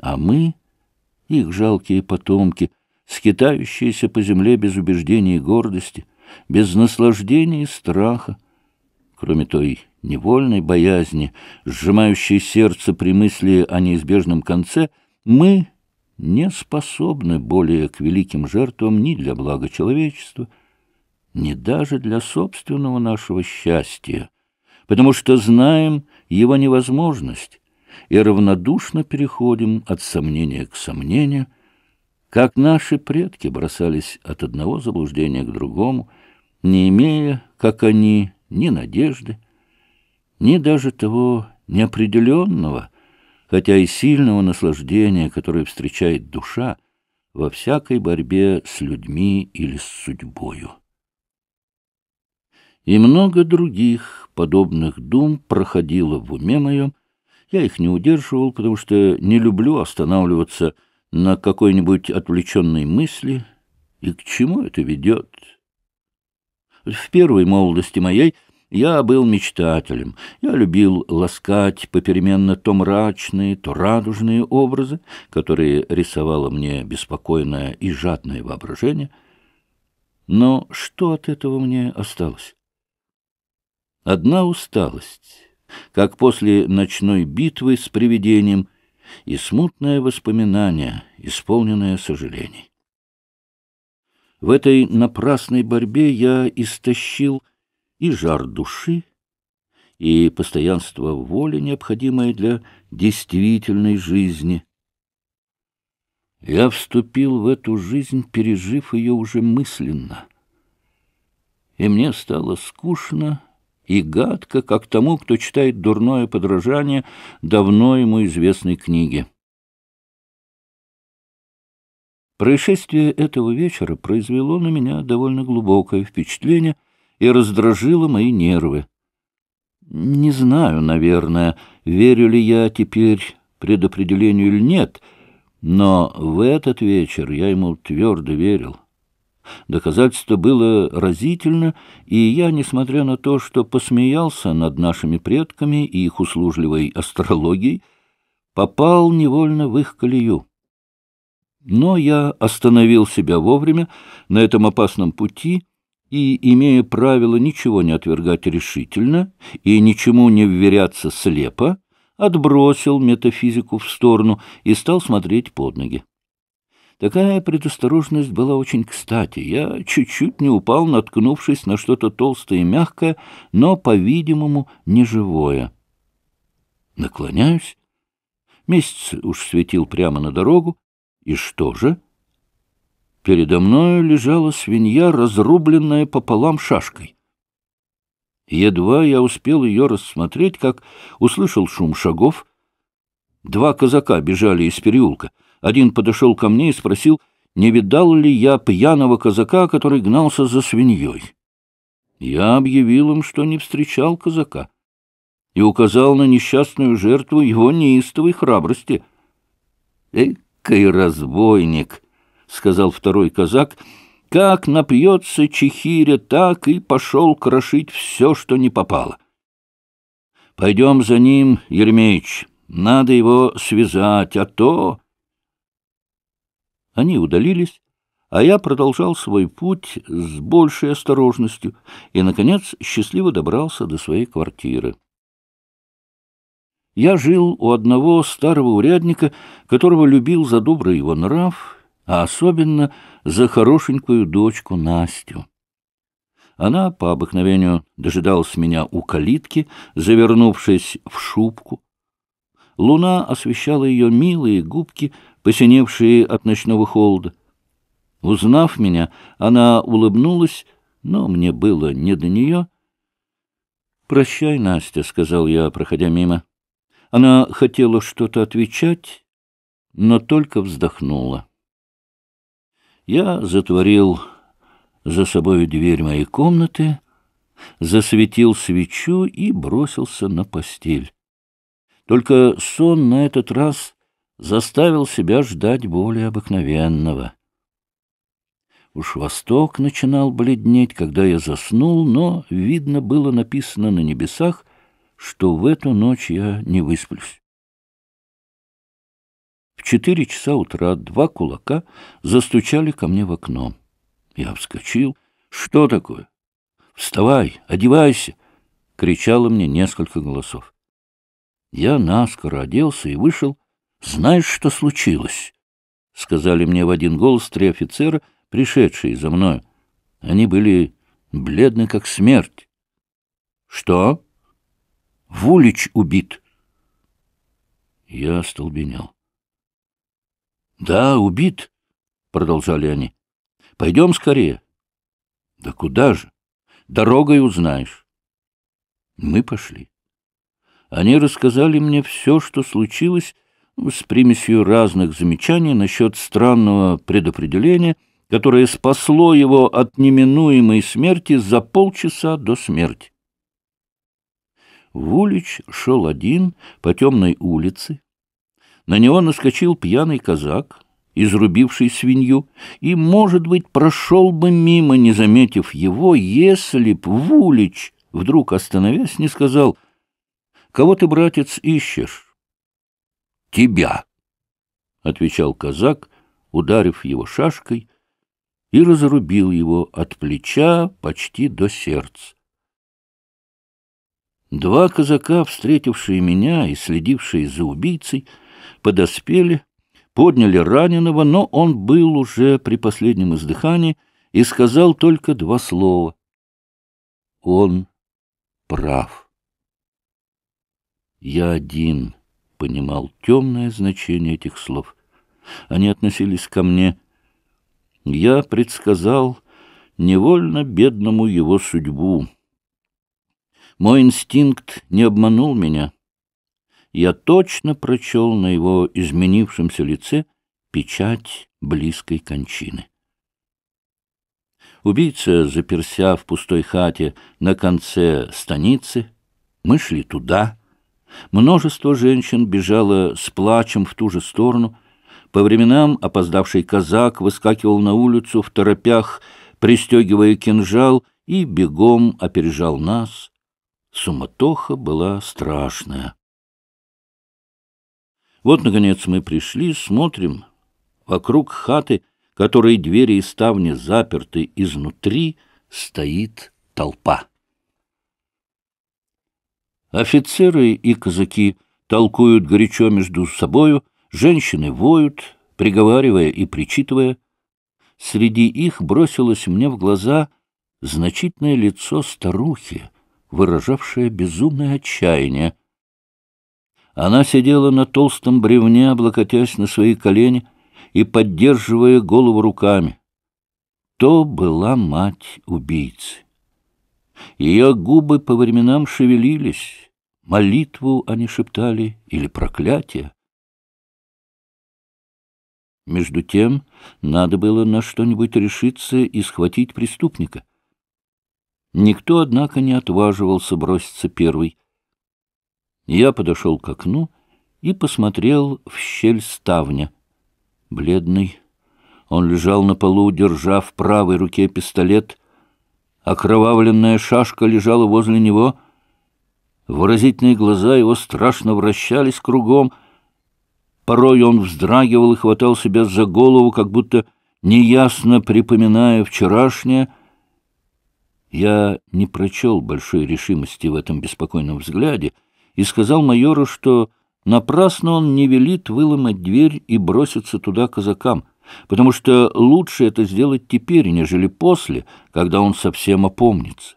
А мы, их жалкие потомки, скитающиеся по земле без убеждений и гордости, без наслаждения и страха, кроме той невольной боязни, сжимающей сердце при мысли о неизбежном конце, мы не способны более к великим жертвам ни для блага человечества, ни даже для собственного нашего счастья, потому что знаем его невозможность и равнодушно переходим от сомнения к сомнению, как наши предки бросались от одного заблуждения к другому — не имея, как они, ни надежды, ни даже того неопределенного, хотя и сильного наслаждения, которое встречает душа во всякой борьбе с людьми или с судьбою. И много других подобных дум проходило в уме моем, я их не удерживал, потому что не люблю останавливаться на какой-нибудь отвлеченной мысли, и к чему это ведет? В первой молодости моей я был мечтателем. Я любил ласкать попеременно то мрачные, то радужные образы, которые рисовало мне беспокойное и жадное воображение. Но что от этого мне осталось? Одна усталость, как после ночной битвы с привидением, и смутное воспоминание, исполненное сожалений. В этой напрасной борьбе я истощил и жар души, и постоянство воли, необходимое для действительной жизни. Я вступил в эту жизнь, пережив ее уже мысленно. И мне стало скучно и гадко, как тому, кто читает дурное подражание давно ему известной книги. Происшествие этого вечера произвело на меня довольно глубокое впечатление и раздражило мои нервы. Не знаю, наверное, верю ли я теперь предопределению или нет, но в этот вечер я ему твердо верил. Доказательство было разительно, и я, несмотря на то, что посмеялся над нашими предками и их услужливой астрологией, попал невольно в их колею. Но я остановил себя вовремя на этом опасном пути и, имея правило ничего не отвергать решительно и ничему не вверяться слепо, отбросил метафизику в сторону и стал смотреть под ноги. Такая предосторожность была очень кстати. Я чуть-чуть не упал, наткнувшись на что-то толстое и мягкое, но, по-видимому, неживое. Наклоняюсь. Месяц уж светил прямо на дорогу, и что же? Передо мною лежала свинья, разрубленная пополам шашкой. Едва я успел ее рассмотреть, как услышал шум шагов. Два казака бежали из переулка. Один подошел ко мне и спросил, не видал ли я пьяного казака, который гнался за свиньей. Я объявил им, что не встречал казака, и указал на несчастную жертву его неистовой храбрости. «Эй, экой разбойник, — сказал второй казак, — как напьется чехиря, так и пошел крошить все, что не попало. — Пойдем за ним, Еремеич, надо его связать, а то... Они удалились, а я продолжал свой путь с большей осторожностью и, наконец, счастливо добрался до своей квартиры. Я жил у одного старого урядника, которого любил за добрый его нрав, а особенно за хорошенькую дочку Настю. Она по обыкновению дожидалась меня у калитки, завернувшись в шубку. Луна освещала ее милые губки, посиневшие от ночного холода. Узнав меня, она улыбнулась, но мне было не до нее. «Прощай, Настя», — сказал я, проходя мимо. Она хотела что-то отвечать, но только вздохнула. Я затворил за собой дверь моей комнаты, засветил свечу и бросился на постель. Только сон на этот раз заставил себя ждать более обыкновенного. Уж восток начинал бледнеть, когда я заснул, но, видно, было написано на небесах, что в эту ночь я не высплюсь. В четыре часа утра два кулака застучали ко мне в окно. Я вскочил. «Что такое?» «Вставай, одевайся!» — кричало мне несколько голосов. Я наскоро оделся и вышел. «Знаешь, что случилось?» — сказали мне в один голос три офицера, пришедшие за мною. Они были бледны, как смерть. «Что?» Вулич убит. Я остолбенел. — Да, убит, — продолжали они. — Пойдем скорее. — Да куда же? Дорогой узнаешь. Мы пошли. Они рассказали мне все, что случилось, с примесью разных замечаний насчет странного предопределения, которое спасло его от неминуемой смерти за полчаса до смерти. Вулич шел один по темной улице. На него наскочил пьяный казак, изрубивший свинью, и, может быть, прошел бы мимо, не заметив его, если б Вулич, вдруг остановясь, не сказал, «Кого ты, братец, ищешь?» «Тебя!» — отвечал казак, ударив его шашкой, и разрубил его от плеча почти до сердца. Два казака, встретившие меня и следившие за убийцей, подоспели, подняли раненого, но он был уже при последнем издыхании и сказал только два слова. Он прав. Я один понимал темное значение этих слов. Они относились ко мне. Я предсказал невольно бедному его судьбу. Мой инстинкт не обманул меня. Я точно прочел на его изменившемся лице печать близкой кончины. Убийца, заперся в пустой хате на конце станицы, мы шли туда. Множество женщин бежало с плачем в ту же сторону. По временам опоздавший казак выскакивал на улицу в торопях, пристегивая кинжал, и бегом опережал нас. Суматоха была страшная. Вот, наконец, мы пришли, смотрим. Вокруг хаты, которой двери и ставни заперты изнутри, стоит толпа. Офицеры и казаки толкуют горячо между собою, женщины воют, приговаривая и причитывая. Среди их бросилось мне в глаза значительное лицо старухи — выражавшее безумное отчаяние. Она сидела на толстом бревне, облокотясь на свои колени и поддерживая голову руками. То была мать убийцы. Ее губы по временам шевелились, молитву они шептали или проклятие. Между тем, надо было на что-нибудь решиться и схватить преступника. Никто, однако, не отваживался броситься первый. Я подошел к окну и посмотрел в щель ставня. Бледный, он лежал на полу, держа в правой руке пистолет. Окровавленная шашка лежала возле него. Выразительные глаза его страшно вращались кругом. Порой он вздрагивал и хватал себя за голову, как будто неясно припоминая вчерашнее — я не прочел большой решимости в этом беспокойном взгляде и сказал майору, что напрасно он не велит выломать дверь и броситься туда казакам, потому что лучше это сделать теперь, нежели после, когда он совсем опомнится.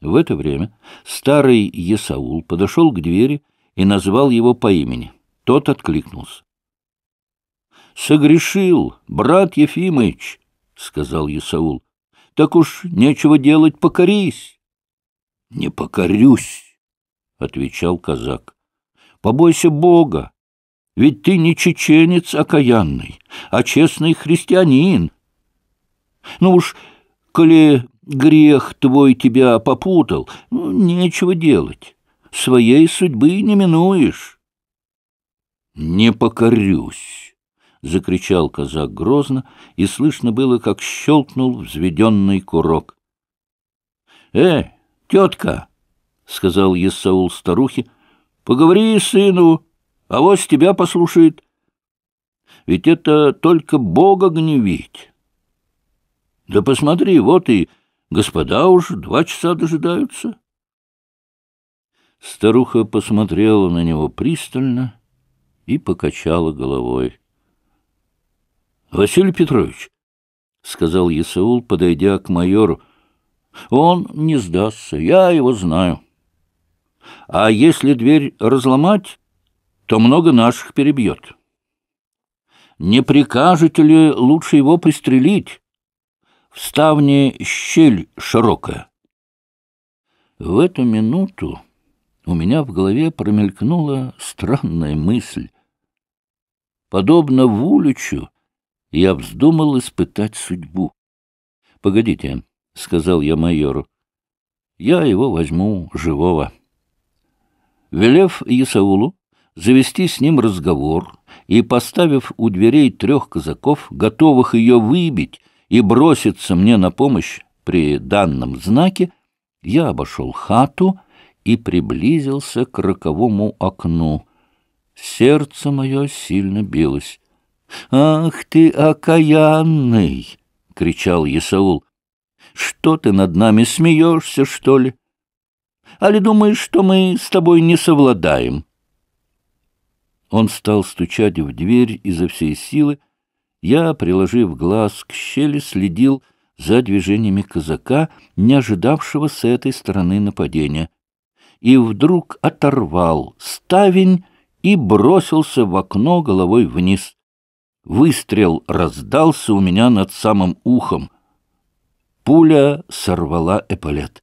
В это время старый Есаул подошел к двери и назвал его по имени. Тот откликнулся. — Согрешил, брат Ефимыч, — сказал Есаул. Так уж нечего делать, покорись. — Не покорюсь, — отвечал казак. — Побойся Бога, ведь ты не чеченец окаянный, а честный христианин. Ну уж, коли грех твой тебя попутал, ну, нечего делать, своей судьбы не минуешь. — Не покорюсь. — закричал казак грозно, и слышно было, как щелкнул взведенный курок. — Э, тетка! — сказал Есаул старухе. — Поговори сыну, а вот тебя послушает. Ведь это только Бога гневить. Да посмотри, вот и господа уж два часа дожидаются. Старуха посмотрела на него пристально и покачала головой. — Василий Петрович, — сказал Есаул, подойдя к майору, — он не сдастся, я его знаю. А если дверь разломать, то много наших перебьет. Не прикажете ли лучше его пристрелить? В ставне щель широкая. В эту минуту у меня в голове промелькнула странная мысль. Подобно Вуличу, я вздумал испытать судьбу. — Погодите, — сказал я майору, — я его возьму живого. Велев Исаулу завести с ним разговор и, поставив у дверей трех казаков, готовых ее выбить и броситься мне на помощь при данном знаке, я обошел хату и приблизился к роковому окну. Сердце мое сильно билось. «Ах ты, окаянный!» — кричал Исаул. «Что ты над нами смеешься, что ли? Али думаешь, что мы с тобой не совладаем?» Он стал стучать в дверь изо всей силы. Я, приложив глаз к щели, следил за движениями казака, не ожидавшего с этой стороны нападения, и вдруг оторвал ставень и бросился в окно головой вниз. Выстрел раздался у меня над самым ухом. Пуля сорвала эполет.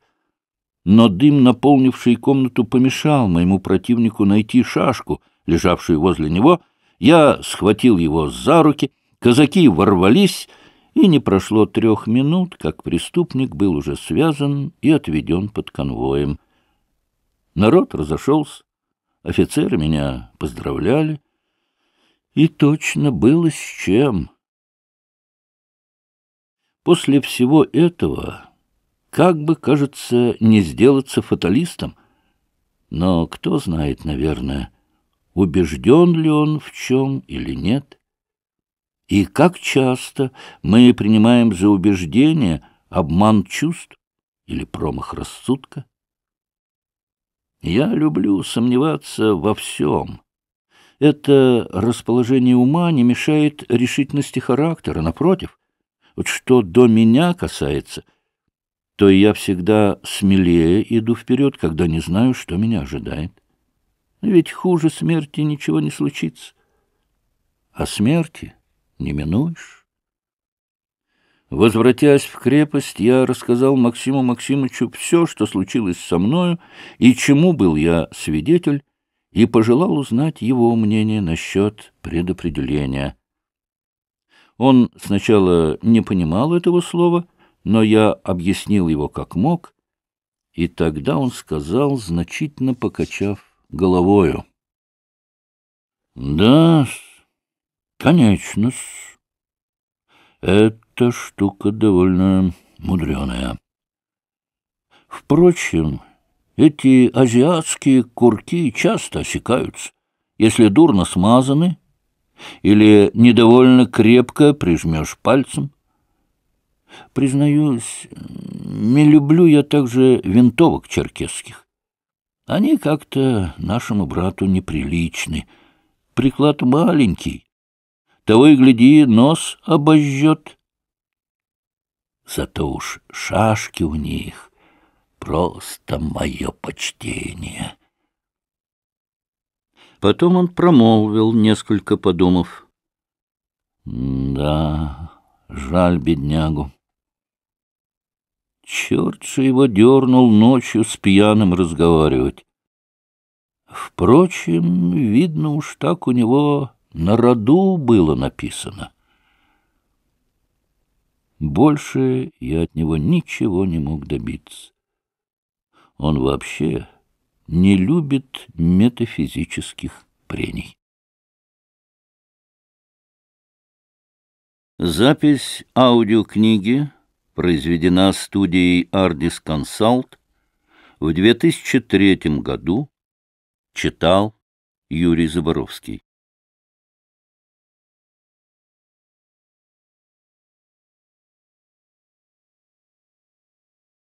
Но дым, наполнивший комнату, помешал моему противнику найти шашку, лежавшую возле него. Я схватил его за руки, казаки ворвались, и не прошло трех минут, как преступник был уже связан и отведен под конвоем. Народ разошелся, офицеры меня поздравляли, и точно было с чем. После всего этого, как бы, кажется, не сделаться фаталистом, но кто знает, наверное, убежден ли он в чем или нет. И как часто мы принимаем за убеждение обман чувств или промах рассудка? Я люблю сомневаться во всем, это расположение ума не мешает решительности характера, напротив. Вот что до меня касается, то я всегда смелее иду вперед, когда не знаю, что меня ожидает. Ведь хуже смерти ничего не случится. А смерти не минуешь. Возвратясь в крепость, я рассказал Максиму Максимовичу все, что случилось со мною и чему был я свидетель, и пожелал узнать его мнение насчет предопределения. Он сначала не понимал этого слова, но я объяснил его как мог, и тогда он сказал, значительно покачав головою. — Да, конечно -с. Эта штука довольно мудреная. Впрочем, эти азиатские курки часто осекаются, если дурно смазаны или недовольно крепко прижмешь пальцем. Признаюсь, не люблю я также винтовок черкесских. Они как-то нашему брату неприличны. Приклад маленький. Того и гляди, нос обожжет. Зато уж шашки у них Просто мое почтение. Потом он промолвил, несколько подумав. Да, жаль беднягу. Черт же его дернул ночью с пьяным разговаривать. Впрочем, видно уж так у него на роду было написано. Больше я от него ничего не мог добиться. Он вообще не любит метафизических прений. Запись аудиокниги произведена студией Ardis Consult в 2003 году, читал Юрий Заборовский.